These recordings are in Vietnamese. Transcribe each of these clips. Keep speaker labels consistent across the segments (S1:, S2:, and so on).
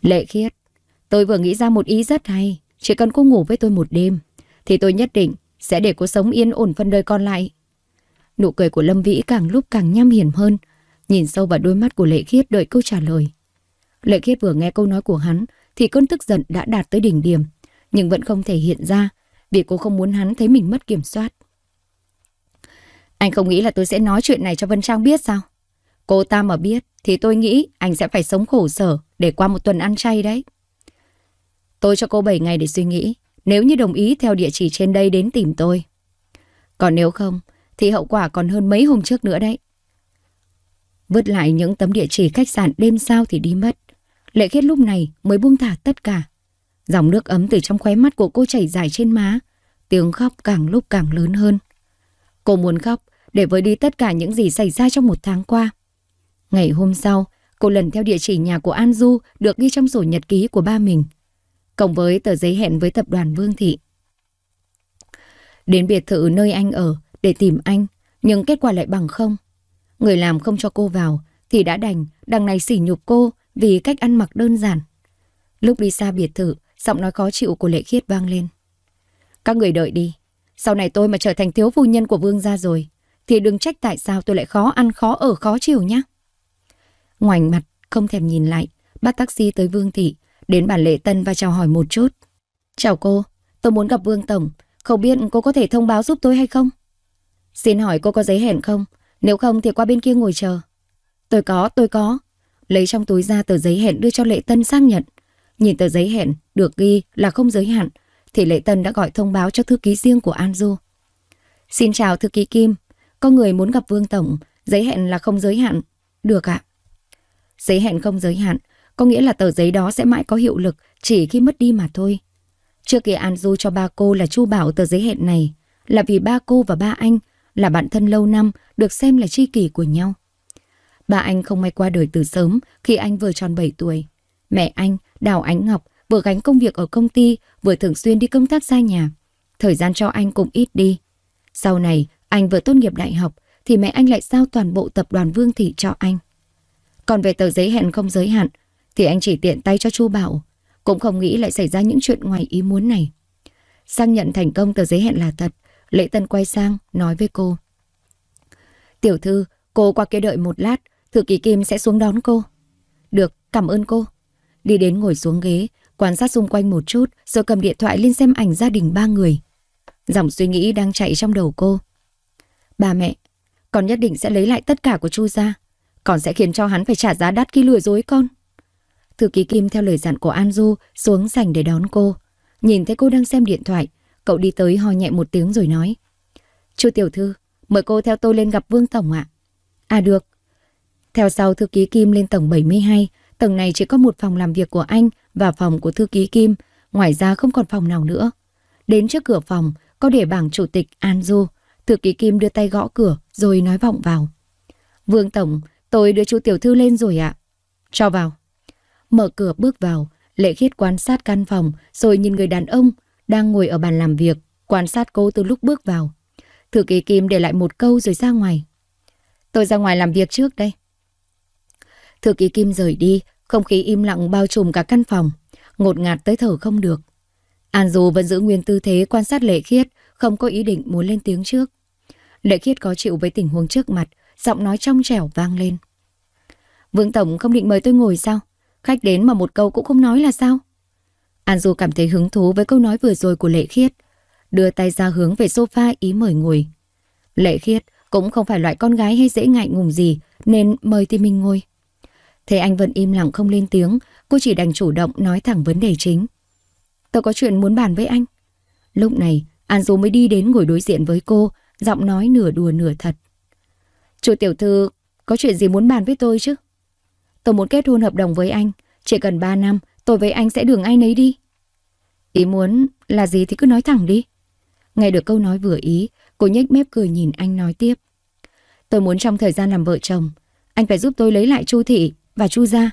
S1: Lệ khiết, tôi vừa nghĩ ra một ý rất hay. Chỉ cần cô ngủ với tôi một đêm, thì tôi nhất định sẽ để cô sống yên ổn phần đời còn lại. Nụ cười của Lâm Vĩ càng lúc càng nham hiểm hơn, nhìn sâu vào đôi mắt của Lệ Khiết đợi câu trả lời. Lệ Khiết vừa nghe câu nói của hắn thì cơn tức giận đã đạt tới đỉnh điểm, nhưng vẫn không thể hiện ra vì cô không muốn hắn thấy mình mất kiểm soát. Anh không nghĩ là tôi sẽ nói chuyện này cho Vân Trang biết sao? Cô ta mà biết thì tôi nghĩ anh sẽ phải sống khổ sở để qua một tuần ăn chay đấy. Tôi cho cô 7 ngày để suy nghĩ, nếu như đồng ý theo địa chỉ trên đây đến tìm tôi. Còn nếu không, thì hậu quả còn hơn mấy hôm trước nữa đấy. Vứt lại những tấm địa chỉ khách sạn đêm sau thì đi mất. Lệ khiết lúc này mới buông thả tất cả. Dòng nước ấm từ trong khóe mắt của cô chảy dài trên má. Tiếng khóc càng lúc càng lớn hơn. Cô muốn khóc để với đi tất cả những gì xảy ra trong một tháng qua. Ngày hôm sau, cô lần theo địa chỉ nhà của An Du được ghi trong sổ nhật ký của ba mình, cộng với tờ giấy hẹn với tập đoàn Vương Thị. Đến biệt thự nơi anh ở để tìm anh, nhưng kết quả lại bằng không. Người làm không cho cô vào thì đã đành đằng này sỉ nhục cô vì cách ăn mặc đơn giản. Lúc đi xa biệt thự, giọng nói khó chịu của Lệ Khiết vang lên. Các người đợi đi, sau này tôi mà trở thành thiếu phu nhân của Vương gia rồi, thì đừng trách tại sao tôi lại khó ăn khó ở khó chịu nhé. Ngoảnh mặt, không thèm nhìn lại, bắt taxi tới Vương Thị, đến bản lệ tân và chào hỏi một chút. Chào cô, tôi muốn gặp Vương Tổng, không biết cô có thể thông báo giúp tôi hay không? Xin hỏi cô có giấy hẹn không? Nếu không thì qua bên kia ngồi chờ. Tôi có, tôi có. Lấy trong túi ra tờ giấy hẹn đưa cho Lệ Tân xác nhận. Nhìn tờ giấy hẹn được ghi là không giới hạn, thì Lệ Tân đã gọi thông báo cho thư ký riêng của An Du. Xin chào thư ký Kim, có người muốn gặp Vương Tổng, giấy hẹn là không giới hạn. Được ạ. À? Giấy hẹn không giới hạn, có nghĩa là tờ giấy đó sẽ mãi có hiệu lực chỉ khi mất đi mà thôi. Trước kia An Du cho ba cô là chu bảo tờ giấy hẹn này, là vì ba cô và ba anh là bạn thân lâu năm được xem là tri kỷ của nhau. Ba anh không may qua đời từ sớm khi anh vừa tròn 7 tuổi. Mẹ anh, Đào Ánh Ngọc, vừa gánh công việc ở công ty, vừa thường xuyên đi công tác xa nhà. Thời gian cho anh cũng ít đi. Sau này, anh vừa tốt nghiệp đại học, thì mẹ anh lại giao toàn bộ tập đoàn Vương Thị cho anh. Còn về tờ giấy hẹn không giới hạn, thì anh chỉ tiện tay cho Chu Bảo. Cũng không nghĩ lại xảy ra những chuyện ngoài ý muốn này. Sang nhận thành công tờ giấy hẹn là thật, Lễ Tân quay sang, nói với cô. Tiểu thư, cô qua kia đợi một lát, Thư ký Kim sẽ xuống đón cô. Được, cảm ơn cô. Đi đến ngồi xuống ghế, quan sát xung quanh một chút, rồi cầm điện thoại lên xem ảnh gia đình ba người. Dòng suy nghĩ đang chạy trong đầu cô. Bà mẹ, con nhất định sẽ lấy lại tất cả của Chu ra còn sẽ khiến cho hắn phải trả giá đắt khi lừa dối con. Thư ký Kim theo lời dặn của An Du xuống sảnh để đón cô. Nhìn thấy cô đang xem điện thoại, cậu đi tới ho nhẹ một tiếng rồi nói. Chú tiểu thư, mời cô theo tôi lên gặp Vương Tổng ạ. À. à được. Theo sau thư ký Kim lên tầng 72, tầng này chỉ có một phòng làm việc của anh và phòng của thư ký Kim, ngoài ra không còn phòng nào nữa. Đến trước cửa phòng, có để bảng chủ tịch An Du. Thư ký Kim đưa tay gõ cửa rồi nói vọng vào. Vương Tổng, Tôi đưa chú tiểu thư lên rồi ạ. Cho vào. Mở cửa bước vào, lệ khiết quan sát căn phòng rồi nhìn người đàn ông đang ngồi ở bàn làm việc, quan sát cô từ lúc bước vào. Thư ký Kim để lại một câu rồi ra ngoài. Tôi ra ngoài làm việc trước đây. Thư ký Kim rời đi, không khí im lặng bao trùm cả căn phòng, ngột ngạt tới thở không được. An Du vẫn giữ nguyên tư thế quan sát Lệ Khiết, không có ý định muốn lên tiếng trước. Lệ Khiết có chịu với tình huống trước mặt, giọng nói trong trẻo vang lên. Vương Tổng không định mời tôi ngồi sao? Khách đến mà một câu cũng không nói là sao? An Du cảm thấy hứng thú với câu nói vừa rồi của Lệ Khiết, đưa tay ra hướng về sofa ý mời ngồi. Lệ Khiết cũng không phải loại con gái hay dễ ngại ngùng gì, nên mời thì mình ngồi. Thế anh vẫn im lặng không lên tiếng, cô chỉ đành chủ động nói thẳng vấn đề chính. Tôi có chuyện muốn bàn với anh. Lúc này, An Du mới đi đến ngồi đối diện với cô, giọng nói nửa đùa nửa thật. Chu tiểu thư có chuyện gì muốn bàn với tôi chứ? Tôi muốn kết hôn hợp đồng với anh. Chỉ cần 3 năm, tôi với anh sẽ đường ai nấy đi. Ý muốn là gì thì cứ nói thẳng đi. Nghe được câu nói vừa ý, cô nhếch mép cười nhìn anh nói tiếp. Tôi muốn trong thời gian làm vợ chồng, anh phải giúp tôi lấy lại Chu thị và Chu gia.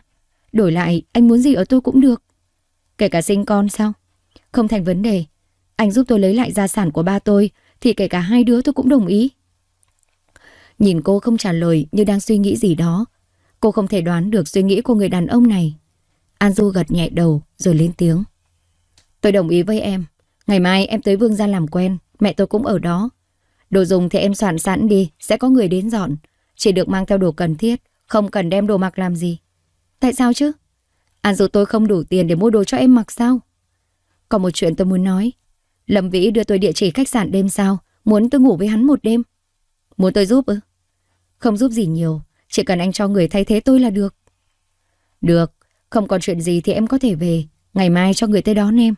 S1: Đổi lại, anh muốn gì ở tôi cũng được. Kể cả sinh con sao? Không thành vấn đề. Anh giúp tôi lấy lại gia sản của ba tôi, thì kể cả hai đứa tôi cũng đồng ý. Nhìn cô không trả lời như đang suy nghĩ gì đó. Cô không thể đoán được suy nghĩ của người đàn ông này. An Du gật nhẹ đầu rồi lên tiếng. Tôi đồng ý với em. Ngày mai em tới Vương gia làm quen, mẹ tôi cũng ở đó. Đồ dùng thì em soạn sẵn đi, sẽ có người đến dọn. Chỉ được mang theo đồ cần thiết, không cần đem đồ mặc làm gì. Tại sao chứ? An Du tôi không đủ tiền để mua đồ cho em mặc sao? Còn một chuyện tôi muốn nói. Lâm Vĩ đưa tôi địa chỉ khách sạn đêm sao, muốn tôi ngủ với hắn một đêm. Muốn tôi giúp ư? Không giúp gì nhiều, chỉ cần anh cho người thay thế tôi là được. Được, không còn chuyện gì thì em có thể về, ngày mai cho người tới đón em.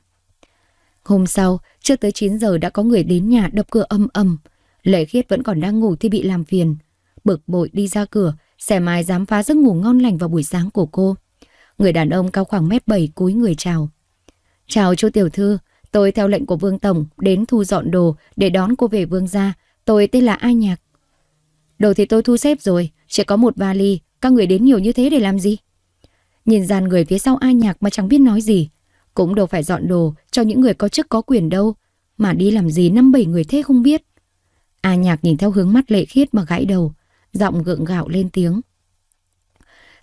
S1: Hôm sau, chưa tới 9 giờ đã có người đến nhà đập cửa âm âm. Lệ khiết vẫn còn đang ngủ thì bị làm phiền. Bực bội đi ra cửa, xe mai dám phá giấc ngủ ngon lành vào buổi sáng của cô. Người đàn ông cao khoảng mét bảy cúi người chào. Chào chú tiểu thư, tôi theo lệnh của Vương Tổng đến thu dọn đồ để đón cô về Vương gia. Tôi tên là Ai Nhạc. Đồ thì tôi thu xếp rồi, chỉ có một vali, các người đến nhiều như thế để làm gì? Nhìn dàn người phía sau ai Nhạc mà chẳng biết nói gì. Cũng đâu phải dọn đồ cho những người có chức có quyền đâu, mà đi làm gì năm bảy người thế không biết. A Nhạc nhìn theo hướng mắt lệ khiết mà gãy đầu, giọng gượng gạo lên tiếng.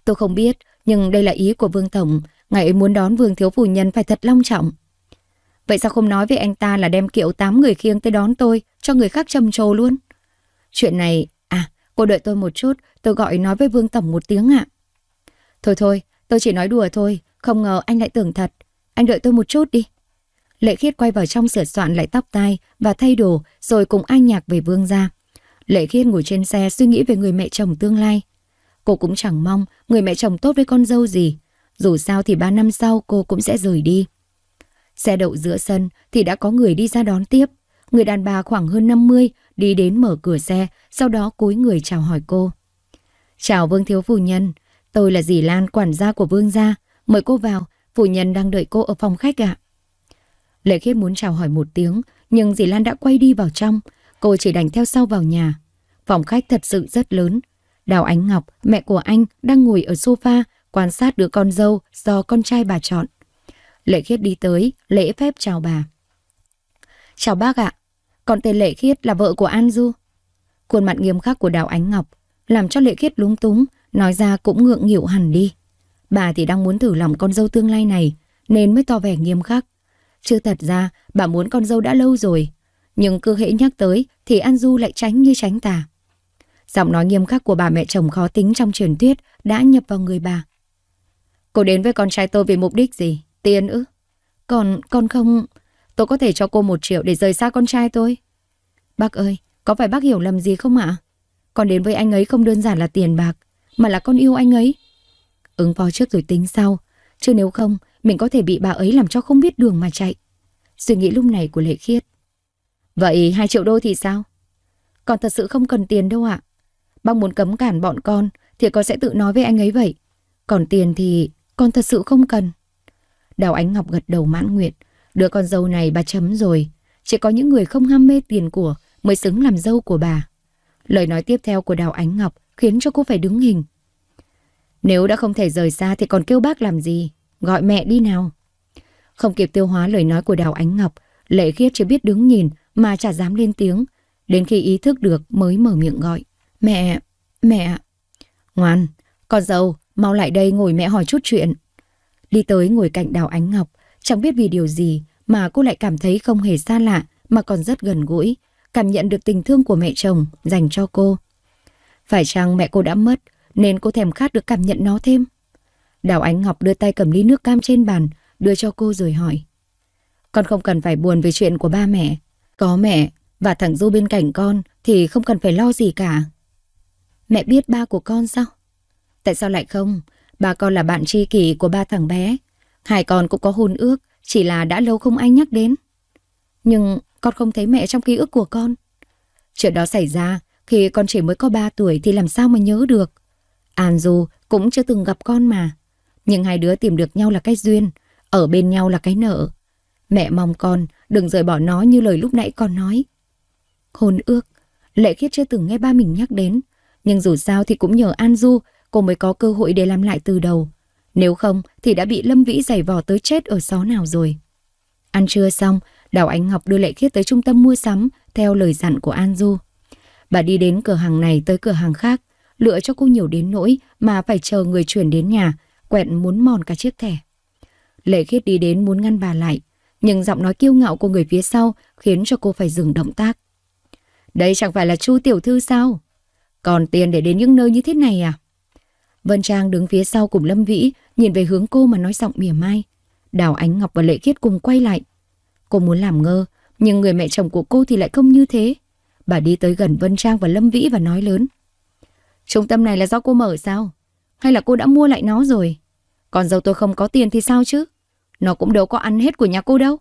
S1: Tôi không biết, nhưng đây là ý của Vương Tổng, ngài ấy muốn đón Vương Thiếu Phu Nhân phải thật long trọng. Vậy sao không nói với anh ta là đem kiệu tám người khiêng tới đón tôi, cho người khác trầm trồ luôn? Chuyện này Cô đợi tôi một chút, tôi gọi nói với Vương Tổng một tiếng ạ. Thôi thôi, tôi chỉ nói đùa thôi, không ngờ anh lại tưởng thật. Anh đợi tôi một chút đi. Lệ Khiết quay vào trong sửa soạn lại tóc tai và thay đồ rồi cùng anh nhạc về Vương ra. Lệ Khiết ngồi trên xe suy nghĩ về người mẹ chồng tương lai. Cô cũng chẳng mong người mẹ chồng tốt với con dâu gì. Dù sao thì 3 năm sau cô cũng sẽ rời đi. Xe đậu giữa sân thì đã có người đi ra đón tiếp. Người đàn bà khoảng hơn 50 đi đến mở cửa xe, sau đó cúi người chào hỏi cô. Chào Vương Thiếu Phu Nhân, tôi là dì Lan quản gia của Vương gia, mời cô vào, Phu Nhân đang đợi cô ở phòng khách ạ. À. Lệ khiết muốn chào hỏi một tiếng, nhưng dì Lan đã quay đi vào trong, cô chỉ đành theo sau vào nhà. Phòng khách thật sự rất lớn. Đào Ánh Ngọc, mẹ của anh, đang ngồi ở sofa quan sát đứa con dâu do con trai bà chọn. Lệ khiết đi tới, lễ phép chào bà. Chào bác ạ, còn tên Lệ Khiết là vợ của An Du. Khuôn mặt nghiêm khắc của Đào Ánh Ngọc làm cho Lệ Khiết lúng túng, nói ra cũng ngượng nghịu hẳn đi. Bà thì đang muốn thử lòng con dâu tương lai này nên mới to vẻ nghiêm khắc. Chứ thật ra bà muốn con dâu đã lâu rồi, nhưng cứ hễ nhắc tới thì An Du lại tránh như tránh tà. Giọng nói nghiêm khắc của bà mẹ chồng khó tính trong truyền thuyết đã nhập vào người bà. Cô đến với con trai tôi vì mục đích gì? Tiền ư? Còn, con không... Tôi có thể cho cô một triệu để rời xa con trai tôi. Bác ơi, có phải bác hiểu lầm gì không ạ? Con đến với anh ấy không đơn giản là tiền bạc, mà là con yêu anh ấy. Ứng phó trước rồi tính sau, chứ nếu không, mình có thể bị bà ấy làm cho không biết đường mà chạy. Suy nghĩ lúc này của Lệ Khiết. Vậy 2 triệu đô thì sao? Con thật sự không cần tiền đâu ạ. Bác muốn cấm cản bọn con thì con sẽ tự nói với anh ấy vậy. Còn tiền thì con thật sự không cần. Đào Ánh Ngọc gật đầu mãn nguyện, Đứa con dâu này bà chấm rồi, chỉ có những người không ham mê tiền của mới xứng làm dâu của bà. Lời nói tiếp theo của Đào Ánh Ngọc khiến cho cô phải đứng hình. Nếu đã không thể rời xa thì còn kêu bác làm gì, gọi mẹ đi nào. Không kịp tiêu hóa lời nói của Đào Ánh Ngọc, Lệ Khiết chưa biết đứng nhìn mà chả dám lên tiếng, đến khi ý thức được mới mở miệng gọi. Mẹ, mẹ. Ngoan, con dâu, mau lại đây ngồi mẹ hỏi chút chuyện. Đi tới ngồi cạnh Đào Ánh Ngọc, Chẳng biết vì điều gì mà cô lại cảm thấy không hề xa lạ mà còn rất gần gũi, cảm nhận được tình thương của mẹ chồng dành cho cô. Phải chăng mẹ cô đã mất nên cô thèm khát được cảm nhận nó thêm? Đào Ánh Ngọc đưa tay cầm ly nước cam trên bàn, đưa cho cô rồi hỏi. Con không cần phải buồn về chuyện của ba mẹ. Có mẹ và thằng Du bên cạnh con thì không cần phải lo gì cả. Mẹ biết ba của con sao? Tại sao lại không? Ba con là bạn tri kỷ của ba thằng bé. Hai con cũng có hôn ước, chỉ là đã lâu không ai nhắc đến. Nhưng con không thấy mẹ trong ký ức của con. Chuyện đó xảy ra khi con chỉ mới có 3 tuổi thì làm sao mà nhớ được. An Du cũng chưa từng gặp con mà. Nhưng hai đứa tìm được nhau là cái duyên, ở bên nhau là cái nợ. Mẹ mong con đừng rời bỏ nó như lời lúc nãy con nói. Hôn ước, Lệ Khiết chưa từng nghe ba mình nhắc đến. Nhưng dù sao thì cũng nhờ An Du cô mới có cơ hội để làm lại từ đầu. Nếu không thì đã bị Lâm Vĩ giày vò tới chết ở xó nào rồi. Ăn trưa xong, Đào Ánh Ngọc đưa Lệ Khiết tới trung tâm mua sắm theo lời dặn của An Du. Bà đi đến cửa hàng này tới cửa hàng khác, lựa cho cô nhiều đến nỗi mà phải chờ người chuyển đến nhà, quẹn muốn mòn cả chiếc thẻ. Lệ Khiết đi đến muốn ngăn bà lại, nhưng giọng nói kiêu ngạo của người phía sau khiến cho cô phải dừng động tác. Đây chẳng phải là Chu tiểu thư sao? Còn tiền để đến những nơi như thế này à? Vân Trang đứng phía sau cùng Lâm Vĩ, nhìn về hướng cô mà nói giọng mỉa mai. Đào Ánh Ngọc và Lệ Khiết cùng quay lại. Cô muốn làm ngơ, nhưng người mẹ chồng của cô thì lại không như thế. Bà đi tới gần Vân Trang và Lâm Vĩ và nói lớn. Trung tâm này là do cô mở sao? Hay là cô đã mua lại nó rồi? Còn dâu tôi không có tiền thì sao chứ? Nó cũng đâu có ăn hết của nhà cô đâu.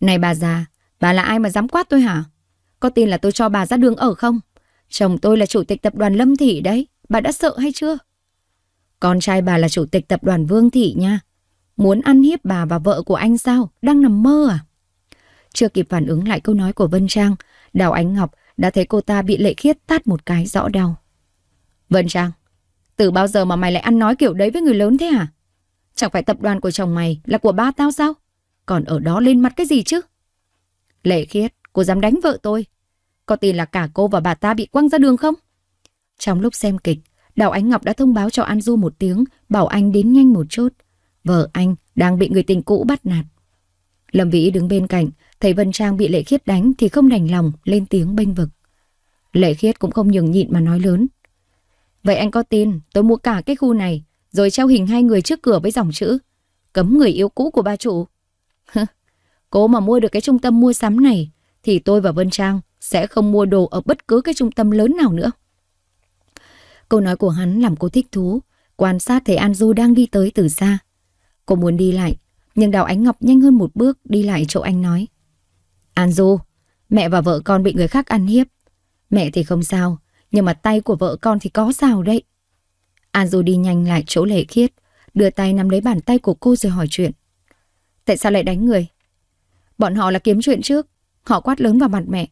S1: Này bà già, bà là ai mà dám quát tôi hả? Có tin là tôi cho bà ra đường ở không? Chồng tôi là chủ tịch tập đoàn Lâm Thị đấy bà đã sợ hay chưa? Con trai bà là chủ tịch tập đoàn Vương Thị nha. Muốn ăn hiếp bà và vợ của anh sao? Đang nằm mơ à? Chưa kịp phản ứng lại câu nói của Vân Trang, Đào Ánh Ngọc đã thấy cô ta bị lệ khiết tát một cái rõ đau. Vân Trang, từ bao giờ mà mày lại ăn nói kiểu đấy với người lớn thế à? Chẳng phải tập đoàn của chồng mày là của ba tao sao? Còn ở đó lên mặt cái gì chứ? Lệ khiết, cô dám đánh vợ tôi. Có tin là cả cô và bà ta bị quăng ra đường không? Trong lúc xem kịch, Đào Ánh Ngọc đã thông báo cho An Du một tiếng, bảo anh đến nhanh một chút. Vợ anh đang bị người tình cũ bắt nạt. Lâm Vĩ đứng bên cạnh, thấy Vân Trang bị Lệ Khiết đánh thì không đành lòng lên tiếng bênh vực. Lệ Khiết cũng không nhường nhịn mà nói lớn. Vậy anh có tin tôi mua cả cái khu này rồi treo hình hai người trước cửa với dòng chữ Cấm người yêu cũ của ba chủ. Cô mà mua được cái trung tâm mua sắm này thì tôi và Vân Trang sẽ không mua đồ ở bất cứ cái trung tâm lớn nào nữa. Câu nói của hắn làm cô thích thú, quan sát thấy An Du đang đi tới từ xa. Cô muốn đi lại, nhưng Đào Ánh Ngọc nhanh hơn một bước đi lại chỗ anh nói. An Du, mẹ và vợ con bị người khác ăn hiếp. Mẹ thì không sao, nhưng mà tay của vợ con thì có sao đấy. An Du đi nhanh lại chỗ lệ khiết, đưa tay nắm lấy bàn tay của cô rồi hỏi chuyện. Tại sao lại đánh người? Bọn họ là kiếm chuyện trước, họ quát lớn vào mặt mẹ.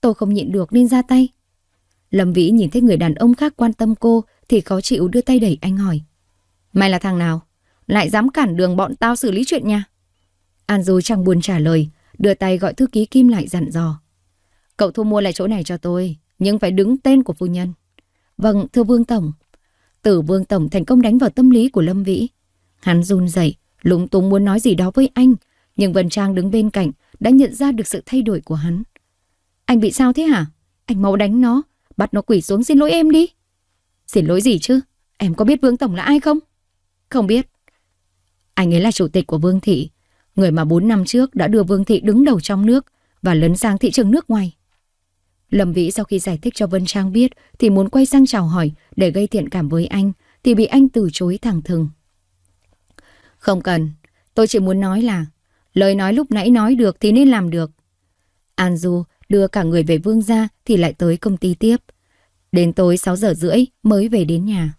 S1: Tôi không nhịn được nên ra tay. Lâm Vĩ nhìn thấy người đàn ông khác quan tâm cô thì khó chịu đưa tay đẩy anh hỏi. Mày là thằng nào? Lại dám cản đường bọn tao xử lý chuyện nha? An Du chẳng buồn trả lời, đưa tay gọi thư ký Kim lại dặn dò. Cậu thu mua lại chỗ này cho tôi, nhưng phải đứng tên của phu nhân. Vâng, thưa Vương Tổng. Tử Vương Tổng thành công đánh vào tâm lý của Lâm Vĩ. Hắn run rẩy, lúng túng muốn nói gì đó với anh, nhưng Vân Trang đứng bên cạnh đã nhận ra được sự thay đổi của hắn. Anh bị sao thế hả? Anh mau đánh nó, Bắt nó quỷ xuống xin lỗi em đi. Xin lỗi gì chứ? Em có biết Vương Tổng là ai không? Không biết. Anh ấy là chủ tịch của Vương Thị, người mà 4 năm trước đã đưa Vương Thị đứng đầu trong nước và lấn sang thị trường nước ngoài. Lâm Vĩ sau khi giải thích cho Vân Trang biết thì muốn quay sang chào hỏi để gây thiện cảm với anh thì bị anh từ chối thẳng thừng. Không cần, tôi chỉ muốn nói là lời nói lúc nãy nói được thì nên làm được. An Du đưa cả người về Vương gia thì lại tới công ty tiếp. Đến tối 6 giờ rưỡi mới về đến nhà.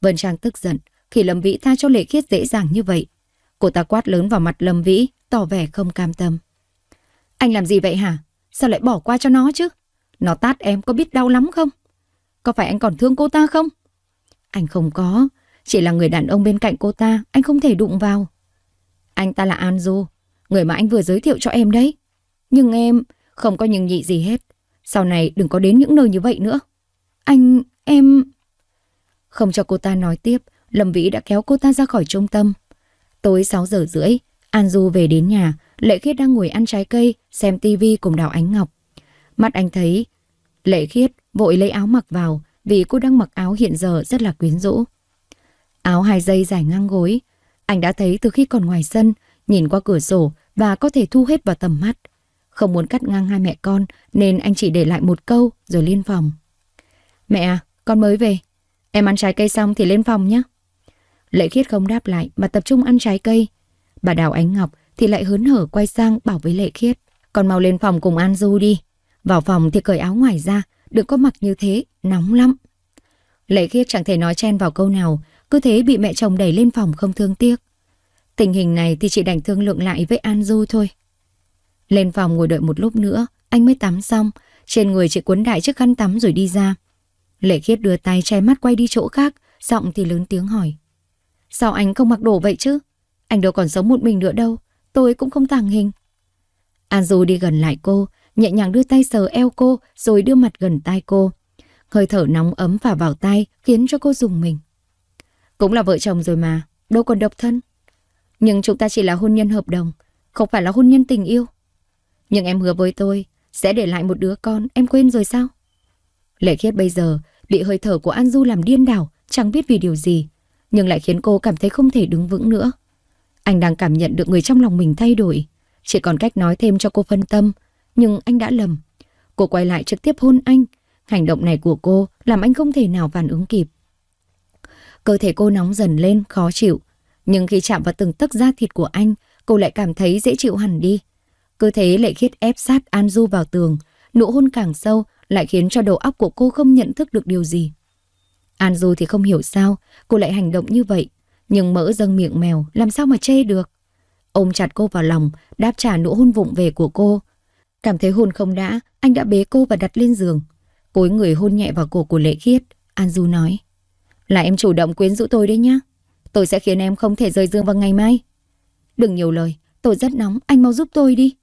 S1: Vân Trang tức giận khi Lâm Vĩ tha cho Lệ Khiết dễ dàng như vậy. Cô ta quát lớn vào mặt Lâm Vĩ, tỏ vẻ không cam tâm. Anh làm gì vậy hả? Sao lại bỏ qua cho nó chứ? Nó tát em có biết đau lắm không? Có phải anh còn thương cô ta không? Anh không có, chỉ là người đàn ông bên cạnh cô ta, anh không thể đụng vào. Anh ta là Anju, người mà anh vừa giới thiệu cho em đấy. Nhưng em, không có nhưng nhị gì hết. Sau này đừng có đến những nơi như vậy nữa. Anh, em... Không cho cô ta nói tiếp, Lâm Vĩ đã kéo cô ta ra khỏi trung tâm. Tối 6 giờ rưỡi, An Du về đến nhà, Lệ Khiết đang ngồi ăn trái cây, xem tivi cùng Đào Ánh Ngọc. Mắt anh thấy, Lệ Khiết vội lấy áo mặc vào vì cô đang mặc áo hiện giờ rất là quyến rũ. Áo hai dây dài ngang gối, anh đã thấy từ khi còn ngoài sân, nhìn qua cửa sổ và có thể thu hết vào tầm mắt. Không muốn cắt ngang hai mẹ con nên anh chỉ để lại một câu rồi lên phòng. Mẹ à, con mới về. Em ăn trái cây xong thì lên phòng nhé. Lệ khiết không đáp lại mà tập trung ăn trái cây. Bà Đào Ánh Ngọc thì lại hớn hở quay sang bảo với Lệ khiết. Con mau lên phòng cùng An Du đi. Vào phòng thì cởi áo ngoài ra, đừng có mặc như thế, nóng lắm. Lệ khiết chẳng thể nói chen vào câu nào, cứ thế bị mẹ chồng đẩy lên phòng không thương tiếc. Tình hình này thì chị đành thương lượng lại với An Du thôi. Lên phòng ngồi đợi một lúc nữa, anh mới tắm xong, trên người chị cuốn đại chiếc khăn tắm rồi đi ra. Lệ khiết đưa tay che mắt quay đi chỗ khác, giọng thì lớn tiếng hỏi. Sao anh không mặc đồ vậy chứ? Anh đâu còn sống một mình nữa đâu, tôi cũng không tàng hình. An Du đi gần lại cô, nhẹ nhàng đưa tay sờ eo cô rồi đưa mặt gần tai cô. Hơi thở nóng ấm phả vào tay khiến cho cô dùng mình. Cũng là vợ chồng rồi mà, đâu còn độc thân. Nhưng chúng ta chỉ là hôn nhân hợp đồng, không phải là hôn nhân tình yêu. Nhưng em hứa với tôi, sẽ để lại một đứa con, em quên rồi sao? Lệ khiết bây giờ bị hơi thở của An Du làm điên đảo, chẳng biết vì điều gì, nhưng lại khiến cô cảm thấy không thể đứng vững nữa. Anh đang cảm nhận được người trong lòng mình thay đổi, chỉ còn cách nói thêm cho cô phân tâm, nhưng anh đã lầm. Cô quay lại trực tiếp hôn anh, hành động này của cô làm anh không thể nào phản ứng kịp. Cơ thể cô nóng dần lên, khó chịu, nhưng khi chạm vào từng tấc da thịt của anh, cô lại cảm thấy dễ chịu hẳn đi cơ thế lệ khiết ép sát An Du vào tường, nụ hôn càng sâu lại khiến cho đầu óc của cô không nhận thức được điều gì. An Du thì không hiểu sao cô lại hành động như vậy, nhưng mỡ dâng miệng mèo làm sao mà chê được. Ôm chặt cô vào lòng, đáp trả nụ hôn vụng về của cô. Cảm thấy hôn không đã, anh đã bế cô và đặt lên giường. Cối người hôn nhẹ vào cổ của Lệ Khiết, An Du nói. Là em chủ động quyến rũ tôi đấy nhá. Tôi sẽ khiến em không thể rời giường vào ngày mai. Đừng nhiều lời, tôi rất nóng, anh mau giúp tôi đi.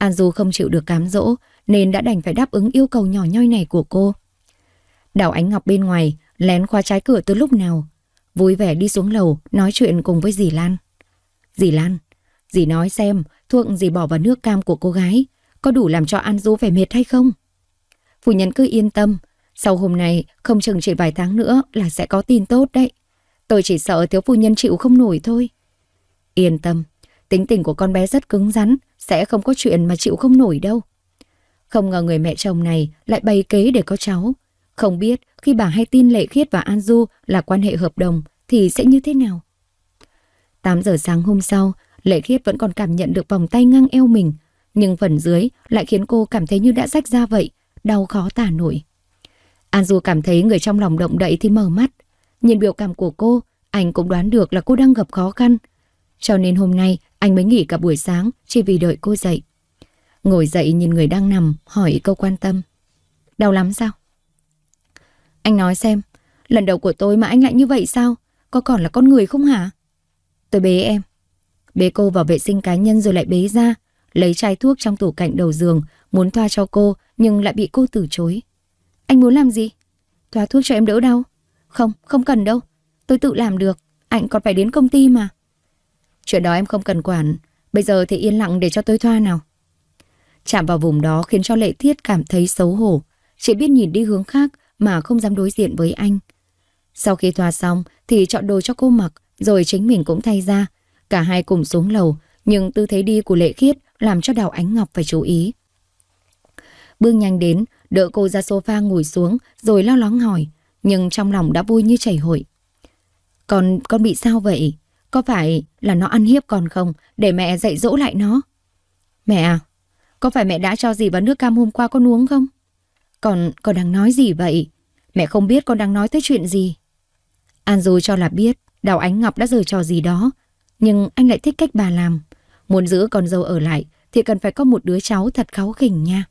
S1: An Du không chịu được cám dỗ nên đã đành phải đáp ứng yêu cầu nhỏ nhoi này của cô. Đào Ánh Ngọc bên ngoài lén khóa trái cửa từ lúc nào, vui vẻ đi xuống lầu nói chuyện cùng với dì Lan. Dì Lan, dì nói xem thuốc dì bỏ vào nước cam của cô gái có đủ làm cho An Du phải mệt hay không? Phu nhân cứ yên tâm, sau hôm nay không chừng chỉ vài tháng nữa là sẽ có tin tốt đấy. Tôi chỉ sợ thiếu phu nhân chịu không nổi thôi. Yên tâm, Tính tình của con bé rất cứng rắn, sẽ không có chuyện mà chịu không nổi đâu. Không ngờ người mẹ chồng này lại bày kế để có cháu. Không biết khi bà hay tin Lệ Khiết và An Du là quan hệ hợp đồng thì sẽ như thế nào? 8 giờ sáng hôm sau, Lệ Khiết vẫn còn cảm nhận được vòng tay ngang eo mình, nhưng phần dưới lại khiến cô cảm thấy như đã rách ra vậy, đau khó tả nổi. An Du cảm thấy người trong lòng động đậy thì mở mắt. Nhìn biểu cảm của cô, anh cũng đoán được là cô đang gặp khó khăn. Cho nên hôm nay anh mới nghỉ cả buổi sáng chỉ vì đợi cô dậy. Ngồi dậy nhìn người đang nằm, hỏi câu quan tâm. Đau lắm sao? Anh nói xem, lần đầu của tôi mà anh lại như vậy sao? Có còn là con người không hả? Tôi bế em. Bế cô vào vệ sinh cá nhân rồi lại bế ra. Lấy chai thuốc trong tủ cạnh đầu giường, muốn thoa cho cô nhưng lại bị cô từ chối. Anh muốn làm gì? Thoa thuốc cho em đỡ đau. Không, không cần đâu. Tôi tự làm được. Anh còn phải đến công ty mà. Chuyện đó em không cần quản. Bây giờ thì yên lặng để cho tôi thoa nào. Chạm vào vùng đó khiến cho Lệ Thiết cảm thấy xấu hổ. Chỉ biết nhìn đi hướng khác mà không dám đối diện với anh. Sau khi thoa xong thì chọn đồ cho cô mặc rồi chính mình cũng thay ra. Cả hai cùng xuống lầu nhưng tư thế đi của Lệ Khiết làm cho Đào Ánh Ngọc phải chú ý. Bước nhanh đến, đỡ cô ra sofa ngồi xuống rồi lo lắng hỏi nhưng trong lòng đã vui như chảy hội. Còn con bị sao vậy? Có phải là nó ăn hiếp con không để mẹ dạy dỗ lại nó? Mẹ à, có phải mẹ đã cho gì vào nước cam hôm qua con uống không? Còn con đang nói gì vậy? Mẹ không biết con đang nói tới chuyện gì. An dù cho là biết Đào Ánh Ngọc đã rời trò gì đó. Nhưng anh lại thích cách bà làm. Muốn giữ con dâu ở lại thì cần phải có một đứa cháu thật kháu khỉnh nha.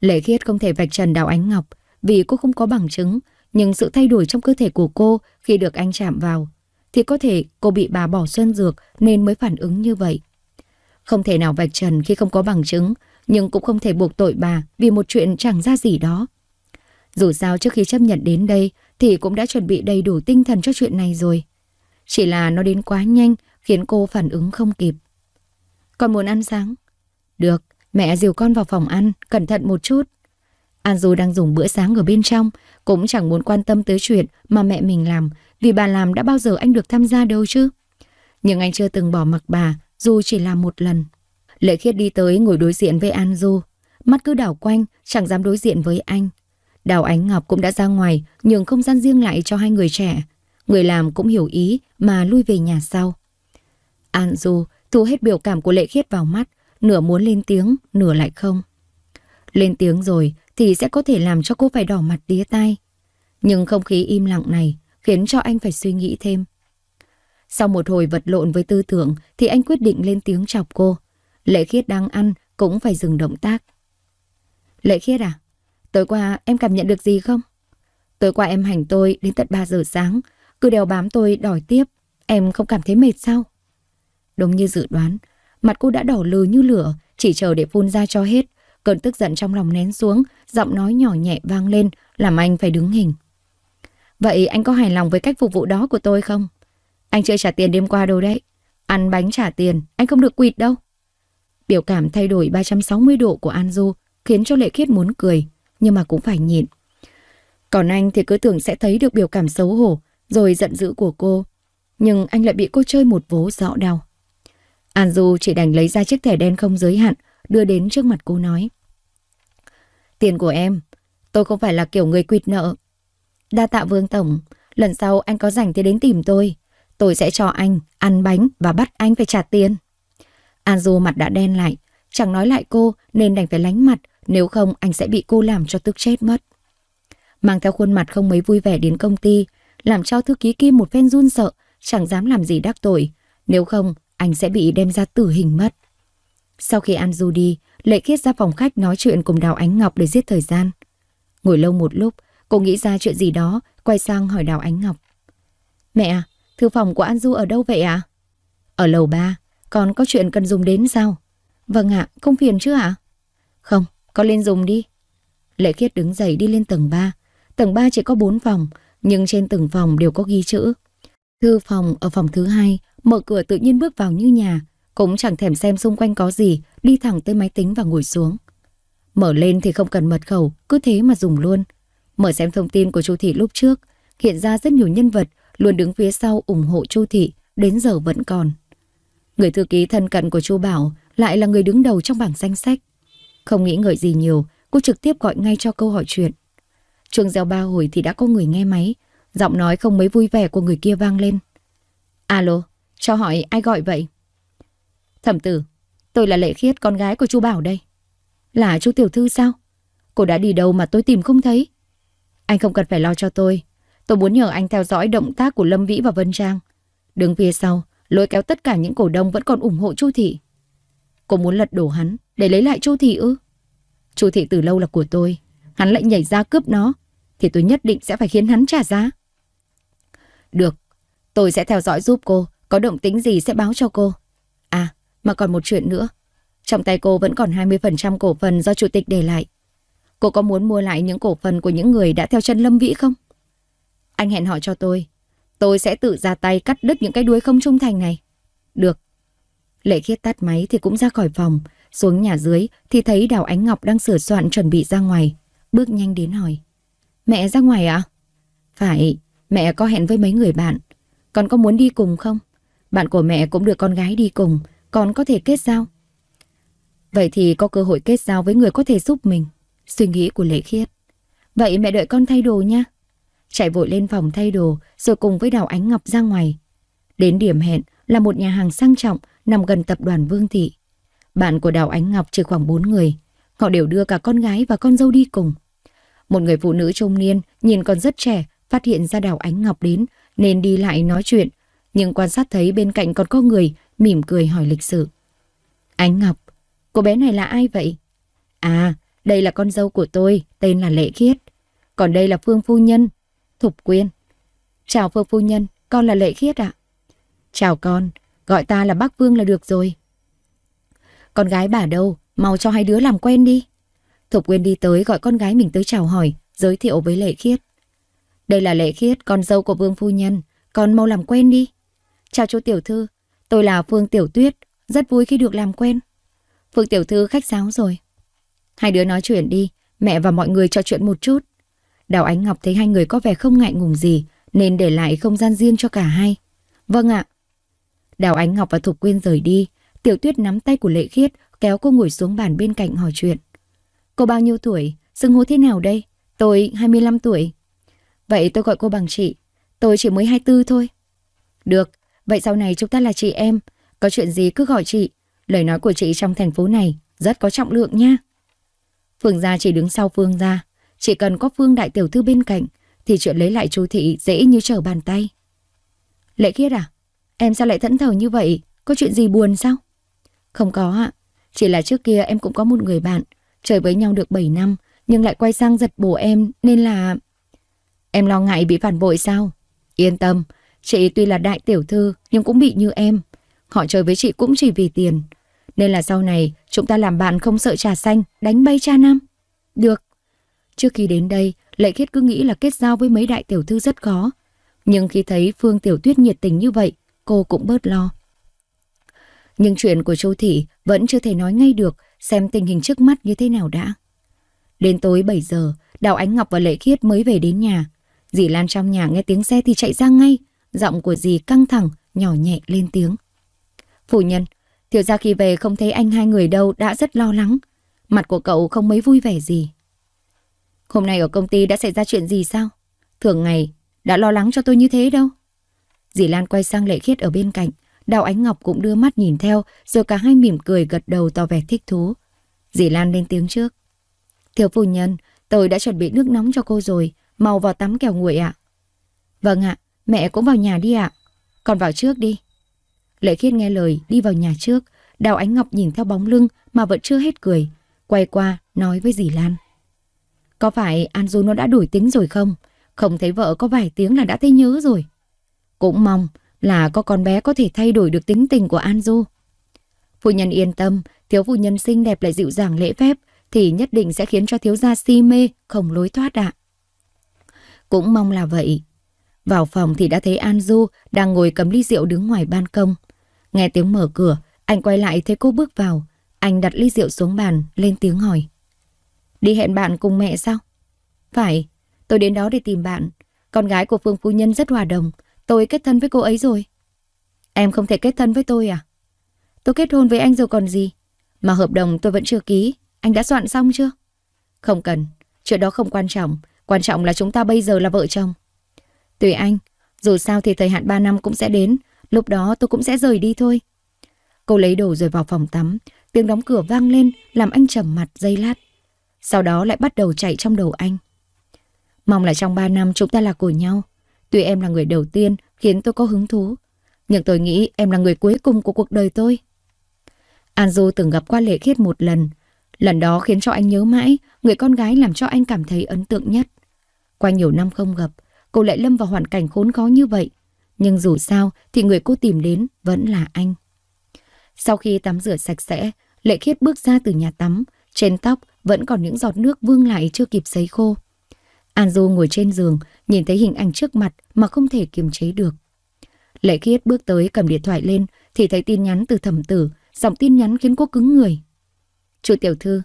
S1: Lệ khiết không thể vạch trần Đào Ánh Ngọc vì cô không có bằng chứng. Nhưng sự thay đổi trong cơ thể của cô khi được anh chạm vào thì có thể cô bị bà bỏ xuân dược nên mới phản ứng như vậy. Không thể nào vạch trần khi không có bằng chứng, nhưng cũng không thể buộc tội bà vì một chuyện chẳng ra gì đó. Dù sao trước khi chấp nhận đến đây thì cũng đã chuẩn bị đầy đủ tinh thần cho chuyện này rồi. Chỉ là nó đến quá nhanh khiến cô phản ứng không kịp. Con muốn ăn sáng? Được, mẹ dìu con vào phòng ăn, cẩn thận một chút. An Du đang dùng bữa sáng ở bên trong, cũng chẳng muốn quan tâm tới chuyện mà mẹ mình làm vì bà làm đã bao giờ anh được tham gia đâu chứ. Nhưng anh chưa từng bỏ mặc bà, dù chỉ là một lần. Lệ khiết đi tới ngồi đối diện với An Du, mắt cứ đảo quanh, chẳng dám đối diện với anh. Đào Ánh Ngọc cũng đã ra ngoài, nhường không gian riêng lại cho hai người trẻ. Người làm cũng hiểu ý mà lui về nhà sau. An Du thu hết biểu cảm của Lệ Khiết vào mắt, nửa muốn lên tiếng, nửa lại không. Lên tiếng rồi thì sẽ có thể làm cho cô phải đỏ mặt đía tai. Nhưng không khí im lặng này khiến cho anh phải suy nghĩ thêm. Sau một hồi vật lộn với tư tưởng thì anh quyết định lên tiếng chọc cô. Lệ khiết đang ăn cũng phải dừng động tác. Lệ khiết à, tối qua em cảm nhận được gì không? Tối qua em hành tôi đến tận 3 giờ sáng, cứ đèo bám tôi đòi tiếp, em không cảm thấy mệt sao? Đúng như dự đoán, mặt cô đã đỏ lừ như lửa, chỉ chờ để phun ra cho hết. Cơn tức giận trong lòng nén xuống, giọng nói nhỏ nhẹ vang lên, làm anh phải đứng hình. Vậy anh có hài lòng với cách phục vụ đó của tôi không? Anh chưa trả tiền đêm qua đâu đấy. Ăn bánh trả tiền, anh không được quỵt đâu. Biểu cảm thay đổi 360 độ của An Du khiến cho Lệ Khiết muốn cười, nhưng mà cũng phải nhịn. Còn anh thì cứ tưởng sẽ thấy được biểu cảm xấu hổ, rồi giận dữ của cô. Nhưng anh lại bị cô chơi một vố rõ đau. An Du chỉ đành lấy ra chiếc thẻ đen không giới hạn, đưa đến trước mặt cô nói. Tiền của em, tôi không phải là kiểu người quỵt nợ, Đa tạ Vương Tổng, lần sau anh có rảnh thì đến tìm tôi. Tôi sẽ cho anh ăn bánh và bắt anh phải trả tiền. An Du mặt đã đen lại, chẳng nói lại cô nên đành phải lánh mặt, nếu không anh sẽ bị cô làm cho tức chết mất. Mang theo khuôn mặt không mấy vui vẻ đến công ty, làm cho thư ký Kim một phen run sợ, chẳng dám làm gì đắc tội, nếu không anh sẽ bị đem ra tử hình mất. Sau khi An Du đi, Lệ Khiết ra phòng khách nói chuyện cùng Đào Ánh Ngọc để giết thời gian. Ngồi lâu một lúc, Cô nghĩ ra chuyện gì đó, quay sang hỏi Đào Ánh Ngọc. Mẹ à, thư phòng của An Du ở đâu vậy ạ? À? Ở lầu ba con có chuyện cần dùng đến sao? Vâng ạ, không phiền chứ ạ? Không, con lên dùng đi. Lệ Khiết đứng dậy đi lên tầng 3. Tầng 3 chỉ có 4 phòng, nhưng trên từng phòng đều có ghi chữ. Thư phòng ở phòng thứ hai mở cửa tự nhiên bước vào như nhà, cũng chẳng thèm xem xung quanh có gì, đi thẳng tới máy tính và ngồi xuống. Mở lên thì không cần mật khẩu, cứ thế mà dùng luôn. Mở xem thông tin của Chu Thị lúc trước, hiện ra rất nhiều nhân vật luôn đứng phía sau ủng hộ Chu Thị, đến giờ vẫn còn. Người thư ký thân cận của Chu Bảo lại là người đứng đầu trong bảng danh sách. Không nghĩ ngợi gì nhiều, cô trực tiếp gọi ngay cho câu hỏi chuyện. Chuông reo ba hồi thì đã có người nghe máy, giọng nói không mấy vui vẻ của người kia vang lên. Alo, cho hỏi ai gọi vậy? Thẩm tử, tôi là Lệ Khiết, con gái của Chu Bảo đây. Là Chu tiểu thư sao? Cô đã đi đâu mà tôi tìm không thấy? Anh không cần phải lo cho tôi. Tôi muốn nhờ anh theo dõi động tác của Lâm Vĩ và Vân Trang. Đứng phía sau, lôi kéo tất cả những cổ đông vẫn còn ủng hộ Chu Thị. Cô muốn lật đổ hắn để lấy lại Chu Thị ư? Chu Thị từ lâu là của tôi. Hắn lại nhảy ra cướp nó. Thì tôi nhất định sẽ phải khiến hắn trả giá. Được, tôi sẽ theo dõi giúp cô. Có động tính gì sẽ báo cho cô. À, mà còn một chuyện nữa. Trong tay cô vẫn còn 20% cổ phần do chủ tịch để lại. Cô có muốn mua lại những cổ phần của những người đã theo chân Lâm Vĩ không? Anh hẹn họ cho tôi. Tôi sẽ tự ra tay cắt đứt những cái đuôi không trung thành này. Được. Lệ khiết tắt máy thì cũng ra khỏi phòng. Xuống nhà dưới thì thấy Đào Ánh Ngọc đang sửa soạn chuẩn bị ra ngoài. Bước nhanh đến hỏi. Mẹ ra ngoài à? Phải, mẹ có hẹn với mấy người bạn. Con có muốn đi cùng không? Bạn của mẹ cũng được con gái đi cùng. Con có thể kết giao. Vậy thì có cơ hội kết giao với người có thể giúp mình suy nghĩ của Lệ Khiết. Vậy mẹ đợi con thay đồ nha. Chạy vội lên phòng thay đồ rồi cùng với Đào Ánh Ngọc ra ngoài. Đến điểm hẹn là một nhà hàng sang trọng nằm gần tập đoàn Vương Thị. Bạn của Đào Ánh Ngọc chỉ khoảng 4 người. Họ đều đưa cả con gái và con dâu đi cùng. Một người phụ nữ trung niên nhìn còn rất trẻ phát hiện ra Đào Ánh Ngọc đến nên đi lại nói chuyện. Nhưng quan sát thấy bên cạnh còn có người mỉm cười hỏi lịch sự. Ánh Ngọc, cô bé này là ai vậy? À, đây là con dâu của tôi, tên là Lệ Khiết. Còn đây là Phương Phu Nhân, Thục Quyên. Chào Phương Phu Nhân, con là Lệ Khiết ạ. Chào con, gọi ta là bác Vương là được rồi. Con gái bà đâu, mau cho hai đứa làm quen đi. Thục Quyên đi tới gọi con gái mình tới chào hỏi, giới thiệu với Lệ Khiết. Đây là Lệ Khiết, con dâu của Vương Phu Nhân, con mau làm quen đi. Chào chú Tiểu Thư, tôi là Phương Tiểu Tuyết, rất vui khi được làm quen. Phương Tiểu Thư khách sáo rồi, Hai đứa nói chuyện đi, mẹ và mọi người trò chuyện một chút. Đào Ánh Ngọc thấy hai người có vẻ không ngại ngùng gì, nên để lại không gian riêng cho cả hai. Vâng ạ. Đào Ánh Ngọc và Thục Quyên rời đi, Tiểu Tuyết nắm tay của Lệ Khiết, kéo cô ngồi xuống bàn bên cạnh hỏi chuyện. Cô bao nhiêu tuổi, xưng hô thế nào đây? Tôi 25 tuổi. Vậy tôi gọi cô bằng chị, tôi chỉ mới 24 thôi. Được, vậy sau này chúng ta là chị em, có chuyện gì cứ gọi chị. Lời nói của chị trong thành phố này rất có trọng lượng nha. Phương gia chỉ đứng sau Phương gia, chỉ cần có Phương đại tiểu thư bên cạnh thì chuyện lấy lại chú thị dễ như trở bàn tay. Lệ Kiết à, em sao lại thẫn thờ như vậy, có chuyện gì buồn sao? Không có ạ, chỉ là trước kia em cũng có một người bạn, chơi với nhau được 7 năm nhưng lại quay sang giật bổ em nên là... Em lo ngại bị phản bội sao? Yên tâm, chị tuy là đại tiểu thư nhưng cũng bị như em. Họ chơi với chị cũng chỉ vì tiền, nên là sau này chúng ta làm bạn không sợ trà xanh, đánh bay cha nam. Được. Trước khi đến đây, Lệ Khiết cứ nghĩ là kết giao với mấy đại tiểu thư rất khó. Nhưng khi thấy Phương Tiểu Tuyết nhiệt tình như vậy, cô cũng bớt lo. Nhưng chuyện của Châu Thị vẫn chưa thể nói ngay được xem tình hình trước mắt như thế nào đã. Đến tối 7 giờ, Đào Ánh Ngọc và Lệ Khiết mới về đến nhà. Dì Lan trong nhà nghe tiếng xe thì chạy ra ngay, giọng của dì căng thẳng, nhỏ nhẹ lên tiếng. Phủ nhân, Thiểu gia khi về không thấy anh hai người đâu đã rất lo lắng. Mặt của cậu không mấy vui vẻ gì. Hôm nay ở công ty đã xảy ra chuyện gì sao? Thường ngày đã lo lắng cho tôi như thế đâu. Dì Lan quay sang lệ khiết ở bên cạnh. Đào Ánh Ngọc cũng đưa mắt nhìn theo rồi cả hai mỉm cười gật đầu tỏ vẻ thích thú. Dì Lan lên tiếng trước. Thiếu phu nhân, tôi đã chuẩn bị nước nóng cho cô rồi. Mau vào tắm kẻo nguội ạ. Vâng ạ, mẹ cũng vào nhà đi ạ. Còn vào trước đi. Lệ Khiết nghe lời, đi vào nhà trước. Đào Ánh Ngọc nhìn theo bóng lưng mà vẫn chưa hết cười. Quay qua, nói với dì Lan. Có phải An Du nó đã đổi tính rồi không? Không thấy vợ có vài tiếng là đã thấy nhớ rồi. Cũng mong là có con bé có thể thay đổi được tính tình của An Du. Phu nhân yên tâm, thiếu phu nhân xinh đẹp lại dịu dàng lễ phép thì nhất định sẽ khiến cho thiếu gia si mê, không lối thoát ạ. Cũng mong là vậy. Vào phòng thì đã thấy An Du đang ngồi cầm ly rượu đứng ngoài ban công. Nghe tiếng mở cửa, anh quay lại thấy cô bước vào. Anh đặt ly rượu xuống bàn, lên tiếng hỏi. Đi hẹn bạn cùng mẹ sao? Phải, tôi đến đó để tìm bạn. Con gái của Phương Phu Nhân rất hòa đồng. Tôi kết thân với cô ấy rồi. Em không thể kết thân với tôi à? Tôi kết hôn với anh rồi còn gì? Mà hợp đồng tôi vẫn chưa ký. Anh đã soạn xong chưa? Không cần. Chuyện đó không quan trọng. Quan trọng là chúng ta bây giờ là vợ chồng. Tùy anh. Dù sao thì thời hạn 3 năm cũng sẽ đến. Lúc đó tôi cũng sẽ rời đi thôi. Cô lấy đồ rồi vào phòng tắm, tiếng đóng cửa vang lên làm anh trầm mặt dây lát. Sau đó lại bắt đầu chạy trong đầu anh. Mong là trong 3 năm chúng ta là của nhau. Tuy em là người đầu tiên khiến tôi có hứng thú, nhưng tôi nghĩ em là người cuối cùng của cuộc đời tôi. An Du từng gặp qua Lệ Khiết một lần. Lần đó khiến cho anh nhớ mãi người con gái làm cho anh cảm thấy ấn tượng nhất. Qua nhiều năm không gặp, cô lại lâm vào hoàn cảnh khốn khó như vậy nhưng dù sao thì người cô tìm đến vẫn là anh. Sau khi tắm rửa sạch sẽ, Lệ Khiết bước ra từ nhà tắm, trên tóc vẫn còn những giọt nước vương lại chưa kịp sấy khô. An Du ngồi trên giường, nhìn thấy hình ảnh trước mặt mà không thể kiềm chế được. Lệ Khiết bước tới cầm điện thoại lên thì thấy tin nhắn từ thẩm tử, giọng tin nhắn khiến cô cứng người. Chu tiểu thư,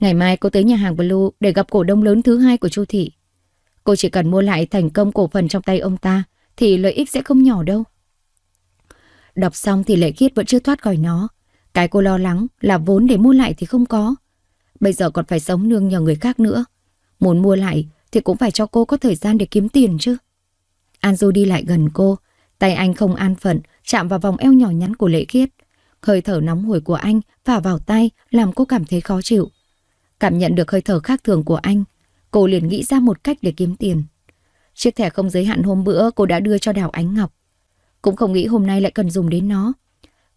S1: ngày mai cô tới nhà hàng Blue để gặp cổ đông lớn thứ hai của chu thị. Cô chỉ cần mua lại thành công cổ phần trong tay ông ta thì lợi ích sẽ không nhỏ đâu. Đọc xong thì lệ khiết vẫn chưa thoát khỏi nó. Cái cô lo lắng là vốn để mua lại thì không có. Bây giờ còn phải sống nương nhờ người khác nữa. Muốn mua lại thì cũng phải cho cô có thời gian để kiếm tiền chứ. Anju đi lại gần cô, tay anh không an phận chạm vào vòng eo nhỏ nhắn của Lệ Khiết. Hơi thở nóng hổi của anh phả vào tay làm cô cảm thấy khó chịu. Cảm nhận được hơi thở khác thường của anh, cô liền nghĩ ra một cách để kiếm tiền. Chiếc thẻ không giới hạn hôm bữa cô đã đưa cho Đào Ánh Ngọc. Cũng không nghĩ hôm nay lại cần dùng đến nó.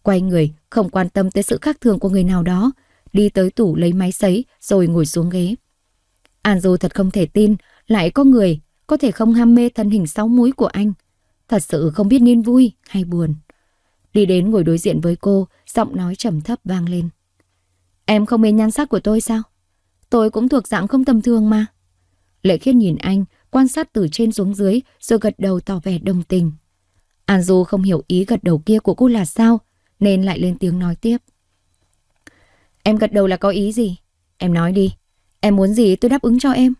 S1: Quay người, không quan tâm tới sự khác thường của người nào đó, đi tới tủ lấy máy sấy rồi ngồi xuống ghế. An Du thật không thể tin, lại có người có thể không ham mê thân hình sáu múi của anh. Thật sự không biết nên vui hay buồn. Đi đến ngồi đối diện với cô, giọng nói trầm thấp vang lên. Em không mê nhan sắc của tôi sao? Tôi cũng thuộc dạng không tầm thường mà. Lệ khiết nhìn anh, quan sát từ trên xuống dưới rồi gật đầu tỏ vẻ đồng tình. An Du không hiểu ý gật đầu kia của cô là sao, nên lại lên tiếng nói tiếp. Em gật đầu là có ý gì? Em nói đi, em muốn gì tôi đáp ứng cho em.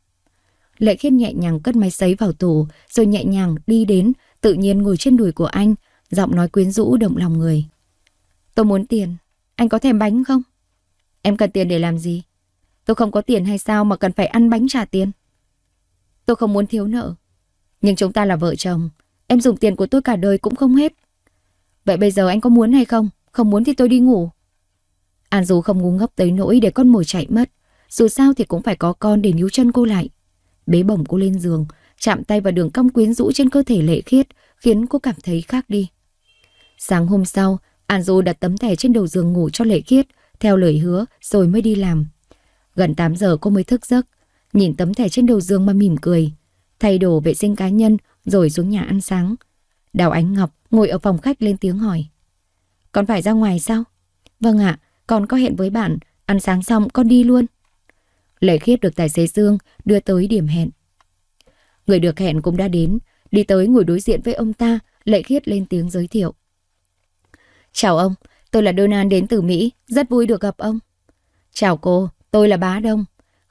S1: Lệ Khiết nhẹ nhàng cất máy sấy vào tủ, rồi nhẹ nhàng đi đến, tự nhiên ngồi trên đùi của anh, giọng nói quyến rũ động lòng người. Tôi muốn tiền, anh có thèm bánh không? Em cần tiền để làm gì? Tôi không có tiền hay sao mà cần phải ăn bánh trả tiền? Tôi không muốn thiếu nợ. Nhưng chúng ta là vợ chồng. Em dùng tiền của tôi cả đời cũng không hết. Vậy bây giờ anh có muốn hay không? Không muốn thì tôi đi ngủ. An Du không ngu ngốc tới nỗi để con mồi chạy mất. Dù sao thì cũng phải có con để níu chân cô lại. Bế bổng cô lên giường, chạm tay vào đường cong quyến rũ trên cơ thể lệ khiết, khiến cô cảm thấy khác đi. Sáng hôm sau, An Du đặt tấm thẻ trên đầu giường ngủ cho lệ khiết, theo lời hứa rồi mới đi làm. Gần 8 giờ cô mới thức giấc, nhìn tấm thẻ trên đầu giường mà mỉm cười, thay đồ vệ sinh cá nhân rồi xuống nhà ăn sáng. Đào Ánh Ngọc ngồi ở phòng khách lên tiếng hỏi. Con phải ra ngoài sao? Vâng ạ, à, con có hẹn với bạn, ăn sáng xong con đi luôn. Lệ khiết được tài xế Dương đưa tới điểm hẹn. Người được hẹn cũng đã đến, đi tới ngồi đối diện với ông ta, Lệ khiết lên tiếng giới thiệu. Chào ông, tôi là Donald đến từ Mỹ, rất vui được gặp ông. Chào cô, tôi là Bá Đông,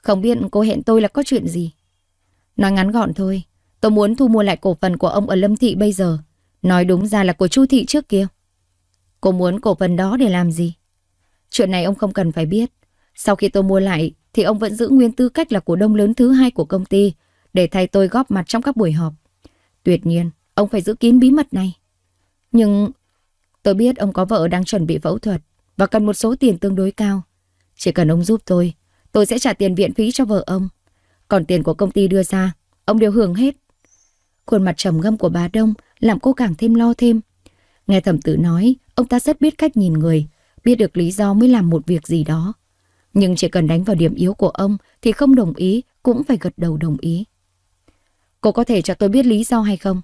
S1: không biết cô hẹn tôi là có chuyện gì. Nói ngắn gọn thôi, tôi muốn thu mua lại cổ phần của ông ở Lâm Thị bây giờ. Nói đúng ra là của Chu Thị trước kia. Cô muốn cổ phần đó để làm gì? Chuyện này ông không cần phải biết. Sau khi tôi mua lại thì ông vẫn giữ nguyên tư cách là cổ đông lớn thứ hai của công ty để thay tôi góp mặt trong các buổi họp. Tuyệt nhiên, ông phải giữ kín bí mật này. Nhưng tôi biết ông có vợ đang chuẩn bị phẫu thuật và cần một số tiền tương đối cao. Chỉ cần ông giúp tôi, Tôi sẽ trả tiền viện phí cho vợ ông. Còn tiền của công ty đưa ra, ông đều hưởng hết. Khuôn mặt trầm ngâm của bà Đông làm cô càng thêm lo thêm. Nghe thẩm tử nói, ông ta rất biết cách nhìn người, biết được lý do mới làm một việc gì đó. Nhưng chỉ cần đánh vào điểm yếu của ông thì không đồng ý cũng phải gật đầu đồng ý. Cô có thể cho tôi biết lý do hay không?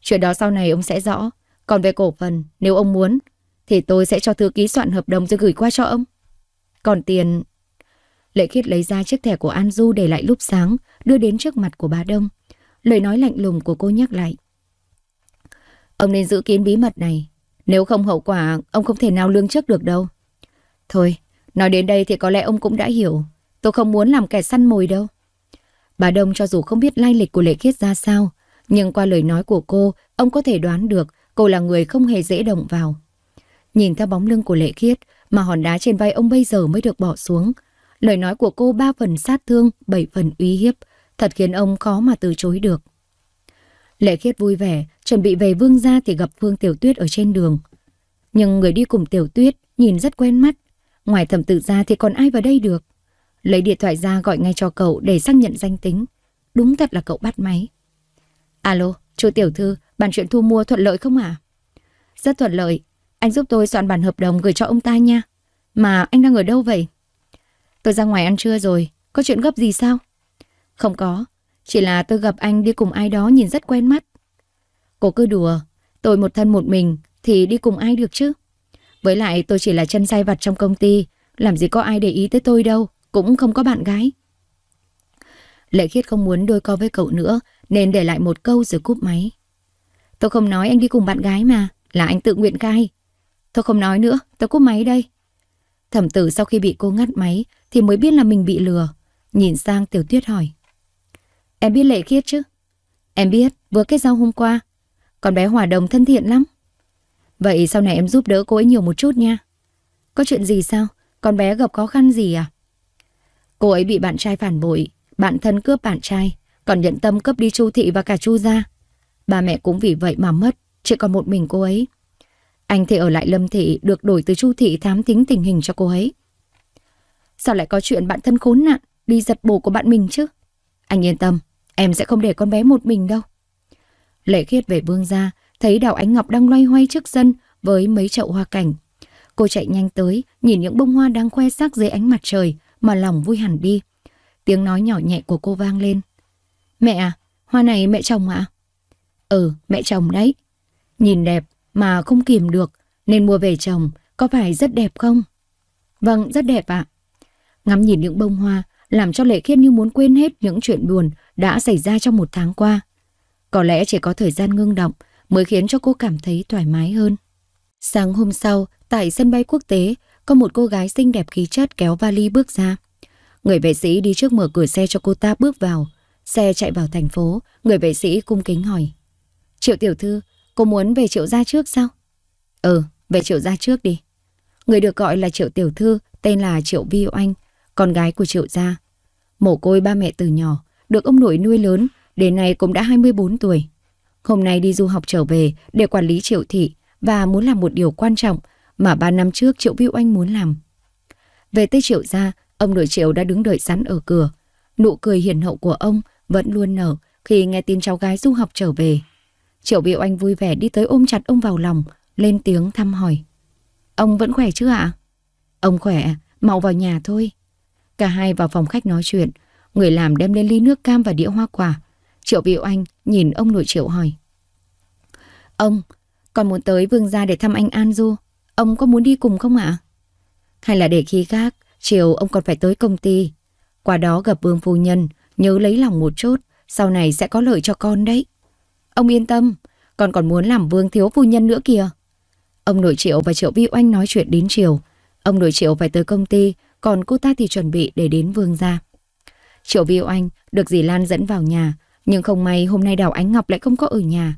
S1: Chuyện đó sau này ông sẽ rõ. Còn về cổ phần, nếu ông muốn, thì tôi sẽ cho thư ký soạn hợp đồng rồi gửi qua cho ông. Còn tiền, Lệ khiết lấy ra chiếc thẻ của An Du để lại lúc sáng, đưa đến trước mặt của bà Đông. Lời nói lạnh lùng của cô nhắc lại. Ông nên giữ kín bí mật này. Nếu không hậu quả, ông không thể nào lương trước được đâu. Thôi, nói đến đây thì có lẽ ông cũng đã hiểu. Tôi không muốn làm kẻ săn mồi đâu. Bà Đông cho dù không biết lai lịch của Lệ Khiết ra sao, nhưng qua lời nói của cô, ông có thể đoán được cô là người không hề dễ động vào. Nhìn theo bóng lưng của Lệ Khiết mà hòn đá trên vai ông bây giờ mới được bỏ xuống, Lời nói của cô ba phần sát thương, bảy phần uy hiếp, thật khiến ông khó mà từ chối được. Lệ khiết vui vẻ, chuẩn bị về vương gia thì gặp Phương Tiểu Tuyết ở trên đường. Nhưng người đi cùng Tiểu Tuyết nhìn rất quen mắt, ngoài thẩm tự gia thì còn ai vào đây được. Lấy điện thoại ra gọi ngay cho cậu để xác nhận danh tính. Đúng thật là cậu bắt máy. Alo, chú Tiểu Thư, bàn chuyện thu mua thuận lợi không ạ? À? Rất thuận lợi, anh giúp tôi soạn bản hợp đồng gửi cho ông ta nha. Mà anh đang ở đâu vậy? Tôi ra ngoài ăn trưa rồi, có chuyện gấp gì sao? Không có, chỉ là tôi gặp anh đi cùng ai đó nhìn rất quen mắt. Cô cứ đùa, tôi một thân một mình thì đi cùng ai được chứ? Với lại tôi chỉ là chân say vặt trong công ty, làm gì có ai để ý tới tôi đâu, cũng không có bạn gái. Lệ khiết không muốn đôi co với cậu nữa nên để lại một câu rồi cúp máy. Tôi không nói anh đi cùng bạn gái mà, là anh tự nguyện cai. Tôi không nói nữa, tôi cúp máy đây. Thẩm tử sau khi bị cô ngắt máy thì mới biết là mình bị lừa. Nhìn sang Tiểu Tuyết hỏi. Em biết lệ khiết chứ? Em biết, vừa kết giao hôm qua. Con bé Hòa Đồng thân thiện lắm. Vậy sau này em giúp đỡ cô ấy nhiều một chút nha. Có chuyện gì sao? Con bé gặp khó khăn gì à? Cô ấy bị bạn trai phản bội, bạn thân cướp bạn trai, còn nhận tâm cướp đi Chu Thị và cả Chu gia. Ba mẹ cũng vì vậy mà mất, chỉ còn một mình cô ấy. Anh thì ở lại Lâm Thị được đổi từ Chu Thị thám tính tình hình cho cô ấy. Sao lại có chuyện bạn thân khốn nạn đi giật bổ của bạn mình chứ? Anh yên tâm, em sẽ không để con bé một mình đâu. Lệ khiết về vương ra, thấy Đào Ánh Ngọc đang loay hoay trước sân với mấy chậu hoa cảnh. Cô chạy nhanh tới, nhìn những bông hoa đang khoe sắc dưới ánh mặt trời mà lòng vui hẳn đi. Tiếng nói nhỏ nhẹ của cô vang lên. Mẹ à, hoa này mẹ chồng ạ? À? Ừ, mẹ chồng đấy. Nhìn đẹp, mà không kìm được nên mua về trồng có phải rất đẹp không? Vâng, rất đẹp ạ. Ngắm nhìn những bông hoa làm cho Lệ Khiết như muốn quên hết những chuyện buồn đã xảy ra trong một tháng qua. Có lẽ chỉ có thời gian ngưng động mới khiến cho cô cảm thấy thoải mái hơn. Sáng hôm sau, tại sân bay quốc tế, có một cô gái xinh đẹp khí chất kéo vali bước ra. Người vệ sĩ đi trước mở cửa xe cho cô ta bước vào. Xe chạy vào thành phố, người vệ sĩ cung kính hỏi. Triệu tiểu thư, Cô muốn về triệu gia trước sao? Ừ, về triệu gia trước đi. Người được gọi là triệu tiểu thư, tên là triệu vi oanh, con gái của triệu gia. Mổ côi ba mẹ từ nhỏ, được ông nội nuôi lớn, đến nay cũng đã 24 tuổi. Hôm nay đi du học trở về để quản lý triệu thị và muốn làm một điều quan trọng mà ba năm trước triệu vi oanh muốn làm. Về tới triệu gia, ông nội triệu đã đứng đợi sẵn ở cửa. Nụ cười hiền hậu của ông vẫn luôn nở khi nghe tin cháu gái du học trở về. Triệu Việu Anh vui vẻ đi tới ôm chặt ông vào lòng, lên tiếng thăm hỏi. Ông vẫn khỏe chứ ạ? Ông khỏe, mau vào nhà thôi. Cả hai vào phòng khách nói chuyện, người làm đem lên ly nước cam và đĩa hoa quả. Triệu Việu Anh nhìn ông nội Triệu hỏi. Ông, còn muốn tới vương gia để thăm anh An Du, ông có muốn đi cùng không ạ? Hay là để khi khác, chiều ông còn phải tới công ty. Qua đó gặp vương phu nhân, nhớ lấy lòng một chút, sau này sẽ có lợi cho con đấy. Ông yên tâm, con còn muốn làm vương thiếu phu nhân nữa kìa. Ông nội Triệu và Triệu Vi Oanh nói chuyện đến chiều. Ông nội Triệu phải tới công ty, còn cô ta thì chuẩn bị để đến vương gia. Triệu Vi Oanh được dì Lan dẫn vào nhà, nhưng không may hôm nay Đào Ánh Ngọc lại không có ở nhà.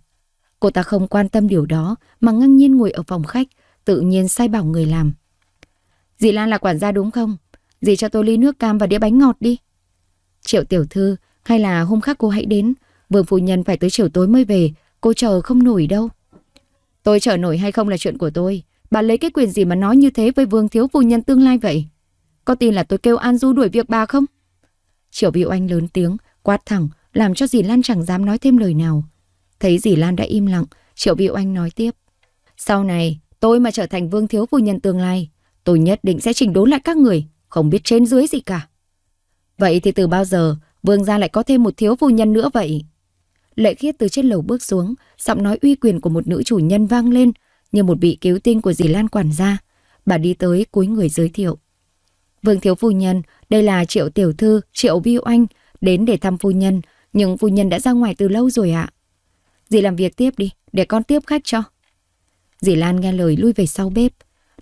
S1: Cô ta không quan tâm điều đó mà ngang nhiên ngồi ở phòng khách, tự nhiên sai bảo người làm. Dì Lan là quản gia đúng không? Dì cho tôi ly nước cam và đĩa bánh ngọt đi. Triệu tiểu thư, hay là hôm khác cô hãy đến, Vương phu nhân phải tới chiều tối mới về, cô chờ không nổi đâu. Tôi chờ nổi hay không là chuyện của tôi. Bà lấy cái quyền gì mà nói như thế với vương thiếu phu nhân tương lai vậy? Có tin là tôi kêu An Du đuổi việc bà không? Triệu Vĩ Oanh lớn tiếng, quát thẳng, làm cho dì Lan chẳng dám nói thêm lời nào. Thấy dì Lan đã im lặng, Triệu Vĩ Oanh nói tiếp. Sau này, tôi mà trở thành vương thiếu phu nhân tương lai, tôi nhất định sẽ chỉnh đốn lại các người, không biết trên dưới gì cả. Vậy thì từ bao giờ, vương gia lại có thêm một thiếu phu nhân nữa vậy? Lệ khiết từ trên lầu bước xuống, giọng nói uy quyền của một nữ chủ nhân vang lên như một vị cứu tinh của dì Lan quản gia. Bà đi tới cuối người giới thiệu. Vương thiếu phu nhân, đây là triệu tiểu thư, triệu vi oanh, đến để thăm phu nhân, nhưng phu nhân đã ra ngoài từ lâu rồi ạ. Dì làm việc tiếp đi, để con tiếp khách cho. Dì Lan nghe lời lui về sau bếp.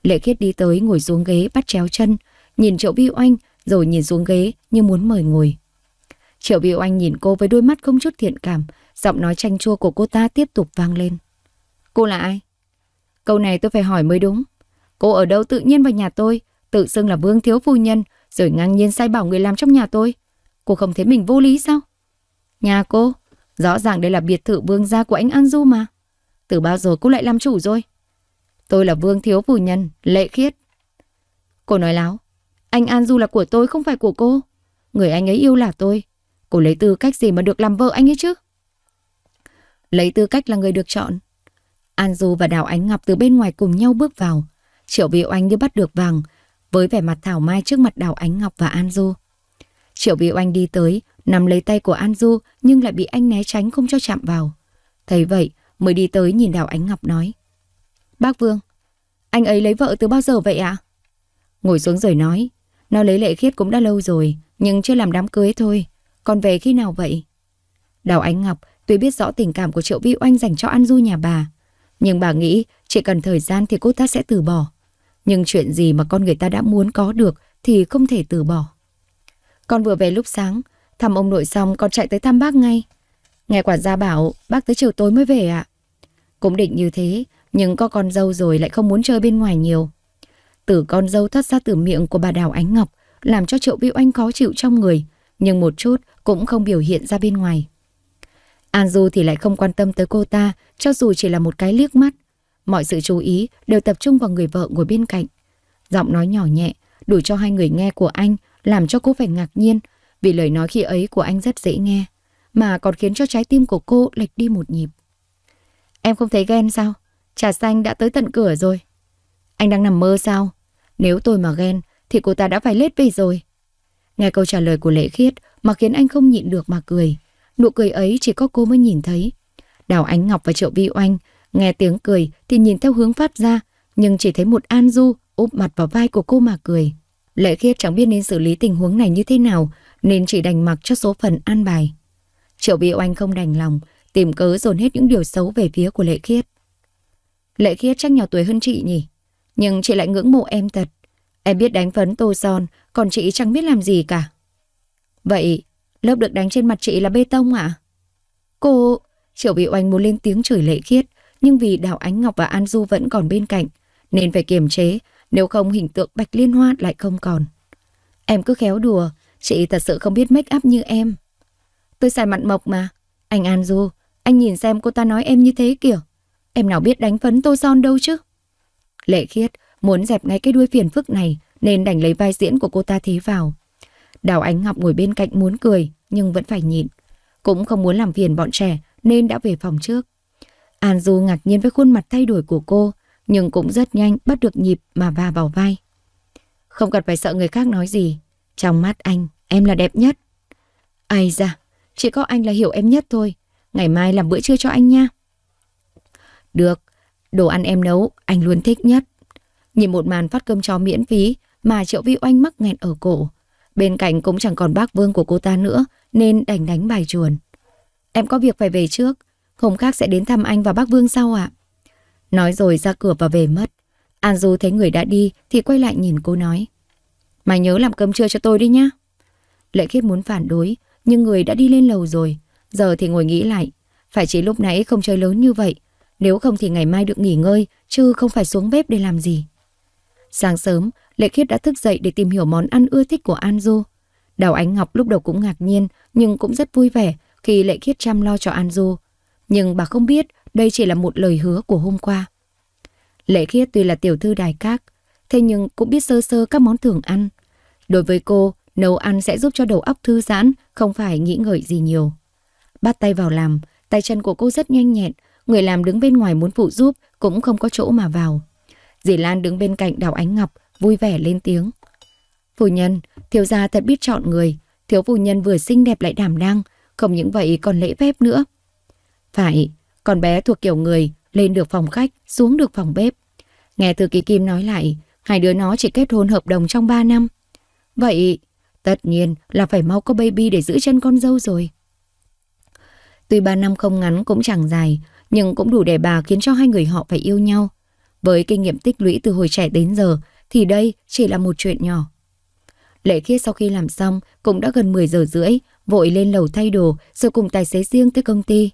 S1: Lệ khiết đi tới ngồi xuống ghế bắt chéo chân, nhìn triệu vi oanh rồi nhìn xuống ghế như muốn mời ngồi. Triệu vi oanh nhìn cô với đôi mắt không chút thiện cảm, Giọng nói chanh chua của cô ta tiếp tục vang lên. Cô là ai? Câu này tôi phải hỏi mới đúng. Cô ở đâu tự nhiên vào nhà tôi, tự xưng là vương thiếu phu nhân, rồi ngang nhiên sai bảo người làm trong nhà tôi. Cô không thấy mình vô lý sao? Nhà cô, rõ ràng đây là biệt thự vương gia của anh An Du mà. Từ bao giờ cô lại làm chủ rồi? Tôi là vương thiếu phu nhân, lệ khiết. Cô nói láo. Anh An Du là của tôi không phải của cô. Người anh ấy yêu là tôi. Cô lấy tư cách gì mà được làm vợ anh ấy chứ? lấy tư cách là người được chọn. An Du và Đào Ánh Ngọc từ bên ngoài cùng nhau bước vào. Triệu Vĩ Oanh như bắt được vàng, với vẻ mặt thảo mai trước mặt Đào Ánh Ngọc và An Du. Triệu Vĩ Oanh đi tới, nắm lấy tay của An Du nhưng lại bị anh né tránh không cho chạm vào. Thấy vậy, mới đi tới nhìn Đào Ánh Ngọc nói. Bác Vương, anh ấy lấy vợ từ bao giờ vậy ạ? À? Ngồi xuống rồi nói, nó lấy lệ khiết cũng đã lâu rồi, nhưng chưa làm đám cưới thôi. Còn về khi nào vậy? Đào Ánh Ngọc Tuy biết rõ tình cảm của Triệu Vi Oanh dành cho An Du nhà bà, nhưng bà nghĩ chỉ cần thời gian thì cô ta sẽ từ bỏ. Nhưng chuyện gì mà con người ta đã muốn có được thì không thể từ bỏ. Con vừa về lúc sáng, thăm ông nội xong con chạy tới thăm bác ngay. Nghe quản gia bảo bác tới chiều tối mới về ạ. À. Cũng định như thế, nhưng có con dâu rồi lại không muốn chơi bên ngoài nhiều. Từ con dâu thoát ra từ miệng của bà Đào Ánh Ngọc, làm cho Triệu Vi Oanh khó chịu trong người, nhưng một chút cũng không biểu hiện ra bên ngoài. An Du thì lại không quan tâm tới cô ta, cho dù chỉ là một cái liếc mắt. Mọi sự chú ý đều tập trung vào người vợ ngồi bên cạnh. Giọng nói nhỏ nhẹ, đủ cho hai người nghe của anh, làm cho cô phải ngạc nhiên, vì lời nói khi ấy của anh rất dễ nghe, mà còn khiến cho trái tim của cô lệch đi một nhịp. Em không thấy ghen sao? Trà xanh đã tới tận cửa rồi. Anh đang nằm mơ sao? Nếu tôi mà ghen, thì cô ta đã phải lết về rồi. Nghe câu trả lời của Lệ Khiết mà khiến anh không nhịn được mà cười. Nụ cười ấy chỉ có cô mới nhìn thấy. Đào Ánh Ngọc và Triệu Vi Oanh nghe tiếng cười thì nhìn theo hướng phát ra, nhưng chỉ thấy một An Du úp mặt vào vai của cô mà cười. Lệ khiết chẳng biết nên xử lý tình huống này như thế nào, nên chỉ đành mặc cho số phận an bài. Triệu Vi Oanh không đành lòng, tìm cớ dồn hết những điều xấu về phía của Lệ khiết. Lệ khiết chắc nhỏ tuổi hơn chị nhỉ, nhưng chị lại ngưỡng mộ em thật. Em biết đánh phấn tô son, còn chị chẳng biết làm gì cả. Vậy Lớp được đánh trên mặt chị là bê tông à? Cô... Triệu Vị Oanh muốn lên tiếng chửi lệ khiết, nhưng vì Đào Ánh Ngọc và An Du vẫn còn bên cạnh, nên phải kiềm chế, nếu không hình tượng Bạch Liên Hoa lại không còn. Em cứ khéo đùa, chị thật sự không biết make up như em. Tôi xài mặn mộc mà. Anh An Du, anh nhìn xem cô ta nói em như thế kìa. Em nào biết đánh phấn tô son đâu chứ. Lệ khiết muốn dẹp ngay cái đuôi phiền phức này nên đành lấy vai diễn của cô ta thế vào. Đào Ánh Ngọc ngồi bên cạnh muốn cười nhưng vẫn phải nhịn. Cũng không muốn làm phiền bọn trẻ nên đã về phòng trước. An Du ngạc nhiên với khuôn mặt thay đổi của cô nhưng cũng rất nhanh bắt được nhịp mà va vào vai. Không cần phải sợ người khác nói gì. Trong mắt anh, em là đẹp nhất. Ây da, chỉ có anh là hiểu em nhất thôi. Ngày mai làm bữa trưa cho anh nha. Được, đồ ăn em nấu, anh luôn thích nhất. Nhìn một màn phát cơm chó miễn phí mà Triệu Vi Oanh mắc nghẹn ở cổ. Bên cạnh cũng chẳng còn bác vương của cô ta nữa nên đành đánh bài chuồn. Em có việc phải về trước, không khác sẽ đến thăm anh và bác vương sau ạ. Nói rồi ra cửa và về mất. An Du thấy người đã đi thì quay lại nhìn cô nói. Mày nhớ làm cơm trưa cho tôi đi nhá. Lệ khiết muốn phản đối, nhưng người đã đi lên lầu rồi. Giờ thì ngồi nghĩ lại. Phải chỉ lúc nãy không chơi lớn như vậy. Nếu không thì ngày mai được nghỉ ngơi, chứ không phải xuống bếp để làm gì. Sáng sớm, Lệ Khiết đã thức dậy để tìm hiểu món ăn ưa thích của An Du. Đào Ánh Ngọc lúc đầu cũng ngạc nhiên, nhưng cũng rất vui vẻ khi Lệ Khiết chăm lo cho An Du. Nhưng bà không biết đây chỉ là một lời hứa của hôm qua. Lệ Khiết tuy là tiểu thư đài các, thế nhưng cũng biết sơ sơ các món thường ăn. Đối với cô, nấu ăn sẽ giúp cho đầu óc thư giãn, không phải nghĩ ngợi gì nhiều. Bắt tay vào làm, tay chân của cô rất nhanh nhẹn, người làm đứng bên ngoài muốn phụ giúp cũng không có chỗ mà vào. Dì Lan đứng bên cạnh Đào Ánh Ngọc, vui vẻ lên tiếng. Phu nhân, thiếu gia thật biết chọn người, thiếu phu nhân vừa xinh đẹp lại đảm đang, không những vậy còn lễ phép nữa. Phải, con bé thuộc kiểu người, lên được phòng khách, xuống được phòng bếp. Nghe từ kỳ kim nói lại, hai đứa nó chỉ kết hôn hợp đồng trong 3 năm. Vậy, tất nhiên là phải mau có baby để giữ chân con dâu rồi. Tuy 3 năm không ngắn cũng chẳng dài, nhưng cũng đủ để bà khiến cho hai người họ phải yêu nhau. Với kinh nghiệm tích lũy từ hồi trẻ đến giờ, thì đây chỉ là một chuyện nhỏ. Lệ khiết sau khi làm xong cũng đã gần 10 giờ rưỡi, vội lên lầu thay đồ rồi cùng tài xế riêng tới công ty.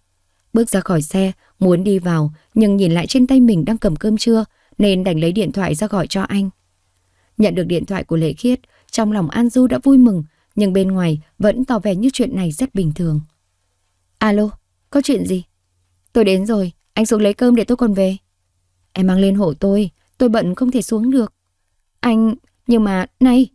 S1: Bước ra khỏi xe, muốn đi vào nhưng nhìn lại trên tay mình đang cầm cơm trưa nên đành lấy điện thoại ra gọi cho anh. Nhận được điện thoại của Lệ Khiết, trong lòng An Du đã vui mừng nhưng bên ngoài vẫn tỏ vẻ như chuyện này rất bình thường. Alo, có chuyện gì? Tôi đến rồi, anh xuống lấy cơm để tôi còn về. Em mang lên hộ tôi, tôi bận không thể xuống được. Anh, nhưng mà, này.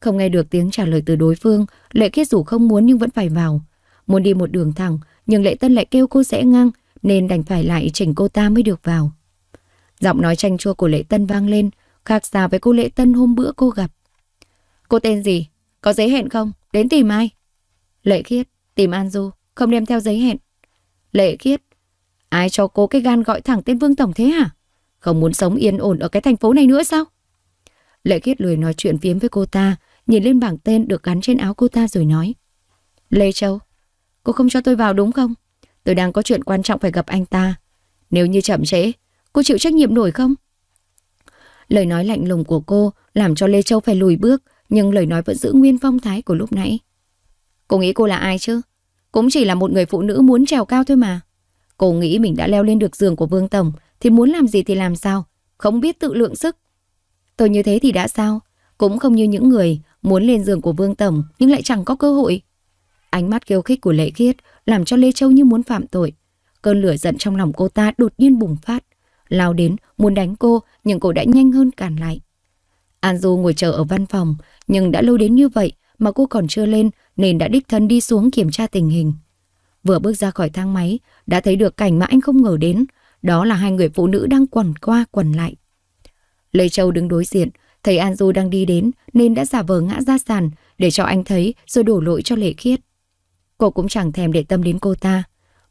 S1: Không nghe được tiếng trả lời từ đối phương, Lệ Khiết dù không muốn nhưng vẫn phải vào. Muốn đi một đường thẳng, nhưng Lệ Tân lại kêu cô sẽ ngang, nên đành phải lại chỉnh cô ta mới được vào. Giọng nói tranh chua của Lệ Tân vang lên, khác xa với cô Lệ Tân hôm bữa cô gặp. Cô tên gì? Có giấy hẹn không? Đến tìm ai? Lệ Khiết, tìm An Du, không đem theo giấy hẹn. Lệ Khiết, ai cho cô cái gan gọi thẳng tên Vương Tổng thế hả? Không muốn sống yên ổn ở cái thành phố này nữa sao? Lệ kiết lười nói chuyện phiếm với cô ta, nhìn lên bảng tên được gắn trên áo cô ta rồi nói. Lê Châu, cô không cho tôi vào đúng không? Tôi đang có chuyện quan trọng phải gặp anh ta. Nếu như chậm trễ, cô chịu trách nhiệm nổi không? Lời nói lạnh lùng của cô làm cho Lê Châu phải lùi bước, nhưng lời nói vẫn giữ nguyên phong thái của lúc nãy. Cô nghĩ cô là ai chứ? Cũng chỉ là một người phụ nữ muốn trèo cao thôi mà. Cô nghĩ mình đã leo lên được giường của Vương Tổng thì muốn làm gì thì làm sao, không biết tự lượng sức. Tôi như thế thì đã sao? Cũng không như những người muốn lên giường của Vương Tổng nhưng lại chẳng có cơ hội. Ánh mắt kêu khích của Lệ Khiết làm cho Lê Châu như muốn phạm tội. Cơn lửa giận trong lòng cô ta đột nhiên bùng phát. Lao đến, muốn đánh cô, nhưng cô đã nhanh hơn cản lại. An Du ngồi chờ ở văn phòng, nhưng đã lâu đến như vậy mà cô còn chưa lên nên đã đích thân đi xuống kiểm tra tình hình. Vừa bước ra khỏi thang máy, đã thấy được cảnh mà anh không ngờ đến. Đó là hai người phụ nữ đang quẩn qua quẩn lại. Lê Châu đứng đối diện, thấy An Du đang đi đến nên đã giả vờ ngã ra sàn để cho anh thấy rồi đổ lỗi cho Lệ Khiết. Cô cũng chẳng thèm để tâm đến cô ta,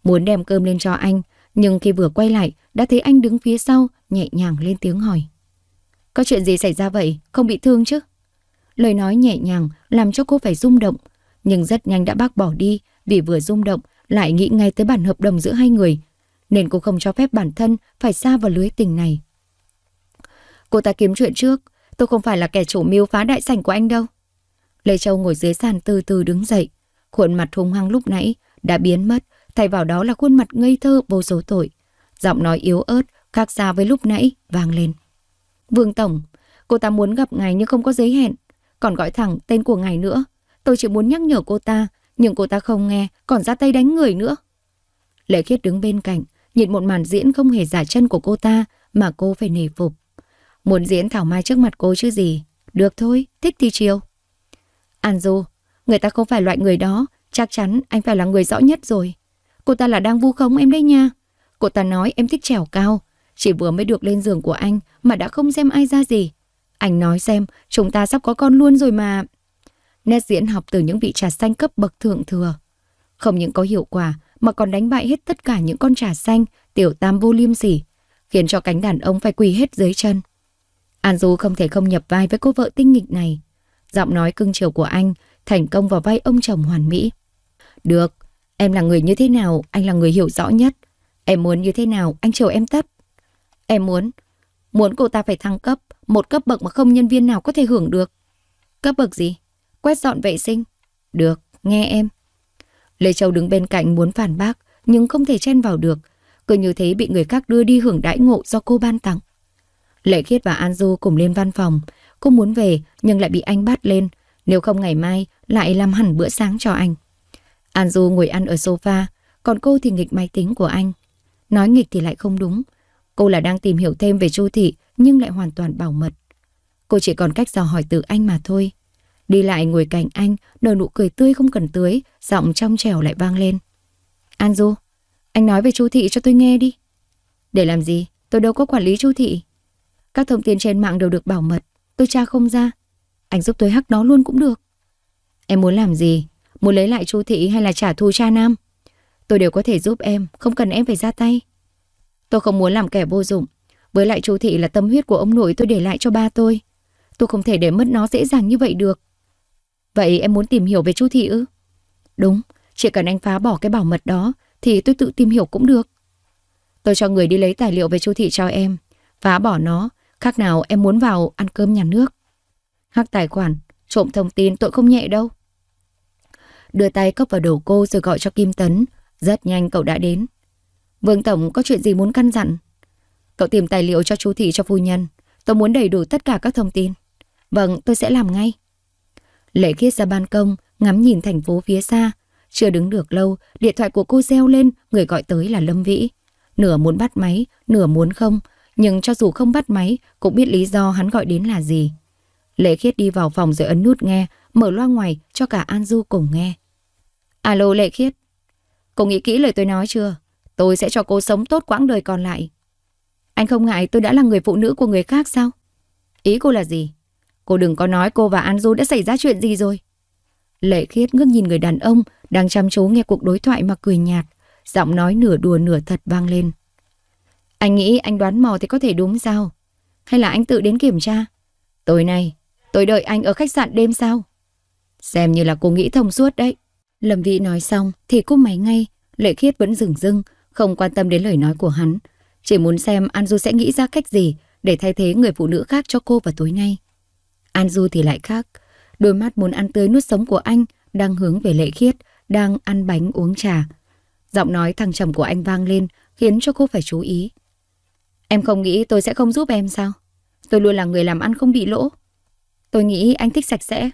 S1: muốn đem cơm lên cho anh, nhưng khi vừa quay lại đã thấy anh đứng phía sau nhẹ nhàng lên tiếng hỏi. Có chuyện gì xảy ra vậy, không bị thương chứ? Lời nói nhẹ nhàng làm cho cô phải rung động, nhưng rất nhanh đã bác bỏ đi vì vừa rung động lại nghĩ ngay tới bản hợp đồng giữa hai người, nên cô không cho phép bản thân phải xa vào lưới tình này. Cô ta kiếm chuyện trước, tôi không phải là kẻ chủ mưu phá đại sảnh của anh đâu. Lê Châu ngồi dưới sàn từ từ đứng dậy. Khuôn mặt hung hăng lúc nãy đã biến mất, thay vào đó là khuôn mặt ngây thơ vô số tội. Giọng nói yếu ớt, khác xa với lúc nãy, vang lên. Vương Tổng, cô ta muốn gặp ngài nhưng không có giấy hẹn, còn gọi thẳng tên của ngài nữa. Tôi chỉ muốn nhắc nhở cô ta, nhưng cô ta không nghe, còn ra tay đánh người nữa. Lệ Khiết đứng bên cạnh, nhìn một màn diễn không hề giả chân của cô ta mà cô phải nề phục. Muốn diễn Thảo Mai trước mặt cô chứ gì. Được thôi, thích thì chiều. An Du, người ta không phải loại người đó. Chắc chắn anh phải là người rõ nhất rồi. Cô ta là đang vu khống em đấy nha. Cô ta nói em thích trèo cao. Chỉ vừa mới được lên giường của anh mà đã không xem ai ra gì. Anh nói xem, chúng ta sắp có con luôn rồi mà. Nét diễn học từ những vị trà xanh cấp bậc thượng thừa. Không những có hiệu quả mà còn đánh bại hết tất cả những con trà xanh, tiểu tam vô liêm sỉ, khiến cho cánh đàn ông phải quỳ hết dưới chân. An Du không thể không nhập vai với cô vợ tinh nghịch này. Giọng nói cưng chiều của anh thành công vào vai ông chồng hoàn mỹ. Được, em là người như thế nào, anh là người hiểu rõ nhất. Em muốn như thế nào, anh chiều em tất. Em muốn, muốn cô ta phải thăng cấp, một cấp bậc mà không nhân viên nào có thể hưởng được. Cấp bậc gì? Quét dọn vệ sinh. Được, nghe em. Lê Châu đứng bên cạnh muốn phản bác, nhưng không thể chen vào được. Cứ như thế bị người khác đưa đi hưởng đãi ngộ do cô ban tặng. Lệ Khiết và An Du cùng lên văn phòng. Cô muốn về nhưng lại bị anh bắt lên. Nếu không ngày mai lại làm hẳn bữa sáng cho anh. An Du ngồi ăn ở sofa, còn cô thì nghịch máy tính của anh. Nói nghịch thì lại không đúng. Cô là đang tìm hiểu thêm về Chu Thị nhưng lại hoàn toàn bảo mật. Cô chỉ còn cách dò hỏi từ anh mà thôi. Đi lại ngồi cạnh anh, nở nụ cười tươi không cần tưới, giọng trong trẻo lại vang lên. An Du, anh nói về Chu Thị cho tôi nghe đi. Để làm gì? Tôi đâu có quản lý Chu Thị. Các thông tin trên mạng đều được bảo mật, tôi tra không ra. Anh giúp tôi hack nó luôn cũng được. Em muốn làm gì? Muốn lấy lại Chu Thị hay là trả thù cha Nam? Tôi đều có thể giúp em, không cần em phải ra tay. Tôi không muốn làm kẻ vô dụng. Với lại Chu Thị là tâm huyết của ông nội tôi để lại cho ba tôi. Tôi không thể để mất nó dễ dàng như vậy được. Vậy em muốn tìm hiểu về Chu Thị ư? Đúng, chỉ cần anh phá bỏ cái bảo mật đó thì tôi tự tìm hiểu cũng được. Tôi cho người đi lấy tài liệu về Chu Thị cho em. Phá bỏ nó Khác nào em muốn vào ăn cơm nhà nước. Hắc tài khoản, trộm thông tin tội không nhẹ đâu. Đưa tay cốc vào đầu cô rồi gọi cho Kim Tấn. Rất nhanh cậu đã đến. Vương Tổng có chuyện gì muốn căn dặn? Cậu tìm tài liệu cho chú thị cho phu nhân. Tôi muốn đầy đủ tất cả các thông tin. Vâng, tôi sẽ làm ngay. Lệ khiết ra ban công, ngắm nhìn thành phố phía xa. Chưa đứng được lâu, điện thoại của cô reo lên, người gọi tới là Lâm Vĩ. Nửa muốn bắt máy, nửa muốn không, nhưng cho dù không bắt máy, cũng biết lý do hắn gọi đến là gì. Lệ Khiết đi vào phòng rồi ấn nút nghe, mở loa ngoài cho cả An Du cùng nghe. Alo Lệ Khiết, cô nghĩ kỹ lời tôi nói chưa? Tôi sẽ cho cô sống tốt quãng đời còn lại. Anh không ngại tôi đã là người phụ nữ của người khác sao? Ý cô là gì? Cô đừng có nói cô và An Du đã xảy ra chuyện gì rồi. Lệ Khiết ngước nhìn người đàn ông đang chăm chú nghe cuộc đối thoại mà cười nhạt, giọng nói nửa đùa nửa thật vang lên. Anh nghĩ anh đoán mò thì có thể đúng sao? Hay là anh tự đến kiểm tra? Tối nay, tôi đợi anh ở khách sạn đêm sao? Xem như là cô nghĩ thông suốt đấy. Lâm Vĩ nói xong thì cúp máy ngay. Lệ Khiết vẫn dừng dưng, không quan tâm đến lời nói của hắn. Chỉ muốn xem An Du sẽ nghĩ ra cách gì để thay thế người phụ nữ khác cho cô vào tối nay. An Du thì lại khác. Đôi mắt muốn ăn tươi nuốt sống của anh đang hướng về Lệ Khiết, đang ăn bánh uống trà. Giọng nói thăng trầm của anh vang lên khiến cho cô phải chú ý. Em không nghĩ tôi sẽ không giúp em sao? Tôi luôn là người làm ăn không bị lỗ. Tôi nghĩ anh thích sạch sẽ.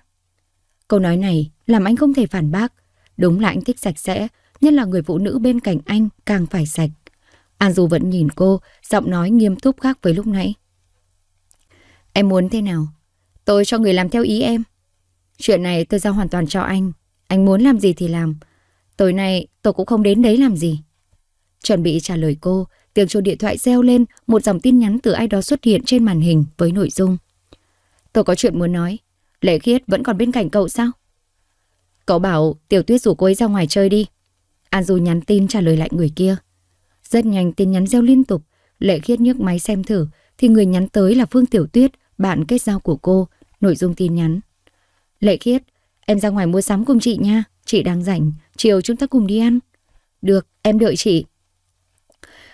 S1: Câu nói này làm anh không thể phản bác. Đúng là anh thích sạch sẽ, nhất là người phụ nữ bên cạnh anh càng phải sạch. An Du vẫn nhìn cô, giọng nói nghiêm túc khác với lúc nãy. Em muốn thế nào? Tôi cho người làm theo ý em. Chuyện này tôi giao hoàn toàn cho anh. Anh muốn làm gì thì làm. Tối nay tôi cũng không đến đấy làm gì. Chuẩn bị trả lời cô, Tiếng chuông điện thoại reo lên, một dòng tin nhắn từ ai đó xuất hiện trên màn hình với nội dung. Tôi có chuyện muốn nói, Lệ Khiết vẫn còn bên cạnh cậu sao? Cậu bảo Tiểu Tuyết rủ cô ấy ra ngoài chơi đi. An Du nhắn tin trả lời lại người kia. Rất nhanh tin nhắn reo liên tục, Lệ Khiết nhấc máy xem thử thì người nhắn tới là Phương Tiểu Tuyết, bạn kết giao của cô, nội dung tin nhắn. Lệ Khiết, em ra ngoài mua sắm cùng chị nha, chị đang rảnh, chiều chúng ta cùng đi ăn. Được, em đợi chị.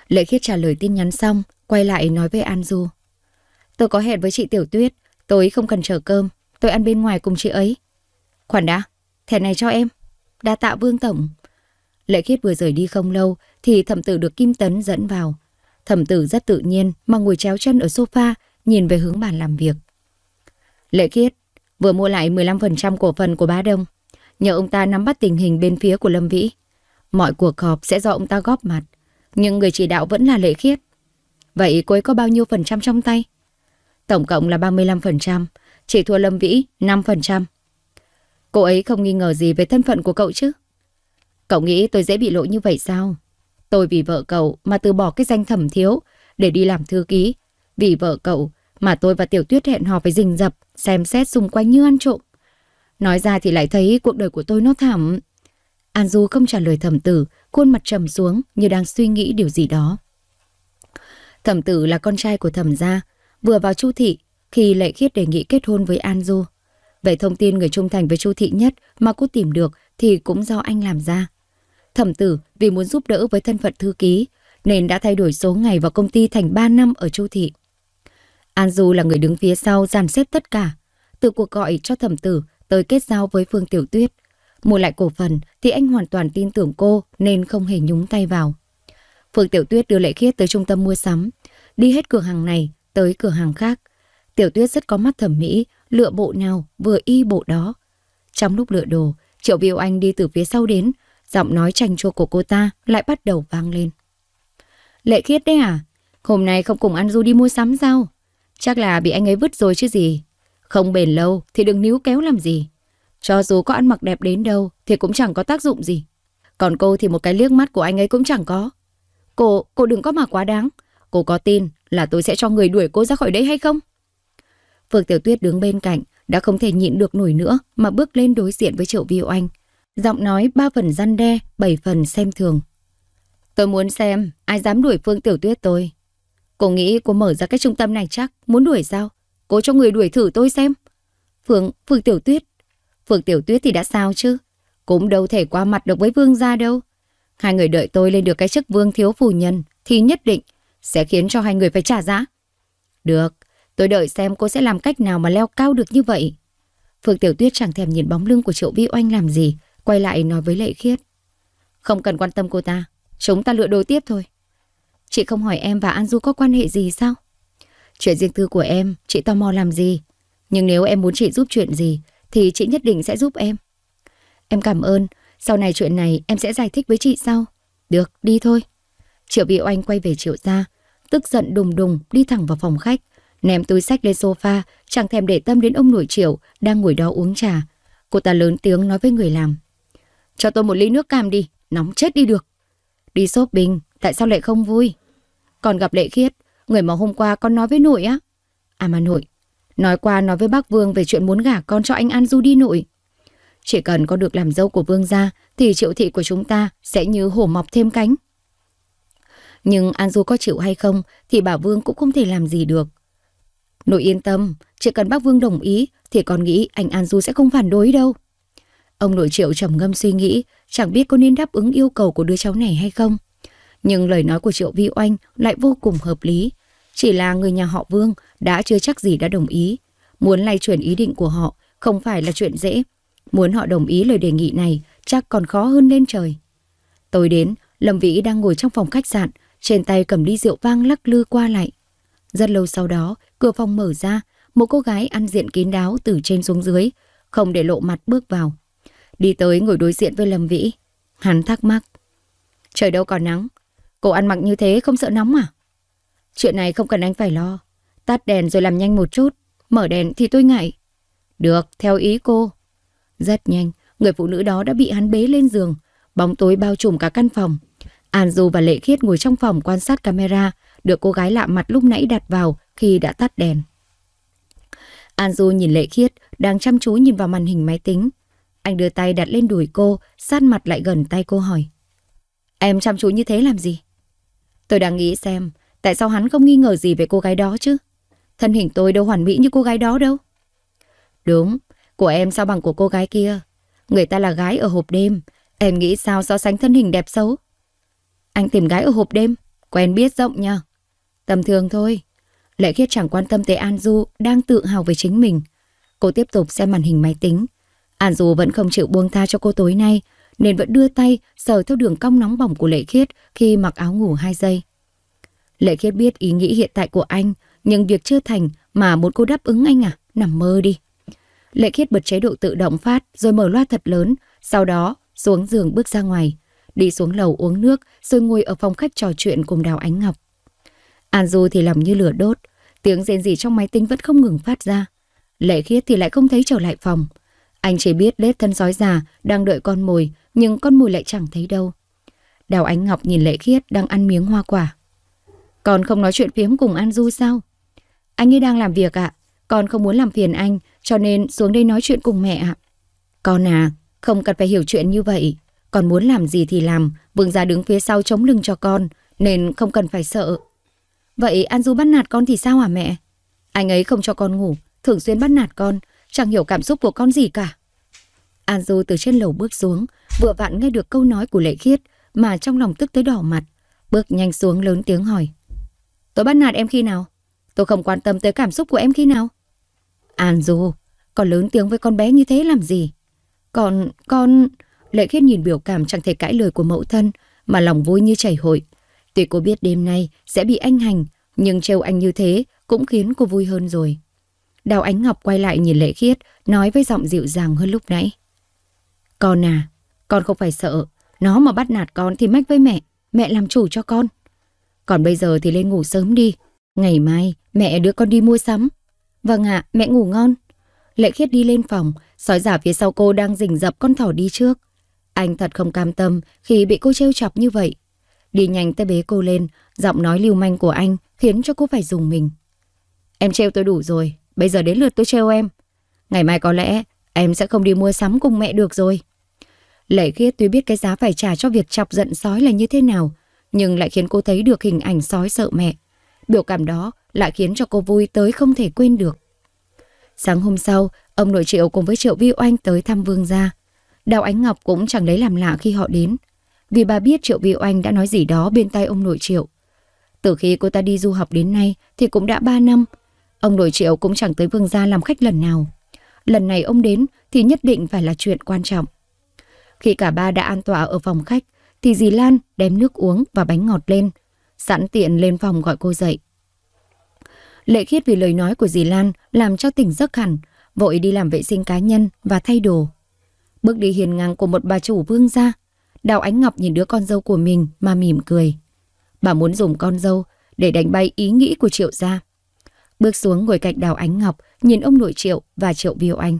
S1: Lệ Khiết trả lời tin nhắn xong, quay lại nói với An Du. Tôi có hẹn với chị Tiểu Tuyết, tối không cần chờ cơm, tôi ăn bên ngoài cùng chị ấy. Khoản đã, thẻ này cho em. Đa tạ Vương Tổng. Lệ Khiết vừa rời đi không lâu thì thẩm tử được Kim Tấn dẫn vào. Thẩm tử rất tự nhiên mà ngồi chéo chân ở sofa nhìn về hướng bàn làm việc. Lệ Khiết vừa mua lại 15% cổ phần của bá Đông. Nhờ ông ta nắm bắt tình hình bên phía của Lâm Vĩ. Mọi cuộc họp sẽ do ông ta góp mặt nhưng người chỉ đạo vẫn là lệ khiết. Vậy cô ấy có bao nhiêu phần trăm trong tay? Tổng cộng là 35%, chỉ thua Lâm Vĩ 5%. Cô ấy không nghi ngờ gì về thân phận của cậu chứ? Cậu nghĩ tôi dễ bị lộ như vậy sao? Tôi vì vợ cậu mà từ bỏ cái danh thẩm thiếu để đi làm thư ký. Vì vợ cậu mà tôi và Tiểu Tuyết hẹn hò với rình rập, xem xét xung quanh như ăn trộm. Nói ra thì lại thấy cuộc đời của tôi nó thảm. An Du không trả lời thẩm tử, khuôn mặt trầm xuống như đang suy nghĩ điều gì đó. Thẩm tử là con trai của thẩm gia, vừa vào chu thị khi lệ khiết đề nghị kết hôn với An Du. Vậy thông tin người trung thành với chu thị nhất mà cô tìm được thì cũng do anh làm ra. Thẩm tử vì muốn giúp đỡ với thân phận thư ký nên đã thay đổi số ngày vào công ty thành 3 năm ở chu thị. An Du là người đứng phía sau dàn xếp tất cả, từ cuộc gọi cho thẩm tử tới kết giao với Phương Tiểu Tuyết – Mua lại cổ phần thì anh hoàn toàn tin tưởng cô nên không hề nhúng tay vào. Phượng Tiểu Tuyết đưa Lệ Khiết tới trung tâm mua sắm, đi hết cửa hàng này tới cửa hàng khác. Tiểu Tuyết rất có mắt thẩm mỹ, lựa bộ nào vừa y bộ đó. Trong lúc lựa đồ, Triệu Viêu Anh đi từ phía sau đến, giọng nói chanh chua của cô ta lại bắt đầu vang lên. Lệ Khiết đấy à? Hôm nay không cùng An du đi mua sắm sao? Chắc là bị anh ấy vứt rồi chứ gì. Không bền lâu thì đừng níu kéo làm gì. Cho dù có ăn mặc đẹp đến đâu thì cũng chẳng có tác dụng gì. Còn cô thì một cái liếc mắt của anh ấy cũng chẳng có. Cô, cô đừng có mà quá đáng. Cô có tin là tôi sẽ cho người đuổi cô ra khỏi đây hay không? Phương Tiểu Tuyết đứng bên cạnh, đã không thể nhịn được nổi nữa mà bước lên đối diện với Triệu Viu Anh. Giọng nói ba phần răn đe, bảy phần xem thường. Tôi muốn xem ai dám đuổi Phương Tiểu Tuyết tôi. Cô nghĩ cô mở ra cái trung tâm này chắc, muốn đuổi sao? Cô cho người đuổi thử tôi xem. Phương, Phương Tiểu Tuyết, Phượng Tiểu Tuyết thì đã sao chứ? Cũng đâu thể qua mặt được với vương gia đâu. Hai người đợi tôi lên được cái chức vương thiếu phù nhân thì nhất định sẽ khiến cho hai người phải trả giá. Được, tôi đợi xem cô sẽ làm cách nào mà leo cao được như vậy. Phượng Tiểu Tuyết chẳng thèm nhìn bóng lưng của Triệu Vi Oanh làm gì, quay lại nói với Lệ Khiết. Không cần quan tâm cô ta, chúng ta lựa đồ tiếp thôi. Chị không hỏi em và An Du có quan hệ gì sao? Chuyện riêng tư của em, chị tò mò làm gì? Nhưng nếu em muốn chị giúp chuyện gì thì chị nhất định sẽ giúp em. Em cảm ơn, sau này chuyện này em sẽ giải thích với chị sau. Được, đi thôi. Triệu Vy Oanh quay về Triệu gia, tức giận đùng đùng đi thẳng vào phòng khách, ném túi sách lên sofa, chẳng thèm để tâm đến ông nội Triệu đang ngồi đó uống trà. Cô ta lớn tiếng nói với người làm. Cho tôi một ly nước cam đi, nóng chết đi được. Đi shopping, tại sao lại không vui? Còn gặp Lệ Khiết, người mà hôm qua con nói với nội á. À mà nội, Nói qua nói với bác Vương về chuyện muốn gả con cho anh An Du đi nội. Chỉ cần có được làm dâu của Vương gia thì triệu thị của chúng ta sẽ như hổ mọc thêm cánh. Nhưng An Du có chịu hay không thì bà Vương cũng không thể làm gì được. Nội yên tâm, chỉ cần bác Vương đồng ý thì còn nghĩ anh An Du sẽ không phản đối đâu. Ông nội triệu trầm ngâm suy nghĩ, chẳng biết có nên đáp ứng yêu cầu của đứa cháu này hay không. Nhưng lời nói của triệu Vi Oanh lại vô cùng hợp lý, chỉ là người nhà họ Vương đã chưa chắc gì đã đồng ý. Muốn lay chuyển ý định của họ không phải là chuyện dễ. Muốn họ đồng ý lời đề nghị này chắc còn khó hơn lên trời. Tôi đến, Lâm Vĩ đang ngồi trong phòng khách sạn, trên tay cầm ly rượu vang lắc lư qua lại. Rất lâu sau đó, cửa phòng mở ra, một cô gái ăn diện kín đáo từ trên xuống dưới, không để lộ mặt bước vào. Đi tới ngồi đối diện với Lâm Vĩ. Hắn thắc mắc. Trời đâu còn nắng, cô ăn mặc như thế không sợ nóng à? Chuyện này không cần anh phải lo. Tắt đèn rồi làm nhanh một chút. Mở đèn thì tôi ngại. Được, theo ý cô. Rất nhanh, người phụ nữ đó đã bị hắn bế lên giường. Bóng tối bao trùm cả căn phòng. An Du và Lệ Khiết ngồi trong phòng quan sát camera được cô gái lạ mặt lúc nãy đặt vào khi đã tắt đèn. An Du nhìn Lệ Khiết đang chăm chú nhìn vào màn hình máy tính. Anh đưa tay đặt lên đùi cô, sát mặt lại gần tay cô hỏi. Em chăm chú như thế làm gì? Tôi đang nghĩ xem Tại sao hắn không nghi ngờ gì về cô gái đó chứ? Thân hình tôi đâu hoàn mỹ như cô gái đó đâu. Đúng, của em sao bằng của cô gái kia. Người ta là gái ở hộp đêm. Em nghĩ sao so sánh thân hình đẹp xấu? Anh tìm gái ở hộp đêm. Quen biết rộng nha. Tầm thường thôi. Lệ khiết chẳng quan tâm tới An Du đang tự hào về chính mình. Cô tiếp tục xem màn hình máy tính. An Du vẫn không chịu buông tha cho cô tối nay nên vẫn đưa tay sờ theo đường cong nóng bỏng của Lệ khiết khi mặc áo ngủ 2 giây. Lệ Khiết biết ý nghĩ hiện tại của anh, nhưng việc chưa thành mà muốn cô đáp ứng anh à, nằm mơ đi. Lệ Khiết bật chế độ tự động phát rồi mở loa thật lớn, sau đó xuống giường bước ra ngoài, đi xuống lầu uống nước rồi ngồi ở phòng khách trò chuyện cùng Đào Ánh Ngọc. An Du thì lòng như lửa đốt, tiếng rên rỉ trong máy tính vẫn không ngừng phát ra. Lệ Khiết thì lại không thấy trở lại phòng. Anh chỉ biết lết thân sói già đang đợi con mồi, nhưng con mồi lại chẳng thấy đâu. Đào Ánh Ngọc nhìn Lệ Khiết đang ăn miếng hoa quả. Con không nói chuyện phiếm cùng An Du sao? Anh ấy đang làm việc ạ. Con không muốn làm phiền anh, cho nên xuống đây nói chuyện cùng mẹ ạ. Con à, không cần phải hiểu chuyện như vậy. Con muốn làm gì thì làm, vương gia đứng phía sau chống lưng cho con, nên không cần phải sợ. Vậy An Du bắt nạt con thì sao hả à, mẹ? Anh ấy không cho con ngủ, thường xuyên bắt nạt con, chẳng hiểu cảm xúc của con gì cả. An Du từ trên lầu bước xuống, vừa vặn nghe được câu nói của Lệ Khiết mà trong lòng tức tới đỏ mặt, bước nhanh xuống lớn tiếng hỏi. Tôi bắt nạt em khi nào? Tôi không quan tâm tới cảm xúc của em khi nào? An Du, con lớn tiếng với con bé như thế làm gì? Còn, con... Lệ khiết nhìn biểu cảm chẳng thể cãi lời của mẫu thân mà lòng vui như chảy hội. Tuy cô biết đêm nay sẽ bị anh hành, nhưng trêu anh như thế cũng khiến cô vui hơn rồi. Đào Ánh Ngọc quay lại nhìn Lệ Khiết, nói với giọng dịu dàng hơn lúc nãy. Con à, con không phải sợ, nó mà bắt nạt con thì mách với mẹ, mẹ làm chủ cho con. Còn bây giờ thì lên ngủ sớm đi. Ngày mai mẹ đưa con đi mua sắm. Vâng ạ, mẹ ngủ ngon. Lệ khiết đi lên phòng, sói giả phía sau cô đang rình dập con thỏ đi trước. Anh thật không cam tâm khi bị cô trêu chọc như vậy. Đi nhanh tới bế cô lên, giọng nói lưu manh của anh khiến cho cô phải dùng mình. Em trêu tôi đủ rồi, bây giờ đến lượt tôi trêu em. Ngày mai có lẽ em sẽ không đi mua sắm cùng mẹ được rồi. Lệ khiết tuy biết cái giá phải trả cho việc chọc giận sói là như thế nào, nhưng lại khiến cô thấy được hình ảnh sói sợ mẹ. Biểu cảm đó lại khiến cho cô vui tới không thể quên được. Sáng hôm sau, ông nội Triệu cùng với Triệu Vi Oanh tới thăm Vương gia. Đào Ánh Ngọc cũng chẳng lấy làm lạ khi họ đến, vì bà biết Triệu Vi Oanh đã nói gì đó bên tay ông nội Triệu. Từ khi cô ta đi du học đến nay thì cũng đã 3 năm, ông nội Triệu cũng chẳng tới Vương gia làm khách lần nào. Lần này ông đến thì nhất định phải là chuyện quan trọng. Khi cả ba đã an tọa ở phòng khách, thì dì Lan đem nước uống và bánh ngọt lên, sẵn tiện lên phòng gọi cô dậy. Lệ khiết vì lời nói của dì Lan làm cho tỉnh giấc hẳn, vội đi làm vệ sinh cá nhân và thay đồ. Bước đi hiền ngang của một bà chủ vương gia, Đào Ánh Ngọc nhìn đứa con dâu của mình mà mỉm cười. Bà muốn dùng con dâu để đánh bay ý nghĩ của Triệu gia. Bước xuống ngồi cạnh Đào Ánh Ngọc, nhìn ông nội Triệu và Triệu Viêu Anh.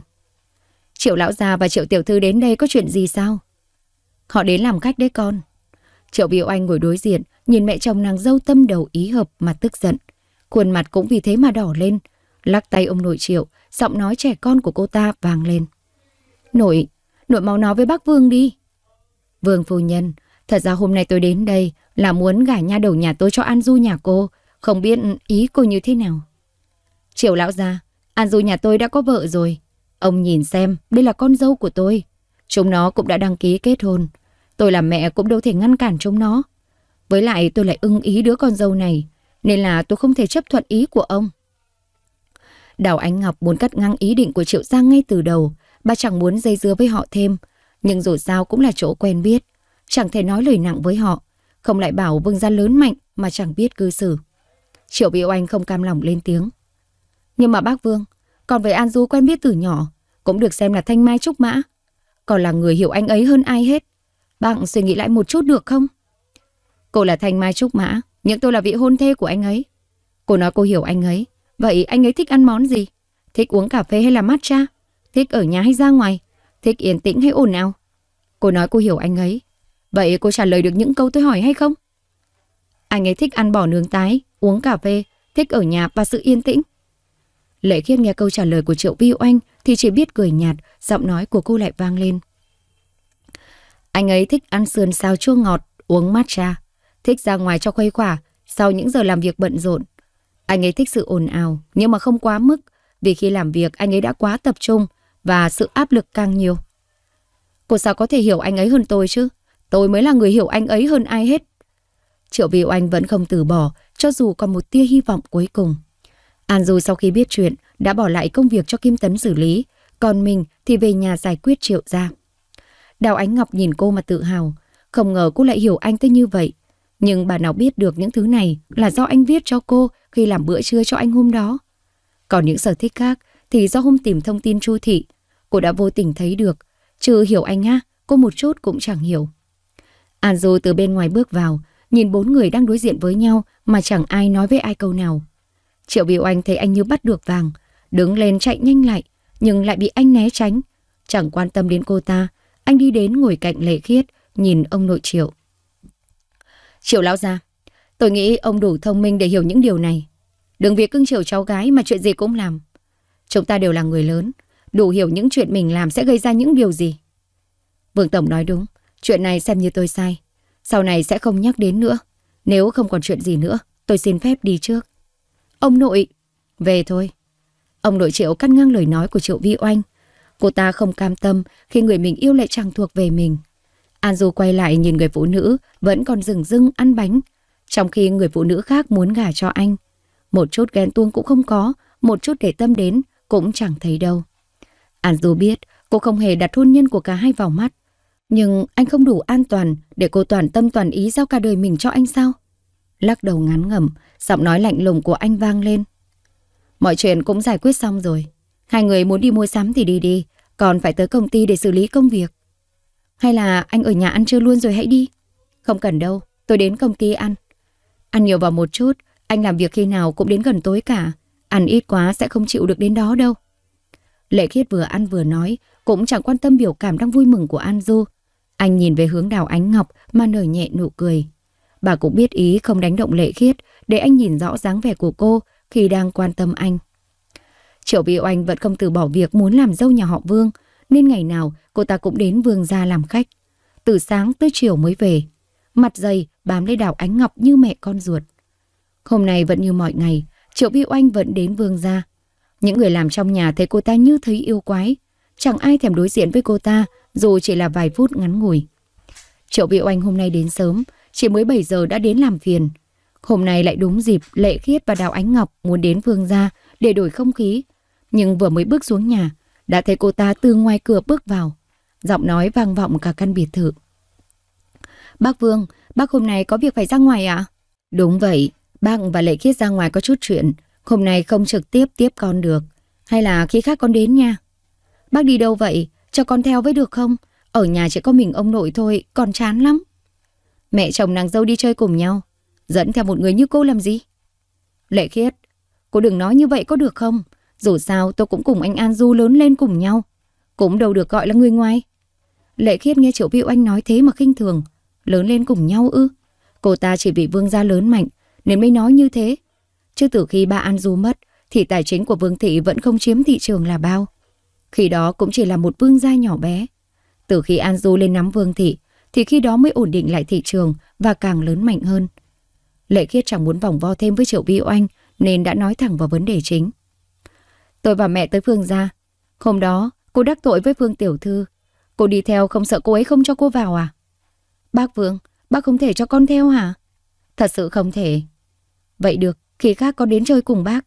S1: Triệu lão gia và Triệu tiểu thư đến đây có chuyện gì sao? Họ đến làm khách đấy con. Triệu Biểu Anh ngồi đối diện, nhìn mẹ chồng nàng dâu tâm đầu ý hợp mà tức giận. Khuôn mặt cũng vì thế mà đỏ lên. Lắc tay ông nội Triệu, giọng nói trẻ con của cô ta vang lên. Nội, nội mau nói với bác Vương đi. Vương phu nhân, thật ra hôm nay tôi đến đây là muốn gả nha đầu nhà tôi cho An Du nhà cô. Không biết ý cô như thế nào. Triệu lão gia, An Du nhà tôi đã có vợ rồi. Ông nhìn xem, đây là con dâu của tôi. Chúng nó cũng đã đăng ký kết hôn. Tôi là mẹ cũng đâu thể ngăn cản chúng nó. Với lại tôi lại ưng ý đứa con dâu này, nên là tôi không thể chấp thuận ý của ông. Đào Ánh Ngọc muốn cắt ngang ý định của Triệu Giang ngay từ đầu. Bà chẳng muốn dây dưa với họ thêm, nhưng dù sao cũng là chỗ quen biết. Chẳng thể nói lời nặng với họ, không lại bảo vương gia lớn mạnh mà chẳng biết cư xử. Triệu Biểu Anh không cam lòng lên tiếng. Nhưng mà bác Vương, còn với An Du quen biết từ nhỏ, cũng được xem là thanh mai trúc mã, còn là người hiểu anh ấy hơn ai hết. Bạn suy nghĩ lại một chút được không? Cô là Thanh Mai Trúc Mã, nhưng tôi là vị hôn thê của anh ấy. Cô nói cô hiểu anh ấy. Vậy anh ấy thích ăn món gì? Thích uống cà phê hay là matcha? Thích ở nhà hay ra ngoài? Thích yên tĩnh hay ồn ào? Cô nói cô hiểu anh ấy. Vậy cô trả lời được những câu tôi hỏi hay không? Anh ấy thích ăn bò nướng tái, uống cà phê, thích ở nhà và sự yên tĩnh. Lệ khiết nghe câu trả lời của Triệu Vi Oanh thì chỉ biết cười nhạt, giọng nói của cô lại vang lên. Anh ấy thích ăn sườn xào chua ngọt, uống matcha, thích ra ngoài cho khuây khỏa sau những giờ làm việc bận rộn. Anh ấy thích sự ồn ào nhưng mà không quá mức vì khi làm việc anh ấy đã quá tập trung và sự áp lực càng nhiều. Cô sao có thể hiểu anh ấy hơn tôi chứ? Tôi mới là người hiểu anh ấy hơn ai hết. Triệu Vi Oanh vẫn không từ bỏ cho dù còn một tia hy vọng cuối cùng. An Du sau khi biết chuyện đã bỏ lại công việc cho Kim Tấn xử lý, còn mình thì về nhà giải quyết triệu ra. Đào Ánh Ngọc nhìn cô mà tự hào, không ngờ cô lại hiểu anh tới như vậy. Nhưng bà nào biết được những thứ này là do anh viết cho cô khi làm bữa trưa cho anh hôm đó. Còn những sở thích khác thì do hôm tìm thông tin chu thị, cô đã vô tình thấy được. Chứ hiểu anh á, cô một chút cũng chẳng hiểu. An Du từ bên ngoài bước vào, nhìn bốn người đang đối diện với nhau mà chẳng ai nói với ai câu nào. Triệu Biểu Anh thấy anh như bắt được vàng, đứng lên chạy nhanh lại, nhưng lại bị anh né tránh. Chẳng quan tâm đến cô ta, anh đi đến ngồi cạnh Lệ Khiết, nhìn ông nội Triệu. Triệu lão gia, tôi nghĩ ông đủ thông minh để hiểu những điều này. Đừng việc cưng chiều cháu gái mà chuyện gì cũng làm. Chúng ta đều là người lớn, đủ hiểu những chuyện mình làm sẽ gây ra những điều gì. Vương Tổng nói đúng, chuyện này xem như tôi sai. Sau này sẽ không nhắc đến nữa. Nếu không còn chuyện gì nữa, tôi xin phép đi trước. Ông nội, về thôi. Ông nội Triệu cắt ngang lời nói của Triệu Vi Oanh. Cô ta không cam tâm khi người mình yêu lại chẳng thuộc về mình. An Du quay lại nhìn người phụ nữ vẫn còn rừng rưng ăn bánh, trong khi người phụ nữ khác muốn gả cho anh. Một chút ghen tuông cũng không có, một chút để tâm đến cũng chẳng thấy đâu. An Du biết cô không hề đặt hôn nhân của cả hai vào mắt. Nhưng anh không đủ an toàn để cô toàn tâm toàn ý giao cả đời mình cho anh sao? Lắc đầu ngán ngẩm, Giọng nói lạnh lùng của anh vang lên. Mọi chuyện cũng giải quyết xong rồi. Hai người muốn đi mua sắm thì đi đi, còn phải tới công ty để xử lý công việc. Hay là anh ở nhà ăn trưa luôn rồi hãy đi. Không cần đâu, tôi đến công ty ăn. Ăn nhiều vào một chút, anh làm việc khi nào cũng đến gần tối cả. Ăn ít quá sẽ không chịu được đến đó đâu. Lệ Khiết vừa ăn vừa nói, cũng chẳng quan tâm biểu cảm đang vui mừng của An Du. Anh nhìn về hướng đào ánh ngọc mà nở nhẹ nụ cười. Bà cũng biết ý không đánh động Lệ Khiết, để anh nhìn rõ dáng vẻ của cô khi đang quan tâm anh. Triệu Vi Oanh vẫn không từ bỏ việc muốn làm dâu nhà họ Vương, nên ngày nào cô ta cũng đến Vương gia làm khách. Từ sáng tới chiều mới về, mặt dày bám lấy đảo Ánh Ngọc như mẹ con ruột. Hôm nay vẫn như mọi ngày, Triệu Vi Oanh vẫn đến Vương gia. Những người làm trong nhà thấy cô ta như thấy yêu quái, chẳng ai thèm đối diện với cô ta dù chỉ là vài phút ngắn ngủi. Triệu Vi Oanh hôm nay đến sớm, chỉ mới 7 giờ đã đến làm phiền. Hôm nay lại đúng dịp Lệ Khiết và Đào Ánh Ngọc muốn đến Vương gia để đổi không khí. Nhưng vừa mới bước xuống nhà, đã thấy cô ta từ ngoài cửa bước vào. Giọng nói vang vọng cả căn biệt thự. Bác Vương, bác hôm nay có việc phải ra ngoài ạ? À? Đúng vậy, bác và Lệ Khiết ra ngoài có chút chuyện. Hôm nay không trực tiếp tiếp con được. Hay là khi khác con đến nha. Bác đi đâu vậy? Cho con theo với được không? Ở nhà chỉ có mình ông nội thôi, còn chán lắm. Mẹ chồng nàng dâu đi chơi cùng nhau. Dẫn theo một người như cô làm gì? Lệ khiết, cô đừng nói như vậy có được không? Dù sao tôi cũng cùng anh An Du lớn lên cùng nhau. Cũng đâu được gọi là người ngoài. Lệ khiết nghe Triệu biểu Anh nói thế mà khinh thường. Lớn lên cùng nhau ư? Cô ta chỉ bị vương gia lớn mạnh nên mới nói như thế. Chứ từ khi ba An Du mất thì tài chính của vương thị vẫn không chiếm thị trường là bao. Khi đó cũng chỉ là một vương gia nhỏ bé. Từ khi An Du lên nắm vương thị thì khi đó mới ổn định lại thị trường và càng lớn mạnh hơn. Lệ Khiết chẳng muốn vòng vo thêm với Triệu Vi Oanh nên đã nói thẳng vào vấn đề chính. Tôi và mẹ tới Phương ra. Hôm đó, cô đắc tội với Phương Tiểu Thư. Cô đi theo không sợ cô ấy không cho cô vào à? Bác Vương, bác không thể cho con theo hả? Thật sự không thể. Vậy được, khi khác con đến chơi cùng bác.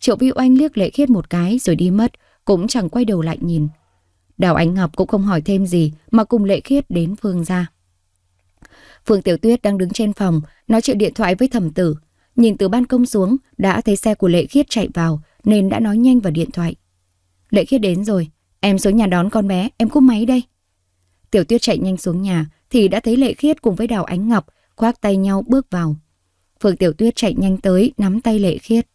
S1: Triệu Vi Oanh liếc Lệ Khiết một cái rồi đi mất, cũng chẳng quay đầu lại nhìn. Đào Ánh Ngọc cũng không hỏi thêm gì mà cùng Lệ Khiết đến Phương ra. Phương Tiểu Tuyết đang đứng trên phòng, nói chuyện điện thoại với thẩm tử. Nhìn từ ban công xuống, đã thấy xe của Lệ Khiết chạy vào, nên đã nói nhanh vào điện thoại. Lệ Khiết đến rồi, em xuống nhà đón con bé, em cúp máy đây. Tiểu Tuyết chạy nhanh xuống nhà, thì đã thấy Lệ Khiết cùng với Đào Ánh Ngọc khoác tay nhau bước vào. Phương Tiểu Tuyết chạy nhanh tới, nắm tay Lệ Khiết.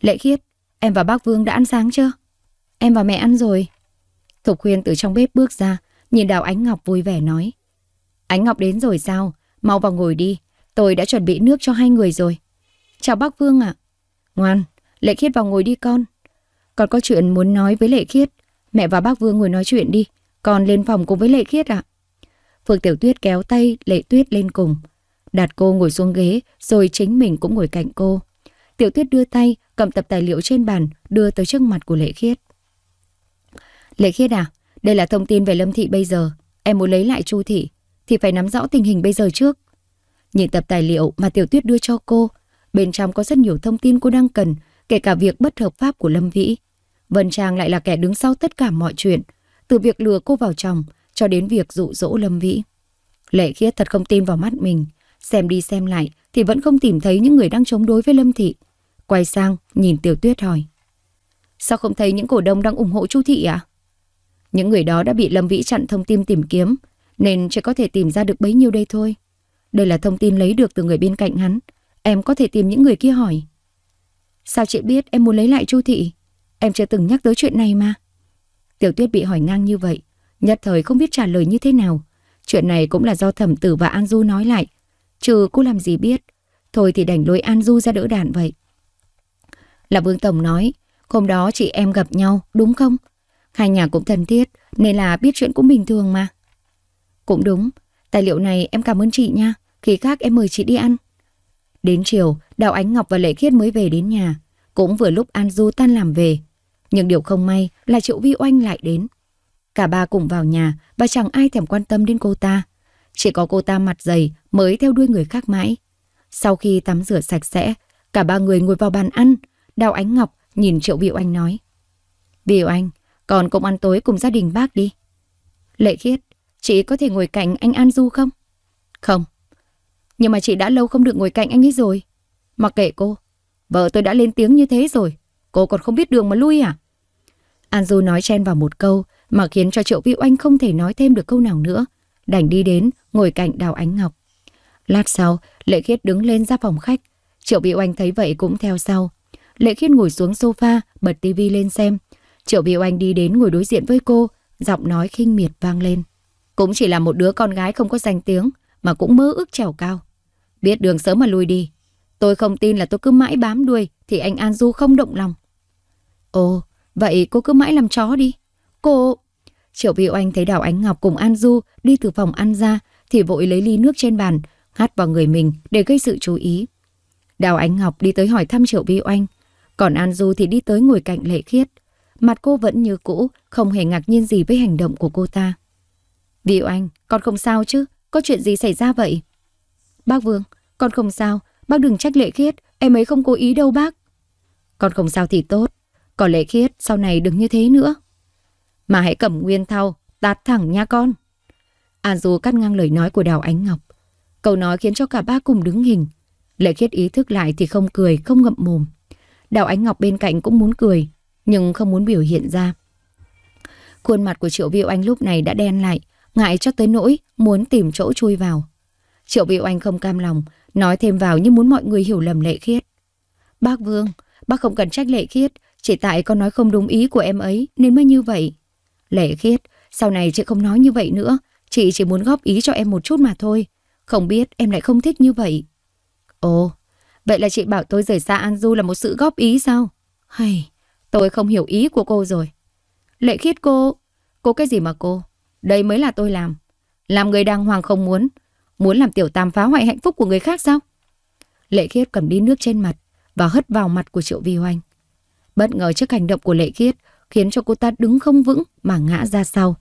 S1: Lệ Khiết, em và bác Vương đã ăn sáng chưa? Em và mẹ ăn rồi. Thục Khuyên từ trong bếp bước ra, nhìn Đào Ánh Ngọc vui vẻ nói. Ánh Ngọc đến rồi sao? Mau vào ngồi đi, tôi đã chuẩn bị nước cho hai người rồi. Chào bác Vương ạ. À. Ngoan, Lệ Khiết vào ngồi đi con. Con có chuyện muốn nói với Lệ Khiết. Mẹ và bác Vương ngồi nói chuyện đi, con lên phòng cùng với Lệ Khiết ạ. Phượng Tiểu Tuyết kéo tay Lệ Tuyết lên cùng. Đặt cô ngồi xuống ghế, rồi chính mình cũng ngồi cạnh cô. Tiểu Tuyết đưa tay, cầm tập tài liệu trên bàn, đưa tới trước mặt của Lệ Khiết. Lệ Khiết à, đây là thông tin về Lâm Thị bây giờ. Em muốn lấy lại Chu Thị, thì phải nắm rõ tình hình bây giờ trước. Nhìn tập tài liệu mà Tiểu Tuyết đưa cho cô, bên trong có rất nhiều thông tin cô đang cần, kể cả việc bất hợp pháp của Lâm Vĩ. Vân Trang lại là kẻ đứng sau tất cả mọi chuyện, từ việc lừa cô vào chồng cho đến việc dụ dỗ Lâm Vĩ. Lệ Khiết thật không tin vào mắt mình, xem đi xem lại thì vẫn không tìm thấy những người đang chống đối với Lâm Thị. Quay sang, nhìn Tiểu Tuyết hỏi. Sao không thấy những cổ đông đang ủng hộ Chu Thị à? Những người đó đã bị Lâm Vĩ chặn thông tin tìm kiếm, nên chỉ có thể tìm ra được bấy nhiêu đây thôi. Đây là thông tin lấy được từ người bên cạnh hắn. Em có thể tìm những người kia hỏi. Sao chị biết em muốn lấy lại Chu Thị? Em chưa từng nhắc tới chuyện này mà. Tiểu Tuyết bị hỏi ngang như vậy, nhất thời không biết trả lời như thế nào. Chuyện này cũng là do Thẩm Tử và An Du nói lại, chứ cô làm gì biết. Thôi thì đành lối An Du ra đỡ đạn vậy. Là Vương Tổng nói, hôm đó chị em gặp nhau, đúng không? Hai nhà cũng thân thiết, nên là biết chuyện cũng bình thường mà. Cũng đúng, tài liệu này em cảm ơn chị nha, khi khác em mời chị đi ăn. Đến chiều, Đào Ánh Ngọc và Lệ Khiết mới về đến nhà, cũng vừa lúc An Du tan làm về. Nhưng điều không may là Triệu Vi Oanh lại đến. Cả ba cùng vào nhà và chẳng ai thèm quan tâm đến cô ta. Chỉ có cô ta mặt dày mới theo đuôi người khác mãi. Sau khi tắm rửa sạch sẽ, cả ba người ngồi vào bàn ăn. Đào Ánh Ngọc nhìn Triệu Vi Oanh nói. Vi Oanh, còn cùng ăn tối cùng gia đình bác đi. Lệ Khiết, Chị có thể ngồi cạnh anh An Du không? Không. Nhưng mà chị đã lâu không được ngồi cạnh anh ấy rồi. Mặc kệ cô, vợ tôi đã lên tiếng như thế rồi. Cô còn không biết đường mà lui à? An Du nói chen vào một câu mà khiến cho Triệu Vi Oanh không thể nói thêm được câu nào nữa. Đành đi đến, ngồi cạnh Đào Ánh Ngọc. Lát sau, Lệ Khiết đứng lên ra phòng khách. Triệu Vi Oanh thấy vậy cũng theo sau. Lệ Khiết ngồi xuống sofa, bật tivi lên xem. Triệu Vi Oanh đi đến ngồi đối diện với cô, giọng nói khinh miệt vang lên. Cũng chỉ là một đứa con gái không có danh tiếng mà cũng mơ ước trèo cao. Biết đường sớm mà lui đi. Tôi không tin là tôi cứ mãi bám đuôi thì anh An Du không động lòng. Ồ, vậy cô cứ mãi làm chó đi. Cô... Triệu Vy Oanh thấy Đào Ánh Ngọc cùng An Du đi từ phòng ăn ra thì vội lấy ly nước trên bàn, hát vào người mình để gây sự chú ý. Đào Ánh Ngọc đi tới hỏi thăm Triệu Vy Oanh, còn An Du thì đi tới ngồi cạnh Lệ Khiết. Mặt cô vẫn như cũ, không hề ngạc nhiên gì với hành động của cô ta. Vì Anh, con không sao chứ, có chuyện gì xảy ra vậy? Bác Vương, con không sao, bác đừng trách lệ khiết, em ấy không cố ý đâu bác. Con không sao thì tốt, còn lệ khiết sau này đừng như thế nữa. Mà hãy cầm nguyên thau, tạt thẳng nha con. An à Du cắt ngang lời nói của Đào Ánh Ngọc. Câu nói khiến cho cả ba cùng đứng hình. Lệ khiết ý thức lại thì không cười, không ngậm mồm. Đào Ánh Ngọc bên cạnh cũng muốn cười, nhưng không muốn biểu hiện ra. Khuôn mặt của Triệu Viu Anh lúc này đã đen lại, ngại cho tới nỗi muốn tìm chỗ chui vào. Triệu Vị Oanh không cam lòng, nói thêm vào như muốn mọi người hiểu lầm Lệ Khiết. Bác Vương, bác không cần trách Lệ Khiết, chỉ tại con nói không đúng ý của em ấy nên mới như vậy. Lệ Khiết, sau này chị không nói như vậy nữa, chị chỉ muốn góp ý cho em một chút mà thôi. Không biết em lại không thích như vậy. Ồ, vậy là chị bảo tôi rời xa An Du là một sự góp ý sao? Hay, tôi không hiểu ý của cô rồi. Lệ Khiết cô, cô cái gì mà cô? Đây mới là tôi làm. Làm người đàng hoàng không muốn. Muốn làm tiểu tam phá hoại hạnh phúc của người khác sao? Lệ khiết cầm đi nước trên mặt và hất vào mặt của triệu vi hoành. Bất ngờ trước hành động của lệ khiết khiến cho cô ta đứng không vững mà ngã ra sau.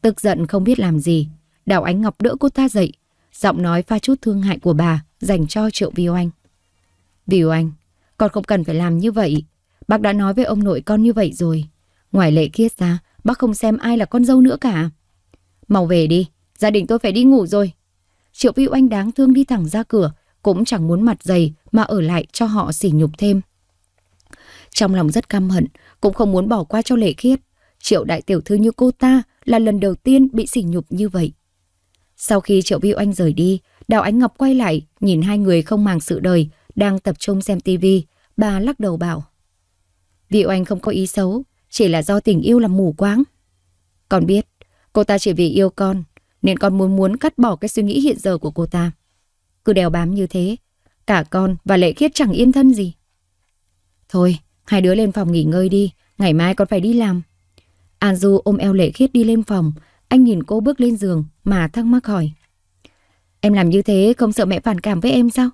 S1: Tức giận không biết làm gì. Đào Ánh Ngọc đỡ cô ta dậy. Giọng nói pha chút thương hại của bà dành cho triệu vi oanh. Vi oanh, con không cần phải làm như vậy. Bác đã nói với ông nội con như vậy rồi. Ngoài lệ kiết ra, bác không xem ai là con dâu nữa cả. Mau về đi, gia đình tôi phải đi ngủ rồi. Triệu Vi Oanh đáng thương đi thẳng ra cửa, cũng chẳng muốn mặt dày mà ở lại cho họ sỉ nhục thêm. Trong lòng rất căm hận, cũng không muốn bỏ qua cho lệ khiết. Triệu đại tiểu thư như cô ta là lần đầu tiên bị sỉ nhục như vậy. Sau khi Triệu Vi Oanh rời đi, Đào Ánh Ngọc quay lại, nhìn hai người không màng sự đời, đang tập trung xem tivi, bà lắc đầu bảo. Vi Oanh không có ý xấu, chỉ là do tình yêu làm mù quáng. Còn biết, Cô ta chỉ vì yêu con, nên con muốn muốn cắt bỏ cái suy nghĩ hiện giờ của cô ta. Cứ đèo bám như thế, cả con và lệ khiết chẳng yên thân gì. Thôi, hai đứa lên phòng nghỉ ngơi đi, ngày mai con phải đi làm. An Du ôm eo lệ khiết đi lên phòng, anh nhìn cô bước lên giường mà thắc mắc hỏi. Em làm như thế không sợ mẹ phản cảm với em sao?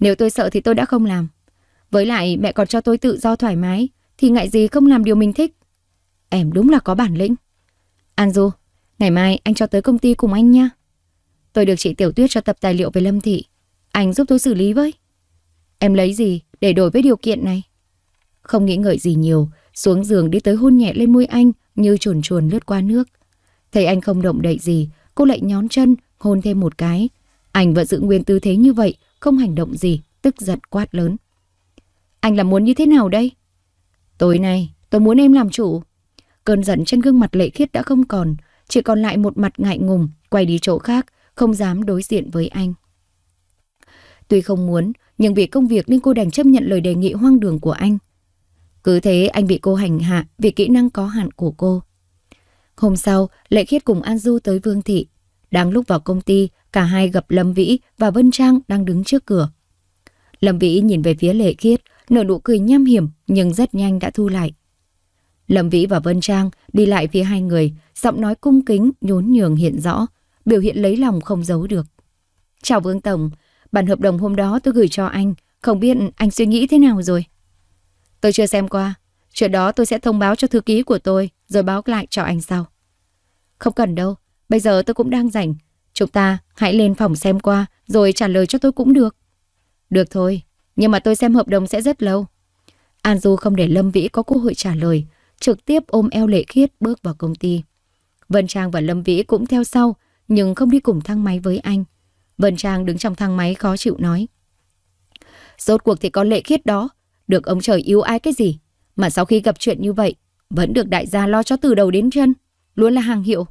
S1: Nếu tôi sợ thì tôi đã không làm. Với lại mẹ còn cho tôi tự do thoải mái, thì ngại gì không làm điều mình thích. Em đúng là có bản lĩnh. An Du, ngày mai anh cho tới công ty cùng anh nha. Tôi được chị Tiểu Tuyết cho tập tài liệu về Lâm Thị. Anh giúp tôi xử lý với. Em lấy gì để đổi với điều kiện này? Không nghĩ ngợi gì nhiều, xuống giường đi tới hôn nhẹ lên môi anh như chuồn chuồn lướt qua nước. Thấy anh không động đậy gì, cô lại nhón chân, hôn thêm một cái. Anh vẫn giữ nguyên tư thế như vậy, không hành động gì, tức giận quát lớn. Anh là muốn như thế nào đây? Tối nay, tôi muốn em làm chủ. Cơn giận trên gương mặt lệ khiết đã không còn, chỉ còn lại một mặt ngại ngùng, quay đi chỗ khác, không dám đối diện với anh. Tuy không muốn, nhưng vì công việc nên cô đành chấp nhận lời đề nghị hoang đường của anh. Cứ thế anh bị cô hành hạ vì kỹ năng có hạn của cô. Hôm sau, Lệ Khiết cùng An Du tới Vương Thị. Đang lúc vào công ty, cả hai gặp Lâm Vĩ và Vân Trang đang đứng trước cửa. Lâm Vĩ nhìn về phía Lệ Khiết, nở nụ cười nham hiểm nhưng rất nhanh đã thu lại. Lâm Vĩ và Vân Trang đi lại phía hai người, giọng nói cung kính, nhún nhường hiện rõ, biểu hiện lấy lòng không giấu được. Chào Vương Tổng, bản hợp đồng hôm đó tôi gửi cho anh, không biết anh suy nghĩ thế nào rồi? Tôi chưa xem qua, chuyện đó tôi sẽ thông báo cho thư ký của tôi rồi báo lại cho anh sau. Không cần đâu, bây giờ tôi cũng đang rảnh, chúng ta hãy lên phòng xem qua rồi trả lời cho tôi cũng được. Được thôi, nhưng mà tôi xem hợp đồng sẽ rất lâu. An Du không để Lâm Vĩ có cơ hội trả lời, trực tiếp ôm eo Lệ Khiết bước vào công ty. Vân Trang và Lâm Vĩ cũng theo sau, nhưng không đi cùng thang máy với anh. Vân Trang đứng trong thang máy khó chịu nói. Rốt cuộc thì có Lệ Khiết đó, được ông trời yêu ái cái gì, mà sau khi gặp chuyện như vậy, vẫn được đại gia lo cho từ đầu đến chân, luôn là hàng hiệu.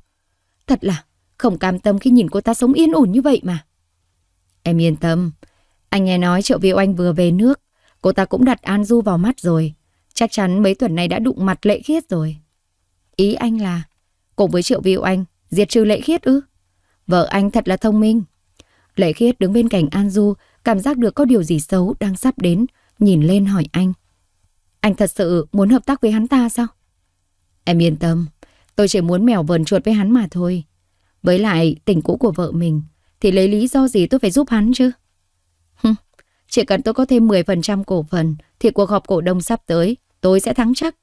S1: Thật là không cam tâm khi nhìn cô ta sống yên ổn như vậy mà. Em yên tâm, anh nghe nói triệu Viu Anh vừa về nước, cô ta cũng đặt An Du vào mắt rồi. Chắc chắn mấy tuần này đã đụng mặt lệ khiết rồi. Ý anh là, cùng với triệu viu anh, diệt trừ lệ khiết ư? Vợ anh thật là thông minh. Lệ khiết đứng bên cạnh An Du, cảm giác được có điều gì xấu đang sắp đến, nhìn lên hỏi anh. Anh thật sự muốn hợp tác với hắn ta sao? Em yên tâm, tôi chỉ muốn mèo vờn chuột với hắn mà thôi. Với lại tình cũ của vợ mình, thì lấy lý do gì tôi phải giúp hắn chứ? chỉ cần tôi có thêm 10% cổ phần, thì cuộc họp cổ đông sắp tới, Tôi sẽ thắng chắc.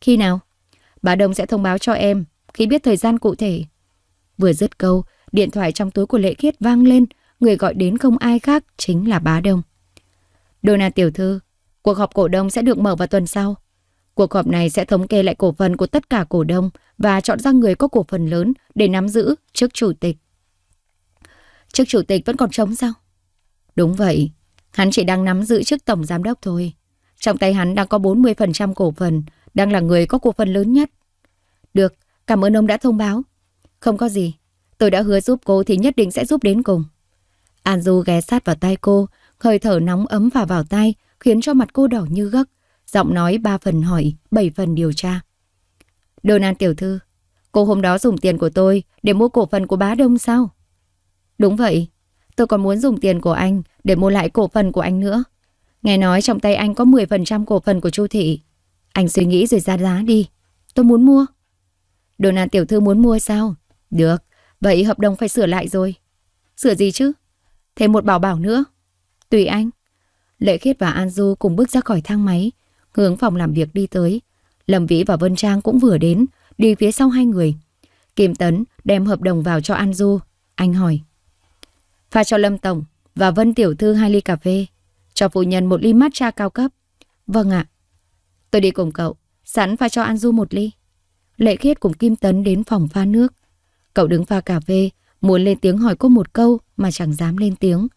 S1: Khi nào? Bà Đông sẽ thông báo cho em khi biết thời gian cụ thể. Vừa dứt câu, điện thoại trong túi của Lệ Khiết vang lên, người gọi đến không ai khác chính là bá Đông. Dona tiểu thư, cuộc họp cổ đông sẽ được mở vào tuần sau. Cuộc họp này sẽ thống kê lại cổ phần của tất cả cổ đông và chọn ra người có cổ phần lớn để nắm giữ trước chủ tịch. Trước chủ tịch vẫn còn trống sao? Đúng vậy, hắn chỉ đang nắm giữ trước tổng giám đốc thôi. Trong tay hắn đang có 40% cổ phần, đang là người có cổ phần lớn nhất. Được, cảm ơn ông đã thông báo. Không có gì, tôi đã hứa giúp cô thì nhất định sẽ giúp đến cùng. An Du ghé sát vào tay cô, hơi thở nóng ấm vào vào tay, khiến cho mặt cô đỏ như gấc. Giọng nói ba phần hỏi, bảy phần điều tra. Đơn An tiểu thư, cô hôm đó dùng tiền của tôi để mua cổ phần của bá đông sao? Đúng vậy, tôi còn muốn dùng tiền của anh để mua lại cổ phần của anh nữa. Nghe nói trong tay anh có 10% cổ phần của Chu thị. Anh suy nghĩ rồi ra giá đi. Tôi muốn mua. Đồ nàng tiểu thư muốn mua sao? Được, vậy hợp đồng phải sửa lại rồi. Sửa gì chứ? Thêm một bảo bảo nữa. Tùy anh. Lệ Khiết và An Du cùng bước ra khỏi thang máy, hướng phòng làm việc đi tới. Lâm Vĩ và Vân Trang cũng vừa đến, đi phía sau hai người. Kim Tấn đem hợp đồng vào cho An Du. Anh hỏi. Pha cho Lâm Tổng và Vân Tiểu Thư hai ly cà phê. Cho phu nhân một ly matcha cao cấp. Vâng ạ. Tôi đi cùng cậu, sẵn pha cho An Du một ly. Lệ khiết cùng Kim Tấn đến phòng pha nước. Cậu đứng pha cà phê, muốn lên tiếng hỏi cô một câu mà chẳng dám lên tiếng.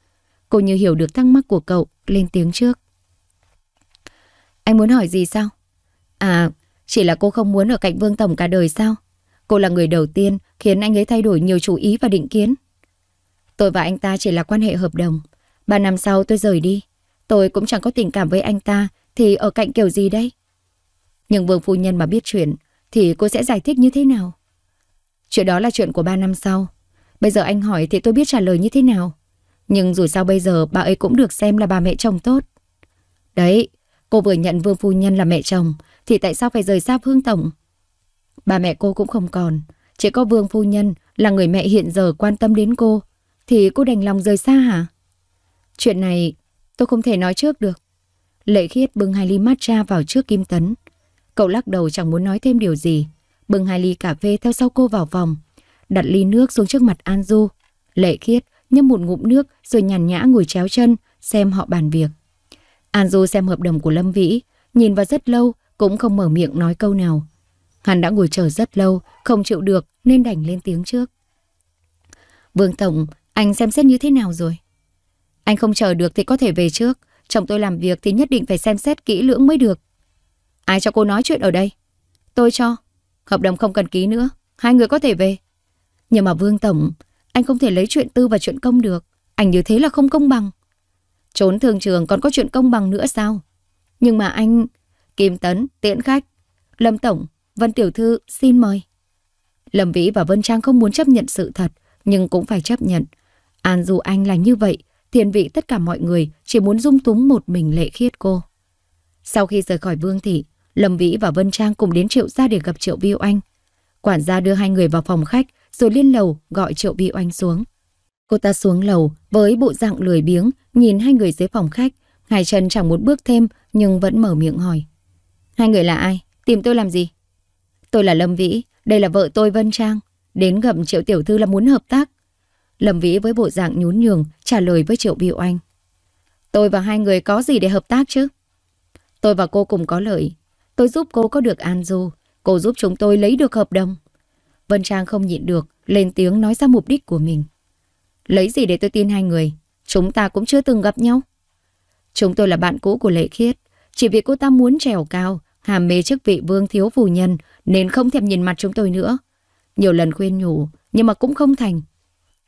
S1: Cô như hiểu được thắc mắc của cậu, lên tiếng trước. Anh muốn hỏi gì sao? À, chỉ là cô không muốn ở cạnh Vương Tổng cả đời sao? Cô là người đầu tiên khiến anh ấy thay đổi nhiều chú ý và định kiến. Tôi và anh ta chỉ là quan hệ hợp đồng. Ba năm sau tôi rời đi. Tôi cũng chẳng có tình cảm với anh ta Thì ở cạnh kiểu gì đây Nhưng Vương Phu Nhân mà biết chuyện Thì cô sẽ giải thích như thế nào Chuyện đó là chuyện của ba năm sau Bây giờ anh hỏi thì tôi biết trả lời như thế nào Nhưng dù sao bây giờ bà ấy cũng được xem là bà mẹ chồng tốt Đấy Cô vừa nhận Vương Phu Nhân là mẹ chồng Thì tại sao phải rời xa phương Tổng Bà mẹ cô cũng không còn Chỉ có Vương Phu Nhân là người mẹ hiện giờ quan tâm đến cô Thì cô đành lòng rời xa hả Chuyện này Tôi không thể nói trước được. Lệ khiết bưng hai ly matcha vào trước Kim Tấn. Cậu lắc đầu chẳng muốn nói thêm điều gì. Bưng hai ly cà phê theo sau cô vào vòng. Đặt ly nước xuống trước mặt An Du. Lệ khiết nhâm một ngụm nước rồi nhàn nhã ngồi chéo chân xem họ bàn việc. An Du xem hợp đồng của Lâm Vĩ. Nhìn vào rất lâu cũng không mở miệng nói câu nào. Hắn đã ngồi chờ rất lâu, không chịu được nên đành lên tiếng trước. Vương Tổng, anh xem xét như thế nào rồi? Anh không chờ được thì có thể về trước. Chồng tôi làm việc thì nhất định phải xem xét kỹ lưỡng mới được. Ai cho cô nói chuyện ở đây? Tôi cho. Hợp đồng không cần ký nữa. Hai người có thể về. Nhưng mà Vương Tổng, anh không thể lấy chuyện tư và chuyện công được. Anh như thế là không công bằng. Trốn thường trường còn có chuyện công bằng nữa sao? Nhưng mà anh... Kim Tấn, Tiễn Khách, Lâm Tổng, Vân Tiểu Thư xin mời. Lâm Vĩ và Vân Trang không muốn chấp nhận sự thật, nhưng cũng phải chấp nhận. An dù anh là như vậy, Thiền vị tất cả mọi người chỉ muốn dung túng một mình lệ khiết cô. Sau khi rời khỏi Vương Thị, Lâm Vĩ và Vân Trang cùng đến Triệu Gia để gặp Triệu Viu Anh. Quản gia đưa hai người vào phòng khách rồi lên lầu gọi Triệu Viu Anh xuống. Cô ta xuống lầu với bộ dạng lười biếng nhìn hai người dưới phòng khách. Hải chân chẳng muốn bước thêm nhưng vẫn mở miệng hỏi. Hai người là ai? Tìm tôi làm gì? Tôi là Lâm Vĩ, đây là vợ tôi Vân Trang. Đến gặp Triệu Tiểu Thư là muốn hợp tác. Lâm Vĩ với bộ dạng nhún nhường trả lời với Triệu biểu Anh. Tôi và hai người có gì để hợp tác chứ? Tôi và cô cùng có lợi. Tôi giúp cô có được an du. Cô giúp chúng tôi lấy được hợp đồng. Vân Trang không nhịn được, lên tiếng nói ra mục đích của mình. Lấy gì để tôi tin hai người? Chúng ta cũng chưa từng gặp nhau. Chúng tôi là bạn cũ của Lệ Khiết. Chỉ vì cô ta muốn trèo cao, hàm mê chức vị vương thiếu phù nhân nên không thèm nhìn mặt chúng tôi nữa. Nhiều lần khuyên nhủ, nhưng mà cũng không thành.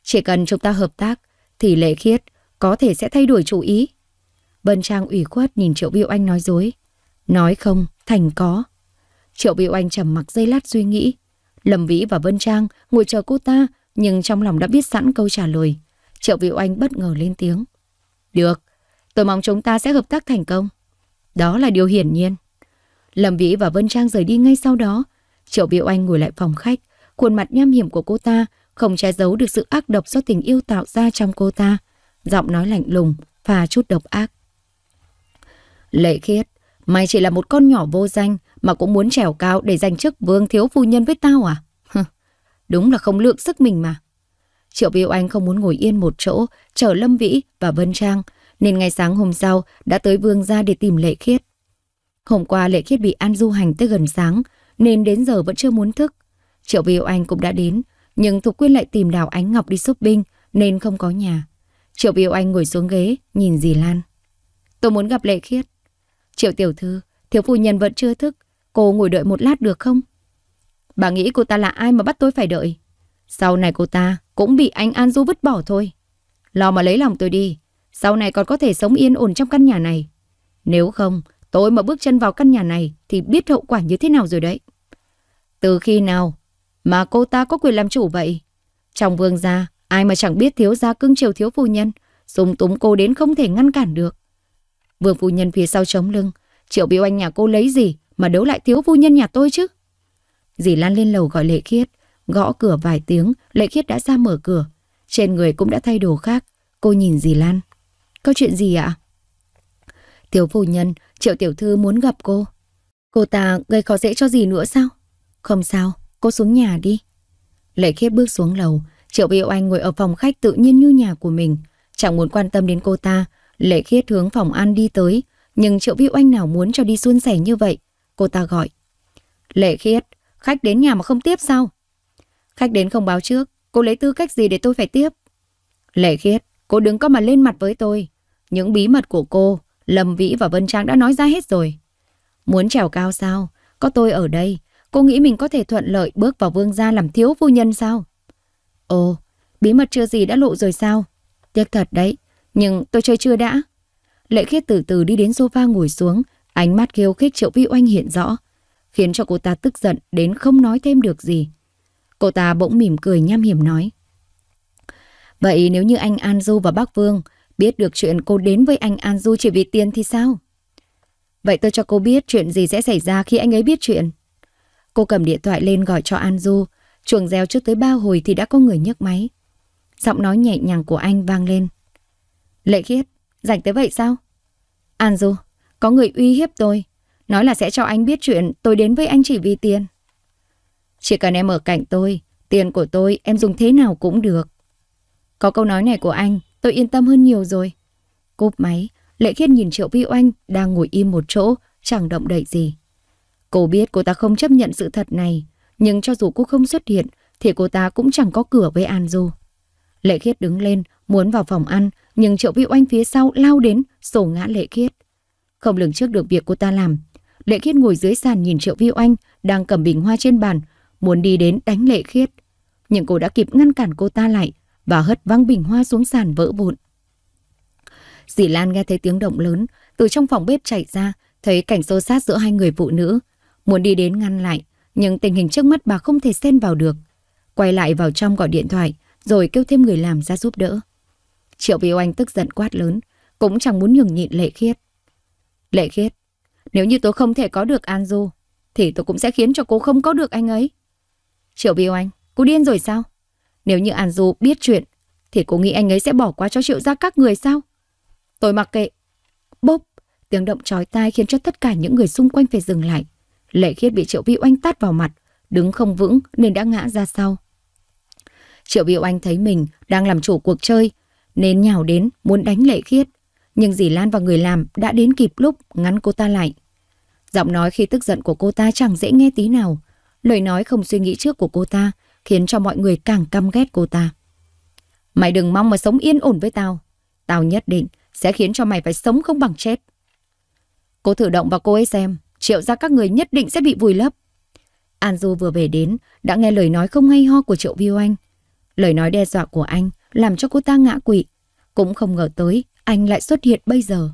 S1: Chỉ cần chúng ta hợp tác, thì lệ khiết có thể sẽ thay đổi chủ ý. Vân Trang ủy khuất nhìn Triệu Biêu Anh nói dối. Nói không, thành có. Triệu Biêu Anh trầm mặc giây lát suy nghĩ. Lâm Vĩ và Vân Trang ngồi chờ cô ta, nhưng trong lòng đã biết sẵn câu trả lời. Triệu Biêu Anh bất ngờ lên tiếng. Được, tôi mong chúng ta sẽ hợp tác thành công. Đó là điều hiển nhiên. Lâm Vĩ và Vân Trang rời đi ngay sau đó. Triệu Biêu Anh ngồi lại phòng khách, khuôn mặt nham hiểm của cô ta không che giấu được sự ác độc do tình yêu tạo ra trong cô ta, giọng nói lạnh lùng, và chút độc ác. Lệ khiết, mày chỉ là một con nhỏ vô danh mà cũng muốn trèo cao để giành chức vương thiếu phu nhân với tao à? Đúng là không lượng sức mình mà. Triệu Viu Anh không muốn ngồi yên một chỗ, chờ Lâm Vĩ và Vân Trang, nên ngày sáng hôm sau đã tới vương gia để tìm Lệ Khiết. Hôm qua Lệ Khiết bị An du hành tới gần sáng, nên đến giờ vẫn chưa muốn thức. Triệu Viu Anh cũng đã đến, nhưng Thục Quyên lại tìm Đào Ánh Ngọc đi shopping nên không có nhà. Triệu Biểu Anh ngồi xuống ghế, nhìn dì Lan. Tôi muốn gặp Lệ Khiết. Triệu Tiểu Thư, thiếu phu nhân vẫn chưa thức. Cô ngồi đợi một lát được không? Bà nghĩ cô ta là ai mà bắt tôi phải đợi? Sau này cô ta cũng bị anh An Du vứt bỏ thôi. Lo mà lấy lòng tôi đi. Sau này còn có thể sống yên ổn trong căn nhà này. Nếu không, tôi mà bước chân vào căn nhà này thì biết hậu quả như thế nào rồi đấy. Từ khi nào mà cô ta có quyền làm chủ vậy? Trong vương gia, ai mà chẳng biết thiếu gia cưng chiều thiếu phu nhân, dùng túng cô đến không thể ngăn cản được. Vương phu nhân phía sau chống lưng, triệu biểu anh nhà cô lấy gì mà đấu lại thiếu phu nhân nhà tôi chứ? Dì Lan lên lầu gọi Lệ Khiết, gõ cửa vài tiếng, Lệ Khiết đã ra mở cửa. Trên người cũng đã thay đồ khác, cô nhìn dì Lan. Có chuyện gì ạ? Thiếu phu nhân, triệu tiểu thư muốn gặp cô. Cô ta gây khó dễ cho gì nữa sao? Không sao, cô xuống nhà đi. Lệ khiết bước xuống lầu, Triệu Việu Anh ngồi ở phòng khách tự nhiên như nhà của mình, chẳng muốn quan tâm đến cô ta. Lệ khiết hướng phòng ăn đi tới, nhưng Triệu Việu Anh nào muốn cho đi xuân sẻ như vậy. Cô ta gọi. Lệ khiết, khách đến nhà mà không tiếp sao? Khách đến không báo trước, cô lấy tư cách gì để tôi phải tiếp? Lệ khiết, cô đừng có mà lên mặt với tôi. Những bí mật của cô, Lâm Vĩ và Vân Trang đã nói ra hết rồi. Muốn trèo cao sao? Có tôi ở đây, Cô nghĩ mình có thể thuận lợi bước vào vương gia làm thiếu phu nhân sao? Ồ, bí mật chưa gì đã lộ rồi sao? Tiếc thật đấy, nhưng tôi chơi chưa đã. Lệ khiết từ từ đi đến sofa ngồi xuống, ánh mắt khiêu khích triệu vi oanh hiện rõ, khiến cho cô ta tức giận đến không nói thêm được gì. Cô ta bỗng mỉm cười nham hiểm nói. Vậy nếu như anh An Du và bác Vương biết được chuyện cô đến với anh An Du chỉ vì tiền thì sao? Vậy tôi cho cô biết chuyện gì sẽ xảy ra khi anh ấy biết chuyện. Cô cầm điện thoại lên gọi cho An Du, chuồng reo chưa tới ba hồi thì đã có người nhấc máy. Giọng nói nhẹ nhàng của anh vang lên. Lệ khiết, rảnh tới vậy sao? An Du, có người uy hiếp tôi, nói là sẽ cho anh biết chuyện tôi đến với anh chỉ vì tiền. Chỉ cần em ở cạnh tôi, tiền của tôi em dùng thế nào cũng được. Có câu nói này của anh, tôi yên tâm hơn nhiều rồi. Cúp máy, Lệ Khiết nhìn Triệu Vi Oanh đang ngồi im một chỗ, chẳng động đậy gì. Cô biết cô ta không chấp nhận sự thật này, nhưng cho dù cô không xuất hiện thì cô ta cũng chẳng có cửa với An Du. Lệ Khiết đứng lên, muốn vào phòng ăn, nhưng Triệu Vi Oanh phía sau lao đến, sổ ngã Lệ Khiết. Không lường trước được việc cô ta làm, Lệ Khiết ngồi dưới sàn nhìn Triệu Vi Oanh đang cầm bình hoa trên bàn, muốn đi đến đánh Lệ Khiết. Nhưng cô đã kịp ngăn cản cô ta lại và hất văng bình hoa xuống sàn vỡ vụn. Dì Lan nghe thấy tiếng động lớn, từ trong phòng bếp chạy ra, thấy cảnh xô sát giữa hai người phụ nữ, Muốn đi đến ngăn lại, nhưng tình hình trước mắt bà không thể xen vào được. Quay lại vào trong gọi điện thoại, rồi kêu thêm người làm ra giúp đỡ. Triệu Viu Anh tức giận quát lớn, cũng chẳng muốn nhường nhịn Lệ Khiết. Lệ Khiết, nếu như tôi không thể có được An Du, thì tôi cũng sẽ khiến cho cô không có được anh ấy. Triệu Viu Anh, cô điên rồi sao? Nếu như An Du biết chuyện, thì cô nghĩ anh ấy sẽ bỏ qua cho Triệu gia các người sao? Tôi mặc kệ. Bốp, tiếng động chói tai khiến cho tất cả những người xung quanh phải dừng lại. Lệ khiết bị Triệu Vi Oanh tát vào mặt, đứng không vững nên đã ngã ra sau. Triệu Vi Oanh thấy mình đang làm chủ cuộc chơi, nên nhào đến muốn đánh Lệ khiết. Nhưng dì Lan và người làm đã đến kịp lúc ngăn cô ta lại. Giọng nói khi tức giận của cô ta chẳng dễ nghe tí nào. Lời nói không suy nghĩ trước của cô ta khiến cho mọi người càng căm ghét cô ta. Mày đừng mong mà sống yên ổn với tao. Tao nhất định sẽ khiến cho mày phải sống không bằng chết. Cô thử động vào cô ấy xem. Triệu ra các người nhất định sẽ bị vùi lấp. An Du vừa về đến, đã nghe lời nói không hay ho của Triệu Viu Anh. Lời nói đe dọa của anh làm cho cô ta ngã quỵ. Cũng không ngờ tới, anh lại xuất hiện bây giờ.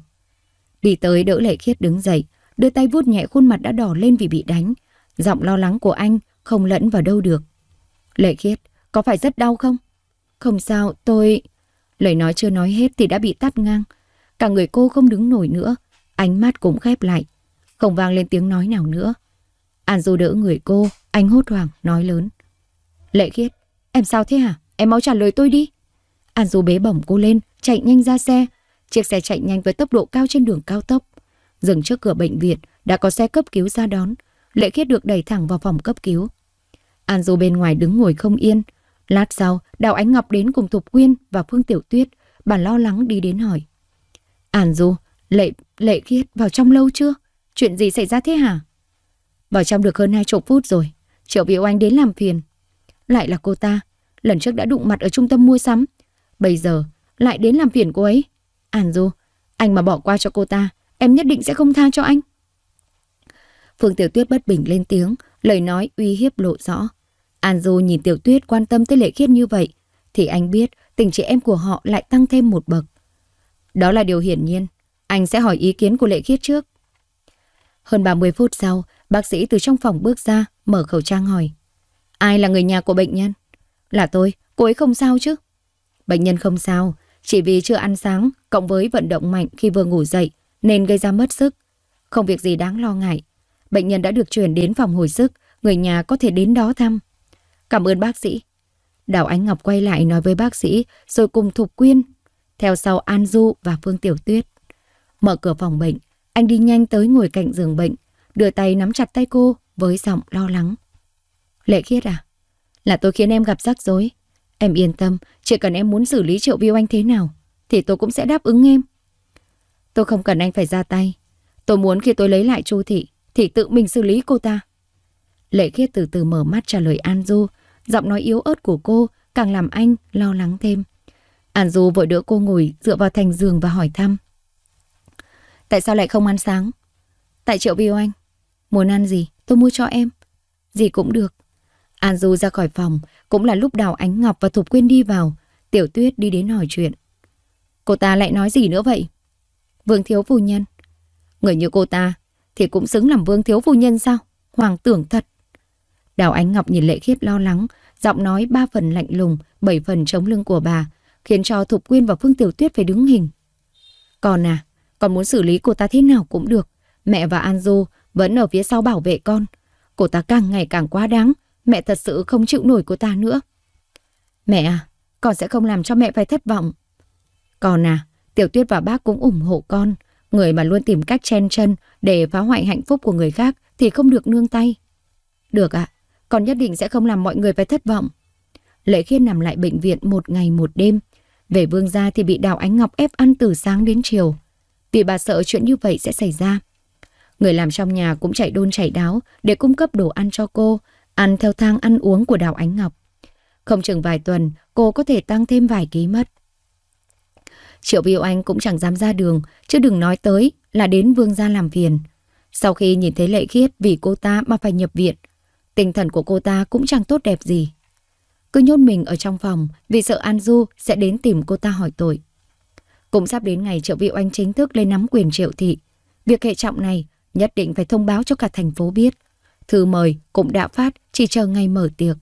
S1: Đi tới đỡ Lệ Khiết đứng dậy, đưa tay vuốt nhẹ khuôn mặt đã đỏ lên vì bị đánh. Giọng lo lắng của anh không lẫn vào đâu được. Lệ Khiết, có phải rất đau không? Không sao, tôi... Lời nói chưa nói hết thì đã bị tắt ngang. Cả người cô không đứng nổi nữa, ánh mắt cũng khép lại không vang lên tiếng nói nào nữa. An Du đỡ người cô, anh hốt hoảng, nói lớn. Lệ khiết, em sao thế hả? Em mau trả lời tôi đi. An Du bế bổng cô lên, chạy nhanh ra xe. Chiếc xe chạy nhanh với tốc độ cao trên đường cao tốc. Dừng trước cửa bệnh viện, đã có xe cấp cứu ra đón. Lệ khiết được đẩy thẳng vào phòng cấp cứu. An Du bên ngoài đứng ngồi không yên. Lát sau, Đào Ánh Ngọc đến cùng Thục Quyên và Phương Tiểu Tuyết. Bà lo lắng đi đến hỏi. An Du, Lệ, Lệ khiết vào trong lâu chưa? Chuyện gì xảy ra thế hả? Vào trong được hơn hai chục phút rồi, Triệu Viễu Anh đến làm phiền. Lại là cô ta, lần trước đã đụng mặt ở trung tâm mua sắm. Bây giờ, lại đến làm phiền cô ấy. Ản Du, anh mà bỏ qua cho cô ta, em nhất định sẽ không tha cho anh. Phương Tiểu Tuyết bất bình lên tiếng, lời nói uy hiếp lộ rõ. An Du nhìn Tiểu Tuyết quan tâm tới lệ khiết như vậy, thì anh biết tình chị em của họ lại tăng thêm một bậc. Đó là điều hiển nhiên, anh sẽ hỏi ý kiến của lệ khiết trước. Hơn 30 phút sau, bác sĩ từ trong phòng bước ra, mở khẩu trang hỏi. Ai là người nhà của bệnh nhân? Là tôi, cô ấy không sao chứ? Bệnh nhân không sao, chỉ vì chưa ăn sáng, cộng với vận động mạnh khi vừa ngủ dậy, nên gây ra mất sức. Không việc gì đáng lo ngại. Bệnh nhân đã được chuyển đến phòng hồi sức, người nhà có thể đến đó thăm. Cảm ơn bác sĩ. Đào Ánh Ngọc quay lại nói với bác sĩ, rồi cùng Thục Quyên. Theo sau An Du và Phương Tiểu Tuyết. Mở cửa phòng bệnh, anh đi nhanh tới ngồi cạnh giường bệnh, đưa tay nắm chặt tay cô với giọng lo lắng. Lệ khiết à? Là tôi khiến em gặp rắc rối. Em yên tâm, chỉ cần em muốn xử lý triệu view anh thế nào, thì tôi cũng sẽ đáp ứng em. Tôi không cần anh phải ra tay. Tôi muốn khi tôi lấy lại Chu Thị, thì tự mình xử lý cô ta. Lệ khiết từ từ mở mắt trả lời An Du, giọng nói yếu ớt của cô càng làm anh lo lắng thêm. An Du vội đỡ cô ngồi dựa vào thành giường và hỏi thăm. Tại sao lại không ăn sáng? Tại triệu biêu anh. Muốn ăn gì, tôi mua cho em. Gì cũng được. An Du ra khỏi phòng, cũng là lúc Đào Ánh Ngọc và Thục Quyên đi vào. Tiểu Tuyết đi đến hỏi chuyện. Cô ta lại nói gì nữa vậy? Vương Thiếu Phu Nhân. Người như cô ta thì cũng xứng làm Vương Thiếu Phu Nhân sao? Hoàng tưởng thật. Đào Ánh Ngọc nhìn lệ khiết lo lắng, giọng nói ba phần lạnh lùng, bảy phần chống lưng của bà, khiến cho Thục Quyên và Phương Tiểu Tuyết phải đứng hình. Còn à, còn muốn xử lý cô ta thế nào cũng được. Mẹ và Anjo vẫn ở phía sau bảo vệ con. Cô ta càng ngày càng quá đáng. Mẹ thật sự không chịu nổi cô ta nữa. Mẹ à, con sẽ không làm cho mẹ phải thất vọng. Còn à, Tiểu Tuyết và bác cũng ủng hộ con. Người mà luôn tìm cách chen chân để phá hoại hạnh phúc của người khác thì không được nương tay. Được ạ, à, con nhất định sẽ không làm mọi người phải thất vọng. Lệ Khiên nằm lại bệnh viện một ngày một đêm. Về Vương gia thì bị Đào Ánh Ngọc ép ăn từ sáng đến chiều vì bà sợ chuyện như vậy sẽ xảy ra. Người làm trong nhà cũng chạy đôn chạy đáo để cung cấp đồ ăn cho cô, ăn theo thang ăn uống của Đào Ánh Ngọc. Không chừng vài tuần, cô có thể tăng thêm vài ký mất. Triệu Viu Anh cũng chẳng dám ra đường, chứ đừng nói tới là đến vương gia làm phiền. Sau khi nhìn thấy lệ khiết vì cô ta mà phải nhập viện, tinh thần của cô ta cũng chẳng tốt đẹp gì. Cứ nhốt mình ở trong phòng vì sợ An Du sẽ đến tìm cô ta hỏi tội. Cũng sắp đến ngày Triệu Vị Oanh chính thức lên nắm quyền Triệu Thị. Việc hệ trọng này nhất định phải thông báo cho cả thành phố biết. Thư mời cũng đã phát, chỉ chờ ngày mở tiệc.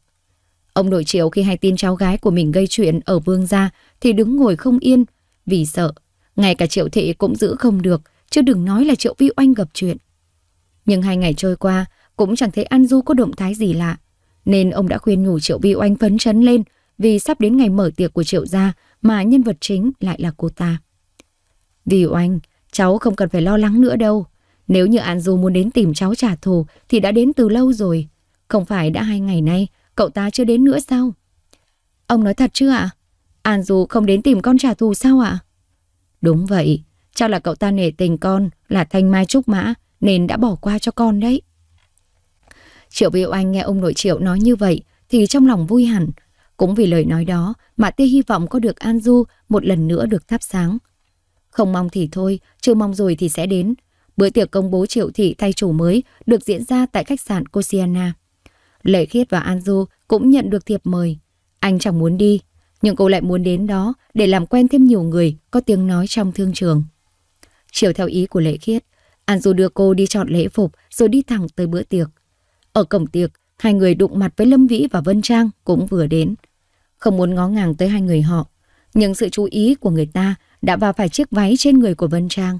S1: Ông nội Triệu khi hay tin cháu gái của mình gây chuyện ở Vương Gia thì đứng ngồi không yên vì sợ. Ngay cả Triệu Thị cũng giữ không được, chứ đừng nói là Triệu Vi Oanh gặp chuyện. Nhưng hai ngày trôi qua, cũng chẳng thấy An Du có động thái gì lạ. Nên ông đã khuyên nhủ Triệu Vi Oanh phấn chấn lên vì sắp đến ngày mở tiệc của Triệu Gia mà nhân vật chính lại là cô ta. Vì oanh, cháu không cần phải lo lắng nữa đâu. Nếu như An Du muốn đến tìm cháu trả thù thì đã đến từ lâu rồi. Không phải đã hai ngày nay cậu ta chưa đến nữa sao? Ông nói thật chứ ạ? An Du không đến tìm con trả thù sao ạ? Đúng vậy, chắc là cậu ta nể tình con là thanh mai trúc mã nên đã bỏ qua cho con đấy. Triệu Viu Anh nghe ông nội Triệu nói như vậy thì trong lòng vui hẳn, cũng vì lời nói đó mà tia hy vọng có được An Du một lần nữa được thắp sáng. Không mong thì thôi, chưa mong rồi thì sẽ đến. Bữa tiệc công bố triệu thị thay chủ mới được diễn ra tại khách sạn Cosiana. Lệ Khiết và An Du cũng nhận được thiệp mời. Anh chẳng muốn đi, nhưng cô lại muốn đến đó để làm quen thêm nhiều người có tiếng nói trong thương trường. Chiều theo ý của Lệ Khiết, An Du đưa cô đi chọn lễ phục rồi đi thẳng tới bữa tiệc. Ở cổng tiệc, hai người đụng mặt với Lâm Vĩ và Vân Trang cũng vừa đến không muốn ngó ngàng tới hai người họ. Nhưng sự chú ý của người ta đã vào phải chiếc váy trên người của Vân Trang.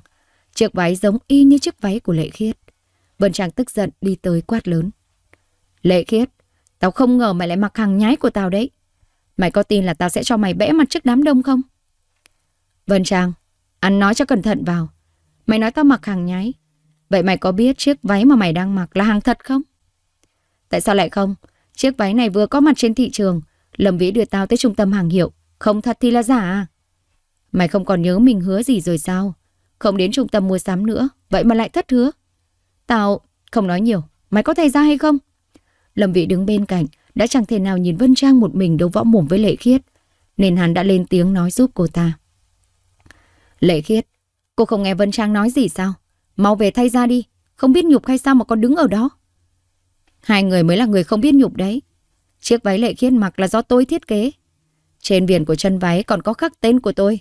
S1: Chiếc váy giống y như chiếc váy của Lệ Khiết. Vân Trang tức giận đi tới quát lớn. Lệ Khiết, tao không ngờ mày lại mặc hàng nhái của tao đấy. Mày có tin là tao sẽ cho mày bẽ mặt trước đám đông không? Vân Trang, ăn nói cho cẩn thận vào. Mày nói tao mặc hàng nhái. Vậy mày có biết chiếc váy mà mày đang mặc là hàng thật không? Tại sao lại không? Chiếc váy này vừa có mặt trên thị trường, Lâm Vĩ đưa tao tới trung tâm hàng hiệu, không thật thì là giả à? Mày không còn nhớ mình hứa gì rồi sao? Không đến trung tâm mua sắm nữa, vậy mà lại thất hứa. Tao không nói nhiều, mày có thay ra hay không? Lâm Vĩ đứng bên cạnh, đã chẳng thể nào nhìn Vân Trang một mình đấu võ mồm với Lệ Khiết, nên hắn đã lên tiếng nói giúp cô ta. Lệ Khiết, cô không nghe Vân Trang nói gì sao? Mau về thay ra đi, không biết nhục hay sao mà còn đứng ở đó. Hai người mới là người không biết nhục đấy. Chiếc váy lệ khiết mặc là do tôi thiết kế. Trên viền của chân váy còn có khắc tên của tôi.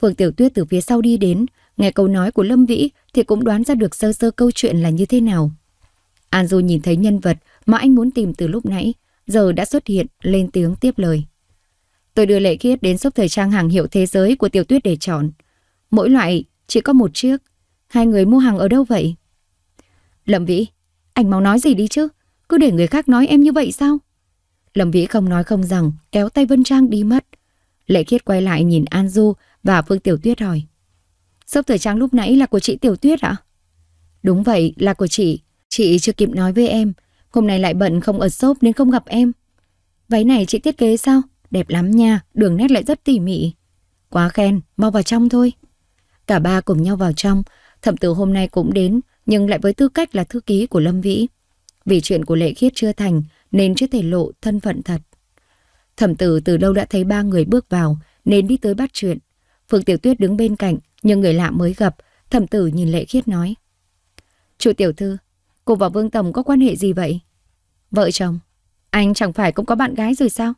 S1: phượng Tiểu Tuyết từ phía sau đi đến, nghe câu nói của Lâm Vĩ thì cũng đoán ra được sơ sơ câu chuyện là như thế nào. An Du nhìn thấy nhân vật mà anh muốn tìm từ lúc nãy, giờ đã xuất hiện, lên tiếng tiếp lời. Tôi đưa lệ khiết đến shop thời trang hàng hiệu thế giới của Tiểu Tuyết để chọn. Mỗi loại chỉ có một chiếc. Hai người mua hàng ở đâu vậy? Lâm Vĩ, anh mau nói gì đi chứ? Cứ để người khác nói em như vậy sao? Lâm Vĩ không nói không rằng, kéo tay Vân Trang đi mất. Lệ Khiết quay lại nhìn An Du và Phương Tiểu Tuyết hỏi. Sốc thời trang lúc nãy là của chị Tiểu Tuyết ạ? À? Đúng vậy, là của chị. Chị chưa kịp nói với em. Hôm nay lại bận không ở shop nên không gặp em. Váy này chị thiết kế sao? Đẹp lắm nha, đường nét lại rất tỉ mỉ. Quá khen, mau vào trong thôi. Cả ba cùng nhau vào trong. Thẩm tử hôm nay cũng đến, nhưng lại với tư cách là thư ký của Lâm Vĩ. Vì chuyện của Lệ Khiết chưa thành, nên chưa thể lộ thân phận thật. Thẩm tử từ lâu đã thấy ba người bước vào nên đi tới bắt chuyện. Phượng Tiểu Tuyết đứng bên cạnh nhưng người lạ mới gặp, thẩm tử nhìn lệ khiết nói. Chủ tiểu thư, cô và Vương Tổng có quan hệ gì vậy? Vợ chồng, anh chẳng phải cũng có bạn gái rồi sao?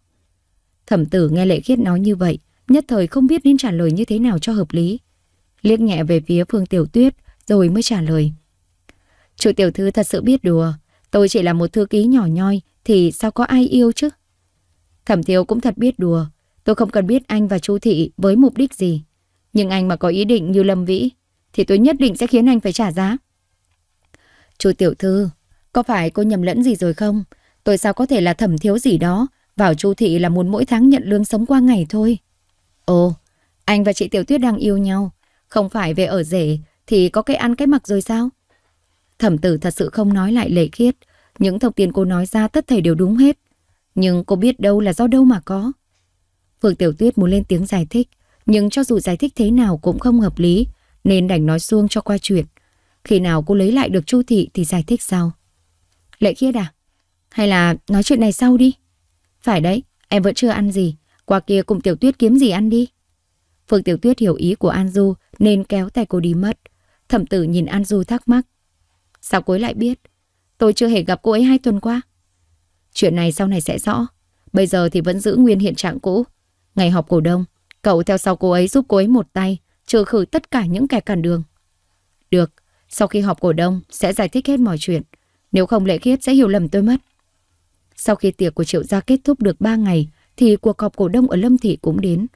S1: Thẩm tử nghe lệ khiết nói như vậy, nhất thời không biết nên trả lời như thế nào cho hợp lý. Liếc nhẹ về phía Phương Tiểu Tuyết rồi mới trả lời. Chủ tiểu thư thật sự biết đùa, tôi chỉ là một thư ký nhỏ nhoi thì sao có ai yêu chứ? Thẩm Thiếu cũng thật biết đùa, tôi không cần biết anh và chú Thị với mục đích gì. Nhưng anh mà có ý định như Lâm Vĩ, thì tôi nhất định sẽ khiến anh phải trả giá. Chú Tiểu Thư, có phải cô nhầm lẫn gì rồi không? Tôi sao có thể là thẩm thiếu gì đó, vào chú Thị là muốn mỗi tháng nhận lương sống qua ngày thôi. Ồ, anh và chị Tiểu Tuyết đang yêu nhau, không phải về ở rể thì có cái ăn cái mặc rồi sao? Thẩm tử thật sự không nói lại lệ khiết, những thông tin cô nói ra tất thảy đều đúng hết. Nhưng cô biết đâu là do đâu mà có. Phượng Tiểu Tuyết muốn lên tiếng giải thích, nhưng cho dù giải thích thế nào cũng không hợp lý, nên đành nói xuông cho qua chuyện. Khi nào cô lấy lại được Chu Thị thì giải thích sau. Lệ khiết à? Hay là nói chuyện này sau đi? Phải đấy, em vẫn chưa ăn gì. Qua kia cùng Tiểu Tuyết kiếm gì ăn đi. Phượng Tiểu Tuyết hiểu ý của An Du nên kéo tay cô đi mất. Thẩm tử nhìn An Du thắc mắc. Sao cô lại biết? Tôi chưa hề gặp cô ấy hai tuần qua. Chuyện này sau này sẽ rõ. Bây giờ thì vẫn giữ nguyên hiện trạng cũ. Ngày họp cổ đông, cậu theo sau cô ấy giúp cô ấy một tay, trừ khử tất cả những kẻ cản đường. Được, sau khi họp cổ đông sẽ giải thích hết mọi chuyện. Nếu không lệ khiết sẽ hiểu lầm tôi mất. Sau khi tiệc của triệu gia kết thúc được 3 ngày thì cuộc họp cổ đông ở Lâm Thị cũng đến.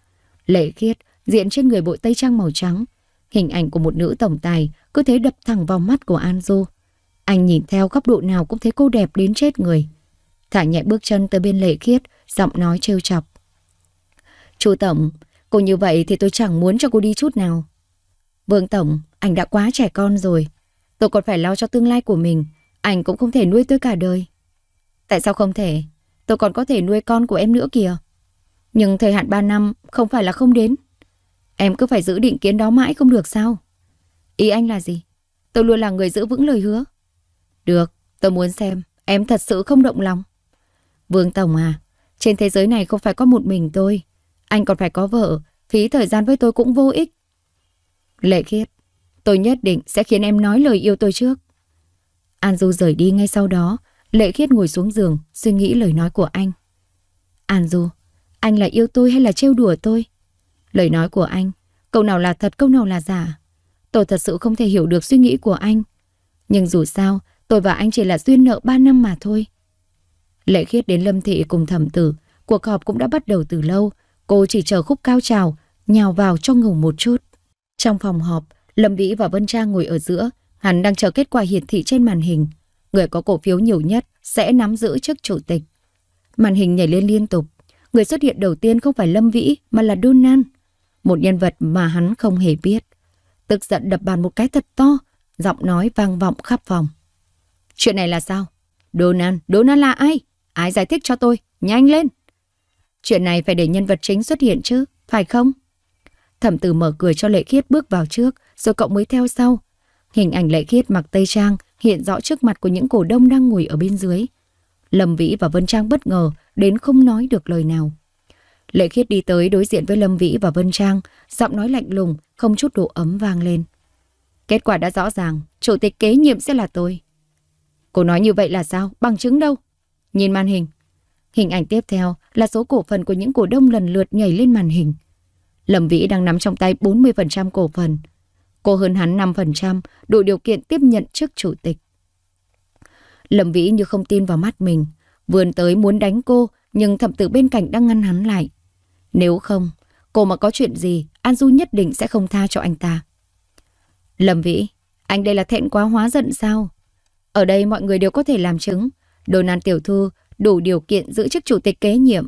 S1: Lệ khiết diện trên người bộ tây trang màu trắng. Hình ảnh của một nữ tổng tài cứ thế đập thẳng vào mắt của An Du. Anh nhìn theo góc độ nào cũng thấy cô đẹp đến chết người. Thả nhẹ bước chân tới bên lệ khiết, giọng nói trêu chọc. Chú Tổng, cô như vậy thì tôi chẳng muốn cho cô đi chút nào. Vương Tổng, anh đã quá trẻ con rồi. Tôi còn phải lo cho tương lai của mình. Anh cũng không thể nuôi tôi cả đời. Tại sao không thể? Tôi còn có thể nuôi con của em nữa kìa. Nhưng thời hạn 3 năm không phải là không đến. Em cứ phải giữ định kiến đó mãi không được sao? Ý anh là gì? Tôi luôn là người giữ vững lời hứa. Được, tôi muốn xem, em thật sự không động lòng. Vương Tổng à, trên thế giới này không phải có một mình tôi. Anh còn phải có vợ, phí thời gian với tôi cũng vô ích. Lệ khiết, tôi nhất định sẽ khiến em nói lời yêu tôi trước. An Du rời đi ngay sau đó, Lệ khiết ngồi xuống giường, suy nghĩ lời nói của anh. An Du, anh là yêu tôi hay là trêu đùa tôi? Lời nói của anh, câu nào là thật, câu nào là giả. Tôi thật sự không thể hiểu được suy nghĩ của anh. Nhưng dù sao, Tôi và anh chỉ là duyên nợ 3 năm mà thôi. Lệ khiết đến lâm thị cùng thẩm tử, cuộc họp cũng đã bắt đầu từ lâu. Cô chỉ chờ khúc cao trào, nhào vào cho ngủ một chút. Trong phòng họp, Lâm Vĩ và Vân Trang ngồi ở giữa, hắn đang chờ kết quả hiển thị trên màn hình. Người có cổ phiếu nhiều nhất sẽ nắm giữ chức chủ tịch. Màn hình nhảy lên liên tục, người xuất hiện đầu tiên không phải Lâm Vĩ mà là Donald, một nhân vật mà hắn không hề biết. Tức giận đập bàn một cái thật to, giọng nói vang vọng khắp phòng. Chuyện này là sao? Donan, Donan là ai? Ai giải thích cho tôi? Nhanh lên! Chuyện này phải để nhân vật chính xuất hiện chứ, phải không? Thẩm tử mở cười cho lệ khiết bước vào trước, rồi cậu mới theo sau. Hình ảnh lệ khiết mặc tây trang hiện rõ trước mặt của những cổ đông đang ngồi ở bên dưới. Lâm Vĩ và Vân Trang bất ngờ, đến không nói được lời nào. Lệ khiết đi tới đối diện với Lâm Vĩ và Vân Trang, giọng nói lạnh lùng, không chút độ ấm vang lên. Kết quả đã rõ ràng, chủ tịch kế nhiệm sẽ là tôi. Cô nói như vậy là sao? Bằng chứng đâu? Nhìn màn hình. Hình ảnh tiếp theo là số cổ phần của những cổ đông lần lượt nhảy lên màn hình. Lâm Vĩ đang nắm trong tay 40% cổ phần. Cô hơn hắn 5%, đủ điều kiện tiếp nhận chức chủ tịch. Lâm Vĩ như không tin vào mắt mình, vươn tới muốn đánh cô, nhưng thẩm tử bên cạnh đang ngăn hắn lại. Nếu không, cô mà có chuyện gì, An Du nhất định sẽ không tha cho anh ta. Lâm Vĩ, anh đây là thẹn quá hóa giận sao? Ở đây mọi người đều có thể làm chứng, Donald tiểu thư đủ điều kiện giữ chức chủ tịch kế nhiệm.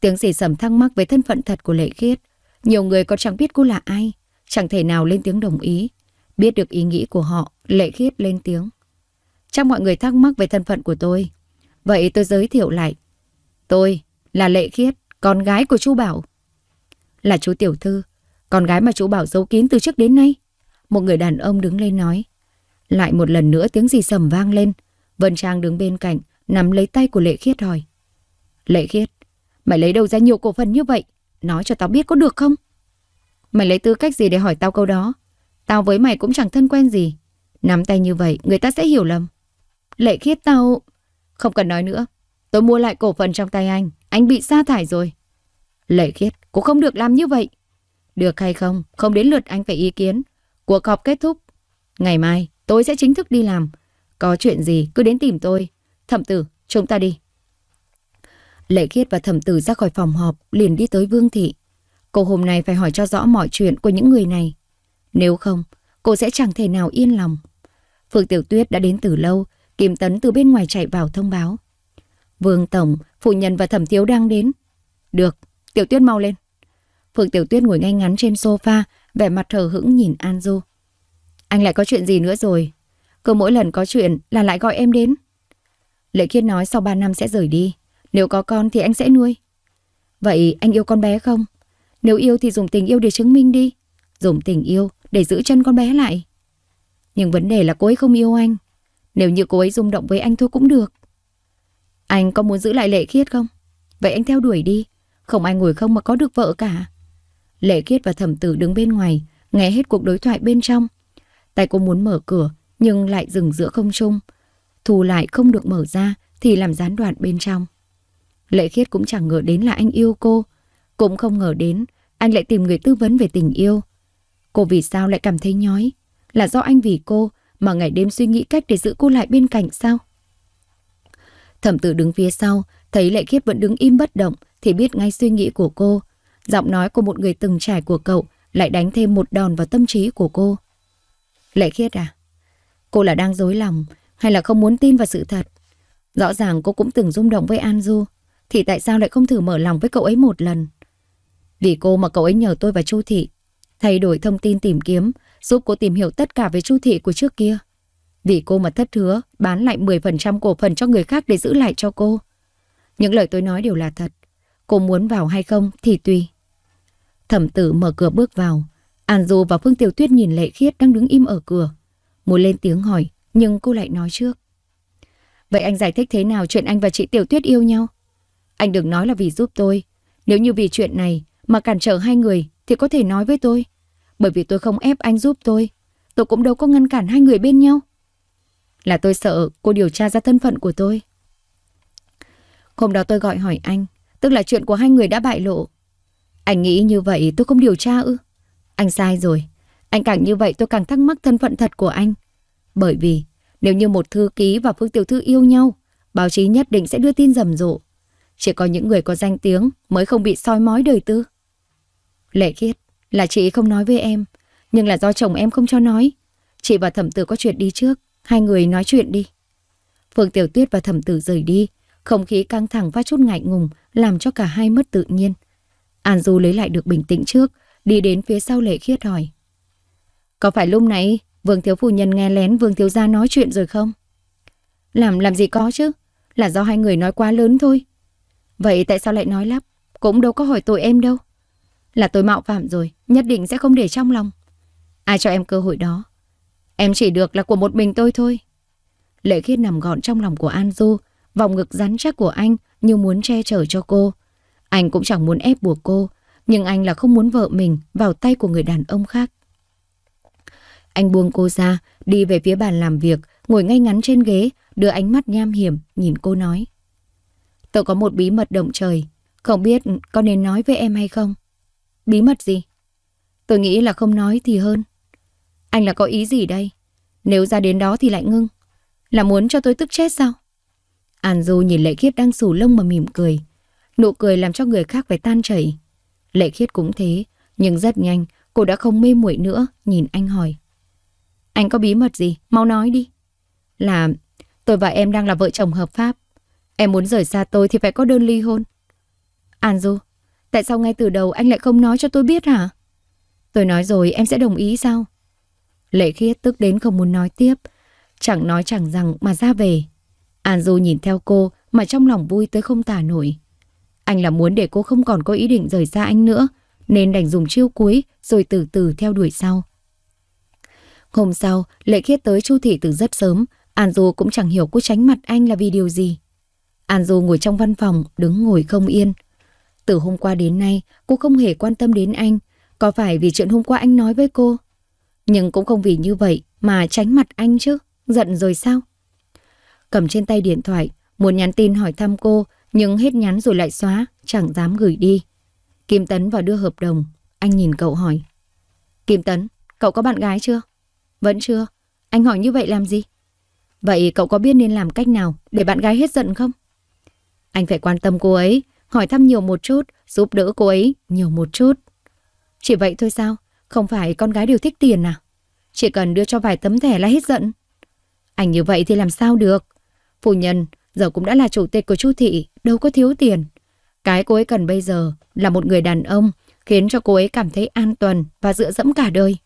S1: Tiếng xì sầm thắc mắc về thân phận thật của Lệ Khiết. Nhiều người còn chẳng biết cô là ai, chẳng thể nào lên tiếng đồng ý. Biết được ý nghĩ của họ, Lệ Khiết lên tiếng. Trong mọi người thắc mắc về thân phận của tôi. Vậy tôi giới thiệu lại. Tôi là Lệ Khiết, con gái của chú Bảo. Là chú tiểu thư, con gái mà chú Bảo giấu kín từ trước đến nay. Một người đàn ông đứng lên nói. Lại một lần nữa tiếng gì sầm vang lên. Vân Trang đứng bên cạnh, nắm lấy tay của Lệ Khiết hỏi. Lệ Khiết, mày lấy đâu ra nhiều cổ phần như vậy? Nói cho tao biết có được không? Mày lấy tư cách gì để hỏi tao câu đó? Tao với mày cũng chẳng thân quen gì. Nắm tay như vậy, người ta sẽ hiểu lầm. Lệ Khiết tao... Không cần nói nữa. Tôi mua lại cổ phần trong tay anh. Anh bị sa thải rồi. Lệ Khiết, cũng không được làm như vậy. Được hay không, không đến lượt anh phải ý kiến. Cuộc họp kết thúc. Ngày mai, Tôi sẽ chính thức đi làm. Có chuyện gì cứ đến tìm tôi. Thẩm tử, chúng ta đi. Lệ Khiết và thẩm tử ra khỏi phòng họp, liền đi tới Vương Thị. Cô hôm nay phải hỏi cho rõ mọi chuyện của những người này. Nếu không, cô sẽ chẳng thể nào yên lòng. Phượng Tiểu Tuyết đã đến từ lâu, Kim Tấn từ bên ngoài chạy vào thông báo. Vương Tổng, phụ nhân và thẩm thiếu đang đến. Được, Tiểu Tuyết mau lên. Phượng Tiểu Tuyết ngồi ngay ngắn trên sofa, vẻ mặt thờ hững nhìn An Du. Anh lại có chuyện gì nữa rồi? Cứ mỗi lần có chuyện là lại gọi em đến. Lệ Kiên nói sau 3 năm sẽ rời đi. Nếu có con thì anh sẽ nuôi. Vậy anh yêu con bé không? Nếu yêu thì dùng tình yêu để chứng minh đi. Dùng tình yêu để giữ chân con bé lại. Nhưng vấn đề là cô ấy không yêu anh. Nếu như cô ấy rung động với anh thôi cũng được. Anh có muốn giữ lại Lệ Kiết không? Vậy anh theo đuổi đi. Không ai ngồi không mà có được vợ cả. Lệ Kiết và thẩm tử đứng bên ngoài, nghe hết cuộc đối thoại bên trong. Tay cô muốn mở cửa, nhưng lại dừng giữa không trung. Thù lại không được mở ra, thì làm gián đoạn bên trong. Lệ khiết cũng chẳng ngờ đến là anh yêu cô. Cũng không ngờ đến, anh lại tìm người tư vấn về tình yêu. Cô vì sao lại cảm thấy nhói? Là do anh vì cô mà ngày đêm suy nghĩ cách để giữ cô lại bên cạnh sao? Thẩm tử đứng phía sau, thấy lệ khiết vẫn đứng im bất động thì biết ngay suy nghĩ của cô. Giọng nói của một người từng trải của cậu lại đánh thêm một đòn vào tâm trí của cô. Lệ khiết à? Cô là đang dối lòng hay là không muốn tin vào sự thật? Rõ ràng cô cũng từng rung động với An Du, thì tại sao lại không thử mở lòng với cậu ấy một lần? Vì cô mà cậu ấy nhờ tôi và Chu Thị, thay đổi thông tin tìm kiếm, giúp cô tìm hiểu tất cả về Chu Thị của trước kia. Vì cô mà thất hứa, bán lại 10% cổ phần cho người khác để giữ lại cho cô. Những lời tôi nói đều là thật. Cô muốn vào hay không thì tùy. Thẩm tử mở cửa bước vào, An Du và Phương Tiểu Tuyết nhìn Lệ Khiết đang đứng im ở cửa. Muốn lên tiếng hỏi, nhưng cô lại nói trước. Vậy anh giải thích thế nào chuyện anh và chị Tiểu Tuyết yêu nhau? Anh đừng nói là vì giúp tôi. Nếu như vì chuyện này mà cản trở hai người thì có thể nói với tôi. Bởi vì tôi không ép anh giúp tôi. Tôi cũng đâu có ngăn cản hai người bên nhau. Là tôi sợ cô điều tra ra thân phận của tôi. Hôm đó tôi gọi hỏi anh, tức là chuyện của hai người đã bại lộ. Anh nghĩ như vậy tôi không điều tra ư? Anh sai rồi. Anh càng như vậy tôi càng thắc mắc thân phận thật của anh. Bởi vì nếu như một thư ký và Phương Tiểu Thư yêu nhau, báo chí nhất định sẽ đưa tin rầm rộ. Chỉ có những người có danh tiếng mới không bị soi mói đời tư. Lệ khiết là chị không nói với em, nhưng là do chồng em không cho nói. Chị và thẩm tử có chuyện đi trước, hai người nói chuyện đi. Phương Tiểu Tuyết và thẩm tử rời đi, không khí căng thẳng và chút ngại ngùng làm cho cả hai mất tự nhiên. An Du lấy lại được bình tĩnh trước, đi đến phía sau lệ khiết hỏi. Có phải lúc nãy Vương Thiếu Phu Nhân nghe lén Vương Thiếu Gia nói chuyện rồi không? Làm làm gì có chứ, là do hai người nói quá lớn thôi. Vậy tại sao lại nói lắp, cũng đâu có hỏi tội em đâu. Là tôi mạo phạm rồi, nhất định sẽ không để trong lòng. Ai cho em cơ hội đó? Em chỉ được là của một mình tôi thôi. Lệ khiết nằm gọn trong lòng của An Du, vòng ngực rắn chắc của anh như muốn che chở cho cô. Anh cũng chẳng muốn ép buộc cô, nhưng anh là không muốn vợ mình vào tay của người đàn ông khác. Anh buông cô ra, đi về phía bàn làm việc, ngồi ngay ngắn trên ghế, đưa ánh mắt nham hiểm, nhìn cô nói. Tôi có một bí mật động trời, không biết có nên nói với em hay không? Bí mật gì? Tôi nghĩ là không nói thì hơn. Anh là có ý gì đây? Nếu ra đến đó thì lại ngưng. Là muốn cho tôi tức chết sao? An Du nhìn Lệ Khiết đang sù lông mà mỉm cười. Nụ cười làm cho người khác phải tan chảy. Lệ khiết cũng thế, nhưng rất nhanh, cô đã không mê muội nữa, nhìn anh hỏi. Anh có bí mật gì? Mau nói đi. Là tôi và em đang là vợ chồng hợp pháp. Em muốn rời xa tôi thì phải có đơn ly hôn. An Du, tại sao ngay từ đầu anh lại không nói cho tôi biết hả? Tôi nói rồi em sẽ đồng ý sao? Lệ khiết tức đến không muốn nói tiếp, chẳng nói chẳng rằng mà ra về. An Du nhìn theo cô mà trong lòng vui tới không tả nổi. Anh là muốn để cô không còn có ý định rời xa anh nữa, nên đành dùng chiêu cuối rồi từ từ theo đuổi sau. Hôm sau, Lệ Khiết tới Chu Thị từ rất sớm, An Du cũng chẳng hiểu cô tránh mặt anh là vì điều gì. An Du ngồi trong văn phòng, đứng ngồi không yên. Từ hôm qua đến nay, cô không hề quan tâm đến anh, có phải vì chuyện hôm qua anh nói với cô? Nhưng cũng không vì như vậy mà tránh mặt anh chứ, giận rồi sao? Cầm trên tay điện thoại, muốn nhắn tin hỏi thăm cô nhưng hết nhắn rồi lại xóa, chẳng dám gửi đi. Kim Tấn vào đưa hợp đồng, anh nhìn cậu hỏi. Kim Tấn, cậu có bạn gái chưa? Vẫn chưa, anh hỏi như vậy làm gì? Vậy cậu có biết nên làm cách nào để bạn gái hết giận không? Anh phải quan tâm cô ấy, hỏi thăm nhiều một chút, giúp đỡ cô ấy nhiều một chút. Chỉ vậy thôi sao? Không phải con gái đều thích tiền à? Chỉ cần đưa cho vài tấm thẻ là hết giận. Anh như vậy thì làm sao được? Phụ nhân, giờ cũng đã là chủ tịch của Chu Thị, đâu có thiếu tiền. Cái cô ấy cần bây giờ là một người đàn ông khiến cho cô ấy cảm thấy an toàn và dựa dẫm cả đời.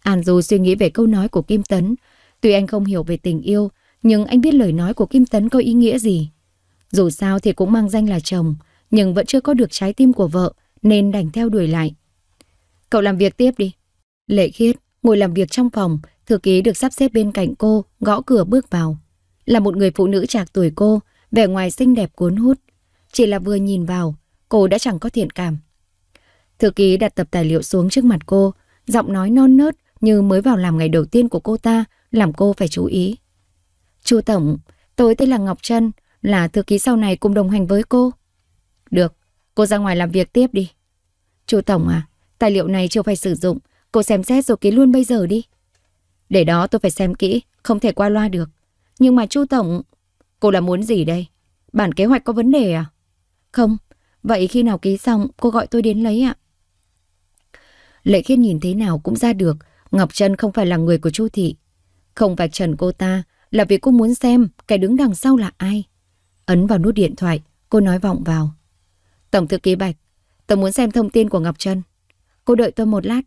S1: An Du suy nghĩ về câu nói của Kim Tấn. Tuy anh không hiểu về tình yêu, nhưng anh biết lời nói của Kim Tấn có ý nghĩa gì. Dù sao thì cũng mang danh là chồng, nhưng vẫn chưa có được trái tim của vợ, nên đành theo đuổi lại. Cậu làm việc tiếp đi. Lệ khiết, ngồi làm việc trong phòng, thư ký được sắp xếp bên cạnh cô, gõ cửa bước vào. Là một người phụ nữ trạc tuổi cô, vẻ ngoài xinh đẹp cuốn hút. Chỉ là vừa nhìn vào, cô đã chẳng có thiện cảm. Thư ký đặt tập tài liệu xuống trước mặt cô, giọng nói non nớt như mới vào làm ngày đầu tiên của cô ta, làm cô phải chú ý. Chu Tổng, tôi tên là Ngọc Trân, là thư ký sau này cùng đồng hành với cô. Được, cô ra ngoài làm việc tiếp đi. Chu Tổng à, tài liệu này chưa phải sử dụng, cô xem xét rồi ký luôn bây giờ đi. Để đó tôi phải xem kỹ, không thể qua loa được. Nhưng mà Chu Tổng, cô là muốn gì đây? Bản kế hoạch có vấn đề à? Không, vậy khi nào ký xong cô gọi tôi đến lấy ạ. Lệ Khiết nhìn thế nào cũng ra được, Ngọc Trân không phải là người của Chu Thị. Không vạch trần cô ta là vì cô muốn xem cái đứng đằng sau là ai. Ấn vào nút điện thoại, cô nói vọng vào. Tổng thư ký Bạch, tôi muốn xem thông tin của Ngọc Trân. Cô đợi tôi một lát.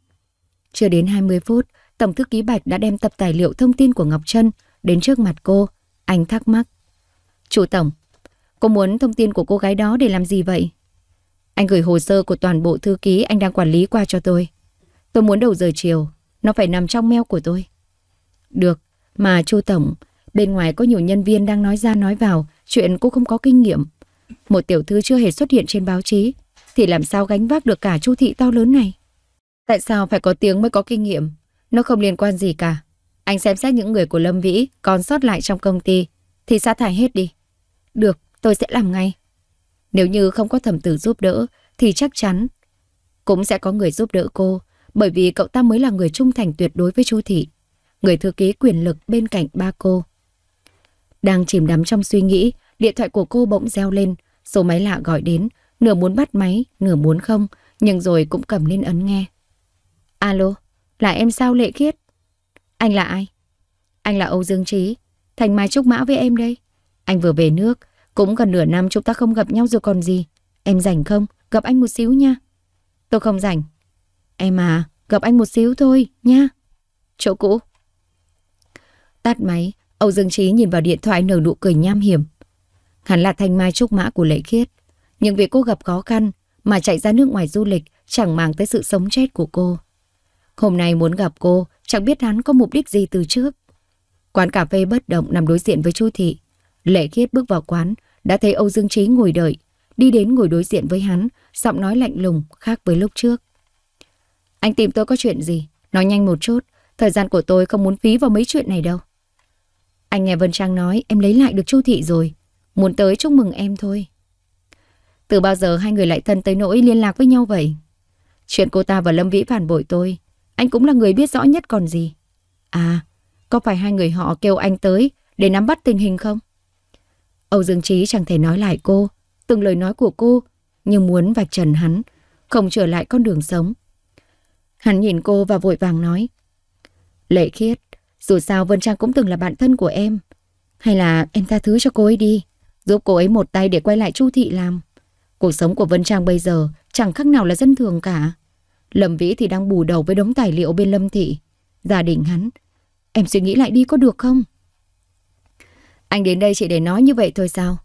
S1: Chưa đến 20 phút, Tổng thư ký Bạch đã đem tập tài liệu thông tin của Ngọc Trân đến trước mặt cô, anh thắc mắc. Chủ tổng, cô muốn thông tin của cô gái đó để làm gì vậy? Anh gửi hồ sơ của toàn bộ thư ký anh đang quản lý qua cho tôi. Tôi muốn đầu giờ chiều, nó phải nằm trong mail của tôi. Được, mà chu tổng, bên ngoài có nhiều nhân viên đang nói ra nói vào chuyện cô không có kinh nghiệm. Một tiểu thư chưa hề xuất hiện trên báo chí, thì làm sao gánh vác được cả chu thị to lớn này? Tại sao phải có tiếng mới có kinh nghiệm? Nó không liên quan gì cả. Anh xem xét những người của Lâm Vĩ còn sót lại trong công ty, thì sa thải hết đi. Được, tôi sẽ làm ngay. Nếu như không có thẩm tử giúp đỡ, thì chắc chắn cũng sẽ có người giúp đỡ cô, bởi vì cậu ta mới là người trung thành tuyệt đối với chú Thị, người thư ký quyền lực bên cạnh ba cô. Đang chìm đắm trong suy nghĩ, điện thoại của cô bỗng reo lên, số máy lạ gọi đến, nửa muốn bắt máy, nửa muốn không, nhưng rồi cũng cầm lên ấn nghe. Alo, là em sao Lệ Khiết? Anh là ai? Anh là Âu Dương Trí. Thành Mai trúc mã với em đây. Anh vừa về nước, cũng gần nửa năm chúng ta không gặp nhau rồi còn gì. Em rảnh không? Gặp anh một xíu nha. Tôi không rảnh. Em à, gặp anh một xíu thôi, nha. Chỗ cũ. Tắt máy, Âu Dương Trí nhìn vào điện thoại nở nụ cười nham hiểm. Hắn là thanh mai trúc mã của lệ khiết. Nhưng vì cô gặp khó khăn mà chạy ra nước ngoài du lịch chẳng mang tới sự sống chết của cô. Hôm nay muốn gặp cô Chẳng biết hắn có mục đích gì từ trước Quán cà phê bất động nằm đối diện với chu thị Lệ khiết bước vào quán Đã thấy Âu Dương Trí ngồi đợi Đi đến ngồi đối diện với hắn Giọng nói lạnh lùng khác với lúc trước Anh tìm tôi có chuyện gì Nói nhanh một chút Thời gian của tôi không muốn phí vào mấy chuyện này đâu Anh nghe Vân Trang nói Em lấy lại được chu thị rồi Muốn tới chúc mừng em thôi Từ bao giờ hai người lại thân tới nỗi liên lạc với nhau vậy Chuyện cô ta và Lâm Vĩ phản bội tôi anh cũng là người biết rõ nhất còn gì. À, có phải hai người họ kêu anh tới để nắm bắt tình hình không? Âu Dương Trí chẳng thể nói lại cô, từng lời nói của cô, nhưng muốn vạch trần hắn, không trở lại con đường sống. Hắn nhìn cô và vội vàng nói. Lệ khiết, dù sao Vân Trang cũng từng là bạn thân của em. Hay là em tha thứ cho cô ấy đi, giúp cô ấy một tay để quay lại chu thị làm. Cuộc sống của Vân Trang bây giờ chẳng khác nào là dân thường cả. Lâm Vĩ thì đang bù đầu với đống tài liệu bên Lâm Thị. Gia đình hắn. Em suy nghĩ lại đi có được không? Anh đến đây chỉ để nói như vậy thôi sao?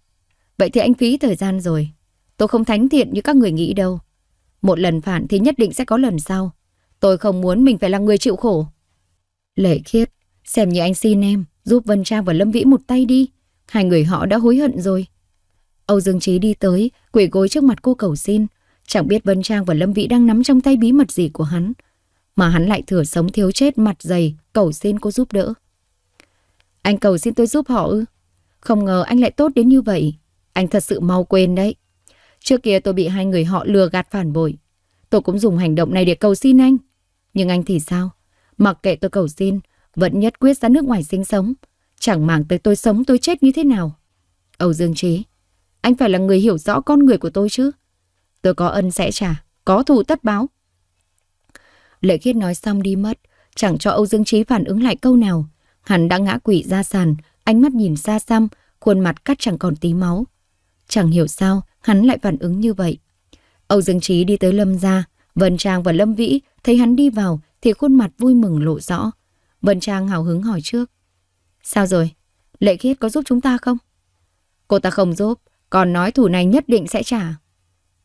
S1: Vậy thì anh phí thời gian rồi. Tôi không thánh thiện như các người nghĩ đâu. Một lần phản thì nhất định sẽ có lần sau. Tôi không muốn mình phải là người chịu khổ. Lệ khiết, xem như anh xin em, giúp Vân Trang và Lâm Vĩ một tay đi. Hai người họ đã hối hận rồi. Âu Dương Trí đi tới, quỷ gối trước mặt cô cầu xin. Chẳng biết Vân Trang và Lâm Vĩ đang nắm trong tay bí mật gì của hắn. Mà hắn lại thừa sống thiếu chết mặt dày, cầu xin cô giúp đỡ. Anh cầu xin tôi giúp họ ư? Không ngờ anh lại tốt đến như vậy. Anh thật sự mau quên đấy. Trước kia tôi bị hai người họ lừa gạt phản bội. Tôi cũng dùng hành động này để cầu xin anh. Nhưng anh thì sao? Mặc kệ tôi cầu xin, vẫn nhất quyết ra nước ngoài sinh sống. Chẳng màng tới tôi sống tôi chết như thế nào. Âu Dương Trí, anh phải là người hiểu rõ con người của tôi chứ. Tôi có ân sẽ trả, có thù tất báo. Lệ khiết nói xong đi mất, chẳng cho Âu Dương Trí phản ứng lại câu nào. Hắn đã ngã quỷ ra sàn, ánh mắt nhìn xa xăm, khuôn mặt cắt chẳng còn tí máu. Chẳng hiểu sao, hắn lại phản ứng như vậy. Âu Dương Trí đi tới Lâm gia, Vân Trang và Lâm Vĩ thấy hắn đi vào thì khuôn mặt vui mừng lộ rõ. Vân Trang hào hứng hỏi trước. Sao rồi? Lệ Khiết có giúp chúng ta không? Cô ta không giúp, còn nói thủ này nhất định sẽ trả.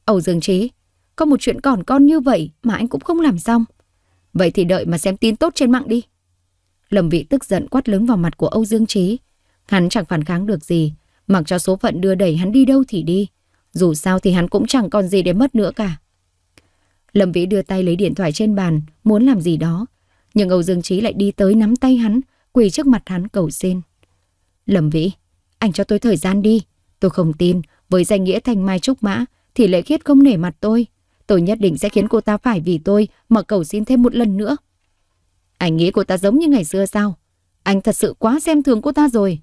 S1: Âu Dương Trí, có một chuyện còn con như vậy mà anh cũng không làm xong. Vậy thì đợi mà xem tin tốt trên mạng đi. Lâm Vị tức giận quát lớn vào mặt của Âu Dương Trí. Hắn chẳng phản kháng được gì, mặc cho số phận đưa đẩy hắn đi đâu thì đi. Dù sao thì hắn cũng chẳng còn gì để mất nữa cả. Lâm Vĩ đưa tay lấy điện thoại trên bàn, muốn làm gì đó. Nhưng Âu Dương Trí lại đi tới nắm tay hắn, quỳ trước mặt hắn cầu xin. Lâm Vĩ, anh cho tôi thời gian đi. Tôi không tin, với danh nghĩa thành mai trúc mã, thì lệ khiết không nể mặt tôi. Tôi nhất định sẽ khiến cô ta phải vì tôi mà cầu xin thêm một lần nữa. Anh nghĩ cô ta giống như ngày xưa sao? Anh thật sự quá xem thường cô ta rồi.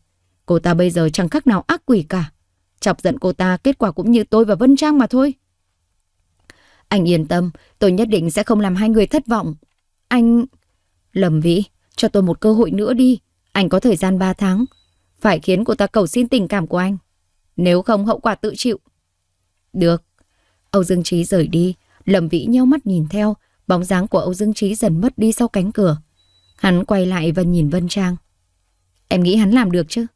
S1: Cô ta bây giờ chẳng khác nào ác quỷ cả. Chọc giận cô ta kết quả cũng như tôi và Vân Trang mà thôi. Anh yên tâm, tôi nhất định sẽ không làm hai người thất vọng. Anh... Lầm Vĩ, cho tôi một cơ hội nữa đi. Anh có thời gian 3 tháng. Phải khiến cô ta cầu xin tình cảm của anh. Nếu không hậu quả tự chịu. Được. Âu Dương Trí rời đi, Lâm Vĩ nheo mắt nhìn theo, bóng dáng của Âu Dương Trí dần mất đi sau cánh cửa. Hắn quay lại và nhìn Vân Trang. Em nghĩ hắn làm được chứ?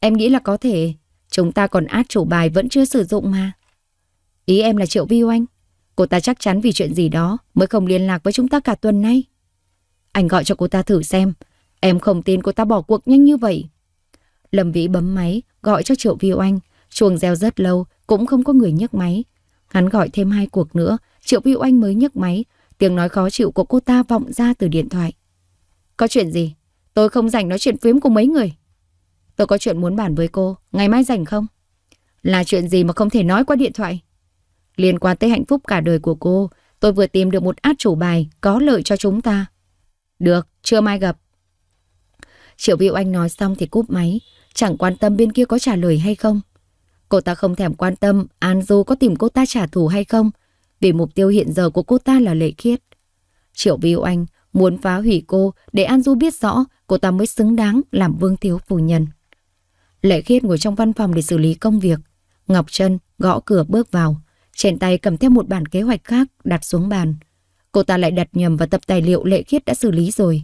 S1: Em nghĩ là có thể, chúng ta còn át chủ bài vẫn chưa sử dụng mà. Ý em là Triệu Vi Oanh, cô ta chắc chắn vì chuyện gì đó mới không liên lạc với chúng ta cả tuần nay. Anh gọi cho cô ta thử xem, em không tin cô ta bỏ cuộc nhanh như vậy. Lâm Vĩ bấm máy, gọi cho Triệu Vi Oanh, Chuông reo rất lâu, cũng không có người nhấc máy. Hắn gọi thêm hai cuộc nữa, Triệu Vĩ anh mới nhấc máy, tiếng nói khó chịu của cô ta vọng ra từ điện thoại. Có chuyện gì? Tôi không rảnh nói chuyện phím cùng mấy người. Tôi có chuyện muốn bàn với cô, ngày mai rảnh không? Là chuyện gì mà không thể nói qua điện thoại? Liên quan tới hạnh phúc cả đời của cô, tôi vừa tìm được một át chủ bài có lợi cho chúng ta. Được, chưa mai gặp. Triệu Viu Anh nói xong thì cúp máy, chẳng quan tâm bên kia có trả lời hay không. Cô ta không thèm quan tâm An Du có tìm cô ta trả thù hay không vì mục tiêu hiện giờ của cô ta là Lệ Khiết. Triệu vi oanh muốn phá hủy cô để An Du biết rõ cô ta mới xứng đáng làm vương thiếu phu nhân. Lệ Khiết ngồi trong văn phòng để xử lý công việc. Ngọc Trân gõ cửa bước vào, trên tay cầm theo một bản kế hoạch khác đặt xuống bàn. Cô ta lại đặt nhầm vào tập tài liệu Lệ Khiết đã xử lý rồi.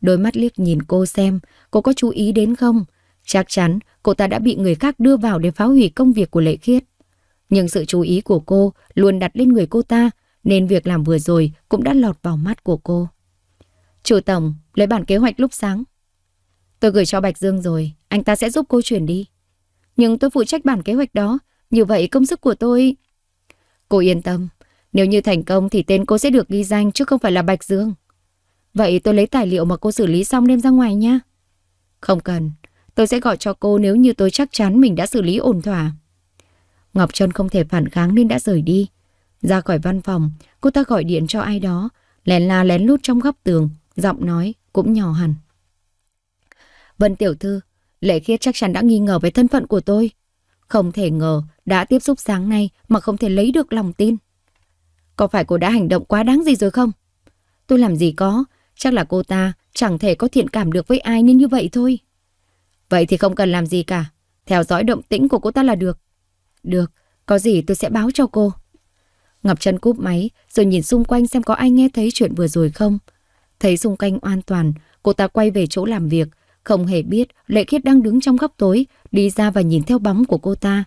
S1: Đôi mắt liếc nhìn cô xem cô có chú ý đến không? Chắc chắn cô ta đã bị người khác đưa vào để phá hủy công việc của Lệ Khiết. Nhưng sự chú ý của cô luôn đặt lên người cô ta, nên việc làm vừa rồi cũng đã lọt vào mắt của cô. Chủ tổng, lấy bản kế hoạch lúc sáng. Tôi gửi cho Bạch Dương rồi, anh ta sẽ giúp cô chuyển đi. Nhưng tôi phụ trách bản kế hoạch đó, như vậy công sức của tôi... Cô yên tâm, nếu như thành công thì tên cô sẽ được ghi danh chứ không phải là Bạch Dương. Vậy tôi lấy tài liệu mà cô xử lý xong đem ra ngoài nha. Không cần, Tôi sẽ gọi cho cô nếu như tôi chắc chắn mình đã xử lý ổn thỏa. Ngọc Trân không thể phản kháng nên đã rời đi. Ra khỏi văn phòng, cô ta gọi điện cho ai đó, lén la lén lút trong góc tường, giọng nói cũng nhỏ hẳn. Vân tiểu thư, Lệ Khiết chắc chắn đã nghi ngờ về thân phận của tôi. Không thể ngờ đã tiếp xúc sáng nay mà không thể lấy được lòng tin. Có phải cô đã hành động quá đáng gì rồi không? Tôi làm gì có, chắc là cô ta chẳng thể có thiện cảm được với ai nên như vậy thôi. Vậy thì không cần làm gì cả. Theo dõi động tĩnh của cô ta là được. Được, có gì tôi sẽ báo cho cô. Ngọc Trân cúp máy rồi nhìn xung quanh xem có ai nghe thấy chuyện vừa rồi không. Thấy xung quanh an toàn, cô ta quay về chỗ làm việc. Không hề biết Lệ Khiết đang đứng trong góc tối, đi ra và nhìn theo bóng của cô ta.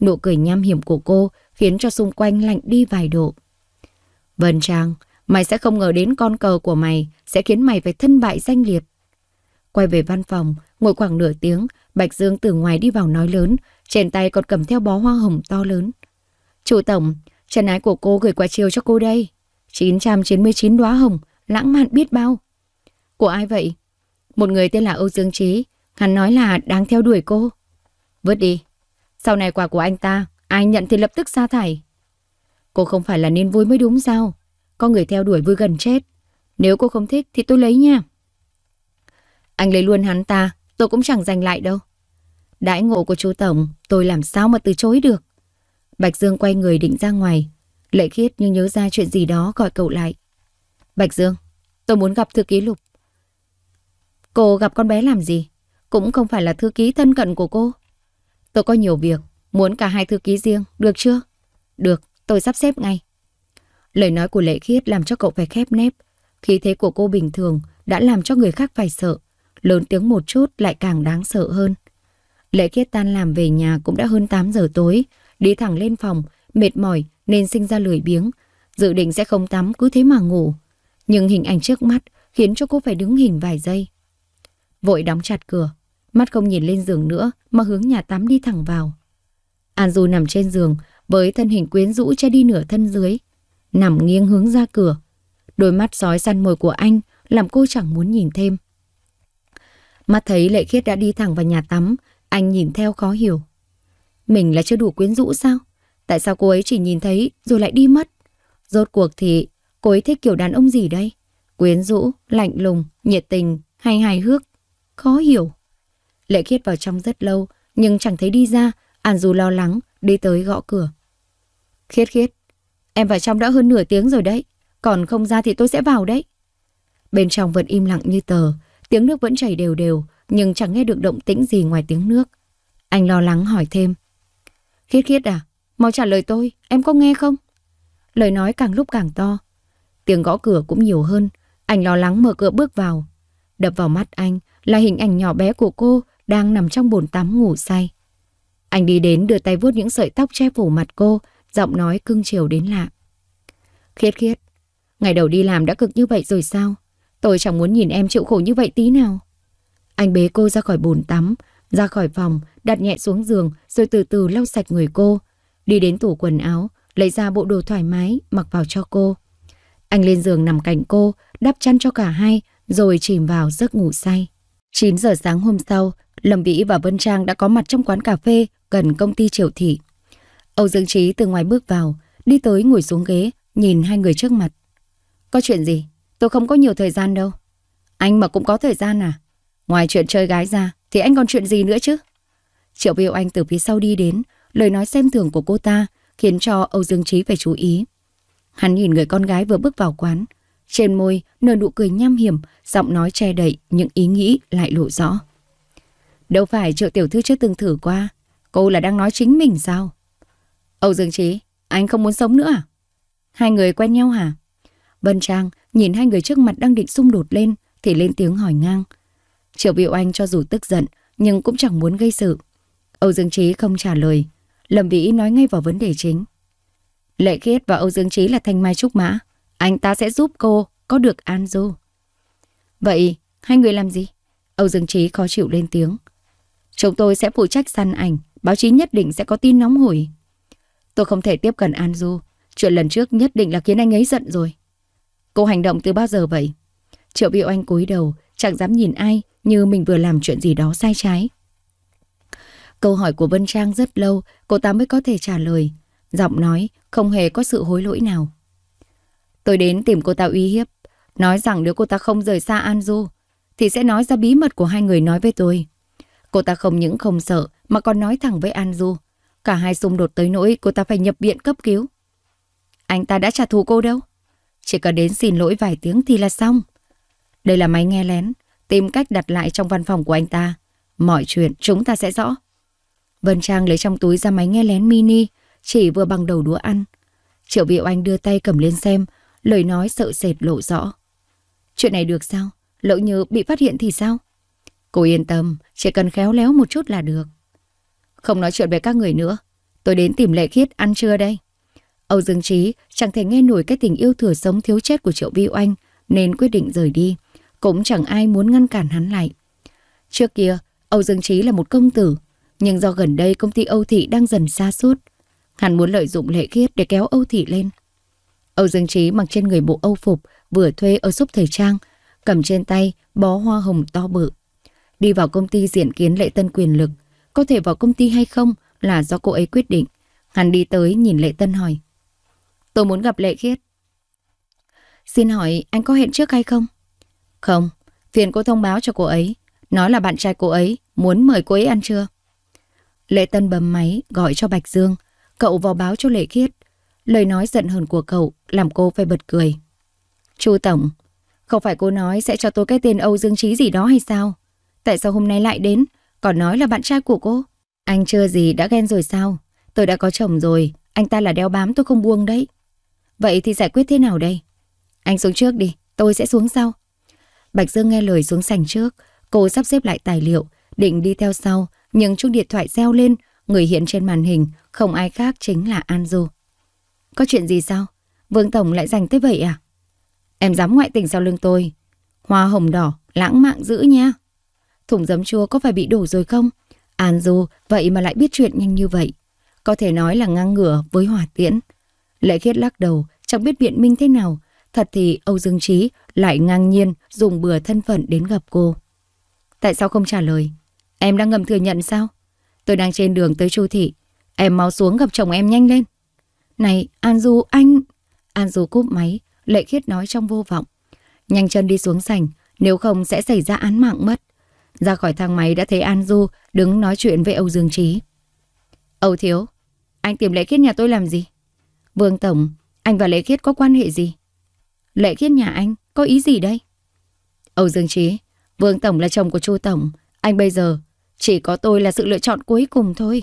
S1: Nụ cười nham hiểm của cô khiến cho xung quanh lạnh đi vài độ. Vân Trang, mày sẽ không ngờ đến con cờ của mày sẽ khiến mày phải thân bại danh liệt. Quay về văn phòng, Ngồi khoảng nửa tiếng, Bạch Dương từ ngoài đi vào nói lớn, trên tay còn cầm theo bó hoa hồng to lớn. Chủ tổng, chân ái của cô gửi quà chiều cho cô đây. 999 đóa hồng, lãng mạn biết bao. Của ai vậy? Một người tên là Âu Dương Trí, hắn nói là đang theo đuổi cô. Vứt đi. Sau này quà của anh ta, ai nhận thì lập tức sa thải. Cô không phải là nên vui mới đúng sao? Có người theo đuổi vui gần chết. Nếu cô không thích thì tôi lấy nha. Anh lấy luôn hắn ta, tôi cũng chẳng giành lại đâu. Đãi ngộ của chú Tổng, tôi làm sao mà từ chối được. Bạch Dương quay người định ra ngoài. Lệ khiết nhưng nhớ ra chuyện gì đó gọi cậu lại. Bạch Dương, tôi muốn gặp thư ký Lục. Cô gặp con bé làm gì? Cũng không phải là thư ký thân cận của cô. Tôi có nhiều việc, muốn cả hai thư ký riêng, được chưa? Được, tôi sắp xếp ngay. Lời nói của Lệ Khiết làm cho cậu phải khép nép. Khí thế của cô bình thường đã làm cho người khác phải sợ lớn tiếng một chút lại càng đáng sợ hơn. Lễ kết tan làm về nhà cũng đã hơn 8 giờ tối, đi thẳng lên phòng, mệt mỏi nên sinh ra lười biếng, dự định sẽ không tắm cứ thế mà ngủ. Nhưng hình ảnh trước mắt khiến cho cô phải đứng hình vài giây. Vội đóng chặt cửa, mắt không nhìn lên giường nữa mà hướng nhà tắm đi thẳng vào. An Du nằm trên giường với thân hình quyến rũ che đi nửa thân dưới, nằm nghiêng hướng ra cửa. Đôi mắt sói săn mồi của anh làm cô chẳng muốn nhìn thêm. Mắt thấy Lệ Khiết đã đi thẳng vào nhà tắm, anh nhìn theo khó hiểu. Mình là chưa đủ quyến rũ sao? Tại sao cô ấy chỉ nhìn thấy rồi lại đi mất? Rốt cuộc thì cô ấy thích kiểu đàn ông gì đây? Quyến rũ, lạnh lùng, nhiệt tình hay hài hước? Khó hiểu. Lệ Khiết vào trong rất lâu, nhưng chẳng thấy đi ra, An Du lo lắng, đi tới gõ cửa. Khiết khiết, em vào trong đã hơn nửa tiếng rồi đấy, còn không ra thì tôi sẽ vào đấy. Bên trong vẫn im lặng như tờ, Tiếng nước vẫn chảy đều đều, nhưng chẳng nghe được động tĩnh gì ngoài tiếng nước. Anh lo lắng hỏi thêm. Khiết khiết à, mau trả lời tôi, em có nghe không? Lời nói càng lúc càng to. Tiếng gõ cửa cũng nhiều hơn, anh lo lắng mở cửa bước vào. Đập vào mắt anh là hình ảnh nhỏ bé của cô đang nằm trong bồn tắm ngủ say. Anh đi đến đưa tay vuốt những sợi tóc che phủ mặt cô, giọng nói cưng chiều đến lạ. Khiết khiết, ngày đầu đi làm đã cực như vậy rồi sao? Tôi chẳng muốn nhìn em chịu khổ như vậy tí nào. Anh bế cô ra khỏi bồn tắm, ra khỏi phòng, đặt nhẹ xuống giường rồi từ từ lau sạch người cô. Đi đến tủ quần áo, lấy ra bộ đồ thoải mái, mặc vào cho cô. Anh lên giường nằm cạnh cô, đắp chăn cho cả hai, rồi chìm vào giấc ngủ say. 9 giờ sáng hôm sau, Lâm Vĩ và Vân Trang đã có mặt trong quán cà phê gần công ty Triệu Thị. Âu Dương Trí từ ngoài bước vào, đi tới ngồi xuống ghế, nhìn hai người trước mặt. Có chuyện gì? Tôi không có nhiều thời gian đâu. Anh mà cũng có thời gian à? Ngoài chuyện chơi gái ra, thì anh còn chuyện gì nữa chứ? Triệu Viêu Anh từ phía sau đi đến, lời nói xem thường của cô ta khiến cho Âu Dương Trí phải chú ý. Hắn nhìn người con gái vừa bước vào quán, trên môi nở nụ cười nham hiểm, giọng nói che đậy những ý nghĩ lại lộ rõ. Đâu phải Triệu Tiểu Thư chưa từng thử qua, cô là đang nói chính mình sao? Âu Dương Trí, anh không muốn sống nữa à? Hai người quen nhau hả? Vân Trang Nhìn hai người trước mặt đang định xung đột lên Thì lên tiếng hỏi ngang Triệu Việu Anh cho dù tức giận Nhưng cũng chẳng muốn gây sự Âu Dương Trí không trả lời Lâm Vĩ nói ngay vào vấn đề chính Lệ Khiết và Âu Dương Trí là thanh mai trúc mã Anh ta sẽ giúp cô có được an du Vậy hai người làm gì? Âu Dương Trí khó chịu lên tiếng Chúng tôi sẽ phụ trách săn ảnh Báo chí nhất định sẽ có tin nóng hổi Tôi không thể tiếp cận An Du Chuyện lần trước nhất định là khiến anh ấy giận rồi Cô hành động từ bao giờ vậy? Triệu Vĩ anh cúi đầu, chẳng dám nhìn ai như mình vừa làm chuyện gì đó sai trái. Câu hỏi của Vân Trang rất lâu, cô ta mới có thể trả lời. Giọng nói không hề có sự hối lỗi nào. Tôi đến tìm cô ta uy hiếp, nói rằng nếu cô ta không rời xa An Du, thì sẽ nói ra bí mật của hai người nói với tôi. Cô ta không những không sợ mà còn nói thẳng với An Du. Cả hai xung đột tới nỗi cô ta phải nhập viện cấp cứu. Anh ta đã trả thù cô đâu? chỉ cần đến xin lỗi vài tiếng thì là xong. Đây là máy nghe lén, tìm cách đặt lại trong văn phòng của anh ta. Mọi chuyện chúng ta sẽ rõ. Vân Trang lấy trong túi ra máy nghe lén mini, chỉ vừa bằng đầu đũa ăn. Triệu Việu Anh đưa tay cầm lên xem, lời nói sợ sệt lộ rõ. Chuyện này được sao? Lỡ như bị phát hiện thì sao? Cô yên tâm, chỉ cần khéo léo một chút là được. Không nói chuyện về các người nữa, tôi đến tìm Lệ Khiết ăn trưa đây. Âu Dương Trí chẳng thể nghe nổi cái tình yêu thừa sống thiếu chết của Triệu Vi Oanh nên quyết định rời đi. Cũng chẳng ai muốn ngăn cản hắn lại. Trước kia, Âu Dương Trí là một công tử, nhưng do gần đây công ty Âu Thị đang dần xa suốt, hắn muốn lợi dụng lệ khiết để kéo Âu Thị lên. Âu Dương Trí mặc trên người bộ Âu phục vừa thuê ở shop thời trang, cầm trên tay bó hoa hồng to bự. Đi vào công ty diện kiến Lệ Tân quyền lực, có thể vào công ty hay không là do cô ấy quyết định. Hắn đi tới nhìn Lệ Tân hỏi. Tôi muốn gặp Lệ Khiết. Xin hỏi anh có hẹn trước hay không? Không, phiền cô thông báo cho cô ấy. Nói là bạn trai cô ấy, muốn mời cô ấy ăn trưa. Lệ Tân bấm máy, gọi cho Bạch Dương. Cậu vào báo cho Lệ Khiết. Lời nói giận hờn của cậu làm cô phải bật cười. Chu Tổng, không phải cô nói sẽ cho tôi cái tên Âu Dương Trí gì đó hay sao? Tại sao hôm nay lại đến, còn nói là bạn trai của cô? Anh chưa gì đã ghen rồi sao? Tôi đã có chồng rồi, anh ta là đeo bám tôi không buông đấy. Vậy thì giải quyết thế nào đây? Anh xuống trước đi, tôi sẽ xuống sau. Bạch Dương nghe lời xuống sành trước, cô sắp xếp lại tài liệu, định đi theo sau, nhưng chuông điện thoại reo lên, người hiện trên màn hình, không ai khác chính là An Du. Có chuyện gì sao? Vương Tổng lại dành tới vậy à? Em dám ngoại tình sau lưng tôi. Hoa hồng đỏ, lãng mạn dữ nha. Thùng giấm chua có phải bị đổ rồi không? An Du vậy mà lại biết chuyện nhanh như vậy. Có thể nói là ngang ngửa với hỏa tiễn. Lệ khiết lắc đầu, chẳng biết biện minh thế nào. Thật thì Âu Dương Trí lại ngang nhiên dùng bừa thân phận đến gặp cô. Tại sao không trả lời? Em đang ngầm thừa nhận sao? Tôi đang trên đường tới Chu Thị. Em mau xuống gặp chồng em nhanh lên. Này, An Du, anh... An Du cúp máy, Lệ Khiết nói trong vô vọng. Nhanh chân đi xuống sảnh, nếu không sẽ xảy ra án mạng mất. Ra khỏi thang máy đã thấy An Du đứng nói chuyện với Âu Dương Trí. Âu Thiếu, anh tìm Lệ Khiết nhà tôi làm gì? Vương Tổng, anh và Lệ Khiết có quan hệ gì? Lệ Khiết nhà anh, có ý gì đây? Âu Dương Trí, Vương Tổng là chồng của Chu Tổng. Anh bây giờ, chỉ có tôi là sự lựa chọn cuối cùng thôi.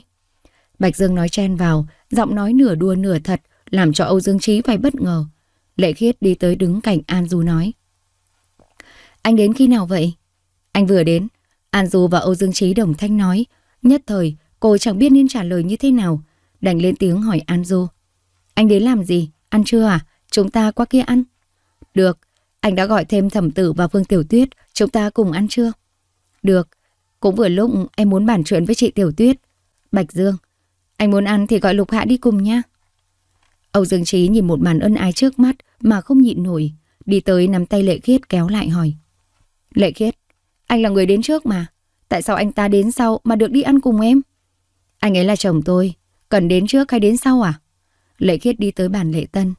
S1: Bạch Dương nói chen vào, giọng nói nửa đùa nửa thật, làm cho Âu Dương Trí phải bất ngờ. Lệ Khiết đi tới đứng cạnh An Du nói. Anh đến khi nào vậy? Anh vừa đến. An Du và Âu Dương Trí đồng thanh nói. Nhất thời, cô chẳng biết nên trả lời như thế nào. Đành lên tiếng hỏi An Du. Anh đến làm gì? Ăn chưa à? Chúng ta qua kia ăn. Được, anh đã gọi thêm thẩm tử và Vương Tiểu Tuyết, chúng ta cùng ăn trưa. Được, cũng vừa lúc em muốn bàn chuyện với chị Tiểu Tuyết. Bạch Dương, anh muốn ăn thì gọi Lục Hạ đi cùng nha. Âu Dương Trí nhìn một màn ân ái trước mắt mà không nhịn nổi, đi tới nắm tay Lệ Khiết kéo lại hỏi. Lệ Khiết, anh là người đến trước mà, tại sao anh ta đến sau mà được đi ăn cùng em? Anh ấy là chồng tôi, cần đến trước hay đến sau à? Lệ khiết đi tới bàn lệ tân.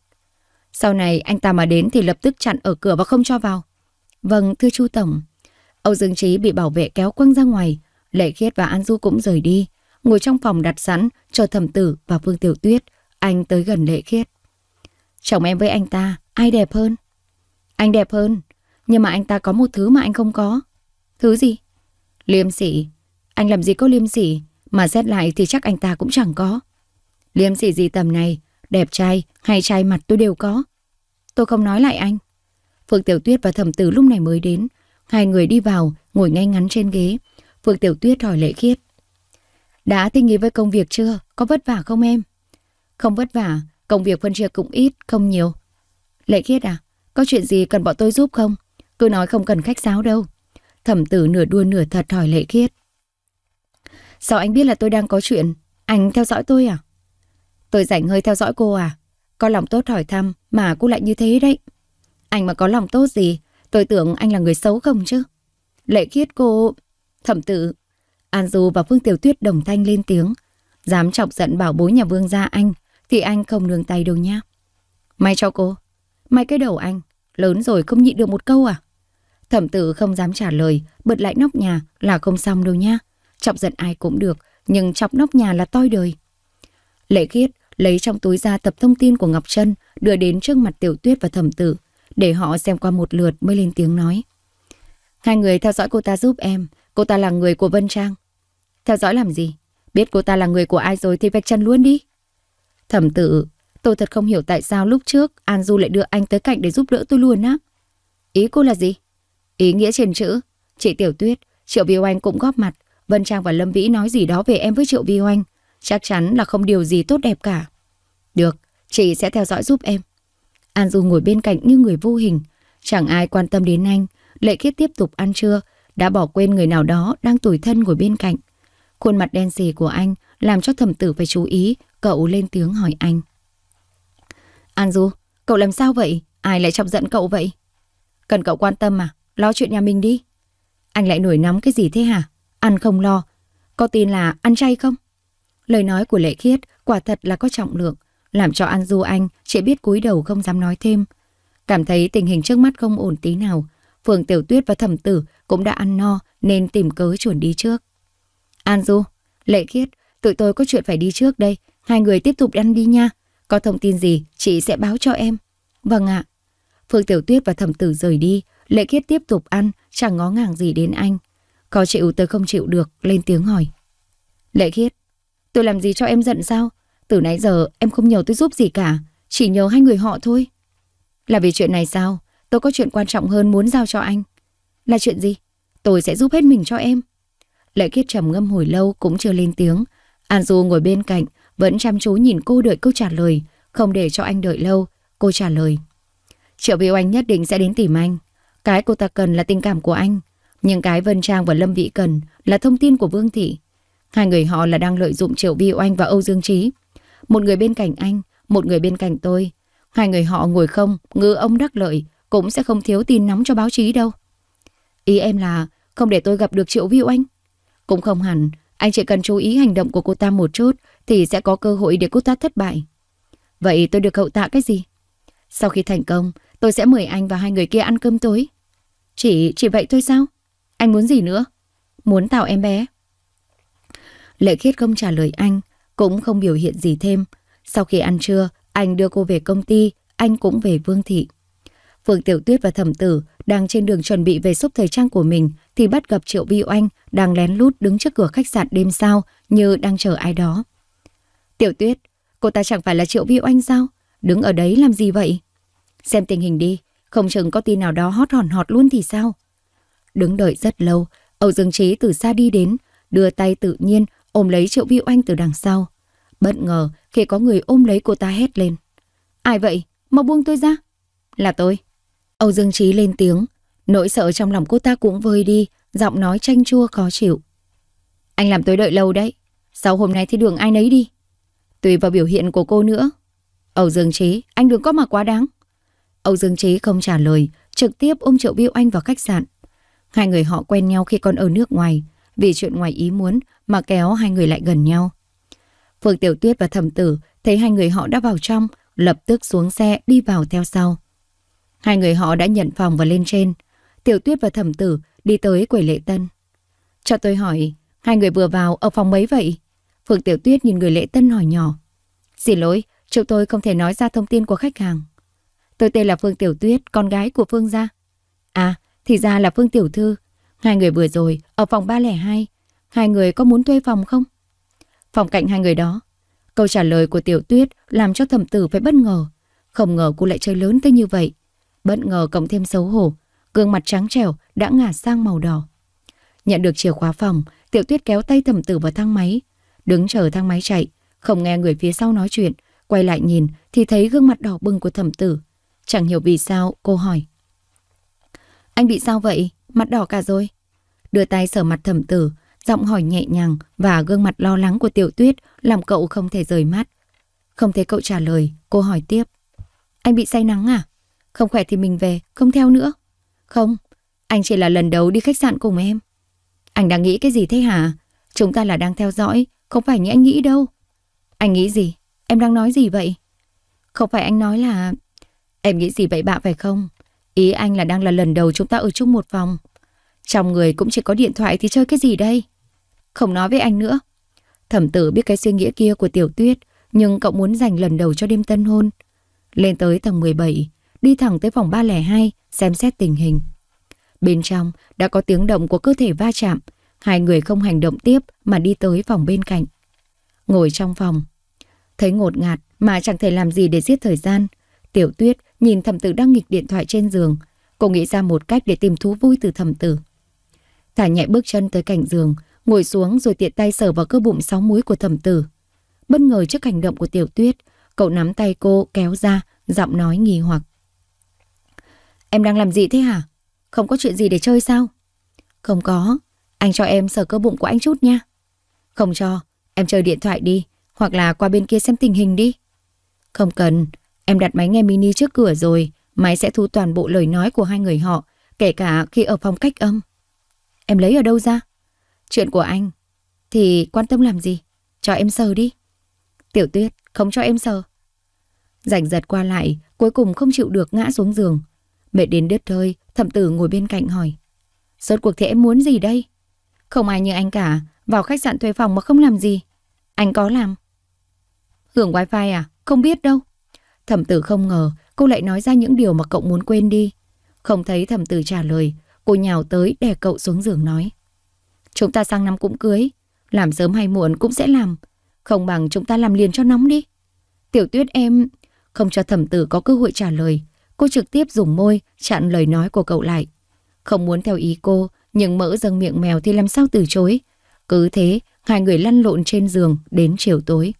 S1: Sau này anh ta mà đến thì lập tức chặn ở cửa và không cho vào. Vâng, thưa Chu Tổng. Âu Dương Trí bị bảo vệ kéo quăng ra ngoài. Lệ khiết và An Du cũng rời đi. Ngồi trong phòng đặt sẵn, chờ thẩm tử và Vương Tiểu Tuyết. Anh tới gần lệ khiết. Chồng em với anh ta, ai đẹp hơn? Anh đẹp hơn, nhưng mà anh ta có một thứ mà anh không có. Thứ gì? Liêm sỉ. Anh làm gì có liêm sỉ, mà xét lại thì chắc anh ta cũng chẳng có. Liêm sỉ gì tầm này, Đẹp trai hay trai mặt tôi đều có. Tôi không nói lại anh. Phượng Tiểu Tuyết và Thẩm Tử lúc này mới đến. Hai người đi vào, ngồi ngay ngắn trên ghế. Phượng Tiểu Tuyết hỏi lệ khiết. Đã tinh nghĩ với công việc chưa? Có vất vả không em? Không vất vả, công việc phân chia cũng ít, không nhiều. Lệ khiết à, có chuyện gì cần bọn tôi giúp không? Cứ nói không cần khách sáo đâu. Thẩm tử nửa đua nửa thật hỏi lệ khiết. Sao anh biết là tôi đang có chuyện? Anh theo dõi tôi à? Tôi rảnh hơi theo dõi cô à? Có lòng tốt hỏi thăm mà cô lại như thế đấy. Anh mà có lòng tốt gì, tôi tưởng anh là người xấu không chứ? Lệ khiết cô... Thẩm tử... An Du và Phương Tiểu Tuyết đồng thanh lên tiếng. Dám chọc giận bảo bối nhà vương ra anh thì anh không nương tay đâu nhá. May cho cô. May cái đầu anh. Lớn rồi không nhịn được một câu à? Thẩm tử không dám trả lời, bật lại nóc nhà là không xong đâu nhá. Chọc giận ai cũng được, nhưng chọc nóc nhà là toi đời. Lệ khiết lấy trong túi ra tập thông tin của Ngọc Trân đưa đến trước mặt Tiểu Tuyết và Thẩm Tử, để họ xem qua một lượt mới lên tiếng nói. Hai người theo dõi cô ta giúp em, cô ta là người của Vân Trang. Theo dõi làm gì? Biết cô ta là người của ai rồi thì vạch chân luôn đi. Thẩm Tử, tôi thật không hiểu tại sao lúc trước An Du lại đưa anh tới cạnh để giúp đỡ tôi luôn á. Ý cô là gì? Ý nghĩa trên chữ, chị Tiểu Tuyết, Triệu Vi Oanh cũng góp mặt, Vân Trang và Lâm Vĩ nói gì đó về em với Triệu Vi Oanh Chắc chắn là không điều gì tốt đẹp cả. Được, chị sẽ theo dõi giúp em. An Du ngồi bên cạnh như người vô hình. Chẳng ai quan tâm đến anh. Lệ Khiết tiếp tục ăn trưa, đã bỏ quên người nào đó đang tủi thân ngồi bên cạnh. Khuôn mặt đen xì của anh làm cho thẩm tử phải chú ý, cậu lên tiếng hỏi anh. An Du, cậu làm sao vậy? Ai lại chọc giận cậu vậy? Cần cậu quan tâm mà, lo chuyện nhà mình đi. Anh lại nổi nóng cái gì thế hả? Ăn không lo, có tin là ăn chay không? Lời nói của Lệ Khiết quả thật là có trọng lượng, làm cho An Du Anh chỉ biết cúi đầu không dám nói thêm. Cảm thấy tình hình trước mắt không ổn tí nào, Phường Tiểu Tuyết và Thẩm Tử cũng đã ăn no nên tìm cớ chuẩn đi trước. An Du, Lệ Khiết, tụi tôi có chuyện phải đi trước đây, hai người tiếp tục ăn đi nha. Có thông tin gì chị sẽ báo cho em. Vâng ạ. Phương Tiểu Tuyết và Thẩm Tử rời đi, Lệ Khiết tiếp tục ăn, chẳng ngó ngàng gì đến anh. Có chịu tôi không chịu được, lên tiếng hỏi. Lệ Khiết, Tôi làm gì cho em giận sao? Từ nãy giờ em không nhờ tôi giúp gì cả, chỉ nhờ hai người họ thôi. Là vì chuyện này sao? Tôi có chuyện quan trọng hơn muốn giao cho anh. Là chuyện gì? Tôi sẽ giúp hết mình cho em. Lệ Kiết trầm ngâm hồi lâu cũng chưa lên tiếng. An Du ngồi bên cạnh, vẫn chăm chú nhìn cô đợi câu trả lời, không để cho anh đợi lâu. Cô trả lời. Triệu Viu Anh nhất định sẽ đến tìm anh. Cái cô ta cần là tình cảm của anh. Nhưng cái Vân Trang và Lâm Vĩ cần là thông tin của Vương Thị. Hai người họ là đang lợi dụng Triệu Vi Oanh và Âu Dương Trí. Một người bên cạnh anh, một người bên cạnh tôi. Hai người họ ngồi không, ngư ông đắc lợi, cũng sẽ không thiếu tin nóng cho báo chí đâu. Ý em là không để tôi gặp được Triệu Vi Oanh. Cũng không hẳn, anh chỉ cần chú ý hành động của cô ta một chút thì sẽ có cơ hội để cô ta thất bại. Vậy tôi được hậu tạ cái gì? Sau khi thành công, tôi sẽ mời anh và hai người kia ăn cơm tối. Chỉ, chỉ vậy thôi sao? Anh muốn gì nữa? Muốn tạo em bé. Lệ Khiết không trả lời anh, cũng không biểu hiện gì thêm. Sau khi ăn trưa, anh đưa cô về công ty, anh cũng về Vương Thị. Phượng Tiểu Tuyết và Thẩm Tử đang trên đường chuẩn bị về shop thời trang của mình thì bắt gặp Triệu Vi Oanh đang lén lút đứng trước cửa khách sạn đêm sao như đang chờ ai đó. Tiểu Tuyết, cô ta chẳng phải là Triệu Vi Oanh sao? Đứng ở đấy làm gì vậy? Xem tình hình đi, không chừng có tin nào đó hót hòn hót luôn thì sao? Đứng đợi rất lâu, Âu Dương Trí từ xa đi đến, đưa tay tự nhiên ôm lấy Triệu Vi Oanh từ đằng sau. Bất ngờ khi có người ôm lấy cô ta hét lên. Ai vậy? Mau buông tôi ra. Là tôi. Âu Dương Trí lên tiếng. Nỗi sợ trong lòng cô ta cũng vơi đi, giọng nói chanh chua khó chịu. Anh làm tôi đợi lâu đấy. Sau hôm nay thì đường ai nấy đi. Tùy vào biểu hiện của cô nữa. Âu Dương Trí, anh đừng có mà quá đáng. Âu Dương Trí không trả lời, trực tiếp ôm Triệu Biêu oanh vào khách sạn. Hai người họ quen nhau khi còn ở nước ngoài. Vì chuyện ngoài ý muốn, mà kéo hai người lại gần nhau. Phượng Tiểu Tuyết và Thẩm Tử thấy hai người họ đã vào trong, lập tức xuống xe đi vào theo sau. Hai người họ đã nhận phòng và lên trên. Tiểu Tuyết và Thẩm Tử đi tới quầy lễ tân. Cho tôi hỏi, hai người vừa vào ở phòng mấy vậy? Phượng Tiểu Tuyết nhìn người lễ tân hỏi nhỏ. Xin lỗi, chúng tôi không thể nói ra thông tin của khách hàng. Tôi tên là Phương Tiểu Tuyết, con gái của Phương gia. À, thì ra là Phương Tiểu Thư. Hai người vừa rồi, ở phòng 302, Hai người có muốn thuê phòng không? Phòng cạnh hai người đó. Câu trả lời của Tiểu Tuyết làm cho thẩm tử phải bất ngờ. Không ngờ cô lại chơi lớn tới như vậy. Bất ngờ cộng thêm xấu hổ, gương mặt trắng trẻo đã ngả sang màu đỏ. Nhận được chìa khóa phòng, Tiểu Tuyết kéo tay thẩm tử vào thang máy. Đứng chờ thang máy chạy, không nghe người phía sau nói chuyện. Quay lại nhìn thì thấy gương mặt đỏ bừng của thẩm tử. Chẳng hiểu vì sao cô hỏi. Anh bị sao vậy? Mặt đỏ cả rồi. Đưa tay sờ mặt thẩm tử, giọng hỏi nhẹ nhàng và gương mặt lo lắng của Tiểu Tuyết làm cậu không thể rời mắt. Không thấy cậu trả lời, cô hỏi tiếp. Anh bị say nắng à? Không khỏe thì mình về, không theo nữa. Không, anh chỉ là lần đầu đi khách sạn cùng em. Anh đang nghĩ cái gì thế hả? Chúng ta là đang theo dõi, không phải như anh nghĩ đâu. Anh nghĩ gì? Em đang nói gì vậy? Không phải anh nói là... Em nghĩ gì vậy bạn phải không? Ý anh là đang là lần đầu chúng ta ở chung một phòng. Trong người cũng chỉ có điện thoại thì chơi cái gì đây? không nói với anh nữa. Thẩm tử biết cái suy nghĩ kia của Tiểu Tuyết, nhưng cậu muốn dành lần đầu cho đêm tân hôn. Lên tới tầng 17, đi thẳng tới phòng 302, xem xét tình hình. Bên trong đã có tiếng động của cơ thể va chạm, hai người không hành động tiếp mà đi tới phòng bên cạnh. Ngồi trong phòng, thấy ngột ngạt mà chẳng thể làm gì để giết thời gian. Tiểu Tuyết nhìn thẩm tử đang nghịch điện thoại trên giường, cô nghĩ ra một cách để tìm thú vui từ thẩm tử. Thả nhẹ bước chân tới cạnh giường, Ngồi xuống rồi tiện tay sờ vào cơ bụng sáu múi của thẩm tử. Bất ngờ trước hành động của tiểu tuyết, cậu nắm tay cô kéo ra, giọng nói nghi hoặc. Em đang làm gì thế hả? Không có chuyện gì để chơi sao? Không có, anh cho em sờ cơ bụng của anh chút nha. Không cho, em chơi điện thoại đi, hoặc là qua bên kia xem tình hình đi. Không cần, em đặt máy nghe mini trước cửa rồi, máy sẽ thu toàn bộ lời nói của hai người họ, kể cả khi ở phòng cách âm. Em lấy ở đâu ra? Chuyện của anh thì quan tâm làm gì? Cho em sờ đi. Tiểu tuyết, không cho em sờ. Rảnh giật qua lại, cuối cùng không chịu được ngã xuống giường. Mệt đến đứt hơi, thẩm tử ngồi bên cạnh hỏi. Rốt cuộc thì em muốn gì đây? Không ai như anh cả, vào khách sạn thuê phòng mà không làm gì. Anh có làm. Hưởng wifi à? Không biết đâu. Thẩm tử không ngờ cô lại nói ra những điều mà cậu muốn quên đi. Không thấy thẩm tử trả lời, cô nhào tới đè cậu xuống giường nói. Chúng ta sang năm cũng cưới, làm sớm hay muộn cũng sẽ làm, không bằng chúng ta làm liền cho nóng đi. Tiểu tuyết em không cho thẩm tử có cơ hội trả lời, cô trực tiếp dùng môi chặn lời nói của cậu lại. Không muốn theo ý cô, nhưng mỡ dâng miệng mèo thì làm sao từ chối. Cứ thế, hai người lăn lộn trên giường đến chiều tối.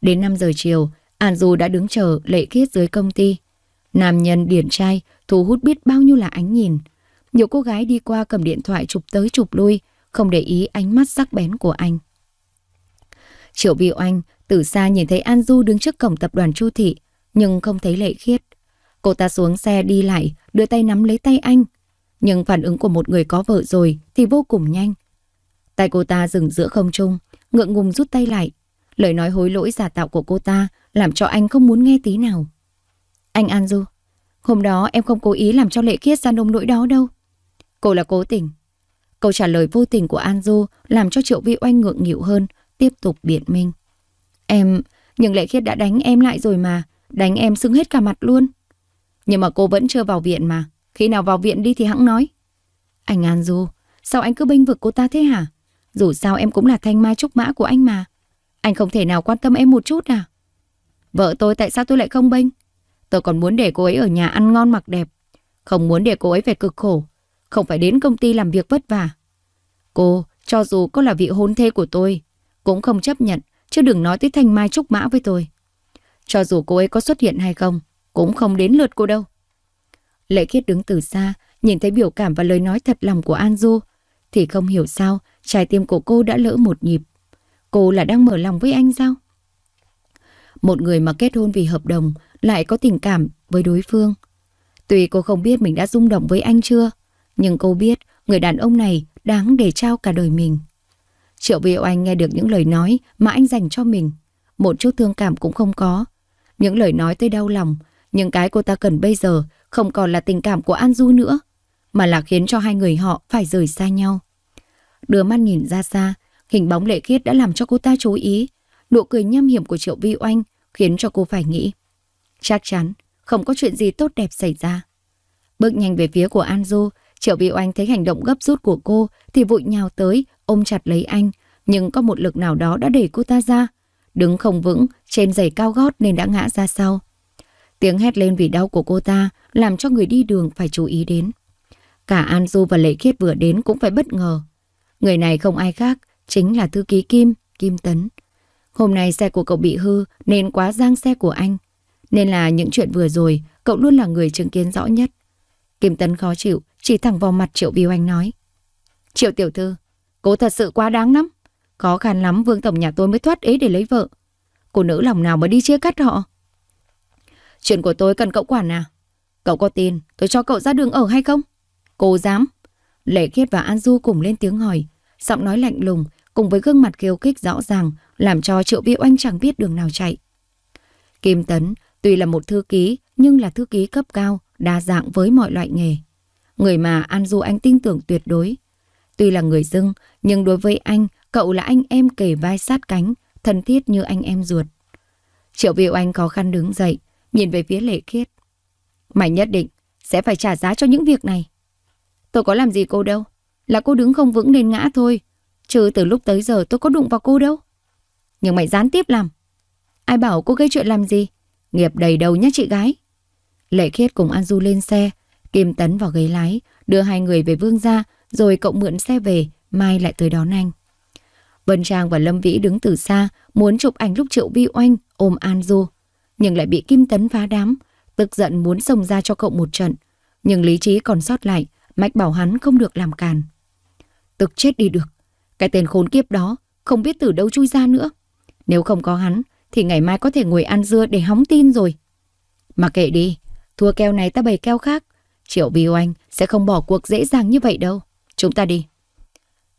S1: Đến 5 giờ chiều, An Du đã đứng chờ lệ kiết dưới công ty. Nam nhân điển trai, thu hút biết bao nhiêu là ánh nhìn. Nhiều cô gái đi qua cầm điện thoại chụp tới chụp lui, không để ý ánh mắt sắc bén của anh. Triệu Vi Oanh từ xa nhìn thấy An Du đứng trước cổng tập đoàn Chu Thị, nhưng không thấy lệ khiết. Cô ta xuống xe đi lại, đưa tay nắm lấy tay anh. Nhưng phản ứng của một người có vợ rồi thì vô cùng nhanh. Tay cô ta dừng giữa không trung, ngượng ngùng rút tay lại. Lời nói hối lỗi giả tạo của cô ta làm cho anh không muốn nghe tí nào. Anh An Du, hôm đó em không cố ý làm cho lệ khiết ra nông nỗi đó đâu. Cô là cố tình, Câu trả lời vô tình của An Du làm cho Triệu Vi oanh ngượng nghịu hơn, tiếp tục biện minh. Em, nhưng Lệ Khiết đã đánh em lại rồi mà, đánh em sưng hết cả mặt luôn. Nhưng mà cô vẫn chưa vào viện mà, khi nào vào viện đi thì hãng nói. Anh An Du, sao anh cứ bênh vực cô ta thế hả? Dù sao em cũng là thanh mai trúc mã của anh mà. Anh không thể nào quan tâm em một chút à? Vợ tôi tại sao tôi lại không bênh? Tôi còn muốn để cô ấy ở nhà ăn ngon mặc đẹp. Không muốn để cô ấy phải cực khổ không phải đến công ty làm việc vất vả. Cô, cho dù có là vị hôn thê của tôi, cũng không chấp nhận, chứ đừng nói tới thanh mai trúc mã với tôi. Cho dù cô ấy có xuất hiện hay không, cũng không đến lượt cô đâu. Lệ Khiết đứng từ xa, nhìn thấy biểu cảm và lời nói thật lòng của An Du, thì không hiểu sao trái tim của cô đã lỡ một nhịp. Cô là đang mở lòng với anh sao? Một người mà kết hôn vì hợp đồng lại có tình cảm với đối phương. Tuy cô không biết mình đã rung động với anh chưa, nhưng cô biết người đàn ông này đáng để trao cả đời mình. Triệu Vi Oanh nghe được những lời nói mà anh dành cho mình. Một chút thương cảm cũng không có. Những lời nói tới đau lòng, nhưng cái cô ta cần bây giờ không còn là tình cảm của An Du nữa, mà là khiến cho hai người họ phải rời xa nhau. Đưa mắt nhìn ra xa, hình bóng lệ khiết đã làm cho cô ta chú ý. Nụ cười nhâm hiểm của Triệu Vi Oanh khiến cho cô phải nghĩ. Chắc chắn, không có chuyện gì tốt đẹp xảy ra. Bước nhanh về phía của An Du, Triệu Vi Oanh thấy hành động gấp rút của cô thì vội nhào tới, ôm chặt lấy anh. Nhưng có một lực nào đó đã đẩy cô ta ra. Đứng không vững, trên giày cao gót nên đã ngã ra sau. Tiếng hét lên vì đau của cô ta làm cho người đi đường phải chú ý đến. Cả An Du và Lệ Khiết vừa đến cũng phải bất ngờ. Người này không ai khác, chính là thư ký Kim, Kim Tấn. Hôm nay xe của cậu bị hư nên quá giang xe của anh. Nên là những chuyện vừa rồi, cậu luôn là người chứng kiến rõ nhất. Kim Tấn khó chịu chỉ thẳng vào mặt Triệu Biêu oanh nói. Triệu tiểu thư, cô thật sự quá đáng lắm. Khó khăn lắm vương tổng nhà tôi mới thoát ế để lấy vợ. Cô nữ lòng nào mà đi chia cắt họ. Chuyện của tôi cần cậu quản à? Cậu có tin tôi cho cậu ra đường ở hay không? Cô dám. Lệ Khiết và An Du cùng lên tiếng hỏi. Giọng nói lạnh lùng cùng với gương mặt kêu kích rõ ràng làm cho Triệu Biêu oanh chẳng biết đường nào chạy. Kim Tấn tuy là một thư ký nhưng là thư ký cấp cao, đa dạng với mọi loại nghề người mà An Du anh tin tưởng tuyệt đối. Tuy là người dưng, nhưng đối với anh, cậu là anh em kể vai sát cánh, thân thiết như anh em ruột. Triệu Việu Anh khó khăn đứng dậy, nhìn về phía Lệ Khiết. Mày nhất định sẽ phải trả giá cho những việc này. Tôi có làm gì cô đâu, là cô đứng không vững nên ngã thôi, chứ từ lúc tới giờ tôi có đụng vào cô đâu. Nhưng mày gián tiếp làm. Ai bảo cô gây chuyện làm gì? Nghiệp đầy đầu nhá chị gái. Lệ Khiết cùng An Du lên xe, Kim Tấn vào ghế lái, đưa hai người về Vương gia, rồi cậu mượn xe về, mai lại tới đón anh. Vân Trang và Lâm Vĩ đứng từ xa, muốn chụp ảnh lúc Triệu Vi Oanh ôm An Du, nhưng lại bị Kim Tấn phá đám, tức giận muốn xông ra cho cậu một trận, nhưng lý trí còn sót lại, mách bảo hắn không được làm càn. Tức chết đi được, cái tên khốn kiếp đó không biết từ đâu chui ra nữa. Nếu không có hắn thì ngày mai có thể ngồi ăn dưa để hóng tin rồi. Mà kệ đi, thua keo này ta bày keo khác, Triệu vi Oanh sẽ không bỏ cuộc dễ dàng như vậy đâu. Chúng ta đi.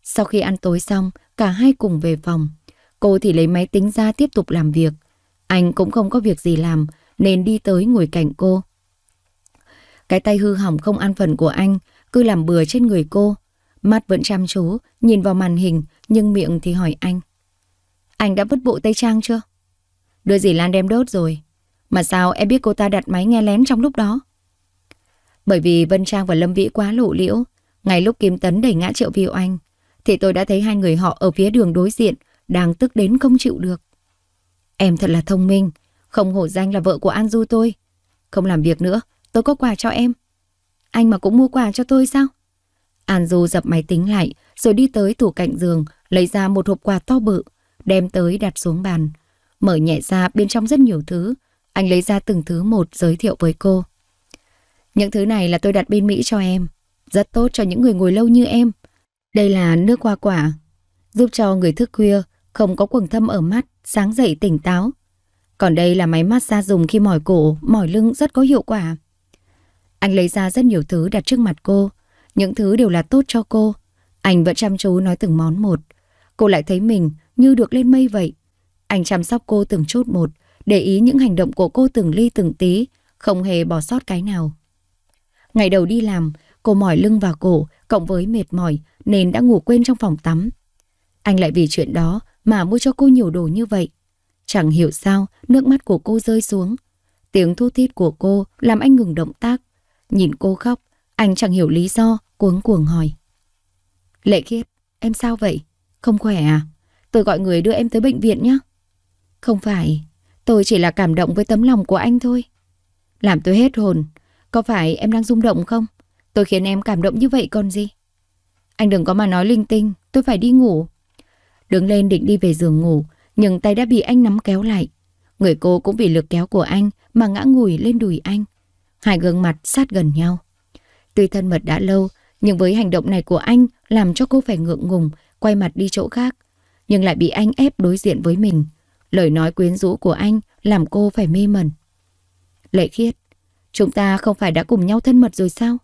S1: Sau khi ăn tối xong, cả hai cùng về phòng. Cô thì lấy máy tính ra tiếp tục làm việc. Anh cũng không có việc gì làm nên đi tới ngồi cạnh cô. Cái tay hư hỏng không ăn phần của anh cứ làm bừa trên người cô. Mắt vẫn chăm chú, nhìn vào màn hình nhưng miệng thì hỏi anh. Anh đã vứt bộ tay Trang chưa? Đưa dì Lan đem đốt rồi. Mà sao em biết cô ta đặt máy nghe lén trong lúc đó? Bởi vì Vân Trang và Lâm Vĩ quá lộ liễu, ngay lúc Kim Tấn đẩy ngã Triệu Vi Oanh, thì tôi đã thấy hai người họ ở phía đường đối diện, đang tức đến không chịu được. Em thật là thông minh, không hổ danh là vợ của An Du tôi. Không làm việc nữa, tôi có quà cho em. Anh mà cũng mua quà cho tôi sao? An Du dập máy tính lại, rồi đi tới tủ cạnh giường, lấy ra một hộp quà to bự, đem tới đặt xuống bàn. Mở nhẹ ra bên trong rất nhiều thứ, anh lấy ra từng thứ một giới thiệu với cô. Những thứ này là tôi đặt bên Mỹ cho em. Rất tốt cho những người ngồi lâu như em. Đây là nước hoa quả. Giúp cho người thức khuya, không có quầng thâm ở mắt, sáng dậy tỉnh táo. Còn đây là máy massage dùng khi mỏi cổ, mỏi lưng rất có hiệu quả. Anh lấy ra rất nhiều thứ đặt trước mặt cô. Những thứ đều là tốt cho cô. Anh vẫn chăm chú nói từng món một. Cô lại thấy mình như được lên mây vậy. Anh chăm sóc cô từng chút một, để ý những hành động của cô từng ly từng tí, không hề bỏ sót cái nào. Ngày đầu đi làm, cô mỏi lưng và cổ, cộng với mệt mỏi nên đã ngủ quên trong phòng tắm. Anh lại vì chuyện đó mà mua cho cô nhiều đồ như vậy. Chẳng hiểu sao nước mắt của cô rơi xuống. Tiếng thu thít của cô làm anh ngừng động tác. Nhìn cô khóc, anh chẳng hiểu lý do, cuống cuồng hỏi. Lệ khiết, em sao vậy? Không khỏe à? Tôi gọi người đưa em tới bệnh viện nhé. Không phải, tôi chỉ là cảm động với tấm lòng của anh thôi. Làm tôi hết hồn, có phải em đang rung động không? Tôi khiến em cảm động như vậy còn gì? Anh đừng có mà nói linh tinh, tôi phải đi ngủ. Đứng lên định đi về giường ngủ, nhưng tay đã bị anh nắm kéo lại. Người cô cũng vì lực kéo của anh mà ngã ngùi lên đùi anh. Hai gương mặt sát gần nhau. Tuy thân mật đã lâu, nhưng với hành động này của anh làm cho cô phải ngượng ngùng, quay mặt đi chỗ khác. Nhưng lại bị anh ép đối diện với mình. Lời nói quyến rũ của anh làm cô phải mê mẩn. Lệ khiết, Chúng ta không phải đã cùng nhau thân mật rồi sao?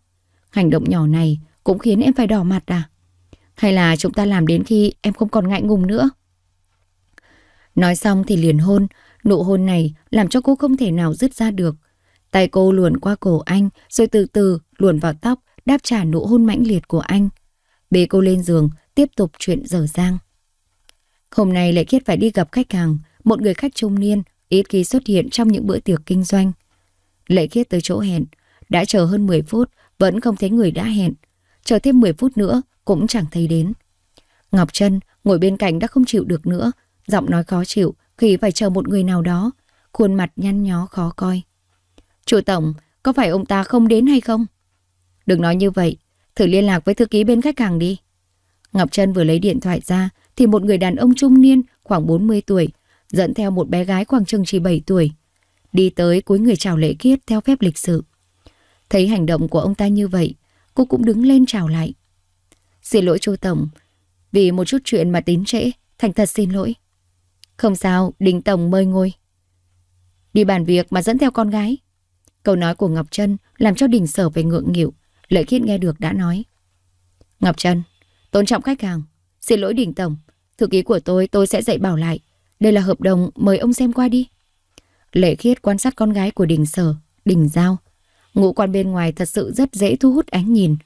S1: Hành động nhỏ này cũng khiến em phải đỏ mặt à? Hay là chúng ta làm đến khi em không còn ngại ngùng nữa? Nói xong thì liền hôn, nụ hôn này làm cho cô không thể nào dứt ra được. Tay cô luồn qua cổ anh, rồi từ từ luồn vào tóc, đáp trả nụ hôn mãnh liệt của anh. Bế cô lên giường, tiếp tục chuyện dở dang. Hôm nay Lệ Kiết phải đi gặp khách hàng, một người khách trung niên, ít khi xuất hiện trong những bữa tiệc kinh doanh. Lệ khiết tới chỗ hẹn, đã chờ hơn 10 phút, vẫn không thấy người đã hẹn. Chờ thêm 10 phút nữa, cũng chẳng thấy đến. Ngọc Trân ngồi bên cạnh đã không chịu được nữa, giọng nói khó chịu khi phải chờ một người nào đó, khuôn mặt nhăn nhó khó coi. Chủ Tổng, có phải ông ta không đến hay không? Đừng nói như vậy, thử liên lạc với thư ký bên khách hàng đi. Ngọc Trân vừa lấy điện thoại ra thì một người đàn ông trung niên khoảng 40 tuổi dẫn theo một bé gái khoảng chừng chỉ 7 tuổi đi tới cuối người chào lễ kiết theo phép lịch sự. Thấy hành động của ông ta như vậy, cô cũng đứng lên chào lại. Xin lỗi Chu Tổng, vì một chút chuyện mà tín trễ, thành thật xin lỗi. Không sao, đình Tổng mời ngồi. Đi bàn việc mà dẫn theo con gái. Câu nói của Ngọc Trân làm cho Đình sở về ngượng nghịu, lợi kiết nghe được đã nói. Ngọc Trân, tôn trọng khách hàng, xin lỗi Đình Tổng, thư ký của tôi tôi sẽ dạy bảo lại. Đây là hợp đồng, mời ông xem qua đi. Lệ khiết quan sát con gái của đình sở, đình giao. Ngũ quan bên ngoài thật sự rất dễ thu hút ánh nhìn.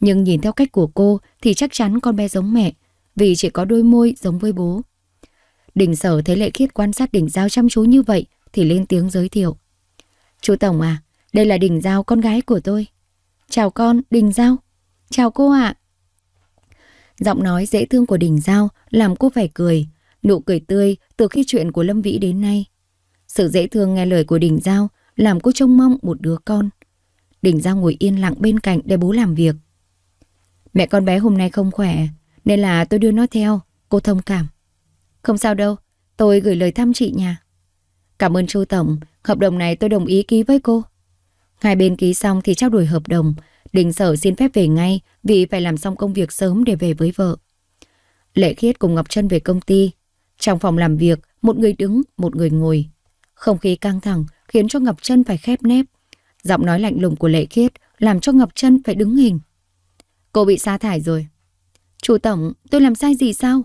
S1: Nhưng nhìn theo cách của cô thì chắc chắn con bé giống mẹ, vì chỉ có đôi môi giống với bố. Đình sở thấy lệ khiết quan sát đình giao chăm chú như vậy thì lên tiếng giới thiệu. Chú Tổng à, đây là đình giao con gái của tôi. Chào con, đình giao. Chào cô ạ. À. Giọng nói dễ thương của đình giao làm cô phải cười, nụ cười tươi từ khi chuyện của Lâm Vĩ đến nay. Sự dễ thương nghe lời của Đình Giao làm cô trông mong một đứa con. Đình Giao ngồi yên lặng bên cạnh để bố làm việc. Mẹ con bé hôm nay không khỏe, nên là tôi đưa nó theo, cô thông cảm. Không sao đâu, tôi gửi lời thăm chị nhà. Cảm ơn châu Tổng, hợp đồng này tôi đồng ý ký với cô. Hai bên ký xong thì trao đổi hợp đồng, Đình Sở xin phép về ngay vì phải làm xong công việc sớm để về với vợ. Lệ Khiết cùng Ngọc Trân về công ty. Trong phòng làm việc, một người đứng, một người ngồi. Không khí căng thẳng khiến cho Ngọc Trân phải khép nép. Giọng nói lạnh lùng của Lệ Khiết làm cho Ngọc Trân phải đứng hình. Cô bị sa thải rồi. Chủ tổng, tôi làm sai gì sao?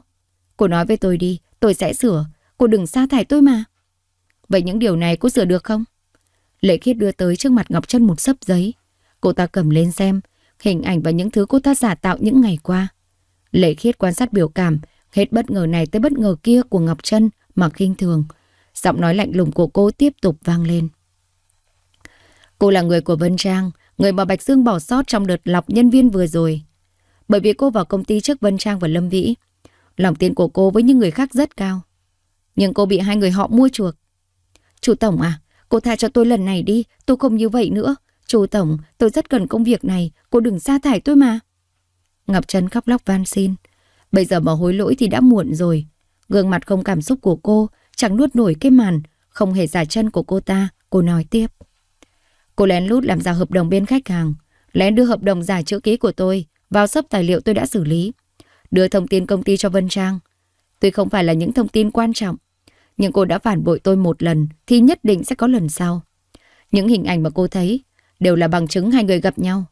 S1: Cô nói với tôi đi, tôi sẽ sửa. Cô đừng sa thải tôi mà. Vậy những điều này cô sửa được không? Lệ Khiết đưa tới trước mặt Ngọc Trân một sấp giấy. Cô ta cầm lên xem, hình ảnh và những thứ cô ta giả tạo những ngày qua. Lệ Khiết quan sát biểu cảm, hết bất ngờ này tới bất ngờ kia của Ngọc Trân mà khinh thường. Giọng nói lạnh lùng của cô tiếp tục vang lên. Cô là người của Vân Trang, người mà Bạch Dương bỏ sót trong đợt lọc nhân viên vừa rồi. Bởi vì cô vào công ty trước Vân Trang và Lâm Vĩ, lòng tin của cô với những người khác rất cao. Nhưng cô bị hai người họ mua chuộc. Chủ Tổng à, cô tha cho tôi lần này đi, tôi không như vậy nữa. Chủ Tổng, tôi rất cần công việc này, cô đừng sa thải tôi mà. Ngọc Trân khóc lóc van xin. Bây giờ mà hối lỗi thì đã muộn rồi. Gương mặt không cảm xúc của cô chẳng nuốt nổi cái màn, không hề giải chân của cô ta, cô nói tiếp. Cô lén lút làm giả hợp đồng bên khách hàng, lén đưa hợp đồng giải chữ ký của tôi vào sấp tài liệu tôi đã xử lý, đưa thông tin công ty cho Vân Trang. Tuy không phải là những thông tin quan trọng, nhưng cô đã phản bội tôi một lần thì nhất định sẽ có lần sau. Những hình ảnh mà cô thấy đều là bằng chứng hai người gặp nhau.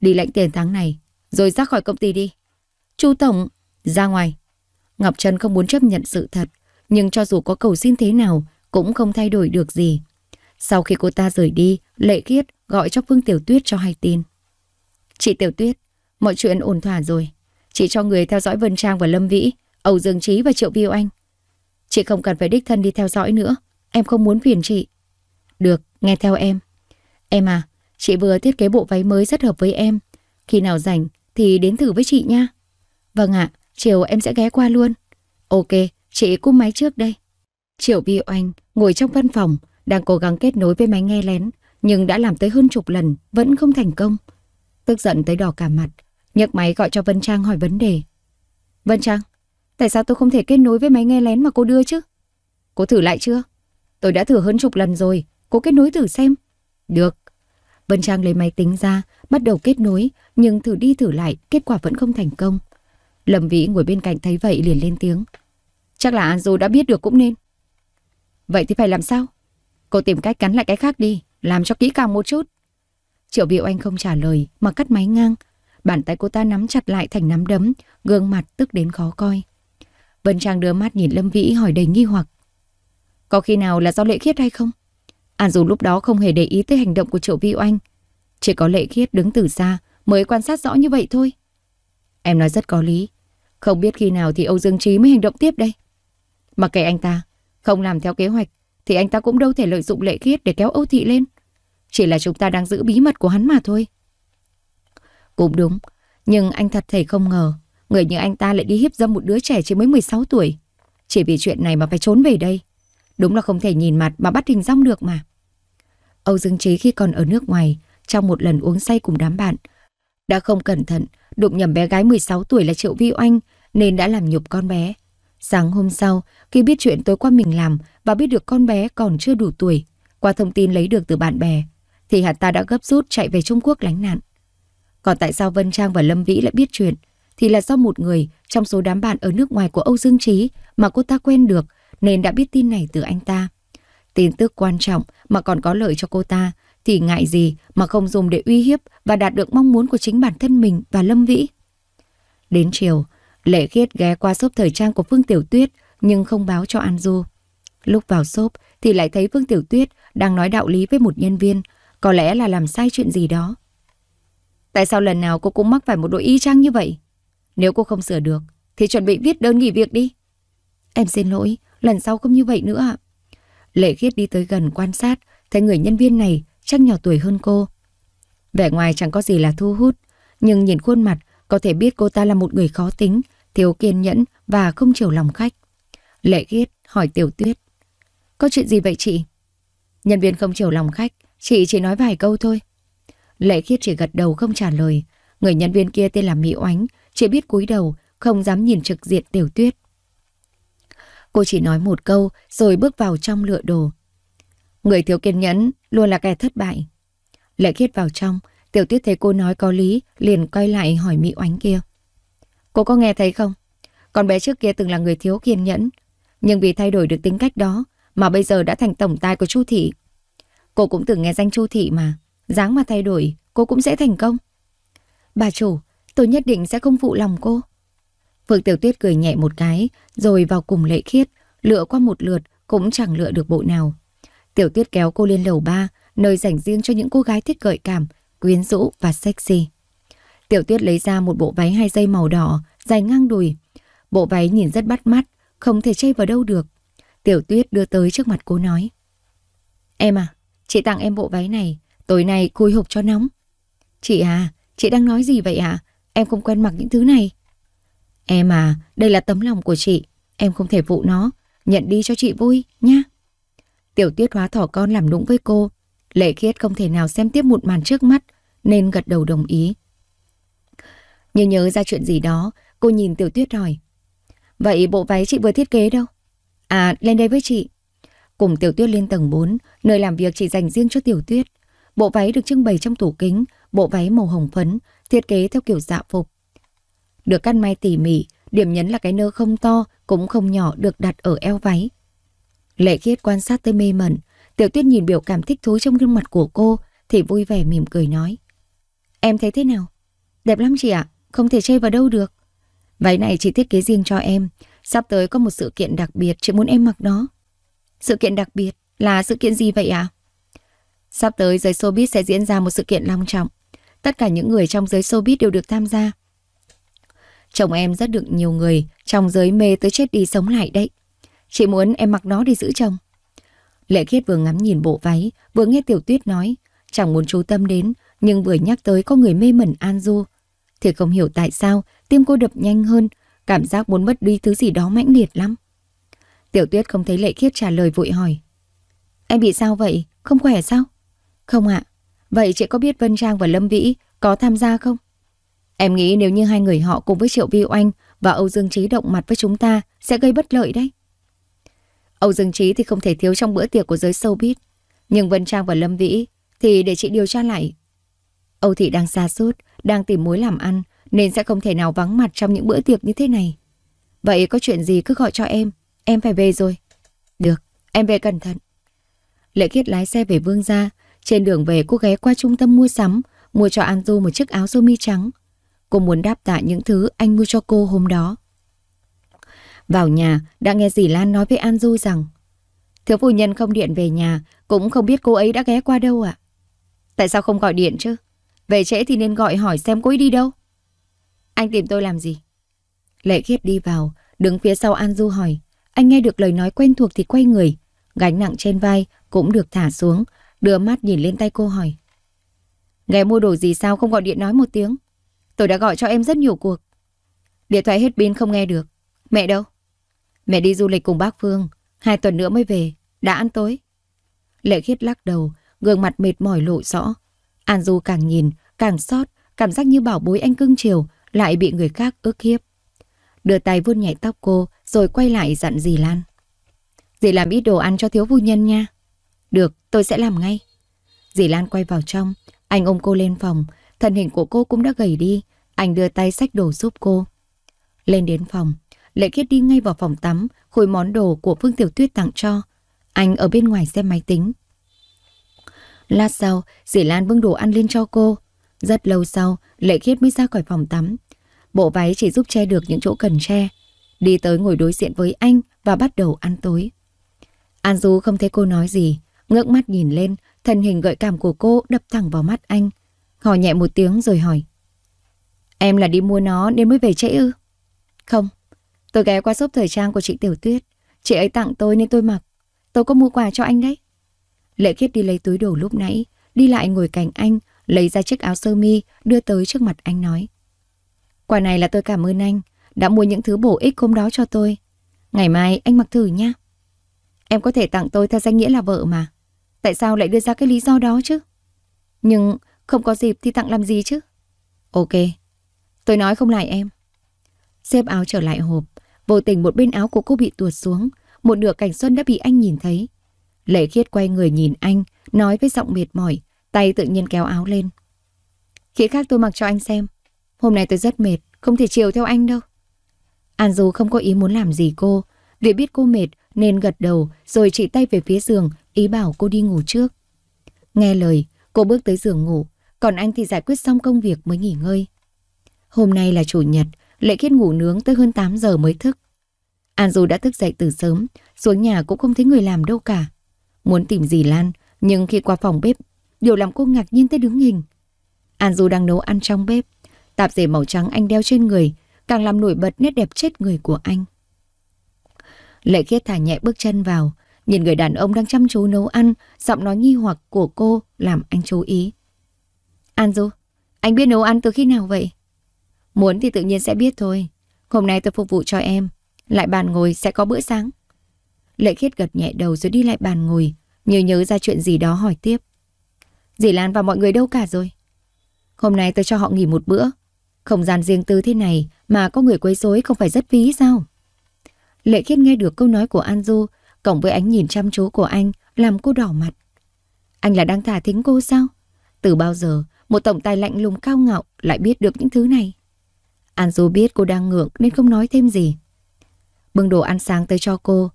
S1: Đi lãnh tiền tháng này, rồi ra khỏi công ty đi. Chu Tổng, ra ngoài. Ngọc Trân không muốn chấp nhận sự thật nhưng cho dù có cầu xin thế nào cũng không thay đổi được gì. Sau khi cô ta rời đi, Lệ Khiết gọi cho Phương Tiểu Tuyết cho hay tin. Chị Tiểu Tuyết, mọi chuyện ổn thỏa rồi. Chị cho người theo dõi Vân Trang và Lâm Vĩ, Âu Dương Trí và Triệu Viêu Anh. Chị không cần phải đích thân đi theo dõi nữa, em không muốn phiền chị. Được, nghe theo em. Em à, chị vừa thiết kế bộ váy mới rất hợp với em. Khi nào rảnh thì đến thử với chị nha. Vâng ạ, chiều em sẽ ghé qua luôn. Ok, Chị cúp máy trước đây. Triệu Vi Oanh ngồi trong văn phòng, đang cố gắng kết nối với máy nghe lén, nhưng đã làm tới hơn chục lần, vẫn không thành công. Tức giận tới đỏ cả mặt, nhấc máy gọi cho Vân Trang hỏi vấn đề. Vân Trang, tại sao tôi không thể kết nối với máy nghe lén mà cô đưa chứ? Cô thử lại chưa? Tôi đã thử hơn chục lần rồi, cô kết nối thử xem. Được. Vân Trang lấy máy tính ra, bắt đầu kết nối, nhưng thử đi thử lại, kết quả vẫn không thành công. Lâm Vĩ ngồi bên cạnh thấy vậy liền lên tiếng. Chắc là dù đã biết được cũng nên. Vậy thì phải làm sao? Cô tìm cách cắn lại cái khác đi, làm cho kỹ càng một chút. Triệu Việu Anh không trả lời mà cắt máy ngang. Bàn tay cô ta nắm chặt lại thành nắm đấm, gương mặt tức đến khó coi. Vân Trang đưa mắt nhìn Lâm Vĩ hỏi đầy nghi hoặc. Có khi nào là do lệ khiết hay không? An dù lúc đó không hề để ý tới hành động của Triệu Vi Oanh. Chỉ có lệ khiết đứng từ xa mới quan sát rõ như vậy thôi. Em nói rất có lý. Không biết khi nào thì Âu Dương Trí mới hành động tiếp đây. Mà kể anh ta, không làm theo kế hoạch, thì anh ta cũng đâu thể lợi dụng lệ khiết để kéo Âu Thị lên. Chỉ là chúng ta đang giữ bí mật của hắn mà thôi. Cũng đúng, nhưng anh thật thầy không ngờ, người như anh ta lại đi hiếp dâm một đứa trẻ chỉ mới 16 tuổi. Chỉ vì chuyện này mà phải trốn về đây. Đúng là không thể nhìn mặt mà bắt hình dong được mà. Âu Dương Trí khi còn ở nước ngoài, trong một lần uống say cùng đám bạn, đã không cẩn thận, đụng nhầm bé gái 16 tuổi là Triệu Vi Oanh nên đã làm nhục con bé. Sáng hôm sau, khi biết chuyện tối qua mình làm và biết được con bé còn chưa đủ tuổi, qua thông tin lấy được từ bạn bè, thì hắn ta đã gấp rút chạy về Trung Quốc lánh nạn. Còn tại sao Vân Trang và Lâm Vĩ lại biết chuyện thì là do một người trong số đám bạn ở nước ngoài của Âu Dương Trí mà cô ta quen được nên đã biết tin này từ anh ta. Tin tức quan trọng mà còn có lợi cho cô ta thì ngại gì mà không dùng để uy hiếp và đạt được mong muốn của chính bản thân mình và Lâm Vĩ. Đến chiều, Lệ khiết ghé qua shop thời trang của Phương Tiểu Tuyết nhưng không báo cho An Du. Lúc vào shop thì lại thấy Phương Tiểu Tuyết đang nói đạo lý với một nhân viên, có lẽ là làm sai chuyện gì đó. Tại sao lần nào cô cũng mắc phải một đội y chang như vậy? Nếu cô không sửa được thì chuẩn bị viết đơn nghỉ việc đi. Em xin lỗi, lần sau không như vậy nữa ạ. Lệ khiết đi tới gần quan sát, thấy người nhân viên này chắc nhỏ tuổi hơn cô. Vẻ ngoài chẳng có gì là thu hút, nhưng nhìn khuôn mặt có thể biết cô ta là một người khó tính, thiếu kiên nhẫn và không chiều lòng khách. Lệ Khiết hỏi Tiểu Tuyết. Có chuyện gì vậy chị? Nhân viên không chiều lòng khách, chị chỉ nói vài câu thôi. Lệ Khiết chỉ gật đầu không trả lời. Người nhân viên kia tên là Mỹ Oánh, chỉ biết cúi đầu, không dám nhìn trực diện Tiểu Tuyết. Cô chỉ nói một câu rồi bước vào trong lựa đồ. Người thiếu kiên nhẫn luôn là kẻ thất bại. Lệ Khiết vào trong, Tiểu Tuyết thấy cô nói có lý, liền quay lại hỏi Mỹ Oánh kia. Cô có nghe thấy không? Con bé trước kia từng là người thiếu kiên nhẫn, nhưng vì thay đổi được tính cách đó mà bây giờ đã thành tổng tài của Chu Thị. Cô cũng từng nghe danh Chu Thị mà, dáng mà thay đổi, cô cũng sẽ thành công. Bà chủ, tôi nhất định sẽ không phụ lòng cô. Phượng Tiểu Tuyết cười nhẹ một cái, rồi vào cùng lệ khiết, lựa qua một lượt cũng chẳng lựa được bộ nào. Tiểu Tuyết kéo cô lên lầu ba, nơi dành riêng cho những cô gái thích gợi cảm, quyến rũ và sexy. Tiểu tuyết lấy ra một bộ váy hai dây màu đỏ, dài ngang đùi. Bộ váy nhìn rất bắt mắt, không thể chây vào đâu được. Tiểu tuyết đưa tới trước mặt cô nói. Em à, chị tặng em bộ váy này, tối nay cùi hộp cho nóng. Chị à, chị đang nói gì vậy ạ? À? Em không quen mặc những thứ này. Em à, đây là tấm lòng của chị, em không thể phụ nó, nhận đi cho chị vui, nhá. Tiểu tuyết hóa thỏ con làm đúng với cô, lệ khiết không thể nào xem tiếp một màn trước mắt, nên gật đầu đồng ý. Như nhớ ra chuyện gì đó, cô nhìn Tiểu Tuyết hỏi. Vậy bộ váy chị vừa thiết kế đâu? À, lên đây với chị. Cùng Tiểu Tuyết lên tầng 4, nơi làm việc chị dành riêng cho Tiểu Tuyết. Bộ váy được trưng bày trong tủ kính, bộ váy màu hồng phấn, thiết kế theo kiểu dạ phục. Được cắt may tỉ mỉ, điểm nhấn là cái nơ không to, cũng không nhỏ được đặt ở eo váy. Lệ khiết quan sát tới mê mẩn, Tiểu Tuyết nhìn biểu cảm thích thú trong gương mặt của cô thì vui vẻ mỉm cười nói. Em thấy thế nào? Đẹp lắm chị ạ. À? không thể chê vào đâu được. Váy này chị thiết kế riêng cho em, sắp tới có một sự kiện đặc biệt chị muốn em mặc nó. Sự kiện đặc biệt là sự kiện gì vậy ạ? À? Sắp tới giới showbiz sẽ diễn ra một sự kiện long trọng. Tất cả những người trong giới showbiz đều được tham gia. Chồng em rất được nhiều người trong giới mê tới chết đi sống lại đấy. Chị muốn em mặc nó để giữ chồng. Lệ Khiết vừa ngắm nhìn bộ váy, vừa nghe Tiểu Tuyết nói, chẳng muốn chú tâm đến, nhưng vừa nhắc tới có người mê mẩn An Du, thì không hiểu tại sao tim cô đập nhanh hơn, cảm giác muốn mất đi thứ gì đó mãnh liệt lắm. Tiểu tuyết không thấy lệ khiết trả lời vội hỏi. Em bị sao vậy? Không khỏe sao? Không ạ. Vậy chị có biết Vân Trang và Lâm Vĩ có tham gia không? Em nghĩ nếu như hai người họ cùng với Triệu Vi Oanh và Âu Dương Trí động mặt với chúng ta sẽ gây bất lợi đấy. Âu Dương Trí thì không thể thiếu trong bữa tiệc của giới showbiz. Nhưng Vân Trang và Lâm Vĩ thì để chị điều tra lại. Âu Thị đang xa suốt đang tìm mối làm ăn nên sẽ không thể nào vắng mặt trong những bữa tiệc như thế này. Vậy có chuyện gì cứ gọi cho em, em phải về rồi. Được, em về cẩn thận. Lệ Khiết lái xe về Vương Gia, trên đường về cô ghé qua trung tâm mua sắm, mua cho An Du một chiếc áo sơ mi trắng. Cô muốn đáp tạ những thứ anh mua cho cô hôm đó. Vào nhà, đã nghe dì Lan nói với An Du rằng Thiếu phụ nhân không điện về nhà, cũng không biết cô ấy đã ghé qua đâu ạ. Tại sao không gọi điện chứ? Về trễ thì nên gọi hỏi xem cô ấy đi đâu. Anh tìm tôi làm gì? Lệ khiết đi vào, đứng phía sau An Du hỏi. Anh nghe được lời nói quen thuộc thì quay người. Gánh nặng trên vai cũng được thả xuống, đưa mắt nhìn lên tay cô hỏi. Nghe mua đồ gì sao không gọi điện nói một tiếng? Tôi đã gọi cho em rất nhiều cuộc. Điện thoại hết pin không nghe được. Mẹ đâu? Mẹ đi du lịch cùng bác Phương, hai tuần nữa mới về, đã ăn tối. Lệ khiết lắc đầu, gương mặt mệt mỏi lộ rõ, An Du càng nhìn, càng sót, cảm giác như bảo bối anh cưng chiều, lại bị người khác ức hiếp. Đưa tay vuốt nhảy tóc cô, rồi quay lại dặn dì Lan. Dì làm ít đồ ăn cho thiếu phu nhân nha. Được, tôi sẽ làm ngay. Dì Lan quay vào trong, anh ôm cô lên phòng, thân hình của cô cũng đã gầy đi, anh đưa tay xách đồ giúp cô. Lên đến phòng, Lệ Kiết đi ngay vào phòng tắm, khối món đồ của Vương Tiểu Tuyết tặng cho. Anh ở bên ngoài xem máy tính, Lát sau, dì Lan bưng đồ ăn lên cho cô. Rất lâu sau, Lệ Khiết mới ra khỏi phòng tắm. Bộ váy chỉ giúp che được những chỗ cần che. Đi tới ngồi đối diện với anh và bắt đầu ăn tối. An Du không thấy cô nói gì, ngước mắt nhìn lên, thân hình gợi cảm của cô đập thẳng vào mắt anh. hò nhẹ một tiếng rồi hỏi. Em là đi mua nó nên mới về trễ ư? Không, tôi ghé qua shop thời trang của chị Tiểu Tuyết. Chị ấy tặng tôi nên tôi mặc. Tôi có mua quà cho anh đấy. Lệ Khiết đi lấy túi đồ lúc nãy, đi lại ngồi cạnh anh, lấy ra chiếc áo sơ mi, đưa tới trước mặt anh nói. Quà này là tôi cảm ơn anh, đã mua những thứ bổ ích hôm đó cho tôi. Ngày mai anh mặc thử nhé. Em có thể tặng tôi theo danh nghĩa là vợ mà. Tại sao lại đưa ra cái lý do đó chứ? Nhưng không có dịp thì tặng làm gì chứ? Ok, tôi nói không lại em. Xếp áo trở lại hộp, vô tình một bên áo của cô bị tuột xuống, một nửa cảnh xuân đã bị anh nhìn thấy. Lệ khiết quay người nhìn anh, nói với giọng mệt mỏi, tay tự nhiên kéo áo lên. Khi khác tôi mặc cho anh xem. Hôm nay tôi rất mệt, không thể chiều theo anh đâu. An Du không có ý muốn làm gì cô. Vì biết cô mệt nên gật đầu rồi chỉ tay về phía giường ý bảo cô đi ngủ trước. Nghe lời, cô bước tới giường ngủ, còn anh thì giải quyết xong công việc mới nghỉ ngơi. Hôm nay là chủ nhật, Lệ Kiết ngủ nướng tới hơn 8 giờ mới thức. An Du đã thức dậy từ sớm, xuống nhà cũng không thấy người làm đâu cả muốn tìm dì Lan, nhưng khi qua phòng bếp, điều làm cô ngạc nhiên tới đứng hình. An Du đang nấu ăn trong bếp, tạp dề màu trắng anh đeo trên người, càng làm nổi bật nét đẹp chết người của anh. Lệ khiết thả nhẹ bước chân vào, nhìn người đàn ông đang chăm chú nấu ăn, giọng nói nghi hoặc của cô làm anh chú ý. An Du, anh biết nấu ăn từ khi nào vậy? Muốn thì tự nhiên sẽ biết thôi. Hôm nay tôi phục vụ cho em, lại bàn ngồi sẽ có bữa sáng. Lệ khiết gật nhẹ đầu rồi đi lại bàn ngồi, nhớ nhớ ra chuyện gì đó hỏi tiếp. Dì Lan và mọi người đâu cả rồi? Hôm nay tôi cho họ nghỉ một bữa. Không gian riêng tư thế này mà có người quấy rối không phải rất phí sao? Lệ khiết nghe được câu nói của An Du, cộng với ánh nhìn chăm chú của anh, làm cô đỏ mặt. Anh là đang thả thính cô sao? Từ bao giờ một tổng tài lạnh lùng cao ngạo lại biết được những thứ này? An Du biết cô đang ngượng nên không nói thêm gì. Bưng đồ ăn sáng tới cho cô,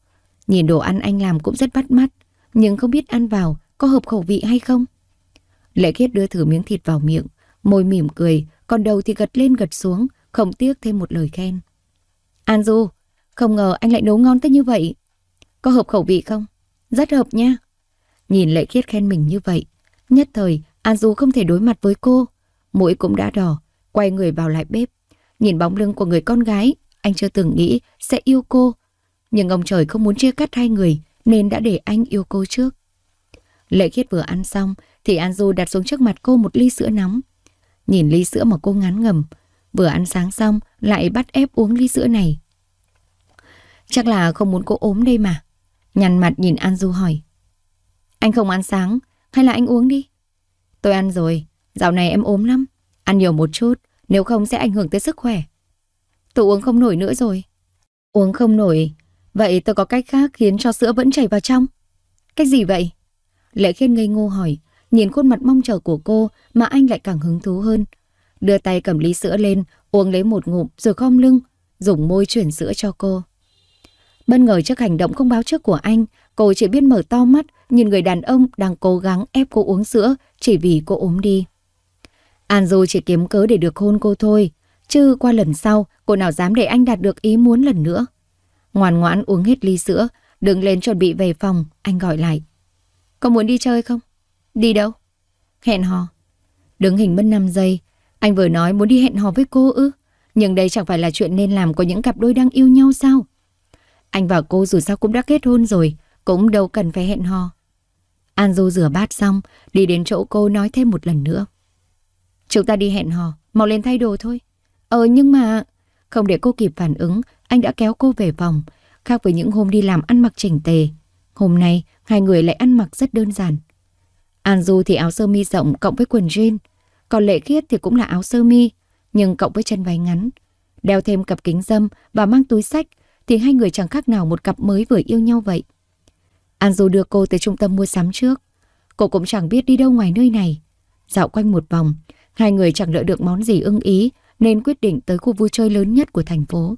S1: Nhìn đồ ăn anh làm cũng rất bắt mắt, nhưng không biết ăn vào có hợp khẩu vị hay không. Lệ Khiết đưa thử miếng thịt vào miệng, môi mỉm cười, còn đầu thì gật lên gật xuống, không tiếc thêm một lời khen. An Du, không ngờ anh lại nấu ngon tới như vậy. Có hợp khẩu vị không? Rất hợp nha. Nhìn Lệ Khiết khen mình như vậy, nhất thời An Du không thể đối mặt với cô. Mũi cũng đã đỏ, quay người vào lại bếp. Nhìn bóng lưng của người con gái, anh chưa từng nghĩ sẽ yêu cô nhưng ông trời không muốn chia cắt hai người nên đã để anh yêu cô trước. Lệ khiết vừa ăn xong thì An Du đặt xuống trước mặt cô một ly sữa nóng. Nhìn ly sữa mà cô ngán ngầm, vừa ăn sáng xong lại bắt ép uống ly sữa này. Chắc là không muốn cô ốm đây mà. Nhằn mặt nhìn An Du hỏi. Anh không ăn sáng, hay là anh uống đi? Tôi ăn rồi, dạo này em ốm lắm. Ăn nhiều một chút, nếu không sẽ ảnh hưởng tới sức khỏe. Tôi uống không nổi nữa rồi. Uống không nổi Vậy tôi có cách khác khiến cho sữa vẫn chảy vào trong. Cách gì vậy? Lệ Khiên ngây ngô hỏi, nhìn khuôn mặt mong chờ của cô mà anh lại càng hứng thú hơn. Đưa tay cầm ly sữa lên, uống lấy một ngụm rồi khom lưng, dùng môi chuyển sữa cho cô. Bất ngờ trước hành động không báo trước của anh, cô chỉ biết mở to mắt nhìn người đàn ông đang cố gắng ép cô uống sữa chỉ vì cô ốm đi. An Du chỉ kiếm cớ để được hôn cô thôi, chứ qua lần sau cô nào dám để anh đạt được ý muốn lần nữa ngoan ngoãn uống hết ly sữa, đứng lên chuẩn bị về phòng, anh gọi lại. Có muốn đi chơi không? Đi đâu? Hẹn hò. Đứng hình mất 5 giây, anh vừa nói muốn đi hẹn hò với cô ư. Nhưng đây chẳng phải là chuyện nên làm của những cặp đôi đang yêu nhau sao? Anh và cô dù sao cũng đã kết hôn rồi, cũng đâu cần phải hẹn hò. An Du rửa bát xong, đi đến chỗ cô nói thêm một lần nữa. Chúng ta đi hẹn hò, mau lên thay đồ thôi. Ờ nhưng mà... Không để cô kịp phản ứng, anh đã kéo cô về phòng. Khác với những hôm đi làm ăn mặc chỉnh tề, hôm nay hai người lại ăn mặc rất đơn giản. An Du thì áo sơ mi rộng cộng với quần jean, còn Lệ Khiết thì cũng là áo sơ mi, nhưng cộng với chân váy ngắn. Đeo thêm cặp kính dâm và mang túi sách thì hai người chẳng khác nào một cặp mới vừa yêu nhau vậy. An Du đưa cô tới trung tâm mua sắm trước. Cô cũng chẳng biết đi đâu ngoài nơi này. Dạo quanh một vòng, hai người chẳng lựa được món gì ưng ý nên quyết định tới khu vui chơi lớn nhất của thành phố.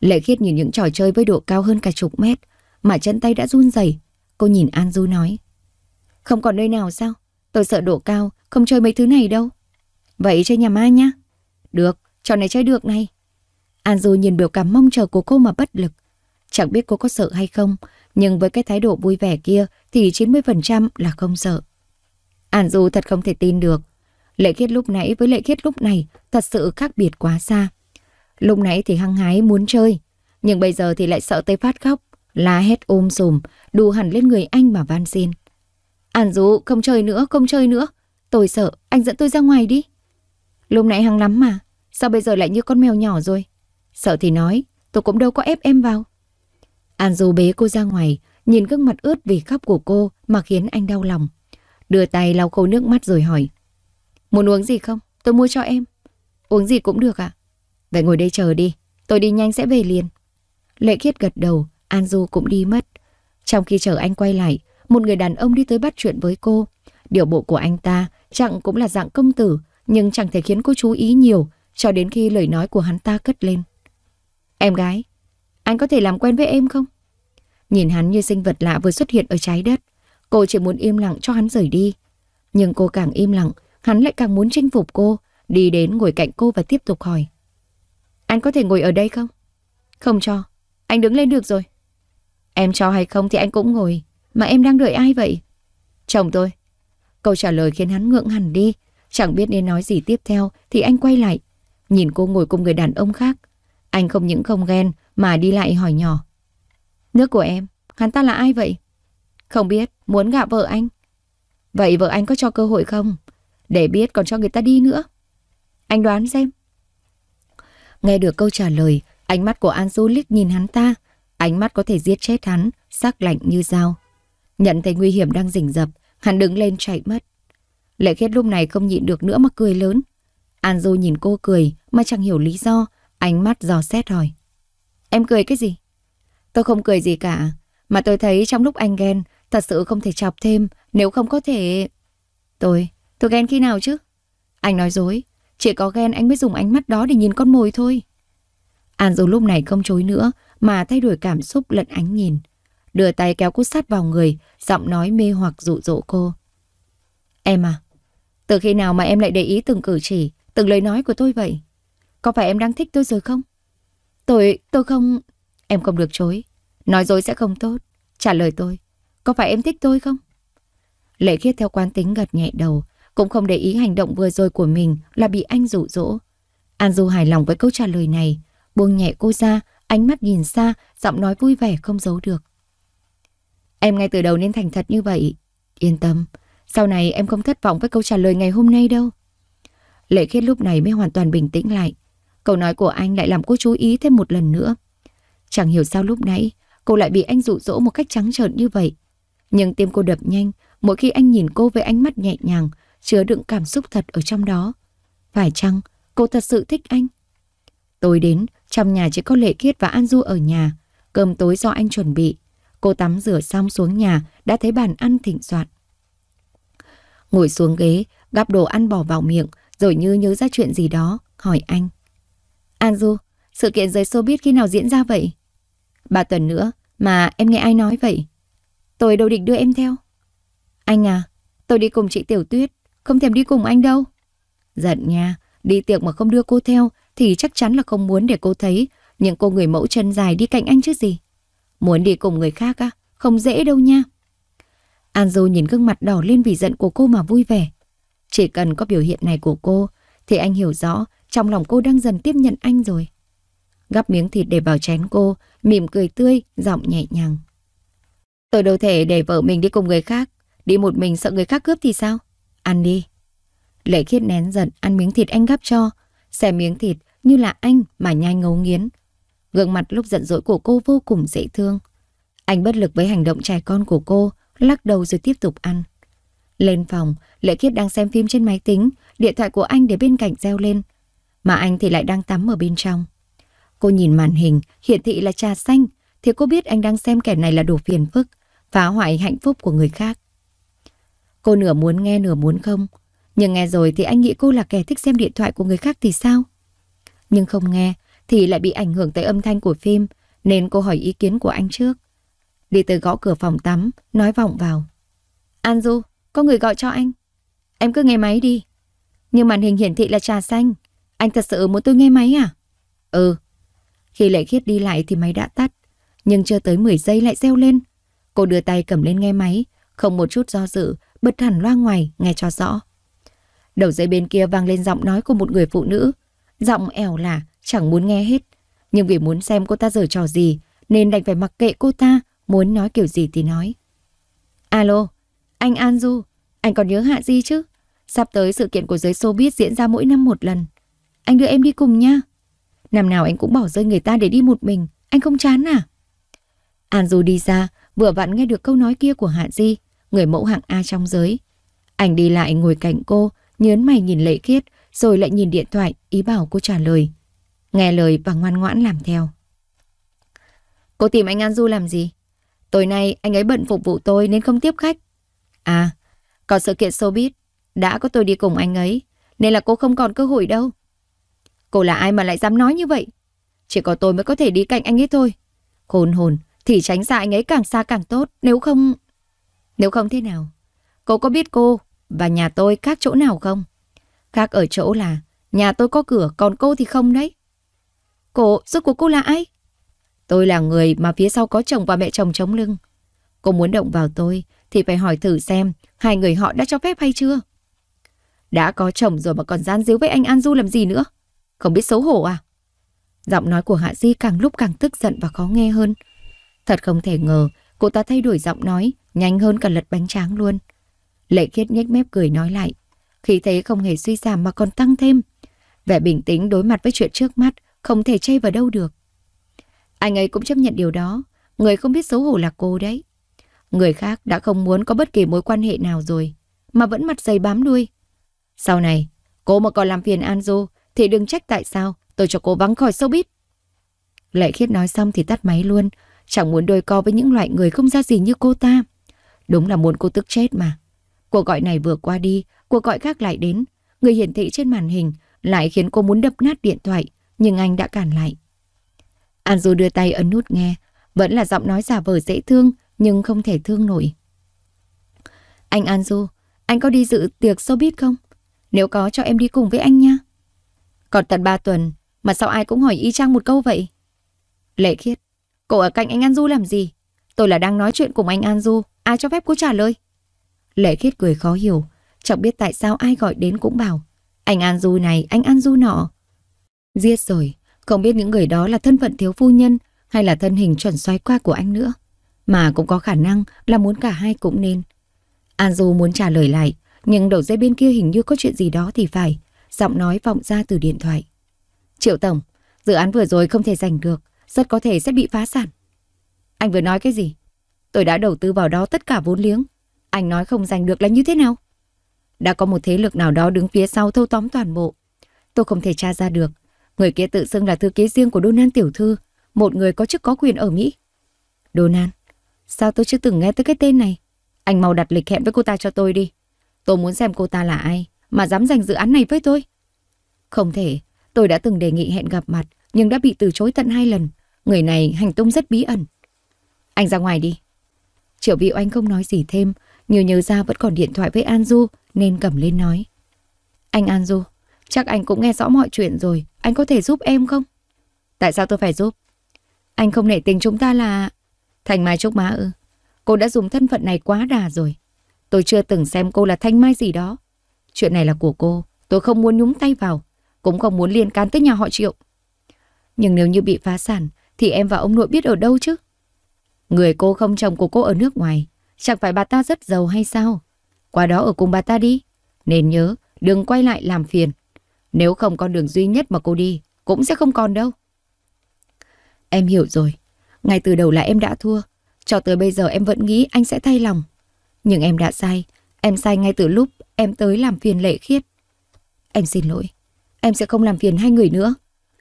S1: Lệ khiết nhìn những trò chơi với độ cao hơn cả chục mét mà chân tay đã run rẩy. Cô nhìn An Du nói. Không còn nơi nào sao? Tôi sợ độ cao, không chơi mấy thứ này đâu. Vậy chơi nhà ma nhá. Được, trò này chơi được này. An Du nhìn biểu cảm mong chờ của cô mà bất lực. Chẳng biết cô có sợ hay không, nhưng với cái thái độ vui vẻ kia thì 90% là không sợ. An Du thật không thể tin được, Lệ khiết lúc nãy với lệ khiết lúc này thật sự khác biệt quá xa. Lúc nãy thì hăng hái muốn chơi, nhưng bây giờ thì lại sợ Tây Phát khóc, la hét ôm sùm, đù hẳn lên người anh mà van xin. An Dũ, không chơi nữa, không chơi nữa. Tôi sợ, anh dẫn tôi ra ngoài đi. Lúc nãy hăng lắm mà, sao bây giờ lại như con mèo nhỏ rồi? Sợ thì nói, tôi cũng đâu có ép em vào. An Dũ bế cô ra ngoài, nhìn gương mặt ướt vì khóc của cô mà khiến anh đau lòng. Đưa tay lau khô nước mắt rồi hỏi. Muốn uống gì không? Tôi mua cho em. Uống gì cũng được ạ. À? Vậy ngồi đây chờ đi, tôi đi nhanh sẽ về liền. Lệ khiết gật đầu, An Du cũng đi mất. Trong khi chờ anh quay lại, một người đàn ông đi tới bắt chuyện với cô. Điều bộ của anh ta chẳng cũng là dạng công tử, nhưng chẳng thể khiến cô chú ý nhiều cho đến khi lời nói của hắn ta cất lên. Em gái, anh có thể làm quen với em không? Nhìn hắn như sinh vật lạ vừa xuất hiện ở trái đất, cô chỉ muốn im lặng cho hắn rời đi. Nhưng cô càng im lặng hắn lại càng muốn chinh phục cô, đi đến ngồi cạnh cô và tiếp tục hỏi. Anh có thể ngồi ở đây không? Không cho, anh đứng lên được rồi. Em cho hay không thì anh cũng ngồi, mà em đang đợi ai vậy? Chồng tôi. Câu trả lời khiến hắn ngượng hẳn đi, chẳng biết nên nói gì tiếp theo thì anh quay lại, nhìn cô ngồi cùng người đàn ông khác. Anh không những không ghen mà đi lại hỏi nhỏ. Nước của em, hắn ta là ai vậy? Không biết, muốn gạ vợ anh. Vậy vợ anh có cho cơ hội không? Để biết còn cho người ta đi nữa. Anh đoán xem. Nghe được câu trả lời, ánh mắt của An liếc nhìn hắn ta. Ánh mắt có thể giết chết hắn, sắc lạnh như dao. Nhận thấy nguy hiểm đang rình rập, hắn đứng lên chạy mất. Lệ khiết lúc này không nhịn được nữa mà cười lớn. An nhìn cô cười mà chẳng hiểu lý do, ánh mắt dò xét hỏi. Em cười cái gì? Tôi không cười gì cả, mà tôi thấy trong lúc anh ghen, thật sự không thể chọc thêm, nếu không có thể... Tôi, Tôi ghen khi nào chứ? Anh nói dối, chỉ có ghen anh mới dùng ánh mắt đó để nhìn con mồi thôi. An dù lúc này không chối nữa mà thay đổi cảm xúc lẫn ánh nhìn. Đưa tay kéo cút sắt vào người, giọng nói mê hoặc dụ dỗ cô. Em à, từ khi nào mà em lại để ý từng cử chỉ, từng lời nói của tôi vậy? Có phải em đang thích tôi rồi không? Tôi, tôi không... Em không được chối. Nói dối sẽ không tốt. Trả lời tôi. Có phải em thích tôi không? Lệ khiết theo quán tính gật nhẹ đầu, cũng không để ý hành động vừa rồi của mình là bị anh rủ rỗ. An Du hài lòng với câu trả lời này, buông nhẹ cô ra, ánh mắt nhìn xa, giọng nói vui vẻ không giấu được. Em ngay từ đầu nên thành thật như vậy. Yên tâm, sau này em không thất vọng với câu trả lời ngày hôm nay đâu. Lệ khiết lúc này mới hoàn toàn bình tĩnh lại. Câu nói của anh lại làm cô chú ý thêm một lần nữa. Chẳng hiểu sao lúc nãy cô lại bị anh dụ dỗ một cách trắng trợn như vậy. Nhưng tim cô đập nhanh, mỗi khi anh nhìn cô với ánh mắt nhẹ nhàng, chứa đựng cảm xúc thật ở trong đó. Phải chăng cô thật sự thích anh? Tối đến, trong nhà chỉ có Lệ Kiết và An Du ở nhà. Cơm tối do anh chuẩn bị. Cô tắm rửa xong xuống nhà đã thấy bàn ăn thịnh soạn. Ngồi xuống ghế, gắp đồ ăn bỏ vào miệng rồi như nhớ ra chuyện gì đó, hỏi anh. An Du, sự kiện giới showbiz khi nào diễn ra vậy? Ba tuần nữa mà em nghe ai nói vậy? Tôi đâu định đưa em theo. Anh à, tôi đi cùng chị Tiểu Tuyết không thèm đi cùng anh đâu. Giận nha, đi tiệc mà không đưa cô theo thì chắc chắn là không muốn để cô thấy những cô người mẫu chân dài đi cạnh anh chứ gì. Muốn đi cùng người khác á, không dễ đâu nha. An Dô nhìn gương mặt đỏ lên vì giận của cô mà vui vẻ. Chỉ cần có biểu hiện này của cô thì anh hiểu rõ trong lòng cô đang dần tiếp nhận anh rồi. Gắp miếng thịt để vào chén cô, mỉm cười tươi, giọng nhẹ nhàng. Tôi đâu thể để vợ mình đi cùng người khác, đi một mình sợ người khác cướp thì sao? Ăn đi. Lệ khiết nén giận ăn miếng thịt anh gắp cho, xẻ miếng thịt như là anh mà nhai ngấu nghiến. Gương mặt lúc giận dỗi của cô vô cùng dễ thương. Anh bất lực với hành động trẻ con của cô, lắc đầu rồi tiếp tục ăn. Lên phòng, Lệ Kiết đang xem phim trên máy tính, điện thoại của anh để bên cạnh reo lên. Mà anh thì lại đang tắm ở bên trong. Cô nhìn màn hình, hiển thị là trà xanh, thì cô biết anh đang xem kẻ này là đồ phiền phức, phá hoại hạnh phúc của người khác. Cô nửa muốn nghe nửa muốn không. Nhưng nghe rồi thì anh nghĩ cô là kẻ thích xem điện thoại của người khác thì sao? Nhưng không nghe thì lại bị ảnh hưởng tới âm thanh của phim nên cô hỏi ý kiến của anh trước. Đi tới gõ cửa phòng tắm, nói vọng vào. An Du, có người gọi cho anh. Em cứ nghe máy đi. Nhưng màn hình hiển thị là trà xanh. Anh thật sự muốn tôi nghe máy à? Ừ. Khi lệ khiết đi lại thì máy đã tắt. Nhưng chưa tới 10 giây lại reo lên. Cô đưa tay cầm lên nghe máy. Không một chút do dự, bật hẳn loa ngoài nghe cho rõ. Đầu dây bên kia vang lên giọng nói của một người phụ nữ, giọng ẻo là chẳng muốn nghe hết, nhưng vì muốn xem cô ta giở trò gì nên đành phải mặc kệ cô ta, muốn nói kiểu gì thì nói. Alo, anh An Du, anh còn nhớ Hạ Di chứ? Sắp tới sự kiện của giới showbiz diễn ra mỗi năm một lần. Anh đưa em đi cùng nha. Năm nào anh cũng bỏ rơi người ta để đi một mình, anh không chán à? An Du đi ra, vừa vặn nghe được câu nói kia của Hạ Di, người mẫu hạng A trong giới. Anh đi lại ngồi cạnh cô, nhớn mày nhìn lệ khiết, rồi lại nhìn điện thoại, ý bảo cô trả lời. Nghe lời và ngoan ngoãn làm theo. Cô tìm anh An Du làm gì? Tối nay anh ấy bận phục vụ tôi nên không tiếp khách. À, có sự kiện showbiz, đã có tôi đi cùng anh ấy, nên là cô không còn cơ hội đâu. Cô là ai mà lại dám nói như vậy? Chỉ có tôi mới có thể đi cạnh anh ấy thôi. Khốn hồn, thì tránh xa anh ấy càng xa càng tốt, nếu không... Nếu không thế nào? cô có biết cô và nhà tôi khác chỗ nào không? Khác ở chỗ là nhà tôi có cửa còn cô thì không đấy. Cô, rốt của cô là ai? Tôi là người mà phía sau có chồng và mẹ chồng chống lưng. Cô muốn động vào tôi thì phải hỏi thử xem hai người họ đã cho phép hay chưa. Đã có chồng rồi mà còn gian díu với anh An Du làm gì nữa? Không biết xấu hổ à? Giọng nói của Hạ Di càng lúc càng tức giận và khó nghe hơn. Thật không thể ngờ cô ta thay đổi giọng nói nhanh hơn cả lật bánh tráng luôn. Lệ khiết nhếch mép cười nói lại, khí thế không hề suy giảm mà còn tăng thêm. Vẻ bình tĩnh đối mặt với chuyện trước mắt, không thể chây vào đâu được. Anh ấy cũng chấp nhận điều đó, người không biết xấu hổ là cô đấy. Người khác đã không muốn có bất kỳ mối quan hệ nào rồi, mà vẫn mặt dày bám đuôi. Sau này, cô mà còn làm phiền An Du, thì đừng trách tại sao tôi cho cô vắng khỏi showbiz. Lệ khiết nói xong thì tắt máy luôn, chẳng muốn đôi co với những loại người không ra gì như cô ta. Đúng là muốn cô tức chết mà. Cuộc gọi này vừa qua đi, cuộc gọi khác lại đến. Người hiển thị trên màn hình lại khiến cô muốn đập nát điện thoại, nhưng anh đã cản lại. Du đưa tay ấn nút nghe, vẫn là giọng nói giả vờ dễ thương nhưng không thể thương nổi. Anh Du anh có đi dự tiệc showbiz không? Nếu có cho em đi cùng với anh nha. Còn tận 3 tuần mà sao ai cũng hỏi y chang một câu vậy? Lệ khiết, cô ở cạnh anh Du làm gì? Tôi là đang nói chuyện cùng anh Du Ai cho phép cô trả lời? Lệ khít cười khó hiểu, chẳng biết tại sao ai gọi đến cũng bảo. Anh An Du này, anh An Du nọ. Giết rồi, không biết những người đó là thân phận thiếu phu nhân hay là thân hình chuẩn xoay qua của anh nữa. Mà cũng có khả năng là muốn cả hai cũng nên. An Du muốn trả lời lại, nhưng đầu dây bên kia hình như có chuyện gì đó thì phải. Giọng nói vọng ra từ điện thoại. Triệu Tổng, dự án vừa rồi không thể giành được, rất có thể sẽ bị phá sản. Anh vừa nói cái gì? Tôi đã đầu tư vào đó tất cả vốn liếng. Anh nói không giành được là như thế nào? Đã có một thế lực nào đó đứng phía sau thâu tóm toàn bộ. Tôi không thể tra ra được. Người kia tự xưng là thư ký riêng của Donan Tiểu Thư, một người có chức có quyền ở Mỹ. Donan, sao tôi chưa từng nghe tới cái tên này? Anh mau đặt lịch hẹn với cô ta cho tôi đi. Tôi muốn xem cô ta là ai mà dám giành dự án này với tôi. Không thể, tôi đã từng đề nghị hẹn gặp mặt nhưng đã bị từ chối tận hai lần. Người này hành tung rất bí ẩn. Anh ra ngoài đi, Triệu Vĩ Oanh không nói gì thêm, nhiều nhớ ra vẫn còn điện thoại với An Du nên cầm lên nói. Anh An Du, chắc anh cũng nghe rõ mọi chuyện rồi, anh có thể giúp em không? Tại sao tôi phải giúp? Anh không nể tình chúng ta là... Thành Mai Trúc Má ư. Cô đã dùng thân phận này quá đà rồi. Tôi chưa từng xem cô là Thanh Mai gì đó. Chuyện này là của cô, tôi không muốn nhúng tay vào, cũng không muốn liên can tới nhà họ Triệu. Nhưng nếu như bị phá sản, thì em và ông nội biết ở đâu chứ? Người cô không chồng của cô ở nước ngoài, chẳng phải bà ta rất giàu hay sao? Qua đó ở cùng bà ta đi. Nên nhớ, đừng quay lại làm phiền. Nếu không con đường duy nhất mà cô đi, cũng sẽ không còn đâu. Em hiểu rồi. Ngay từ đầu là em đã thua. Cho tới bây giờ em vẫn nghĩ anh sẽ thay lòng. Nhưng em đã sai. Em sai ngay từ lúc em tới làm phiền lệ khiết. Em xin lỗi. Em sẽ không làm phiền hai người nữa.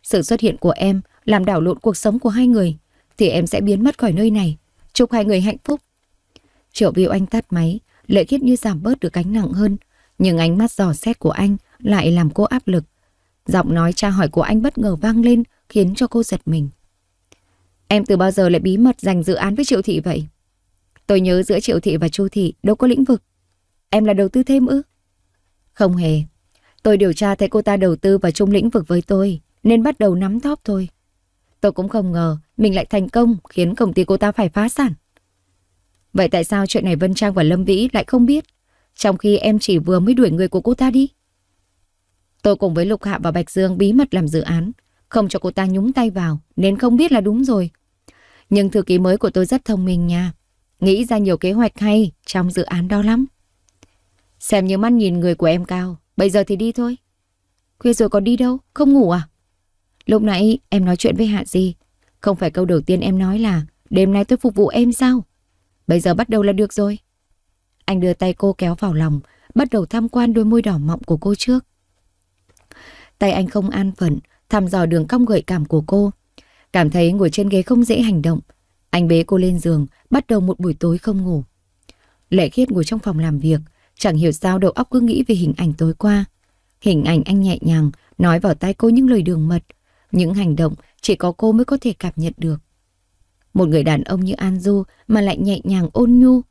S1: Sự xuất hiện của em làm đảo lộn cuộc sống của hai người thì em sẽ biến mất khỏi nơi này. Chúc hai người hạnh phúc. Triệu Viu Anh tắt máy, lệ khiết như giảm bớt được cánh nặng hơn, nhưng ánh mắt dò xét của anh lại làm cô áp lực. Giọng nói tra hỏi của anh bất ngờ vang lên khiến cho cô giật mình. Em từ bao giờ lại bí mật dành dự án với Triệu Thị vậy? Tôi nhớ giữa Triệu Thị và Chu Thị đâu có lĩnh vực. Em là đầu tư thêm ư? Không hề. Tôi điều tra thấy cô ta đầu tư vào chung lĩnh vực với tôi, nên bắt đầu nắm thóp thôi. Tôi cũng không ngờ mình lại thành công khiến công ty cô ta phải phá sản. Vậy tại sao chuyện này Vân Trang và Lâm Vĩ lại không biết, trong khi em chỉ vừa mới đuổi người của cô ta đi? Tôi cùng với Lục Hạ và Bạch Dương bí mật làm dự án, không cho cô ta nhúng tay vào nên không biết là đúng rồi. Nhưng thư ký mới của tôi rất thông minh nha, nghĩ ra nhiều kế hoạch hay trong dự án đó lắm. Xem như mắt nhìn người của em cao, bây giờ thì đi thôi. Khuya rồi còn đi đâu, không ngủ à? Lúc nãy em nói chuyện với Hạ Di, không phải câu đầu tiên em nói là đêm nay tôi phục vụ em sao? Bây giờ bắt đầu là được rồi. Anh đưa tay cô kéo vào lòng, bắt đầu tham quan đôi môi đỏ mọng của cô trước. Tay anh không an phận, thăm dò đường cong gợi cảm của cô. Cảm thấy ngồi trên ghế không dễ hành động. Anh bế cô lên giường, bắt đầu một buổi tối không ngủ. Lệ khiết ngồi trong phòng làm việc, chẳng hiểu sao đầu óc cứ nghĩ về hình ảnh tối qua. Hình ảnh anh nhẹ nhàng, nói vào tay cô những lời đường mật, những hành động chỉ có cô mới có thể cảm nhận được. Một người đàn ông như An Du mà lại nhẹ nhàng ôn nhu.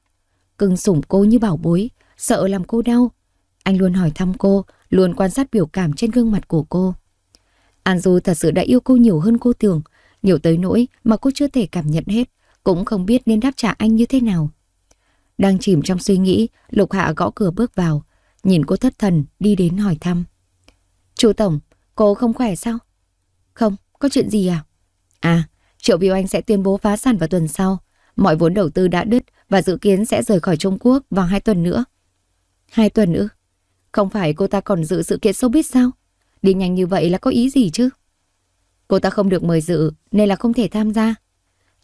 S1: Cưng sủng cô như bảo bối, sợ làm cô đau. Anh luôn hỏi thăm cô, luôn quan sát biểu cảm trên gương mặt của cô. An Du thật sự đã yêu cô nhiều hơn cô tưởng, nhiều tới nỗi mà cô chưa thể cảm nhận hết, cũng không biết nên đáp trả anh như thế nào. Đang chìm trong suy nghĩ, Lục Hạ gõ cửa bước vào, nhìn cô thất thần đi đến hỏi thăm. Chú Tổng, cô không khỏe sao? Không, có chuyện gì à? À, Triệu Viu Anh sẽ tuyên bố phá sản vào tuần sau. Mọi vốn đầu tư đã đứt và dự kiến sẽ rời khỏi Trung Quốc vào hai tuần nữa. Hai tuần nữa? Không phải cô ta còn dự sự kiện showbiz sao? Đi nhanh như vậy là có ý gì chứ? Cô ta không được mời dự nên là không thể tham gia.